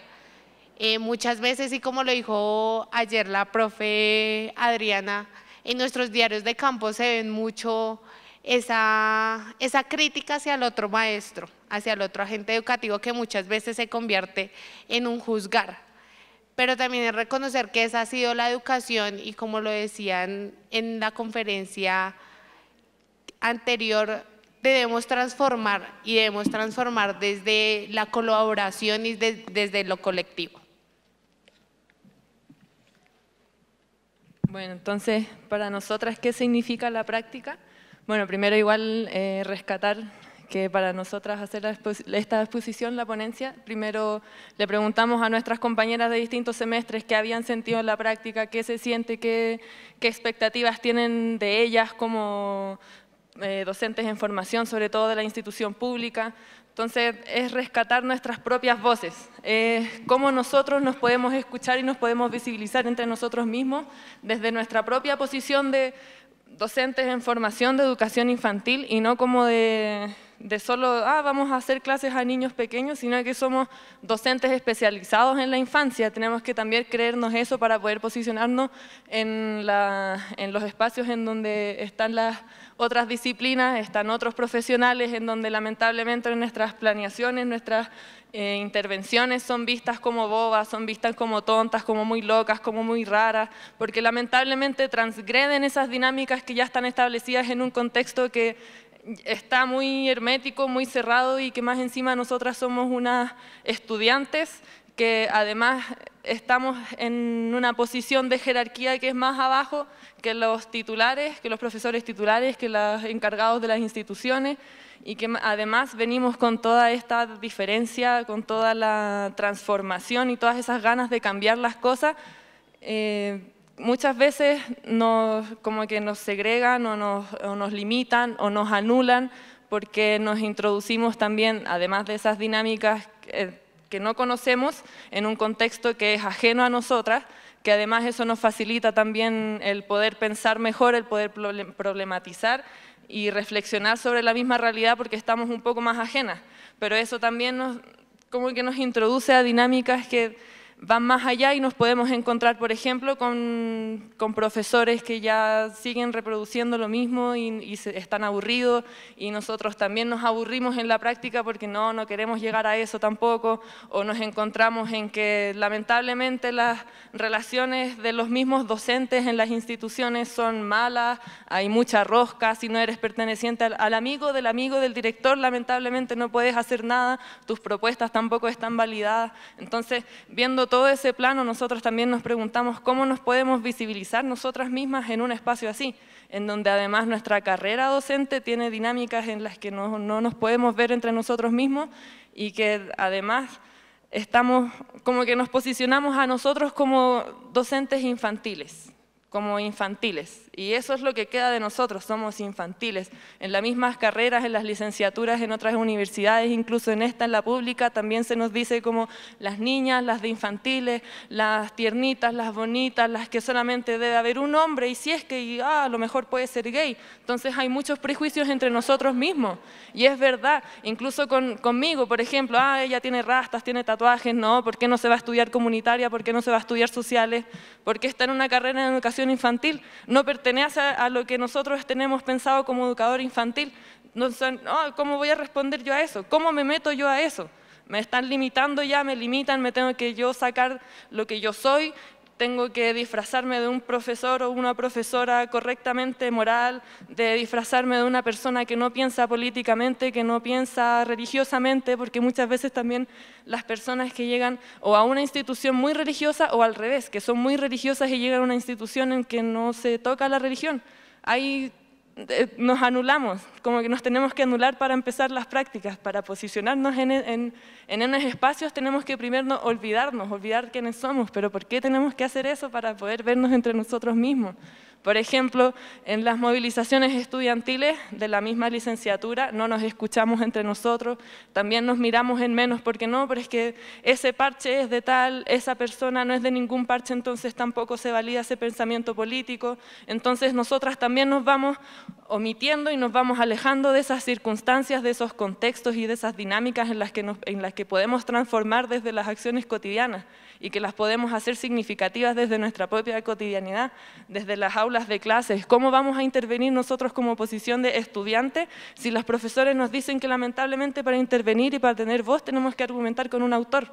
Eh, muchas veces, y como lo dijo ayer la profe Adriana, en nuestros diarios de campo se ven mucho esa, crítica hacia el otro maestro, hacia el otro agente educativo que muchas veces se convierte en un juzgar, pero también es reconocer que esa ha sido la educación y como lo decían en la conferencia anterior, debemos transformar y debemos transformar desde la colaboración y desde lo colectivo. Bueno, entonces, para nosotras, ¿qué significa la práctica? Bueno, primero igual eh, rescatar que para nosotras hacer esta exposición, la ponencia, primero le preguntamos a nuestras compañeras de distintos semestres qué habían sentido en la práctica, qué se siente, qué, qué expectativas tienen de ellas como eh, docentes en formación, sobre todo de la institución pública. Entonces, es rescatar nuestras propias voces, eh, cómo nosotros nos podemos escuchar y nos podemos visibilizar entre nosotros mismos desde nuestra propia posición de docentes en formación de educación infantil y no como de de solo, ah, vamos a hacer clases a niños pequeños, sino que somos docentes especializados en la infancia. Tenemos que también creernos eso para poder posicionarnos en, los espacios en donde están las otras disciplinas, están otros profesionales, en donde lamentablemente nuestras planeaciones, nuestras eh, intervenciones son vistas como bobas, son vistas como tontas, como muy locas, como muy raras, porque lamentablemente transgreden esas dinámicas que ya están establecidas en un contexto que está muy hermético, muy cerrado y que más encima nosotras somos unas estudiantes que además estamos en una posición de jerarquía que es más abajo que los titulares, que los profesores titulares, que los encargados de las instituciones y que además venimos con toda esta diferencia, con toda la transformación y todas esas ganas de cambiar las cosas eh, muchas veces nos, como que nos segregan o nos, limitan o nos anulan porque nos introducimos también, además de esas dinámicas eh, que, no conocemos, en un contexto que es ajeno a nosotras, que además eso nos facilita también el poder pensar mejor, el poder problematizar y reflexionar sobre la misma realidad porque estamos un poco más ajenas. Pero eso también como que nos introduce a dinámicas que van más allá y nos podemos encontrar, por ejemplo, con, profesores que ya siguen reproduciendo lo mismo y, se, están aburridos y nosotros también nos aburrimos en la práctica porque no, no queremos llegar a eso tampoco o nos encontramos en que lamentablemente las relaciones de los mismos docentes en las instituciones son malas, hay mucha rosca, si no eres perteneciente al, al amigo del amigo del director, lamentablemente no puedes hacer nada, tus propuestas tampoco están validadas. Entonces, viendo todo ese plano nosotros también nos preguntamos cómo nos podemos visibilizar nosotras mismas en un espacio así, en donde además nuestra carrera docente tiene dinámicas en las que no, nos podemos ver entre nosotros mismos y que además estamos como que nos posicionamos a nosotros como docentes infantiles como infantiles. Y eso es lo que queda de nosotros, somos infantiles. En las mismas carreras, en las licenciaturas, en otras universidades, incluso en esta, en la pública, también se nos dice como las niñas, las de infantiles, las tiernitas, las bonitas, las que solamente debe haber un hombre y si es que ah, a lo mejor puede ser gay. Entonces hay muchos prejuicios entre nosotros mismos. Y es verdad, incluso con, conmigo, por ejemplo, ah, ella tiene rastas, tiene tatuajes, no, ¿por qué no se va a estudiar comunitaria? ¿Por qué no se va a estudiar sociales? ¿Por qué está en una carrera en educación infantil, no pertenece a, lo que nosotros tenemos pensado como educador infantil. No, no, ah, ¿Cómo voy a responder yo a eso? ¿Cómo me meto yo a eso? Me están limitando ya, me limitan, me tengo que yo sacar lo que yo soy tengo que disfrazarme de un profesor o una profesora correctamente moral, de disfrazarme de una persona que no piensa políticamente, que no piensa religiosamente, porque muchas veces también las personas que llegan o a una institución muy religiosa o al revés, que son muy religiosas y llegan a una institución en que no se toca la religión. Hay eh, nos anulamos, como que nos tenemos que anular para empezar las prácticas, para posicionarnos en, en, esos espacios tenemos que primero olvidarnos, olvidar quiénes somos, pero ¿por qué tenemos que hacer eso para poder vernos entre nosotros mismos? Por ejemplo, en las movilizaciones estudiantiles de la misma licenciatura no nos escuchamos entre nosotros, también nos miramos en menos porque no, pero es que ese parche es de tal, esa persona no es de ningún parche, entonces tampoco se valida ese pensamiento político. Entonces nosotras también nos vamos omitiendo y nos vamos alejando de esas circunstancias, de esos contextos y de esas dinámicas en las que, en las que podemos transformar desde las acciones cotidianas y que las podemos hacer significativas desde nuestra propia cotidianidad, desde las aulas de clases, cómo vamos a intervenir nosotros como posición de estudiante si los profesores nos dicen que lamentablemente para intervenir y para tener voz tenemos que argumentar con un autor.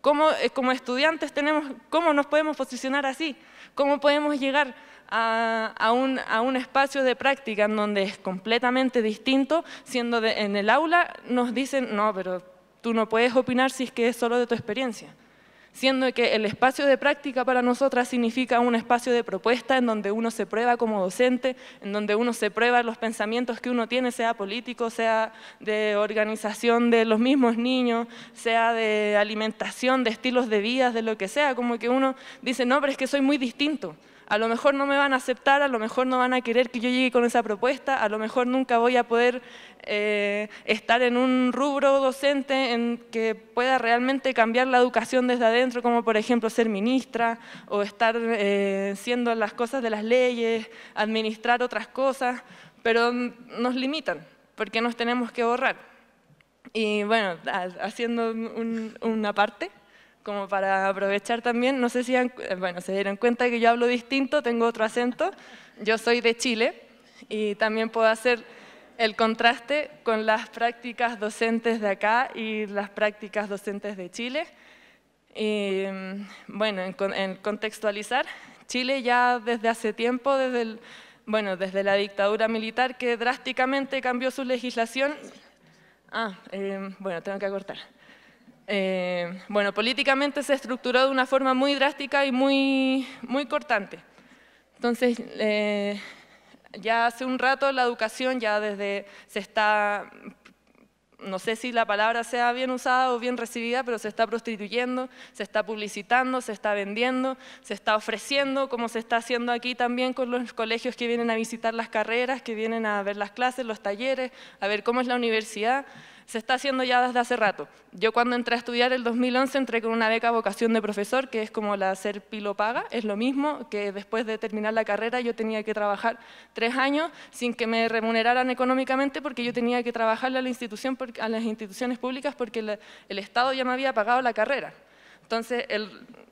¿Cómo, eh, como estudiantes tenemos, cómo nos podemos posicionar así? ¿Cómo podemos llegar a, un, espacio de práctica en donde es completamente distinto, siendo en el aula nos dicen, no, pero tú no puedes opinar si es que es solo de tu experiencia? siendo que el espacio de práctica para nosotras significa un espacio de propuesta en donde uno se prueba como docente, en donde uno se prueba los pensamientos que uno tiene, sea político, sea de organización de los mismos niños, sea de alimentación, de estilos de vida, de lo que sea, como que uno dice, no, pero es que soy muy distinto, a lo mejor no me van a aceptar, a lo mejor no van a querer que yo llegue con esa propuesta, a lo mejor nunca voy a poder eh, estar en un rubro docente en que pueda realmente cambiar la educación desde adentro, como por ejemplo ser ministra o estar eh, haciendo siendo las cosas de las leyes, administrar otras cosas, pero nos limitan porque nos tenemos que borrar. Y bueno, haciendo una parte, como para aprovechar también, no sé si eh, bueno, se dieron cuenta que yo hablo distinto, tengo otro acento, yo soy de Chile y también puedo hacer el contraste con las prácticas docentes de acá y las prácticas docentes de Chile. Y, mm, bueno, en, contextualizar, Chile ya desde hace tiempo, desde, el, bueno, desde la dictadura militar que drásticamente cambió su legislación. Ah, eh, bueno, tengo que acortar. Eh, bueno, políticamente se estructuró de una forma muy drástica y muy, muy cortante. Entonces, eh, ya hace un rato la educación ya desde se está, no sé si la palabra sea bien usada o bien recibida, pero se está prostituyendo, se está publicitando, se está vendiendo, se está ofreciendo, como se está haciendo aquí también con los colegios que vienen a visitar las carreras, que vienen a ver las clases, los talleres, a ver cómo es la universidad se está haciendo ya desde hace rato. Yo cuando entré a estudiar el 2011 entré con una beca vocación de profesor, que es como la ser pilo paga, es lo mismo que después de terminar la carrera yo tenía que trabajar tres años sin que me remuneraran económicamente porque yo tenía que trabajarle a, las instituciones públicas porque el Estado ya me había pagado la carrera. Entonces,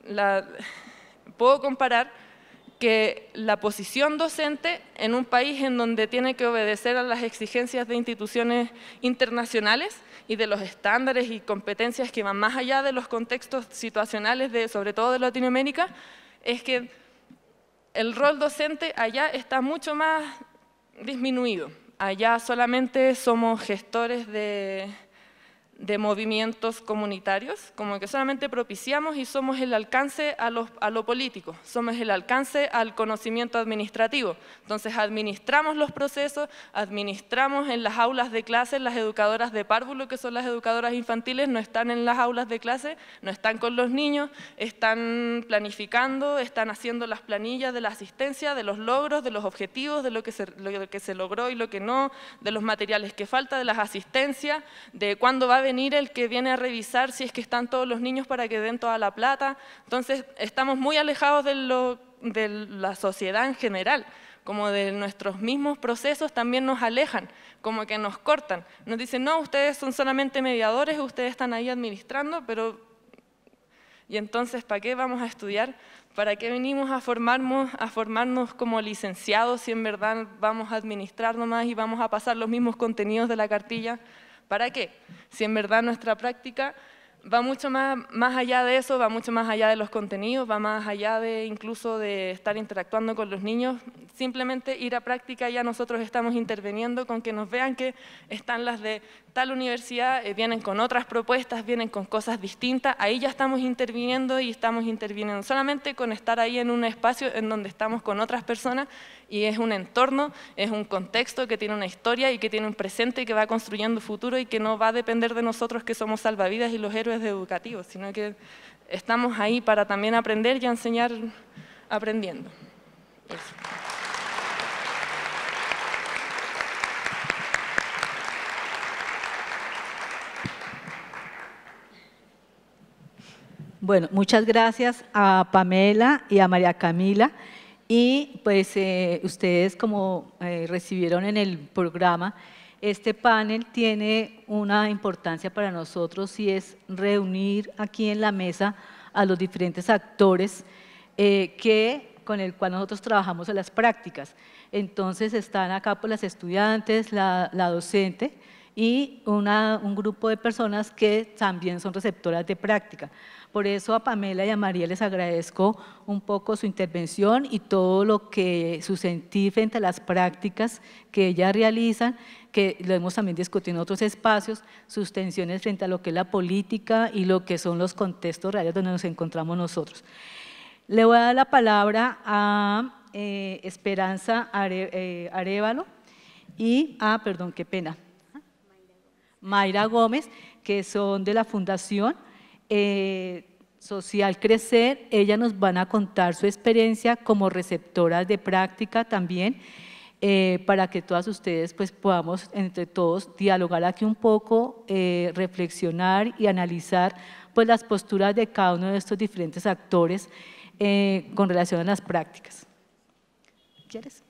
la, puedo comparar que la posición docente en un país en donde tiene que obedecer a las exigencias de instituciones internacionales y de los estándares y competencias que van más allá de los contextos situacionales, de, sobre todo de Latinoamérica, es que el rol docente allá está mucho más disminuido. Allá solamente somos gestores de, de movimientos comunitarios, como que solamente propiciamos y somos el alcance a, los, a lo político, somos el alcance al conocimiento administrativo. Entonces administramos los procesos, administramos en las aulas de clase, las educadoras de párvulo, que son las educadoras infantiles, no están en las aulas de clase, no están con los niños, están planificando, están haciendo las planillas de la asistencia, de los logros, de los objetivos, de lo que se, lo que se logró y lo que no, de los materiales que falta, de las asistencias, de cuándo va a venir el que viene a revisar si es que están todos los niños para que den toda la plata. Entonces, estamos muy alejados de, lo, de la sociedad en general, como de nuestros mismos procesos también nos alejan, como que nos cortan. Nos dicen, no, ustedes son solamente mediadores, ustedes están ahí administrando, pero... Y entonces, ¿para qué vamos a estudiar? ¿Para qué venimos a formarnos, a formarnos como licenciados si en verdad vamos a administrar nomás y vamos a pasar los mismos contenidos de la cartilla? ¿Para qué? Si en verdad nuestra práctica va mucho más, más allá de eso, va mucho más allá de los contenidos, va más allá de incluso de estar interactuando con los niños, simplemente ir a práctica ya nosotros estamos interviniendo con que nos vean que están las de tal universidad, eh, vienen con otras propuestas, vienen con cosas distintas, ahí ya estamos interviniendo y estamos interviniendo solamente con estar ahí en un espacio en donde estamos con otras personas y es un entorno, es un contexto que tiene una historia y que tiene un presente y que va construyendo futuro y que no va a depender de nosotros que somos salvavidas y los héroes educativos, sino que estamos ahí para también aprender y enseñar aprendiendo. Bueno, muchas gracias a Pamela y a María Camila. Y pues eh, ustedes como eh, recibieron en el programa, este panel tiene una importancia para nosotros y es reunir aquí en la mesa a los diferentes actores eh, que, con el cual nosotros trabajamos en las prácticas. Entonces están acá por pues, las estudiantes, la, docente y un grupo de personas que también son receptoras de práctica. Por eso a Pamela y a María les agradezco un poco su intervención y todo lo que su sentir frente a las prácticas que ellas realizan, que lo hemos también discutido en otros espacios, sus tensiones frente a lo que es la política y lo que son los contextos reales donde nos encontramos nosotros. Le voy a dar la palabra a eh, Esperanza eh, Arevalo y a, perdón, qué pena, Mayra Gómez, que son de la Fundación eh, social Crecer, ella nos van a contar su experiencia como receptoras de práctica también, eh, para que todas ustedes pues, podamos entre todos dialogar aquí un poco, eh, reflexionar y analizar pues, las posturas de cada uno de estos diferentes actores con relación a las prácticas. ¿Quieres?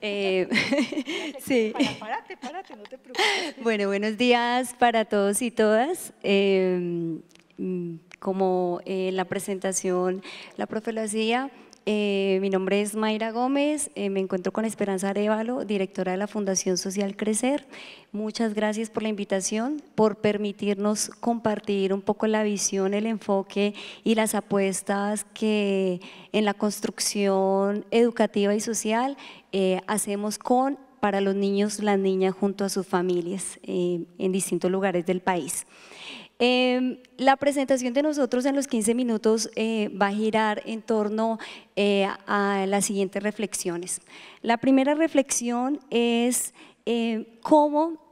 Eh, sí. Bueno, buenos días para todos y todas. Em, mm, como eh, la presentación la profe lo hacía, eh, mi nombre es Mayra Gómez, eh, me encuentro con Esperanza Arevalo, directora de la Fundación Social Crecer. Muchas gracias por la invitación, por permitirnos compartir un poco la visión, el enfoque y las apuestas que en la construcción educativa y social eh, hacemos con para los niños, las niñas junto a sus familias en distintos lugares del país. Em, la presentación de nosotros en los 15 minutos eh, va a girar en torno eh, a las siguientes reflexiones. La primera reflexión es eh, cómo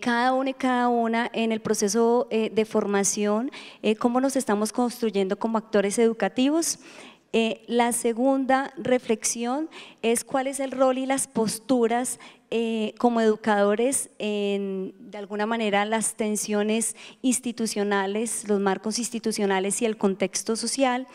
cada uno y cada una en el proceso de formación, cómo nos estamos construyendo como actores educativos. Eh, la segunda reflexión es cuál es el rol y las posturas eh, como educadores en, de alguna manera, las tensiones institucionales, los marcos institucionales y el contexto social.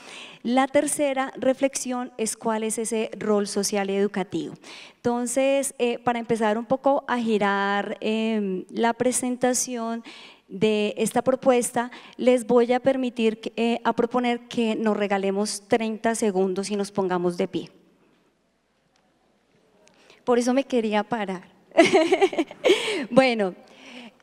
La tercera reflexión es cuál es ese rol social y educativo. Entonces, eh, para empezar un poco a girar em, la presentación, de esta propuesta, les voy a permitir eh, a proponer que nos regalemos 30 segundos y nos pongamos de pie. Por eso me quería parar. bueno,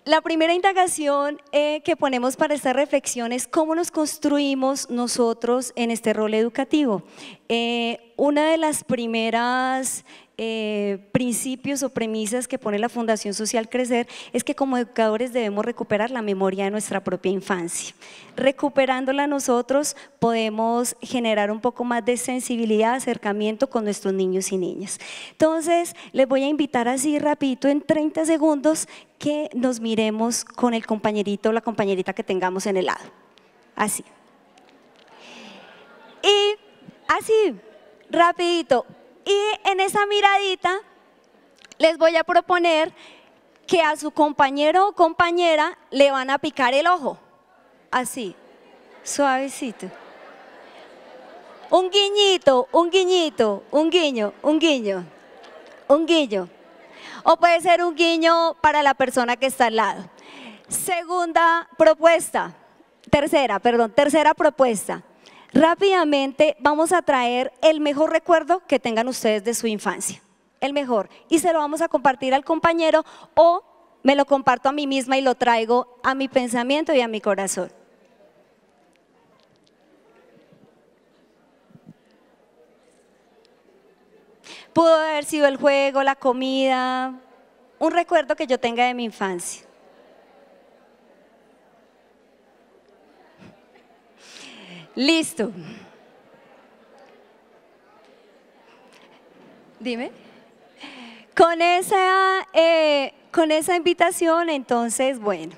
la primera indagación eh, que ponemos para esta reflexión es cómo nos construimos nosotros en este rol educativo. Eh, una de las primeras eh, principios o premisas que pone la Fundación Social Crecer es que como educadores debemos recuperar la memoria de nuestra propia infancia. Recuperándola nosotros podemos generar un poco más de sensibilidad, acercamiento con nuestros niños y niñas. Entonces, les voy a invitar así rapidito en 30 segundos que nos miremos con el compañerito o la compañerita que tengamos en el lado. Así. Y así, rapidito, y en esa miradita les voy a proponer que a su compañero o compañera le van a picar el ojo. Así, suavecito. Un guiñito, un guiñito, un guiño, un guiño, un guiño. O puede ser un guiño para la persona que está al lado. Segunda propuesta, tercera, perdón, tercera propuesta. Rápidamente vamos a traer el mejor recuerdo que tengan ustedes de su infancia, el mejor, y se lo vamos a compartir al compañero o me lo comparto a mí misma y lo traigo a mi pensamiento y a mi corazón. Pudo haber sido el juego, la comida, un recuerdo que yo tenga de mi infancia. Listo. Dime. Con esa, eh, con esa invitación, entonces, bueno,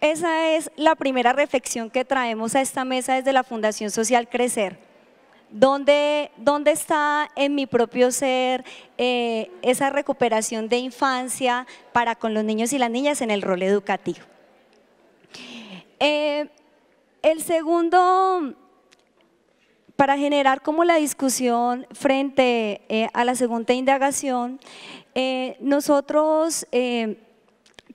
esa es la primera reflexión que traemos a esta mesa desde la Fundación Social Crecer. ¿Dónde, está en mi propio ser eh, esa recuperación de infancia para con los niños y las niñas en el rol educativo? Eh, el segundo para generar como la discusión frente eh, a la segunda indagación, eh, nosotros eh,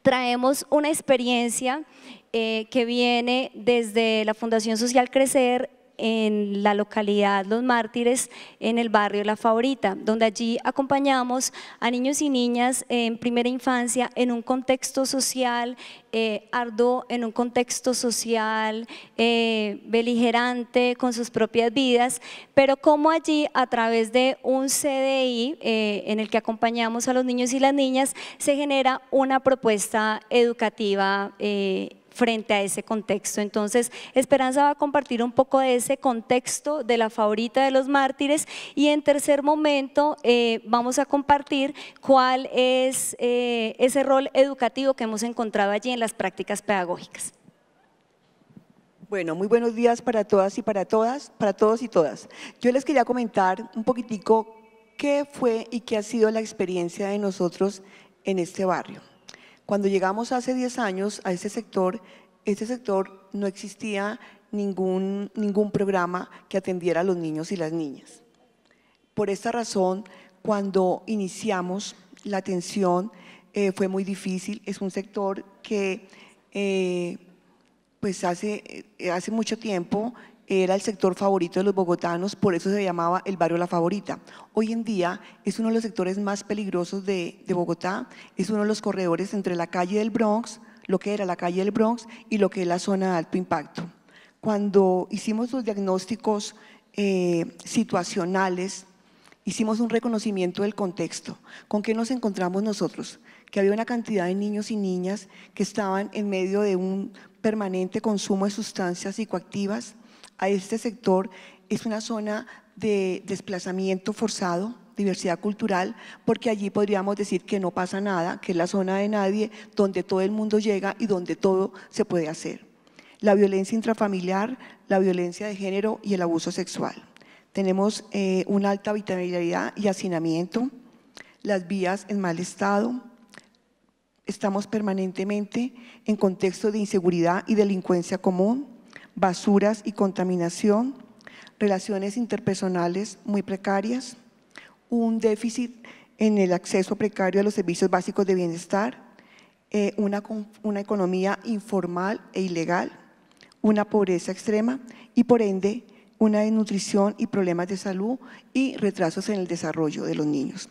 traemos una experiencia que viene desde la Fundación Social Crecer en la localidad Los Mártires, en el barrio La Favorita, donde allí acompañamos a niños y niñas en primera infancia en un contexto social eh, arduo, en un contexto social eh, beligerante con sus propias vidas, pero como allí a través de un CDI eh, en el que acompañamos a los niños y las niñas se genera una propuesta educativa eh, frente a ese contexto. Entonces, Esperanza va a compartir un poco de ese contexto de la favorita de los mártires y en tercer momento eh, vamos a compartir cuál es eh, ese rol educativo que hemos encontrado allí en las prácticas pedagógicas. Bueno, muy buenos días para todas y para todas, para todos y todas. Yo les quería comentar un poquitico qué fue y qué ha sido la experiencia de nosotros en este barrio. Cuando llegamos hace 10 años a este sector, este sector no existía ningún, programa que atendiera a los niños y las niñas. Por esta razón, cuando iniciamos la atención eh, fue muy difícil, es un sector que eh, pues hace, eh, hace mucho tiempo era el sector favorito de los bogotanos, por eso se llamaba el barrio La Favorita. Hoy en día es uno de los sectores más peligrosos de, Bogotá, es uno de los corredores entre la calle del Bronx, lo que era la calle del Bronx y lo que es la zona de alto impacto. Cuando hicimos los diagnósticos eh, situacionales, hicimos un reconocimiento del contexto. ¿Con qué nos encontramos nosotros? Que había una cantidad de niños y niñas que estaban en medio de un permanente consumo de sustancias psicoactivas, a este sector es una zona de desplazamiento forzado, diversidad cultural, porque allí podríamos decir que no pasa nada, que es la zona de nadie, donde todo el mundo llega y donde todo se puede hacer. La violencia intrafamiliar, la violencia de género y el abuso sexual. Tenemos eh, una alta vitalidad y hacinamiento, las vías en mal estado, estamos permanentemente en contexto de inseguridad y delincuencia común, basuras y contaminación, relaciones interpersonales muy precarias, un déficit en el acceso precario a los servicios básicos de bienestar, eh, una, economía informal e ilegal, una pobreza extrema y por ende una desnutrición y problemas de salud y retrasos en el desarrollo de los niños.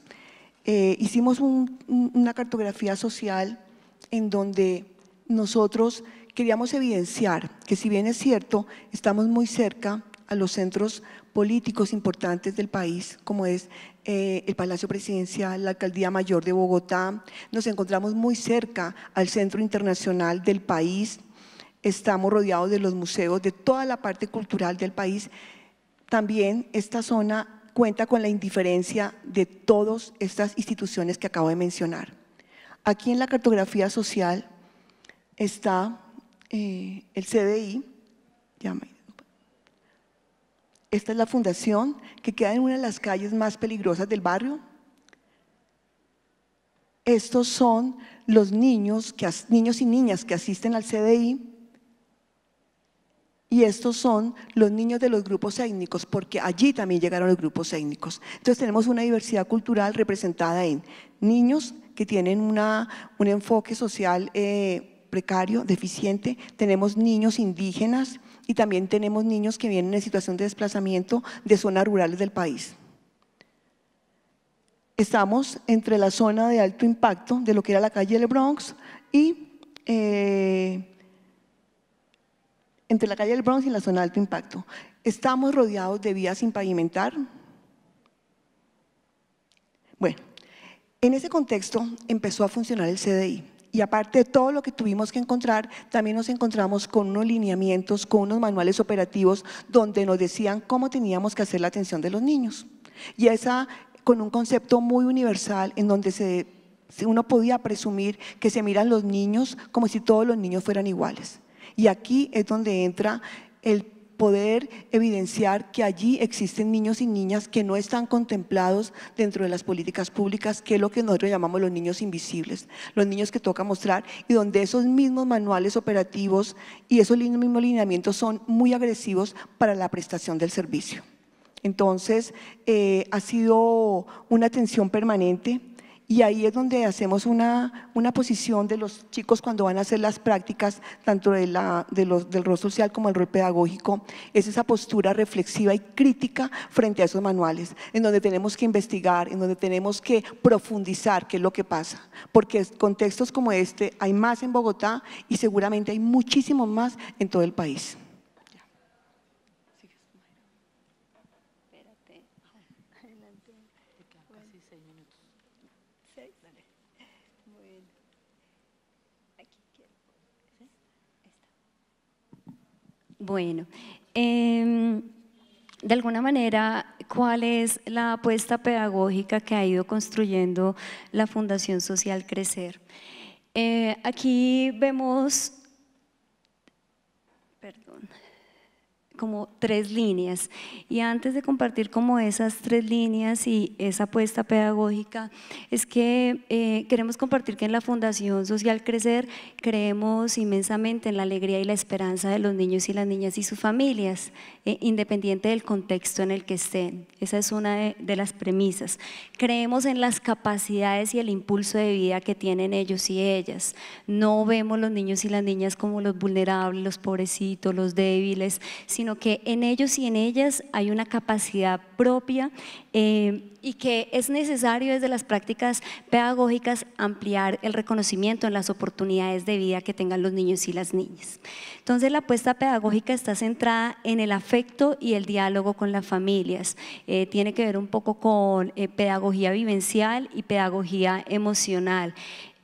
Eh, hicimos una cartografía social en donde nosotros queríamos evidenciar que si bien es cierto, estamos muy cerca a los centros políticos importantes del país, como es eh, el Palacio Presidencial, la Alcaldía Mayor de Bogotá. Nos encontramos muy cerca al Centro Internacional del país. Estamos rodeados de los museos, de toda la parte cultural del país. También esta zona cuenta con la indiferencia de todas estas instituciones que acabo de mencionar. Aquí en la cartografía social está eh, el CDI, esta es la fundación que queda en una de las calles más peligrosas del barrio. Estos son los niños, que, niños y niñas que asisten al CDI y estos son los niños de los grupos étnicos, porque allí también llegaron los grupos étnicos. Entonces tenemos una diversidad cultural representada en niños que tienen una, un enfoque social eh, precario, deficiente, tenemos niños indígenas y también tenemos niños que vienen en situación de desplazamiento de zonas rurales del país. Estamos entre la zona de alto impacto de lo que era la calle del Bronx y eh, entre la calle del Bronx y la zona de alto impacto. Estamos rodeados de vías sin pavimentar. Bueno, en ese contexto empezó a funcionar el CDI y aparte de todo lo que tuvimos que encontrar, también nos encontramos con unos lineamientos, con unos manuales operativos donde nos decían cómo teníamos que hacer la atención de los niños. Y esa con un concepto muy universal en donde se, uno podía presumir que se miran los niños como si todos los niños fueran iguales. Y aquí es donde entra el poder evidenciar que allí existen niños y niñas que no están contemplados dentro de las políticas públicas, que es lo que nosotros llamamos los niños invisibles, los niños que toca mostrar y donde esos mismos manuales operativos y esos mismos lineamientos son muy agresivos para la prestación del servicio. Entonces, eh, ha sido una atención permanente y ahí es donde hacemos una, posición de los chicos cuando van a hacer las prácticas, tanto de la, del rol social como el rol pedagógico, es esa postura reflexiva y crítica frente a esos manuales, en donde tenemos que investigar, en donde tenemos que profundizar qué es lo que pasa, porque contextos como este hay más en Bogotá y seguramente hay muchísimos más en todo el país. Bueno, em, de alguna manera, ¿cuál es la apuesta pedagógica que ha ido construyendo la Fundación Social Crecer? Eh, aquí vemos como tres líneas. Y antes de compartir como esas tres líneas y esa apuesta pedagógica, es que eh, queremos compartir que en la Fundación Social Crecer creemos inmensamente en la alegría y la esperanza de los niños y las niñas y sus familias, eh, independiente del contexto en el que estén. Esa es una de, de las premisas. Creemos en las capacidades y el impulso de vida que tienen ellos y ellas. No vemos los niños y las niñas como los vulnerables, los pobrecitos, los débiles, sino que en ellos y en ellas hay una capacidad propia eh, y que es necesario desde las prácticas pedagógicas ampliar el reconocimiento en las oportunidades de vida que tengan los niños y las niñas. Entonces la apuesta pedagógica está centrada en el afecto y el diálogo con las familias. Eh, tiene que ver un poco con eh, pedagogía vivencial y pedagogía emocional.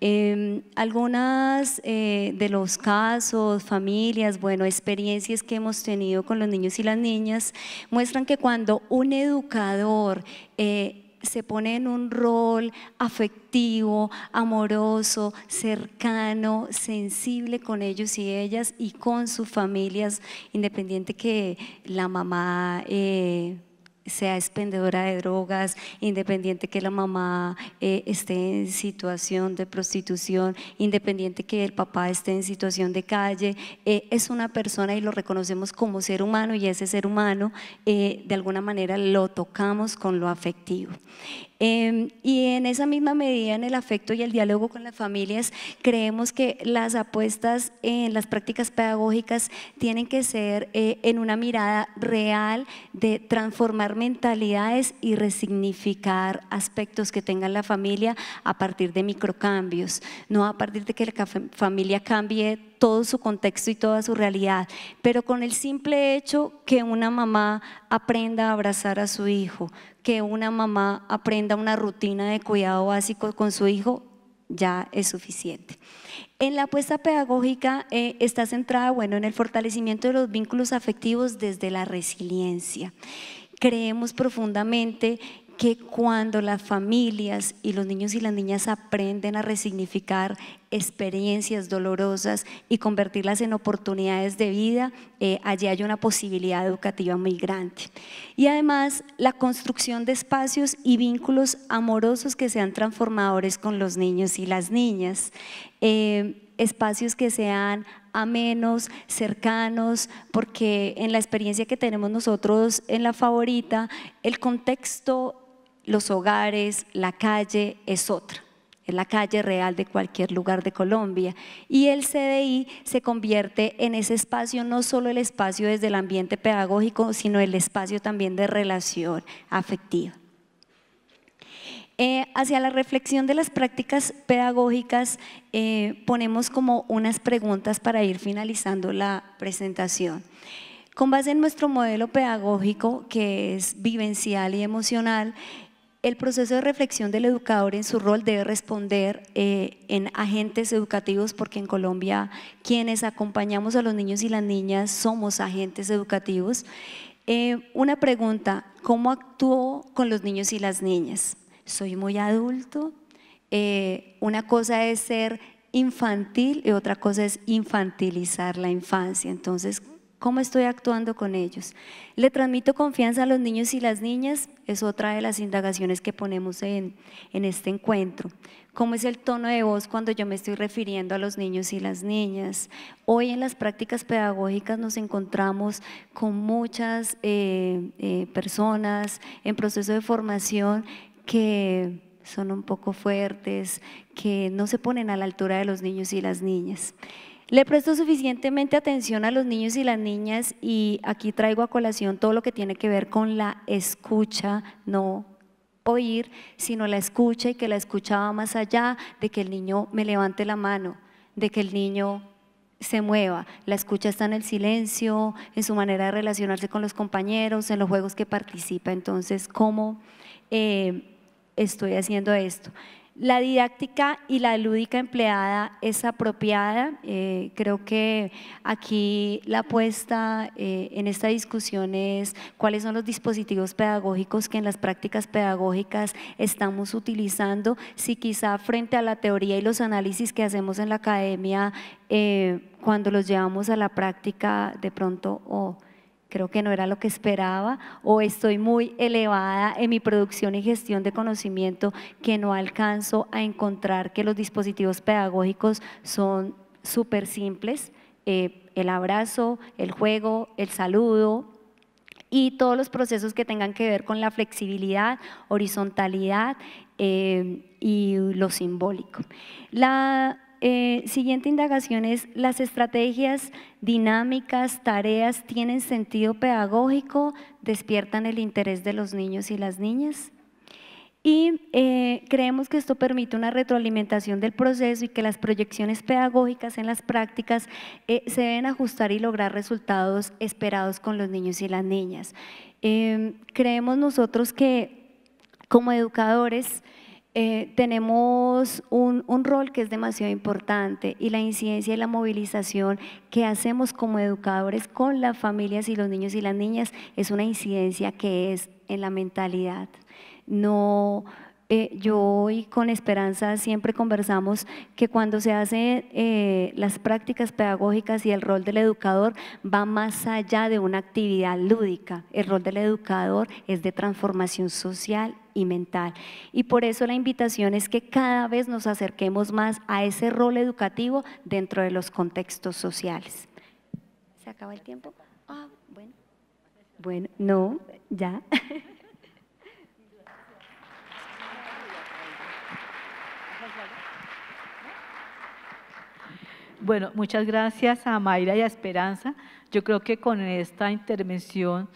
Em, eh, algunas de los casos, familias, bueno, experiencias que hemos tenido con los niños y las niñas muestran que cuando un educador eh, se pone en un rol afectivo, amoroso, cercano, sensible con ellos y ellas y con sus familias, independiente que la mamá eh, sea expendedora de drogas, independiente que la mamá eh, esté en situación de prostitución, independiente que el papá esté en situación de calle, eh, es una persona y lo reconocemos como ser humano y ese ser humano eh, de alguna manera lo tocamos con lo afectivo. Em, y en esa misma medida, en el afecto y el diálogo con las familias, creemos que las apuestas en las prácticas pedagógicas tienen que ser eh, en una mirada real de transformar mentalidades y resignificar aspectos que tenga la familia a partir de microcambios, no a partir de que la familia cambie todo su contexto y toda su realidad, pero con el simple hecho que una mamá aprenda a abrazar a su hijo, que una mamá aprenda una rutina de cuidado básico con su hijo ya es suficiente. En la apuesta pedagógica eh, está centrada bueno, en el fortalecimiento de los vínculos afectivos desde la resiliencia. Creemos profundamente que cuando las familias y los niños y las niñas aprenden a resignificar experiencias dolorosas y convertirlas en oportunidades de vida, eh, allí hay una posibilidad educativa muy grande. Y además, la construcción de espacios y vínculos amorosos que sean transformadores con los niños y las niñas. Eh, espacios que sean amenos, cercanos, porque en la experiencia que tenemos nosotros en la favorita, el contexto los hogares, la calle es otra, es la calle real de cualquier lugar de Colombia. Y el CDI se convierte en ese espacio, no solo el espacio desde el ambiente pedagógico, sino el espacio también de relación afectiva. Eh, hacia la reflexión de las prácticas pedagógicas eh, ponemos como unas preguntas para ir finalizando la presentación. Con base en nuestro modelo pedagógico, que es vivencial y emocional, el proceso de reflexión del educador en su rol debe responder eh, en agentes educativos, porque en Colombia quienes acompañamos a los niños y las niñas somos agentes educativos. Eh, una pregunta, ¿cómo actúo con los niños y las niñas? ¿Soy muy adulto? Eh, una cosa es ser infantil y otra cosa es infantilizar la infancia. Entonces, ¿Cómo estoy actuando con ellos? ¿Le transmito confianza a los niños y las niñas? Es otra de las indagaciones que ponemos en, este encuentro. ¿Cómo es el tono de voz cuando yo me estoy refiriendo a los niños y las niñas? Hoy en las prácticas pedagógicas nos encontramos con muchas eh, eh, personas en proceso de formación que son un poco fuertes, que no se ponen a la altura de los niños y las niñas. Le presto suficientemente atención a los niños y las niñas y aquí traigo a colación todo lo que tiene que ver con la escucha, no oír, sino la escucha y que la escuchaba más allá de que el niño me levante la mano, de que el niño se mueva. La escucha está en el silencio, en su manera de relacionarse con los compañeros, en los juegos que participa. Entonces, ¿cómo eh, estoy haciendo esto? La didáctica y la lúdica empleada es apropiada. Eh, creo que aquí la apuesta eh, en esta discusión es cuáles son los dispositivos pedagógicos que en las prácticas pedagógicas estamos utilizando. Si quizá frente a la teoría y los análisis que hacemos en la academia, eh, cuando los llevamos a la práctica, de pronto... o creo que no era lo que esperaba o estoy muy elevada en mi producción y gestión de conocimiento que no alcanzo a encontrar que los dispositivos pedagógicos son súper simples, eh, el abrazo, el juego, el saludo y todos los procesos que tengan que ver con la flexibilidad, horizontalidad eh, y lo simbólico. La eh, siguiente indagación es, ¿las estrategias dinámicas, tareas tienen sentido pedagógico, despiertan el interés de los niños y las niñas? Y eh, creemos que esto permite una retroalimentación del proceso y que las proyecciones pedagógicas en las prácticas eh, se deben ajustar y lograr resultados esperados con los niños y las niñas. Em, creemos nosotros que como educadores eh, tenemos un, rol que es demasiado importante y la incidencia y la movilización que hacemos como educadores con las familias y los niños y las niñas es una incidencia que es en la mentalidad. No, eh, yo hoy con Esperanza siempre conversamos que cuando se hacen eh, las prácticas pedagógicas y el rol del educador va más allá de una actividad lúdica. El rol del educador es de transformación social y mental. Y por eso la invitación es que cada vez nos acerquemos más a ese rol educativo dentro de los contextos sociales. ¿Se acaba el tiempo? Ah, bueno. Bueno, no, ya. Bueno, muchas gracias a Mayra y a Esperanza. Yo creo que con esta intervención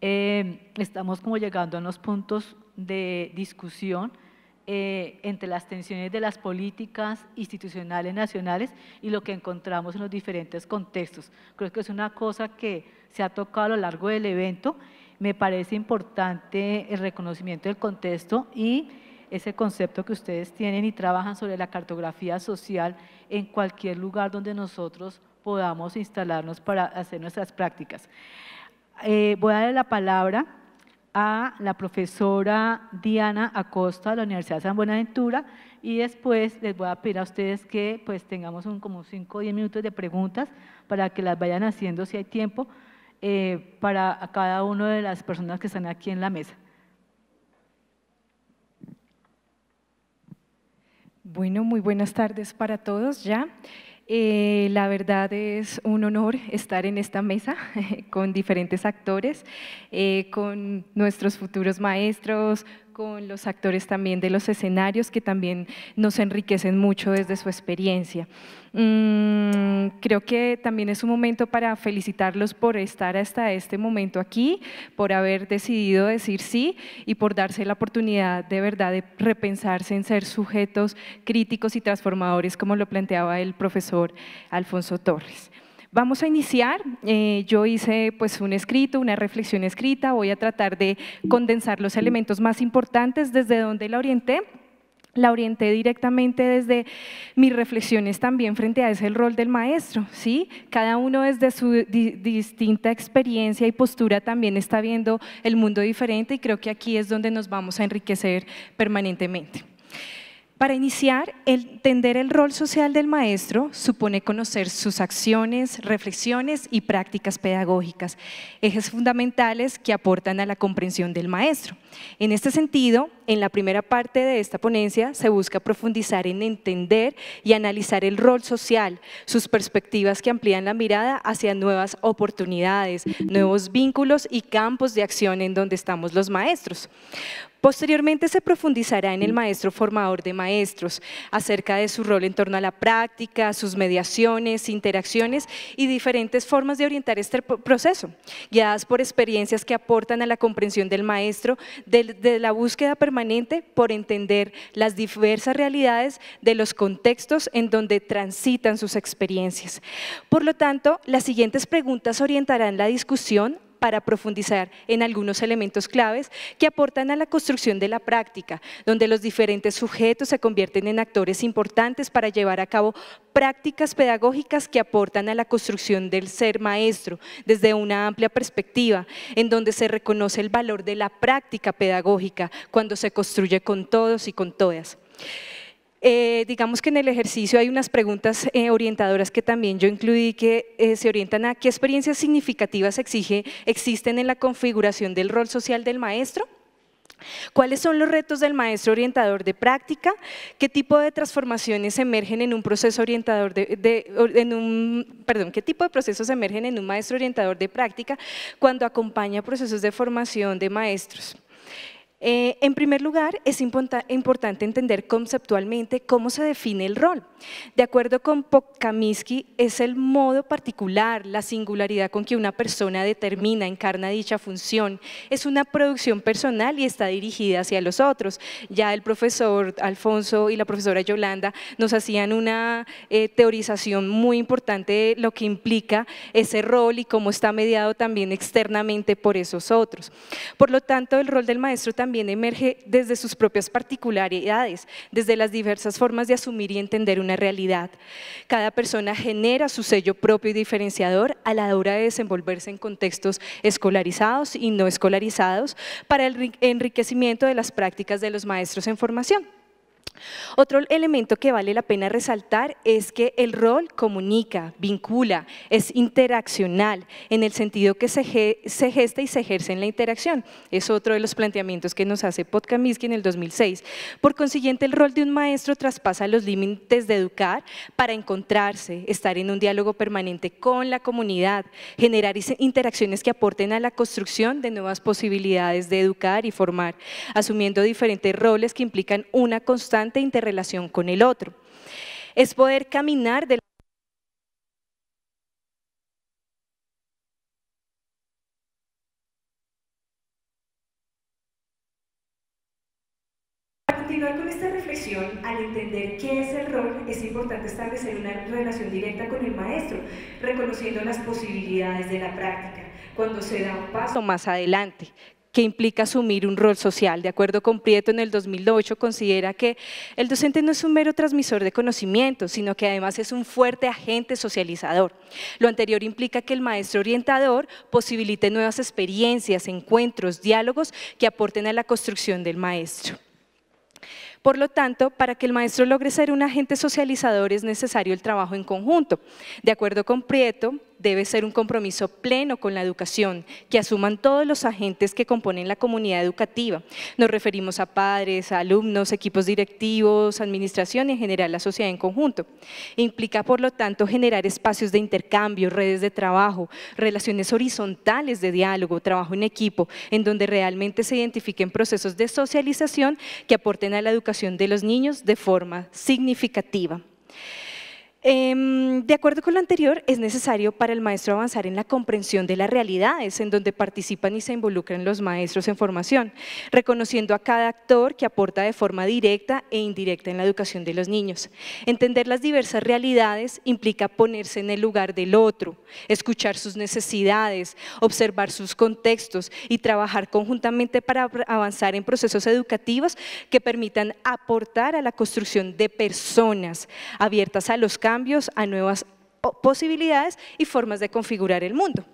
eh, estamos como llegando a unos puntos de discusión eh, entre las tensiones de las políticas institucionales nacionales y lo que encontramos en los diferentes contextos. Creo que es una cosa que se ha tocado a lo largo del evento. Me parece importante el reconocimiento del contexto y ese concepto que ustedes tienen y trabajan sobre la cartografía social en cualquier lugar donde nosotros podamos instalarnos para hacer nuestras prácticas. Eh, voy a darle la palabra a la profesora Diana Acosta de la Universidad de San Buenaventura y después les voy a pedir a ustedes que pues tengamos un, como 5 o 10 minutos de preguntas para que las vayan haciendo si hay tiempo eh, para cada una de las personas que están aquí en la mesa. Bueno, muy buenas tardes para todos ya. Eh, la verdad es un honor estar en esta mesa con diferentes actores, eh, con nuestros futuros maestros, con los actores también de los escenarios que también nos enriquecen mucho desde su experiencia. Mm, creo que también es un momento para felicitarlos por estar hasta este momento aquí, por haber decidido decir sí y por darse la oportunidad de verdad de repensarse en ser sujetos críticos y transformadores como lo planteaba el profesor Alfonso Torres. Vamos a iniciar. Eh, yo hice pues, un escrito, una reflexión escrita. Voy a tratar de condensar los elementos más importantes desde donde la orienté. La orienté directamente desde mis reflexiones también frente a ese rol del maestro, ¿sí? Cada uno desde su distinta experiencia y postura también está viendo el mundo diferente y creo que aquí es donde nos vamos a enriquecer permanentemente. Para iniciar, entender el rol social del maestro supone conocer sus acciones, reflexiones y prácticas pedagógicas, ejes fundamentales que aportan a la comprensión del maestro. En este sentido, en la primera parte de esta ponencia se busca profundizar en entender y analizar el rol social, sus perspectivas que amplían la mirada hacia nuevas oportunidades, nuevos vínculos y campos de acción en donde estamos los maestros. Posteriormente se profundizará en el mm. maestro formador de maestros, acerca de su rol en torno a la práctica, sus mediaciones, interacciones y diferentes formas de orientar este proceso, guiadas por experiencias que aportan a la comprensión del maestro de, la búsqueda permanente por entender las diversas realidades de los contextos en donde transitan sus experiencias. Por lo tanto, las siguientes preguntas orientarán la discusión para profundizar en algunos elementos claves que aportan a la construcción de la práctica, donde los diferentes sujetos se convierten en actores importantes para llevar a cabo prácticas pedagógicas que aportan a la construcción del ser maestro desde una amplia perspectiva, en donde se reconoce el valor de la práctica pedagógica cuando se construye con todos y con todas. Eh, digamos que en el ejercicio hay unas preguntas eh, orientadoras que también yo incluí que eh, se orientan a qué experiencias significativas exige, existen en la configuración del rol social del maestro. ¿Cuáles son los retos del maestro orientador de práctica? ¿Qué tipo de transformaciones emergen en un proceso orientador en un, qué tipo de procesos emergen en un maestro orientador de práctica cuando acompaña procesos de formación de maestros? Eh, en primer lugar, es importante entender conceptualmente cómo se define el rol. De acuerdo con Pokkaminsky, es el modo particular, la singularidad con que una persona determina, encarna dicha función. Es una producción personal y está dirigida hacia los otros. Ya el profesor Alfonso y la profesora Yolanda nos hacían una eh, teorización muy importante de lo que implica ese rol y cómo está mediado también externamente por esos otros. Por lo tanto, el rol del maestro también emerge desde sus propias particularidades, desde las diversas formas de asumir y entender una realidad. Cada persona genera su sello propio y diferenciador a la hora de desenvolverse en contextos escolarizados y no escolarizados para el enriquecimiento de las prácticas de los maestros en formación. Otro elemento que vale la pena resaltar es que el rol comunica, vincula, es interaccional, en el sentido que se, gesta y se ejerce en la interacción. Es otro de los planteamientos que nos hace Podkaminsky en el 2006. Por consiguiente, el rol de un maestro traspasa los límites de educar para encontrarse, estar en un diálogo permanente con la comunidad, generar interacciones que aporten a la construcción de nuevas posibilidades de educar y formar, asumiendo diferentes roles que implican una constante interrelación con el otro. Es poder caminar de la continuar con esta reflexión, al entender qué es el rol, es importante establecer una relación directa con el maestro, reconociendo las posibilidades de la práctica, cuando se da un paso más adelante, que implica asumir un rol social. De acuerdo con Prieto, en el 2008 considera que el docente no es un mero transmisor de conocimientos, sino que además es un fuerte agente socializador. Lo anterior implica que el maestro orientador posibilite nuevas experiencias, encuentros, diálogos que aporten a la construcción del maestro. Por lo tanto, para que el maestro logre ser un agente socializador es necesario el trabajo en conjunto. De acuerdo con Prieto, debe ser un compromiso pleno con la educación, que asuman todos los agentes que componen la comunidad educativa. Nos referimos a padres, a alumnos, equipos directivos, administración y en general la sociedad en conjunto. Implica, por lo tanto, generar espacios de intercambio, redes de trabajo, relaciones horizontales de diálogo, trabajo en equipo, en donde realmente se identifiquen procesos de socialización que aporten a la educación de los niños de forma significativa. Em, de acuerdo con lo anterior, es necesario para el maestro avanzar en la comprensión de las realidades en donde participan y se involucran los maestros en formación, reconociendo a cada actor que aporta de forma directa e indirecta en la educación de los niños. Entender las diversas realidades implica ponerse en el lugar del otro, escuchar sus necesidades, observar sus contextos y trabajar conjuntamente para avanzar en procesos educativos que permitan aportar a la construcción de personas abiertas a los cambios cambios, a nuevas posibilidades y formas de configurar el mundo.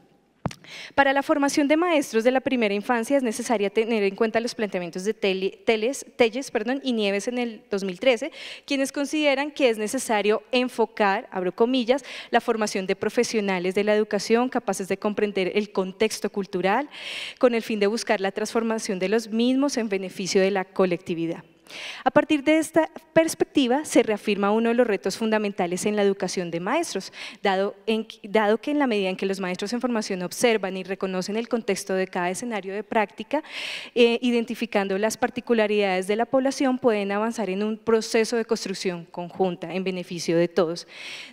Para la formación de maestros de la primera infancia es necesaria tener en cuenta los planteamientos de Telles, Telles perdón, y Nieves en el 2013, quienes consideran que es necesario enfocar, abro comillas, la formación de profesionales de la educación capaces de comprender el contexto cultural con el fin de buscar la transformación de los mismos en beneficio de la colectividad. A partir de esta perspectiva se reafirma uno de los retos fundamentales en la educación de maestros, dado, en, dado que en la medida en que los maestros en formación observan y reconocen el contexto de cada escenario de práctica, eh, identificando las particularidades de la población, pueden avanzar en un proceso de construcción conjunta en beneficio de todos.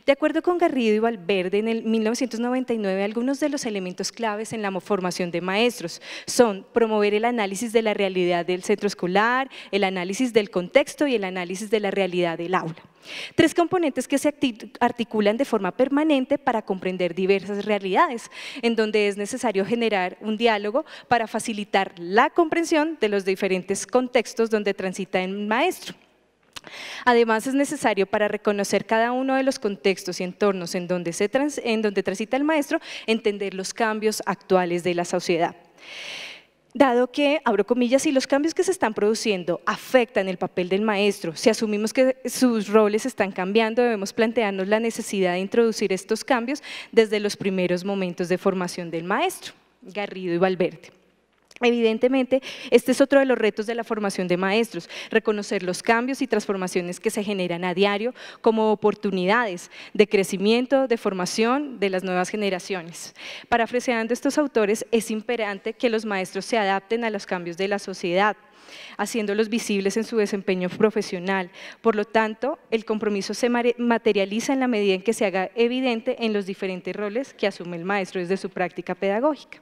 De acuerdo con Garrido y Valverde, en el 1999 algunos de los elementos claves en la formación de maestros son promover el análisis de la realidad del centro escolar, el análisis del contexto y el análisis de la realidad del aula. Tres componentes que se articulan de forma permanente para comprender diversas realidades, en donde es necesario generar un diálogo para facilitar la comprensión de los diferentes contextos donde transita el maestro. Además, es necesario para reconocer cada uno de los contextos y entornos en donde, se en donde transita el maestro, entender los cambios actuales de la sociedad dado que, abro comillas, si los cambios que se están produciendo afectan el papel del maestro, si asumimos que sus roles están cambiando, debemos plantearnos la necesidad de introducir estos cambios desde los primeros momentos de formación del maestro, Garrido y Valverde. Evidentemente, este es otro de los retos de la formación de maestros, reconocer los cambios y transformaciones que se generan a diario como oportunidades de crecimiento, de formación de las nuevas generaciones. Para ante estos autores, es imperante que los maestros se adapten a los cambios de la sociedad, haciéndolos visibles en su desempeño profesional. Por lo tanto, el compromiso se materializa en la medida en que se haga evidente en los diferentes roles que asume el maestro desde su práctica pedagógica.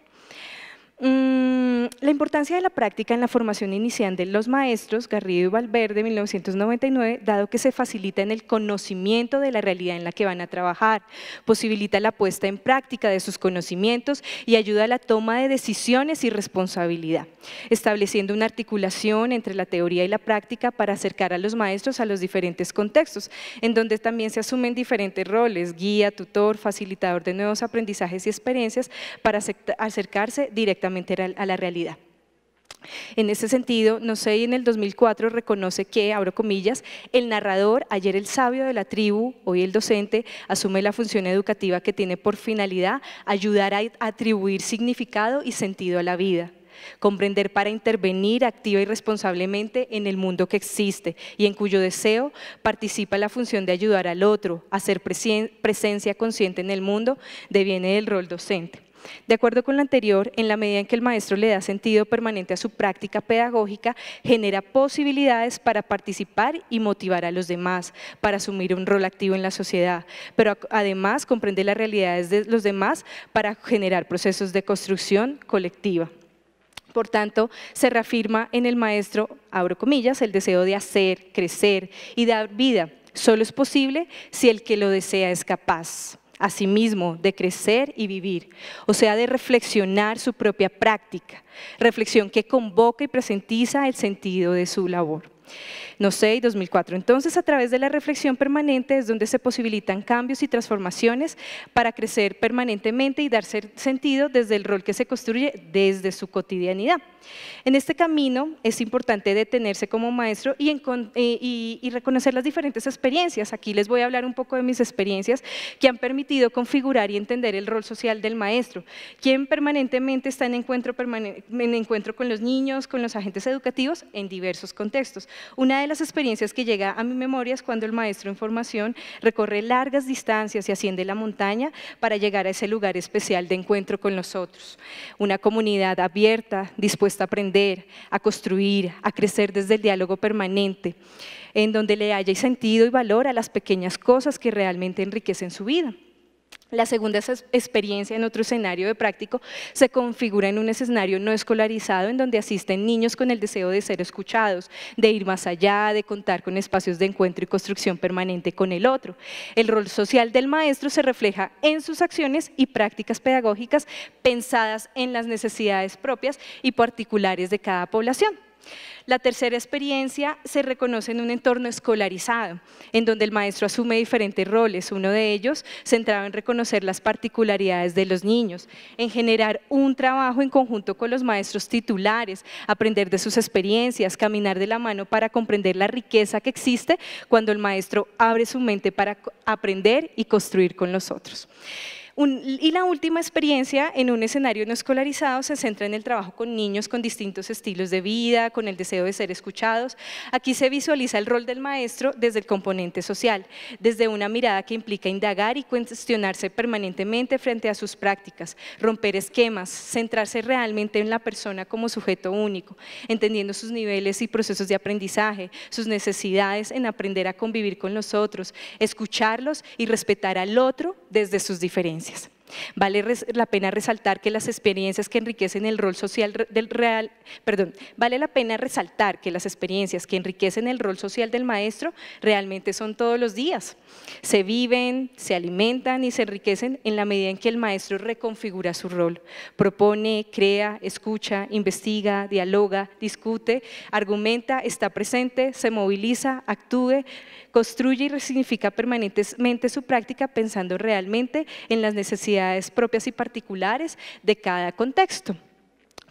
Mm, la importancia de la práctica en la formación inicial de los maestros, Garrido y Valverde, 1999, dado que se facilita en el conocimiento de la realidad en la que van a trabajar, posibilita la puesta en práctica de sus conocimientos y ayuda a la toma de decisiones y responsabilidad, estableciendo una articulación entre la teoría y la práctica para acercar a los maestros a los diferentes contextos, en donde también se asumen diferentes roles, guía, tutor, facilitador de nuevos aprendizajes y experiencias, para acercarse directamente a la realidad. En ese sentido, sé, en el 2004 reconoce que, abro comillas, el narrador, ayer el sabio de la tribu, hoy el docente, asume la función educativa que tiene por finalidad ayudar a atribuir significado y sentido a la vida comprender para intervenir activa y responsablemente en el mundo que existe y en cuyo deseo participa la función de ayudar al otro, hacer presencia consciente en el mundo, deviene el rol docente. De acuerdo con lo anterior, en la medida en que el maestro le da sentido permanente a su práctica pedagógica, genera posibilidades para participar y motivar a los demás, para asumir un rol activo en la sociedad, pero además comprende las realidades de los demás para generar procesos de construcción colectiva. Por tanto, se reafirma en el maestro, abro comillas, el deseo de hacer, crecer y dar vida. Solo es posible si el que lo desea es capaz. Asimismo, de crecer y vivir, o sea, de reflexionar su propia práctica, reflexión que convoca y presentiza el sentido de su labor. No sé, 2004. Entonces, a través de la reflexión permanente es donde se posibilitan cambios y transformaciones para crecer permanentemente y darse sentido desde el rol que se construye desde su cotidianidad. En este camino es importante detenerse como maestro eh, y, reconocer las diferentes experiencias. Aquí les voy a hablar un poco de mis experiencias que han permitido configurar y entender el rol social del maestro, quien permanentemente está en encuentro, en encuentro con los niños, con los agentes educativos en diversos contextos. Una de las experiencias que llega a mi memoria es cuando el maestro en formación recorre largas distancias y asciende la montaña para llegar a ese lugar especial de encuentro con los otros. Una comunidad abierta, dispuesta aprender, a construir, a crecer desde el diálogo permanente, en donde le haya sentido y valor a las pequeñas cosas que realmente enriquecen su vida. La segunda experiencia en otro escenario de práctico se configura en un escenario no escolarizado en donde asisten niños con el deseo de ser escuchados, de ir más allá, de contar con espacios de encuentro y construcción permanente con el otro. El rol social del maestro se refleja en sus acciones y prácticas pedagógicas pensadas en las necesidades propias y particulares de cada población. La tercera experiencia se reconoce en un entorno escolarizado, en donde el maestro asume diferentes roles, uno de ellos centrado en reconocer las particularidades de los niños, en generar un trabajo en conjunto con los maestros titulares, aprender de sus experiencias, caminar de la mano para comprender la riqueza que existe cuando el maestro abre su mente para aprender y construir con los otros y la última experiencia en un escenario no escolarizado se centra en el trabajo con niños con distintos estilos de vida, con el deseo de ser escuchados. Aquí se visualiza el rol del maestro desde el componente social, desde una mirada que implica indagar y cuestionarse permanentemente frente a sus prácticas, romper esquemas, centrarse realmente en la persona como sujeto único, entendiendo sus niveles y procesos de aprendizaje, sus necesidades en aprender a convivir con los otros, escucharlos y respetar al otro desde sus diferencias. Vale la pena resaltar que las experiencias que enriquecen el rol social del real, perdón, vale la pena resaltar que las experiencias que enriquecen el rol social del maestro realmente son todos los días. Se viven, se alimentan y se enriquecen en la medida en que el maestro reconfigura su rol, propone, crea, escucha, investiga, dialoga, discute, argumenta, está presente, se moviliza, actúe, construye y resignifica permanentemente su práctica pensando realmente en las necesidades propias y particulares de cada contexto.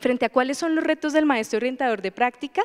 Frente a cuáles son los retos del maestro orientador de práctica,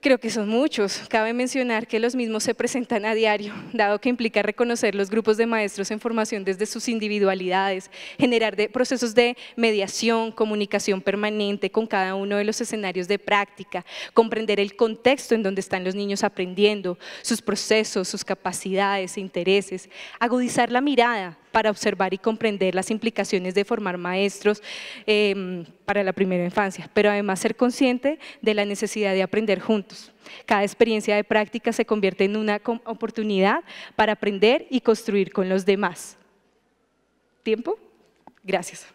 Creo que son muchos. Cabe mencionar que los mismos se presentan a diario, dado que implica reconocer los grupos de maestros en formación desde sus individualidades, generar de procesos de mediación, comunicación permanente con cada uno de los escenarios de práctica, comprender el contexto en donde están los niños aprendiendo, sus procesos, sus capacidades e intereses, agudizar la mirada, para observar y comprender las implicaciones de formar maestros em, para la primera infancia, pero además ser consciente de la necesidad de aprender juntos. Cada experiencia de práctica se convierte en una oportunidad para aprender y construir con los demás. ¿Tiempo? Gracias.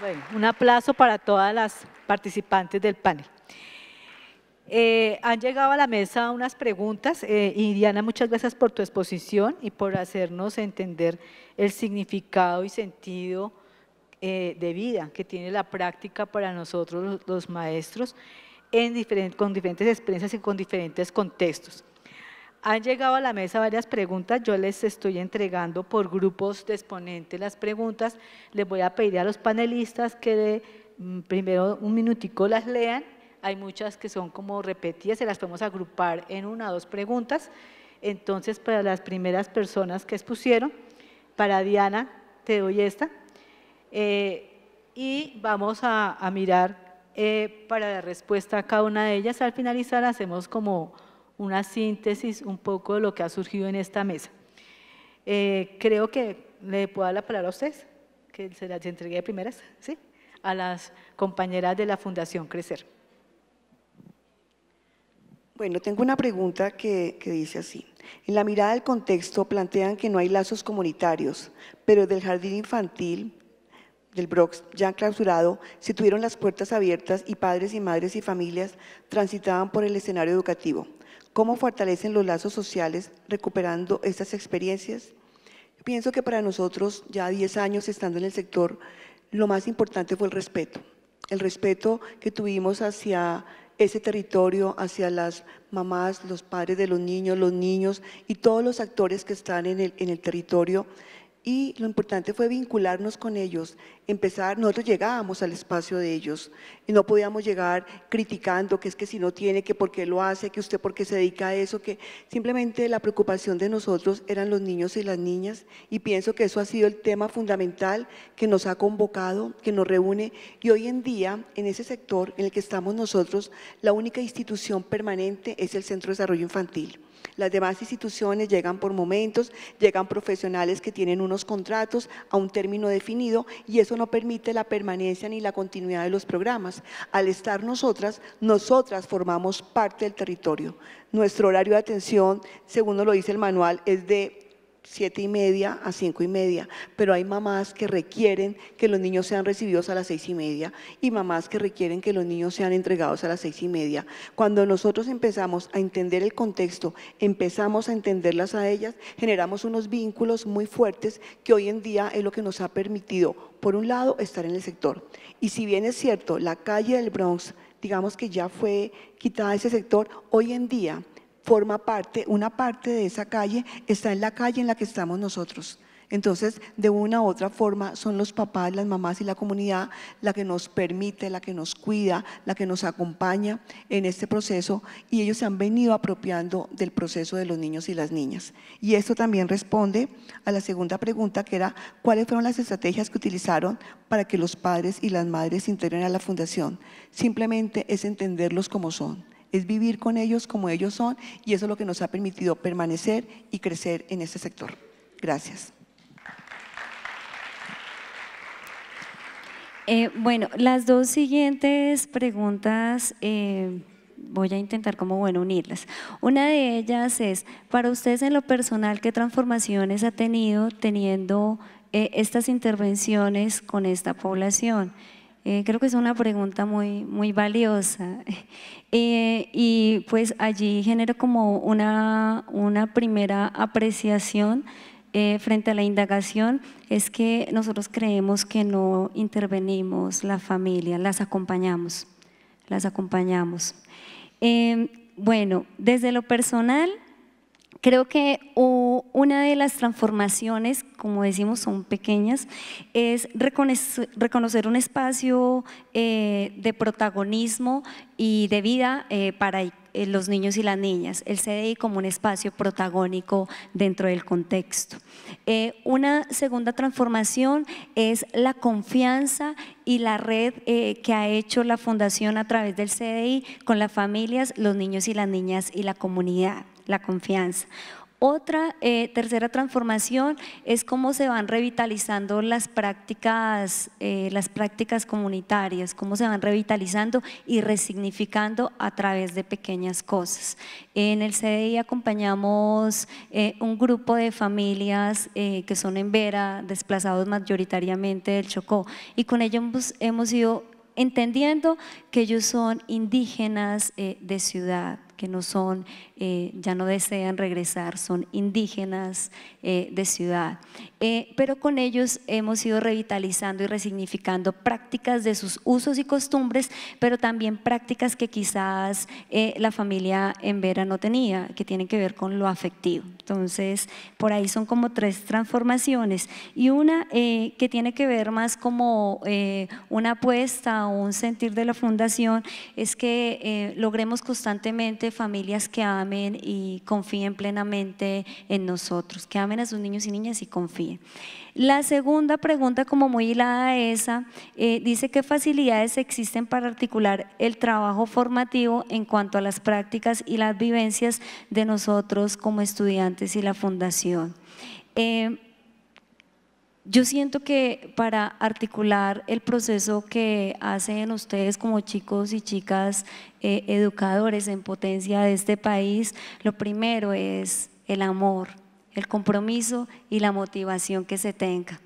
Bueno, un aplauso para todas las participantes del panel. Eh, han llegado a la mesa unas preguntas eh, y Diana, muchas gracias por tu exposición y por hacernos entender el significado y sentido eh, de vida que tiene la práctica para nosotros los, maestros en con diferentes experiencias y con diferentes contextos. Han llegado a la mesa varias preguntas, yo les estoy entregando por grupos de exponentes las preguntas, les voy a pedir a los panelistas que mm, primero un minutico las lean hay muchas que son como repetidas, se las podemos agrupar en una o dos preguntas. Entonces, para las primeras personas que expusieron, para Diana te doy esta. Eh, y vamos a, mirar eh, para la respuesta a cada una de ellas. Al finalizar hacemos como una síntesis un poco de lo que ha surgido en esta mesa. Eh, creo que le puedo dar la palabra a ustedes, que se las entregué de primeras, ¿sí? a las compañeras de la Fundación Crecer. Bueno, tengo una pregunta que, dice así. En la mirada del contexto plantean que no hay lazos comunitarios, pero del jardín infantil del Brox, ya clausurado se tuvieron las puertas abiertas y padres y madres y familias transitaban por el escenario educativo. ¿Cómo fortalecen los lazos sociales recuperando estas experiencias? Pienso que para nosotros, ya 10 años estando en el sector, lo más importante fue el respeto. El respeto que tuvimos hacia ese territorio hacia las mamás, los padres de los niños, los niños y todos los actores que están en el, en el territorio y lo importante fue vincularnos con ellos, empezar, nosotros llegábamos al espacio de ellos y no podíamos llegar criticando que es que si no tiene, que por qué lo hace, que usted por qué se dedica a eso, que simplemente la preocupación de nosotros eran los niños y las niñas y pienso que eso ha sido el tema fundamental que nos ha convocado, que nos reúne y hoy en día en ese sector en el que estamos nosotros, la única institución permanente es el Centro de Desarrollo Infantil. Las demás instituciones llegan por momentos, llegan profesionales que tienen unos contratos a un término definido y eso no permite la permanencia ni la continuidad de los programas. Al estar nosotras, nosotras formamos parte del territorio. Nuestro horario de atención, según lo dice el manual, es de siete y media a cinco y media, pero hay mamás que requieren que los niños sean recibidos a las seis y media y mamás que requieren que los niños sean entregados a las seis y media. Cuando nosotros empezamos a entender el contexto, empezamos a entenderlas a ellas, generamos unos vínculos muy fuertes que hoy en día es lo que nos ha permitido, por un lado, estar en el sector. Y si bien es cierto, la calle del Bronx, digamos que ya fue quitada ese sector, hoy en día forma parte, una parte de esa calle está en la calle en la que estamos nosotros. Entonces, de una u otra forma, son los papás, las mamás y la comunidad la que nos permite, la que nos cuida, la que nos acompaña en este proceso y ellos se han venido apropiando del proceso de los niños y las niñas. Y esto también responde a la segunda pregunta que era, ¿cuáles fueron las estrategias que utilizaron para que los padres y las madres se integren a la fundación? Simplemente es entenderlos como son es vivir con ellos como ellos son y eso es lo que nos ha permitido permanecer y crecer en este sector. Gracias. Eh, bueno, las dos siguientes preguntas eh, voy a intentar como, bueno, unirlas. Una de ellas es, para ustedes en lo personal, ¿qué transformaciones ha tenido teniendo eh, estas intervenciones con esta población? Eh, creo que es una pregunta muy, muy valiosa. Eh, y pues allí genero como una, primera apreciación eh, frente a la indagación, es que nosotros creemos que no intervenimos la familia, las acompañamos, las acompañamos. bueno, desde lo personal, Creo que una de las transformaciones, como decimos, son pequeñas, es reconocer un espacio eh, de protagonismo y de vida eh, para eh, los niños y las niñas, el CDI como un espacio protagónico dentro del contexto. una segunda transformación es la confianza y la red que ha hecho la Fundación a través del CDI con las familias, los niños y las niñas y la comunidad la confianza. Otra, eh, tercera transformación es cómo se van revitalizando las prácticas, eh, las prácticas comunitarias, cómo se van revitalizando y resignificando a través de pequeñas cosas. En el CDI acompañamos eh, un grupo de familias que son en Vera, desplazados mayoritariamente del Chocó, y con ellos hemos, hemos ido entendiendo que ellos son indígenas de ciudad, que no son eh, ya no desean regresar, son indígenas eh, de ciudad. Eh, pero con ellos hemos ido revitalizando y resignificando prácticas de sus usos y costumbres, pero también prácticas que quizás la familia en Vera no tenía, que tienen que ver con lo afectivo. Entonces, por ahí son como tres transformaciones. Y una que tiene que ver más como una apuesta o un sentir de la fundación es que logremos constantemente familias que amen y confíen plenamente en nosotros, que amen a sus niños y niñas y confíen. La segunda pregunta, como muy hilada esa, eh, dice qué facilidades existen para articular el trabajo formativo en cuanto a las prácticas y las vivencias de nosotros como estudiantes y la fundación. Eh, yo siento que para articular el proceso que hacen ustedes como chicos y chicas eh, educadores en potencia de este país, lo primero es el amor, el compromiso y la motivación que se tenga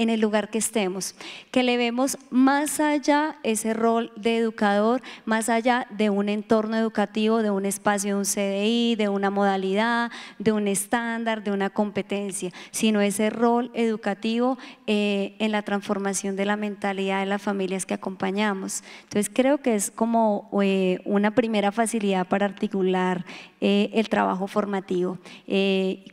en el lugar que estemos, que le vemos más allá ese rol de educador, más allá de un entorno educativo, de un espacio, de un CDI, de una modalidad, de un estándar, de una competencia, sino ese rol educativo eh, en la transformación de la mentalidad de las familias que acompañamos. Entonces creo que es como eh, una primera facilidad para articular eh, el trabajo formativo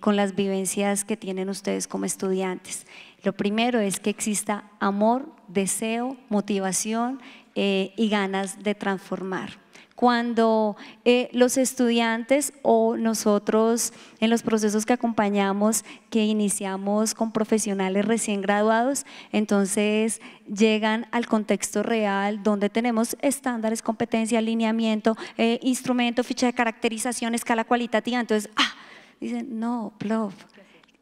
con las vivencias que tienen ustedes como estudiantes. Lo primero es que exista amor, deseo, motivación eh, y ganas de transformar cuando eh, los estudiantes o nosotros en los procesos que acompañamos, que iniciamos con profesionales recién graduados, entonces llegan al contexto real donde tenemos estándares, competencia, alineamiento, eh, instrumento, ficha de caracterización, escala cualitativa, entonces, ah, dicen, no, plof,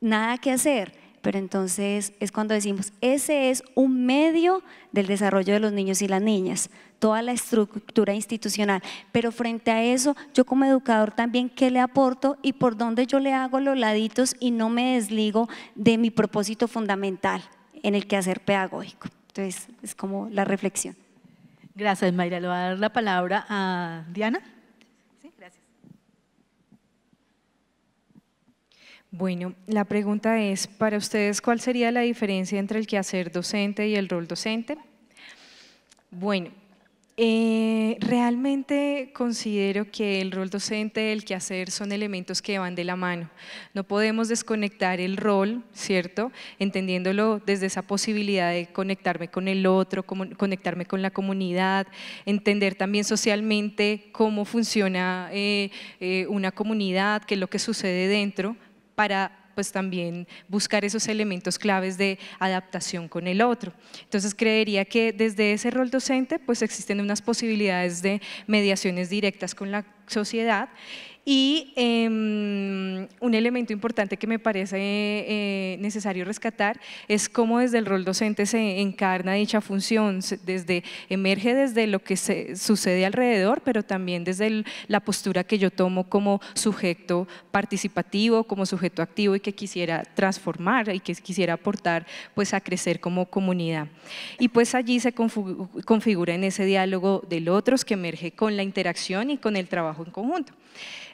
nada que hacer pero entonces es cuando decimos, ese es un medio del desarrollo de los niños y las niñas, toda la estructura institucional. Pero frente a eso, yo como educador también, ¿qué le aporto y por dónde yo le hago los laditos y no me desligo de mi propósito fundamental en el quehacer pedagógico? Entonces, es como la reflexión. Gracias, Mayra. Le voy a dar la palabra a Diana. Bueno, la pregunta es, para ustedes, ¿cuál sería la diferencia entre el quehacer docente y el rol docente? Bueno, eh, realmente considero que el rol docente, y el quehacer son elementos que van de la mano. No podemos desconectar el rol, ¿cierto? Entendiéndolo desde esa posibilidad de conectarme con el otro, conectarme con la comunidad, entender también socialmente cómo funciona eh, eh, una comunidad, qué es lo que sucede dentro, para pues también buscar esos elementos claves de adaptación con el otro. Entonces creería que desde ese rol docente pues existen unas posibilidades de mediaciones directas con la sociedad y em, un elemento importante que me parece eh, necesario rescatar es cómo desde el rol docente se encarna dicha función, desde, emerge desde lo que se, sucede alrededor, pero también desde la postura que yo tomo como sujeto participativo, como sujeto activo y que quisiera transformar y que quisiera aportar pues, a crecer como comunidad. Y pues allí se configura en ese diálogo del otros que emerge con la interacción y con el trabajo en conjunto.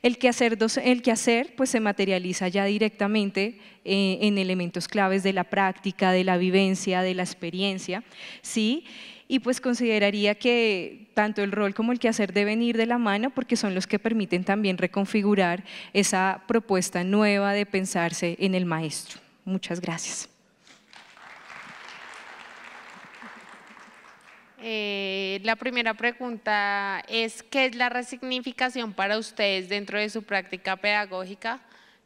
El quehacer, el pues, se materializa ya directamente eh, en elementos claves de la práctica, de la vivencia, de la experiencia, ¿sí? Y pues consideraría que tanto el rol como el quehacer deben ir de la mano porque son los que permiten también reconfigurar esa propuesta nueva de pensarse en el maestro. Muchas gracias. Eh, la primera pregunta es, ¿qué es la resignificación para ustedes dentro de su práctica pedagógica?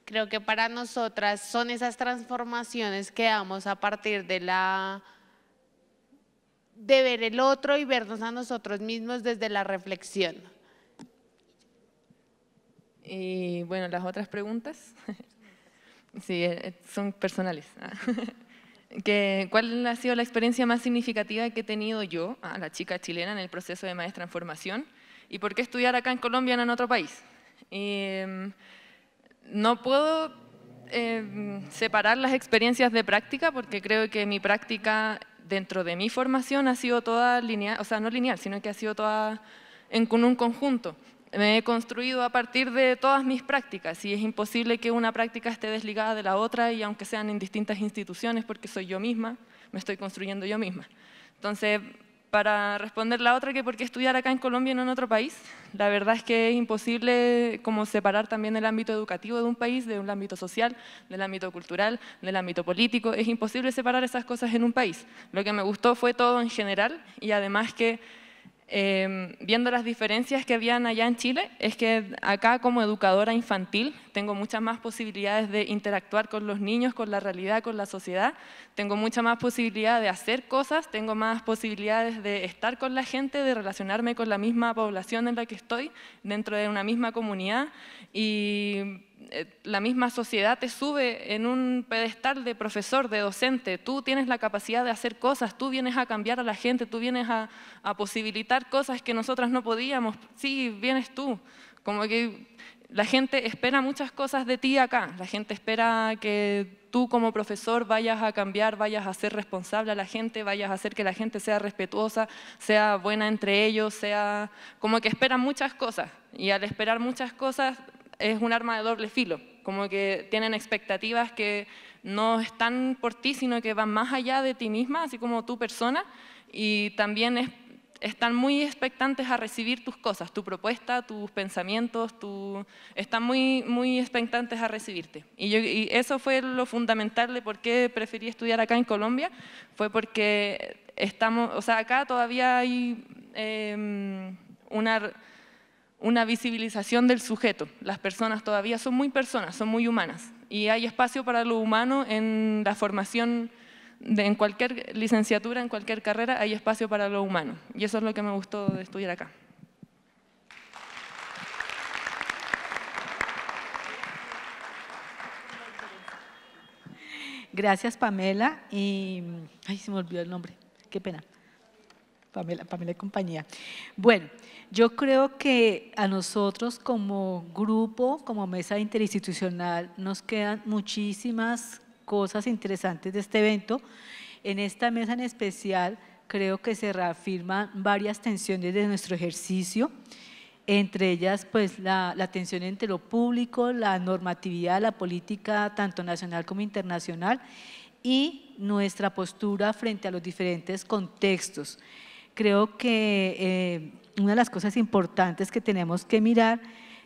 Creo que para nosotras son esas transformaciones que damos a partir de la de ver el otro y vernos a nosotros mismos desde la reflexión. Y eh, bueno, las otras preguntas, sí, eh, son personales. ¿Cuál ha sido la experiencia más significativa que he tenido yo, a la chica chilena, en el proceso de maestra en formación? ¿Y por qué estudiar acá en Colombia, no en otro país? Em, no puedo em, separar las experiencias de práctica porque creo que mi práctica dentro de mi formación ha sido toda lineal, o sea, no lineal, sino que ha sido toda en un conjunto me he construido a partir de todas mis prácticas y es imposible que una práctica esté desligada de la otra y aunque sean en distintas instituciones, porque soy yo misma, me estoy construyendo yo misma. Entonces, para responder la otra, que por qué estudiar acá en Colombia y no en otro país, la verdad es que es imposible como separar también el ámbito educativo de un país, de un ámbito social, del ámbito cultural, del ámbito político, es imposible separar esas cosas en un país. Lo que me gustó fue todo en general y además que Em, viendo las diferencias que habían allá en Chile, es que acá como educadora infantil tengo muchas más posibilidades de interactuar con los niños, con la realidad, con la sociedad, tengo mucha más posibilidad de hacer cosas, tengo más posibilidades de estar con la gente, de relacionarme con la misma población en la que estoy, dentro de una misma comunidad y eh, la misma sociedad te sube en un pedestal de profesor, de docente. Tú tienes la capacidad de hacer cosas, tú vienes a cambiar a la gente, tú vienes a, posibilitar cosas que nosotras no podíamos. Sí, vienes tú. Como que la gente espera muchas cosas de ti acá. La gente espera que tú como profesor vayas a cambiar, vayas a ser responsable a la gente, vayas a hacer que la gente sea respetuosa, sea buena entre ellos, sea... Como que esperan muchas cosas. Y al esperar muchas cosas es un arma de doble filo, como que tienen expectativas que no están por ti, sino que van más allá de ti misma, así como tu persona, y también están muy expectantes a recibir tus cosas, tu propuesta, tus pensamientos, tu, están muy, muy expectantes a recibirte. Y, eso fue lo fundamental de por qué preferí estudiar acá en Colombia, fue porque estamos, o sea, acá todavía hay em, una una visibilización del sujeto. Las personas todavía son muy personas, son muy humanas y hay espacio para lo humano en la formación, de, en cualquier licenciatura, en cualquier carrera, hay espacio para lo humano y eso es lo que me gustó de estudiar acá. Gracias, Pamela. Y, ay, se me olvidó el nombre. Qué pena. Pamela, Pamela y compañía. Bueno, yo creo que a nosotros como grupo, como mesa interinstitucional, nos quedan muchísimas cosas interesantes de este evento. En esta mesa en especial creo que se reafirman varias tensiones de nuestro ejercicio, entre ellas pues la, tensión entre lo público, la normatividad, la política tanto nacional como internacional y nuestra postura frente a los diferentes contextos. Creo que eh, una de las cosas importantes que tenemos que mirar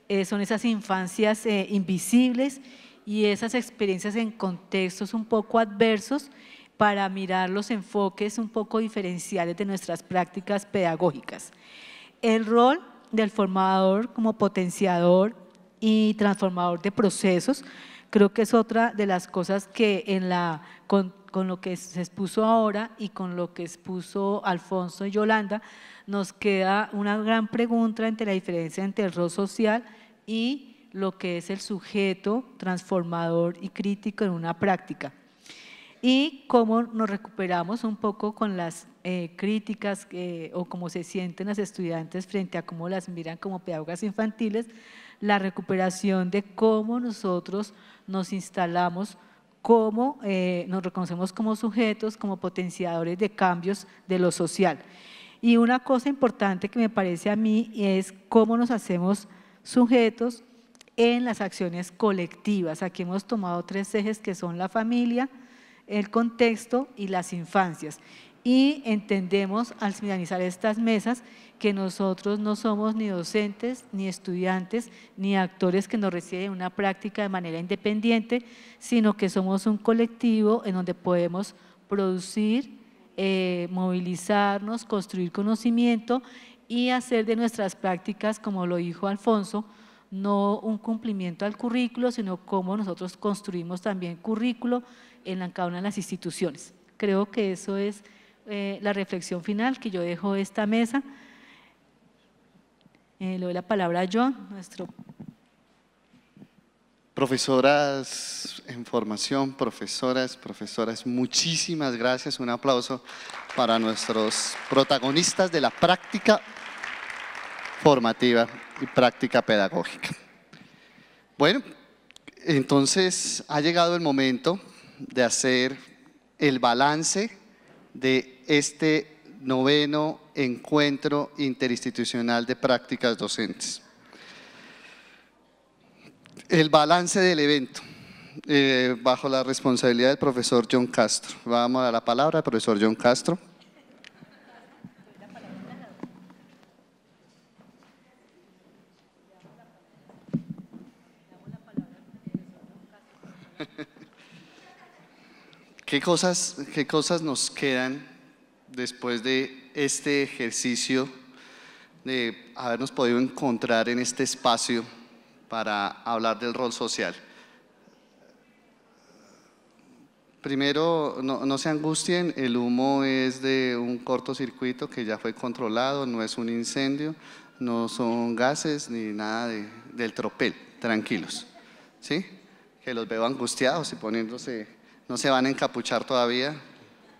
eh, son esas infancias eh, invisibles y esas experiencias en contextos un poco adversos para mirar los enfoques un poco diferenciales de nuestras prácticas pedagógicas. El rol del formador como potenciador y transformador de procesos creo que es otra de las cosas que en la, con lo que se expuso ahora y con lo que expuso Alfonso y Yolanda, nos queda una gran pregunta entre la diferencia entre el rol social y lo que es el sujeto transformador y crítico en una práctica. Y cómo nos recuperamos un poco con las eh, críticas o cómo se sienten las estudiantes frente a cómo las miran como pedagogas infantiles, la recuperación de cómo nosotros nos instalamos cómo eh, nos reconocemos como sujetos, como potenciadores de cambios de lo social. Y una cosa importante que me parece a mí es cómo nos hacemos sujetos en las acciones colectivas. Aquí hemos tomado tres ejes que son la familia, el contexto y las infancias. Y entendemos al finalizar estas mesas que nosotros no somos ni docentes, ni estudiantes, ni actores que nos reciben una práctica de manera independiente, sino que somos un colectivo en donde podemos producir, eh, movilizarnos, construir conocimiento y hacer de nuestras prácticas, como lo dijo Alfonso, no un cumplimiento al currículo, sino cómo nosotros construimos también currículo en cada una de las instituciones. Creo que eso es eh, la reflexión final que yo dejo de esta mesa. Eh, le doy la palabra a Joan. nuestro... Profesoras en formación, profesoras, profesoras, muchísimas gracias. Un aplauso para nuestros protagonistas de la práctica formativa y práctica pedagógica. Bueno, entonces ha llegado el momento de hacer el balance de este noveno Encuentro Interinstitucional de Prácticas Docentes. El balance del evento, eh, bajo la responsabilidad del profesor John Castro. Vamos a dar la palabra al profesor John Castro. ¿Qué cosas, ¿Qué cosas nos quedan después de este ejercicio, de habernos podido encontrar en este espacio para hablar del rol social. Primero, no, se angustien, el humo es de un cortocircuito que ya fue controlado, no es un incendio, no son gases ni nada del tropel, tranquilos. ¿sí? Que los veo angustiados y poniéndose, no se van a encapuchar todavía,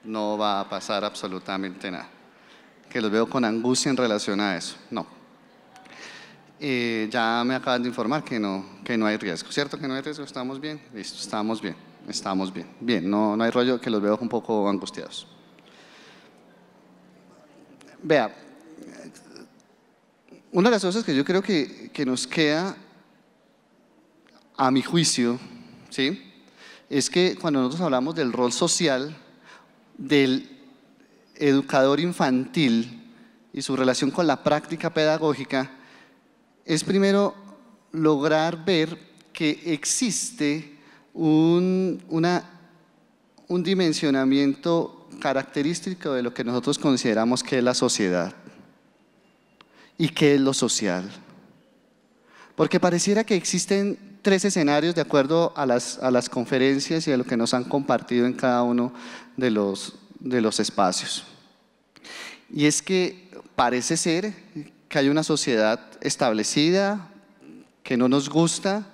no va a pasar absolutamente nada. Que los veo con angustia en relación a eso. No. Eh, ya me acaban de informar que no, que no hay riesgo. ¿Cierto que no hay riesgo? ¿Estamos bien? Listo, estamos bien. Estamos bien. Bien, no, no hay rollo que los veo un poco angustiados. Vea, una de las cosas que yo creo que, nos queda, a mi juicio, ¿sí? es que cuando nosotros hablamos del rol social, del educador infantil y su relación con la práctica pedagógica es primero lograr ver que existe un, un dimensionamiento característico de lo que nosotros consideramos que es la sociedad y que es lo social. Porque pareciera que existen tres escenarios de acuerdo a las, conferencias y a lo que nos han compartido en cada uno de de los espacios. Y es que parece ser que hay una sociedad establecida, que no nos gusta,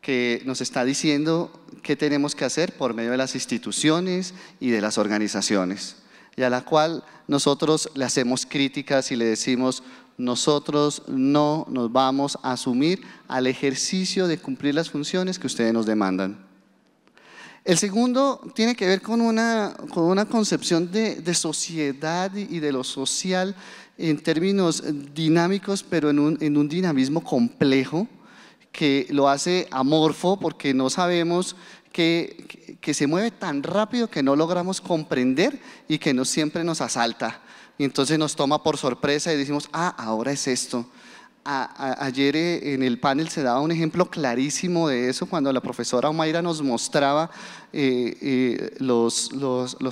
que nos está diciendo qué tenemos que hacer por medio de las instituciones y de las organizaciones, y a la cual nosotros le hacemos críticas y le decimos, nosotros no nos vamos a asumir al ejercicio de cumplir las funciones que ustedes nos demandan. El segundo tiene que ver con una, concepción de, sociedad y de lo social en términos dinámicos, pero en un, dinamismo complejo que lo hace amorfo porque no sabemos que, que, se mueve tan rápido que no logramos comprender y que no siempre nos asalta. Y entonces nos toma por sorpresa y decimos, ah, ahora es esto. ayer eh, en el panel se daba un ejemplo clarísimo de eso cuando la profesora Omaira nos mostraba eh, eh, los,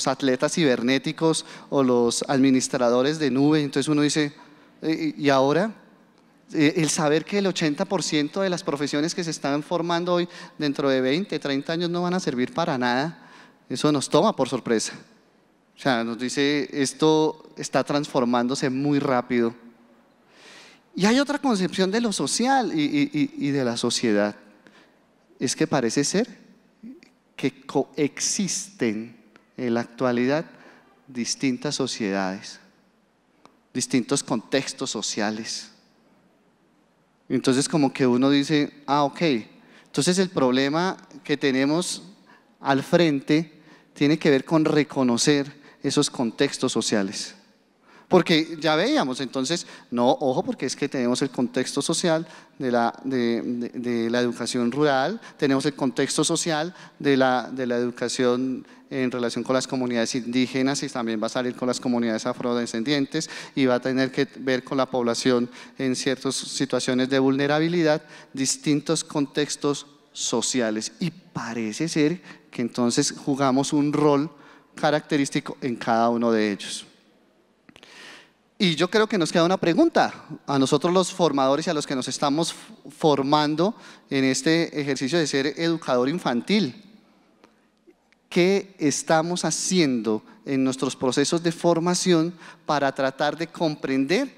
atletas cibernéticos o los administradores de nube. Entonces uno dice, ¿y ahora? el saber que el 80% de las profesiones que se están formando hoy dentro de 20, 30 años no van a servir para nada, eso nos toma por sorpresa. O sea, nos dice, esto está transformándose muy rápido. Y hay otra concepción de lo social y, y de la sociedad. Es que parece ser que coexisten en la actualidad distintas sociedades, distintos contextos sociales. Entonces como que uno dice, ah, ok, entonces el problema que tenemos al frente tiene que ver con reconocer esos contextos sociales. Porque ya veíamos, entonces, no, ojo, porque es que tenemos el contexto social de la, de, la educación rural, tenemos el contexto social de la, de la educación en relación con las comunidades indígenas y también va a salir con las comunidades afrodescendientes y va a tener que ver con la población en ciertas situaciones de vulnerabilidad, distintos contextos sociales. Y parece ser que entonces jugamos un rol característico en cada uno de ellos. Y yo creo que nos queda una pregunta a nosotros los formadores y a los que nos estamos formando en este ejercicio de ser educador infantil. ¿Qué estamos haciendo en nuestros procesos de formación para tratar de comprender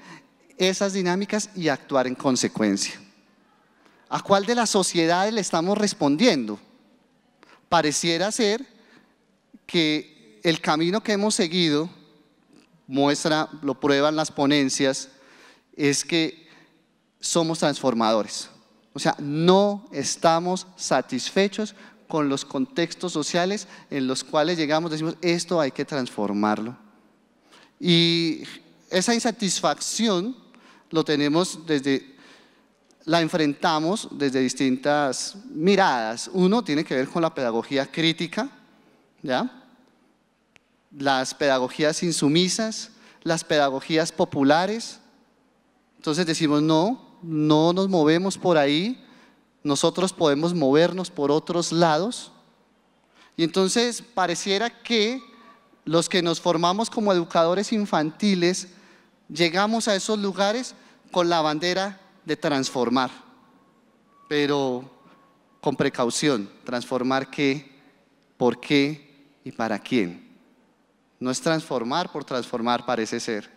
esas dinámicas y actuar en consecuencia? ¿A cuál de las sociedades le estamos respondiendo? Pareciera ser que el camino que hemos seguido, muestra, lo prueban las ponencias, es que somos transformadores. O sea, no estamos satisfechos con los contextos sociales en los cuales llegamos, decimos, esto hay que transformarlo. Y esa insatisfacción lo tenemos desde, la enfrentamos desde distintas miradas. Uno tiene que ver con la pedagogía crítica, ¿ya? las pedagogías insumisas, las pedagogías populares. Entonces decimos, no, no nos movemos por ahí, nosotros podemos movernos por otros lados. Y entonces pareciera que los que nos formamos como educadores infantiles llegamos a esos lugares con la bandera de transformar, pero con precaución, transformar qué, por qué y para quién. No es transformar por transformar, parece ser.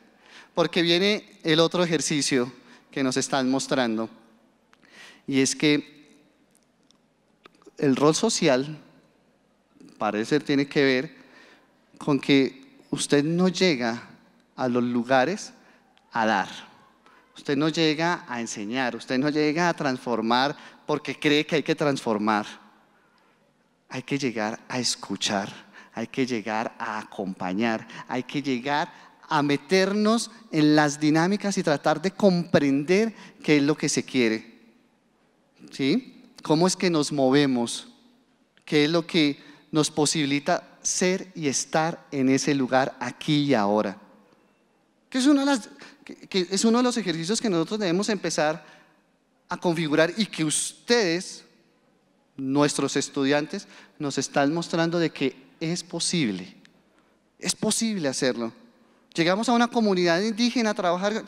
Porque viene el otro ejercicio que nos están mostrando. Y es que el rol social, parece ser, tiene que ver con que usted no llega a los lugares a dar. Usted no llega a enseñar, usted no llega a transformar porque cree que hay que transformar. Hay que llegar a escuchar hay que llegar a acompañar, hay que llegar a meternos en las dinámicas y tratar de comprender qué es lo que se quiere. ¿Sí? ¿Cómo es que nos movemos? ¿Qué es lo que nos posibilita ser y estar en ese lugar aquí y ahora? Que es, uno de que es uno de los ejercicios que nosotros debemos empezar a configurar y que ustedes, nuestros estudiantes, nos están mostrando de que es posible. Es posible hacerlo. Llegamos a una comunidad indígena a trabajar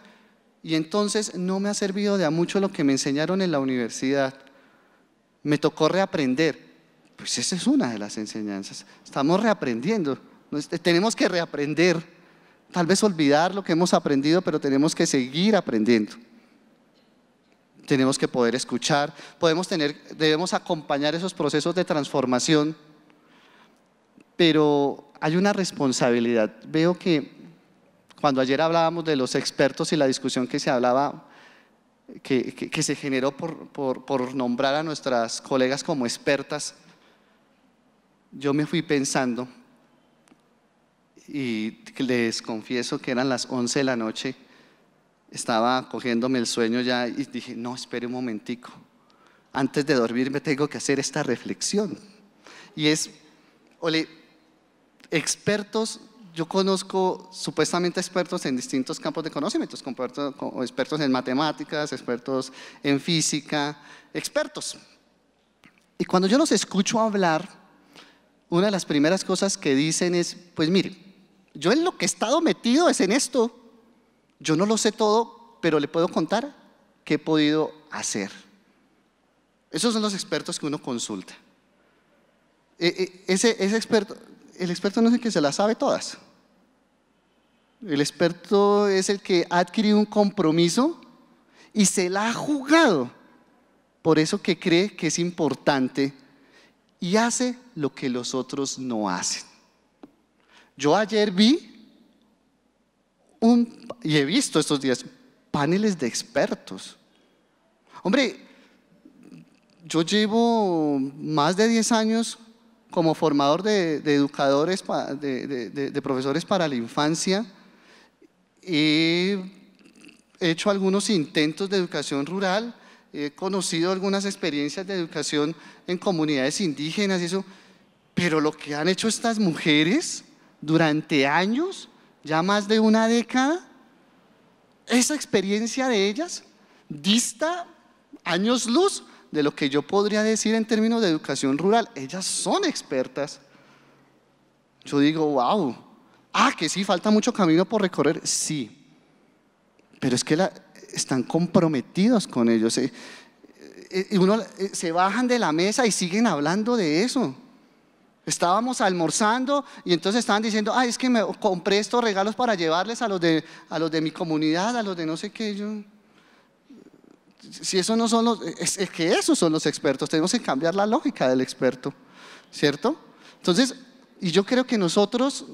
y entonces no me ha servido de a mucho lo que me enseñaron en la universidad. Me tocó reaprender. Pues esa es una de las enseñanzas. Estamos reaprendiendo. Eh, tenemos que reaprender. Tal vez olvidar lo que hemos aprendido, pero tenemos que seguir aprendiendo. Tenemos que poder escuchar, podemos tener, debemos acompañar esos procesos de transformación pero hay una responsabilidad. Veo que cuando ayer hablábamos de los expertos y la discusión que se hablaba, que, se generó por, nombrar a nuestras colegas como expertas, yo me fui pensando y les confieso que eran las 11 de la noche, estaba cogiéndome el sueño ya y dije, no, espere un momentico, antes de dormir me tengo que hacer esta reflexión. Y es, ole, expertos, yo conozco supuestamente expertos en distintos campos de conocimientos, expertos en matemáticas, expertos en física, expertos. Y cuando yo los escucho hablar, una de las primeras cosas que dicen es, pues mire, yo en lo que he estado metido es en esto. Yo no lo sé todo, pero le puedo contar qué he podido hacer. Esos son los expertos que uno consulta. E, e, ese, ese experto, el experto no es el que se las sabe todas. El experto es el que ha adquirido un compromiso y se la ha jugado por eso que cree que es importante y hace lo que los otros no hacen. Yo ayer vi un, y he visto estos días paneles de expertos. Hombre, yo llevo más de 10 años como formador de, educadores, de, profesores para la infancia, he hecho algunos intentos de educación rural, he conocido algunas experiencias de educación en comunidades indígenas y eso, pero lo que han hecho estas mujeres durante años, ya más de una década, esa experiencia de ellas dista años luz de lo que yo podría decir en términos de educación rural. Ellas son expertas. Yo digo, wow. Ah, que sí, falta mucho camino por recorrer. Sí. Pero es que están comprometidos con ellos. Eh, eh, y uno, eh, se bajan de la mesa y siguen hablando de eso. Estábamos almorzando y entonces estaban diciendo, ah, es que me compré estos regalos para llevarles a los de, a los de mi comunidad, a los de no sé qué. Yo, si eso no son los, es, es que esos son los expertos, tenemos que cambiar la lógica del experto, ¿cierto? Entonces, y yo creo que nosotros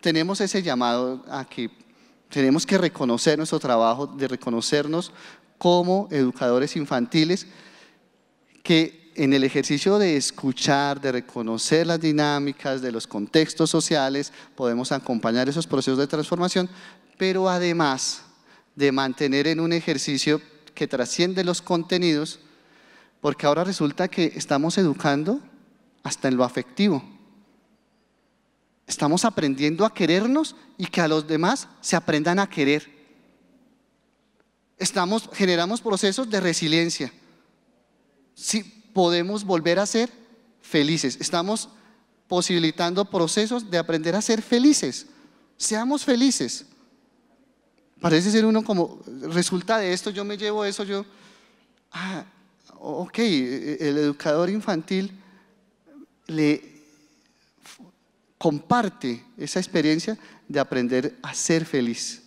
tenemos ese llamado a que tenemos que reconocer nuestro trabajo, de reconocernos como educadores infantiles, que en el ejercicio de escuchar, de reconocer las dinámicas de los contextos sociales, podemos acompañar esos procesos de transformación, pero además de mantener en un ejercicio que trasciende los contenidos, porque ahora resulta que estamos educando hasta en lo afectivo. Estamos aprendiendo a querernos y que a los demás se aprendan a querer. Estamos, generamos procesos de resiliencia. Si podemos volver a ser felices, estamos posibilitando procesos de aprender a ser felices. Seamos felices. Parece ser uno como, resulta de esto, yo me llevo eso, yo... Ah, ok, e, e, el educador infantil le comparte esa experiencia de aprender a ser feliz,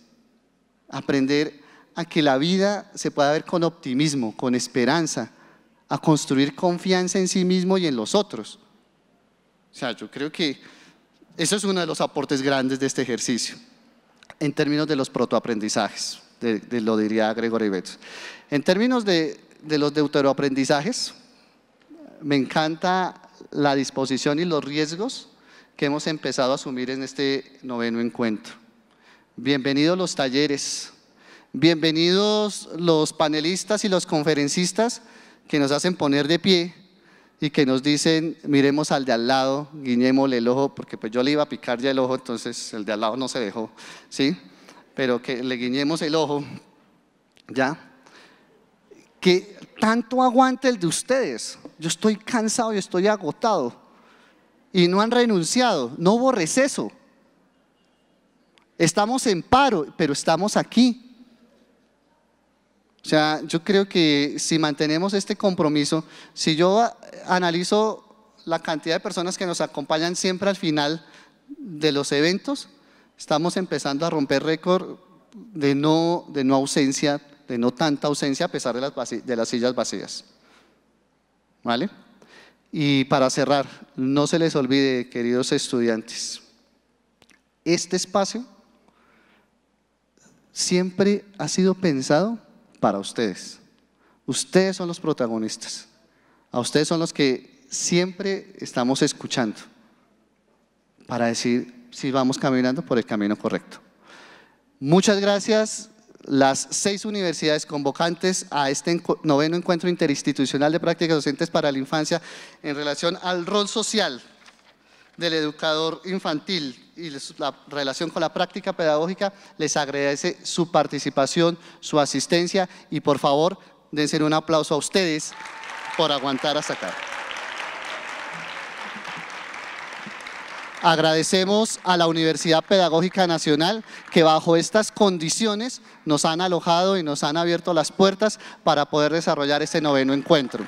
aprender a que la vida se pueda ver con optimismo, con esperanza, a construir confianza en sí mismo y en los otros. O sea, yo creo que eso es uno de los aportes grandes de este ejercicio en términos de los protoaprendizajes, de, lo diría Gregory Betts. En términos de, de los deuteroaprendizajes, me encanta la disposición y los riesgos que hemos empezado a asumir en este noveno encuentro. Bienvenidos los talleres, bienvenidos los panelistas y los conferencistas que nos hacen poner de pie y que nos dicen, miremos al de al lado, guiñémosle el ojo, porque pues yo le iba a picar ya el ojo, entonces el de al lado no se dejó, ¿sí? Pero que le guiñemos el ojo, ¿ya? Que tanto aguante el de ustedes. Yo estoy cansado, yo estoy agotado. Y no han renunciado, no hubo receso. Estamos en paro, pero estamos aquí. O sea, yo creo que si mantenemos este compromiso, si yo analizo la cantidad de personas que nos acompañan siempre al final de los eventos, estamos empezando a romper récord de no, de no ausencia, de no tanta ausencia a pesar de las, de las sillas vacías. ¿Vale? Y para cerrar, no se les olvide, queridos estudiantes, este espacio siempre ha sido pensado para ustedes. Ustedes son los protagonistas. A ustedes son los que siempre estamos escuchando para decir si vamos caminando por el camino correcto. Muchas gracias. Las seis universidades convocantes a este noveno encuentro interinstitucional de prácticas docentes para la infancia en relación al rol social del educador infantil y la relación con la práctica pedagógica, les agradece su participación, su asistencia y por favor, dense un aplauso a ustedes por aguantar hasta acá. Agradecemos a la Universidad Pedagógica Nacional que bajo estas condiciones nos han alojado y nos han abierto las puertas para poder desarrollar este noveno encuentro.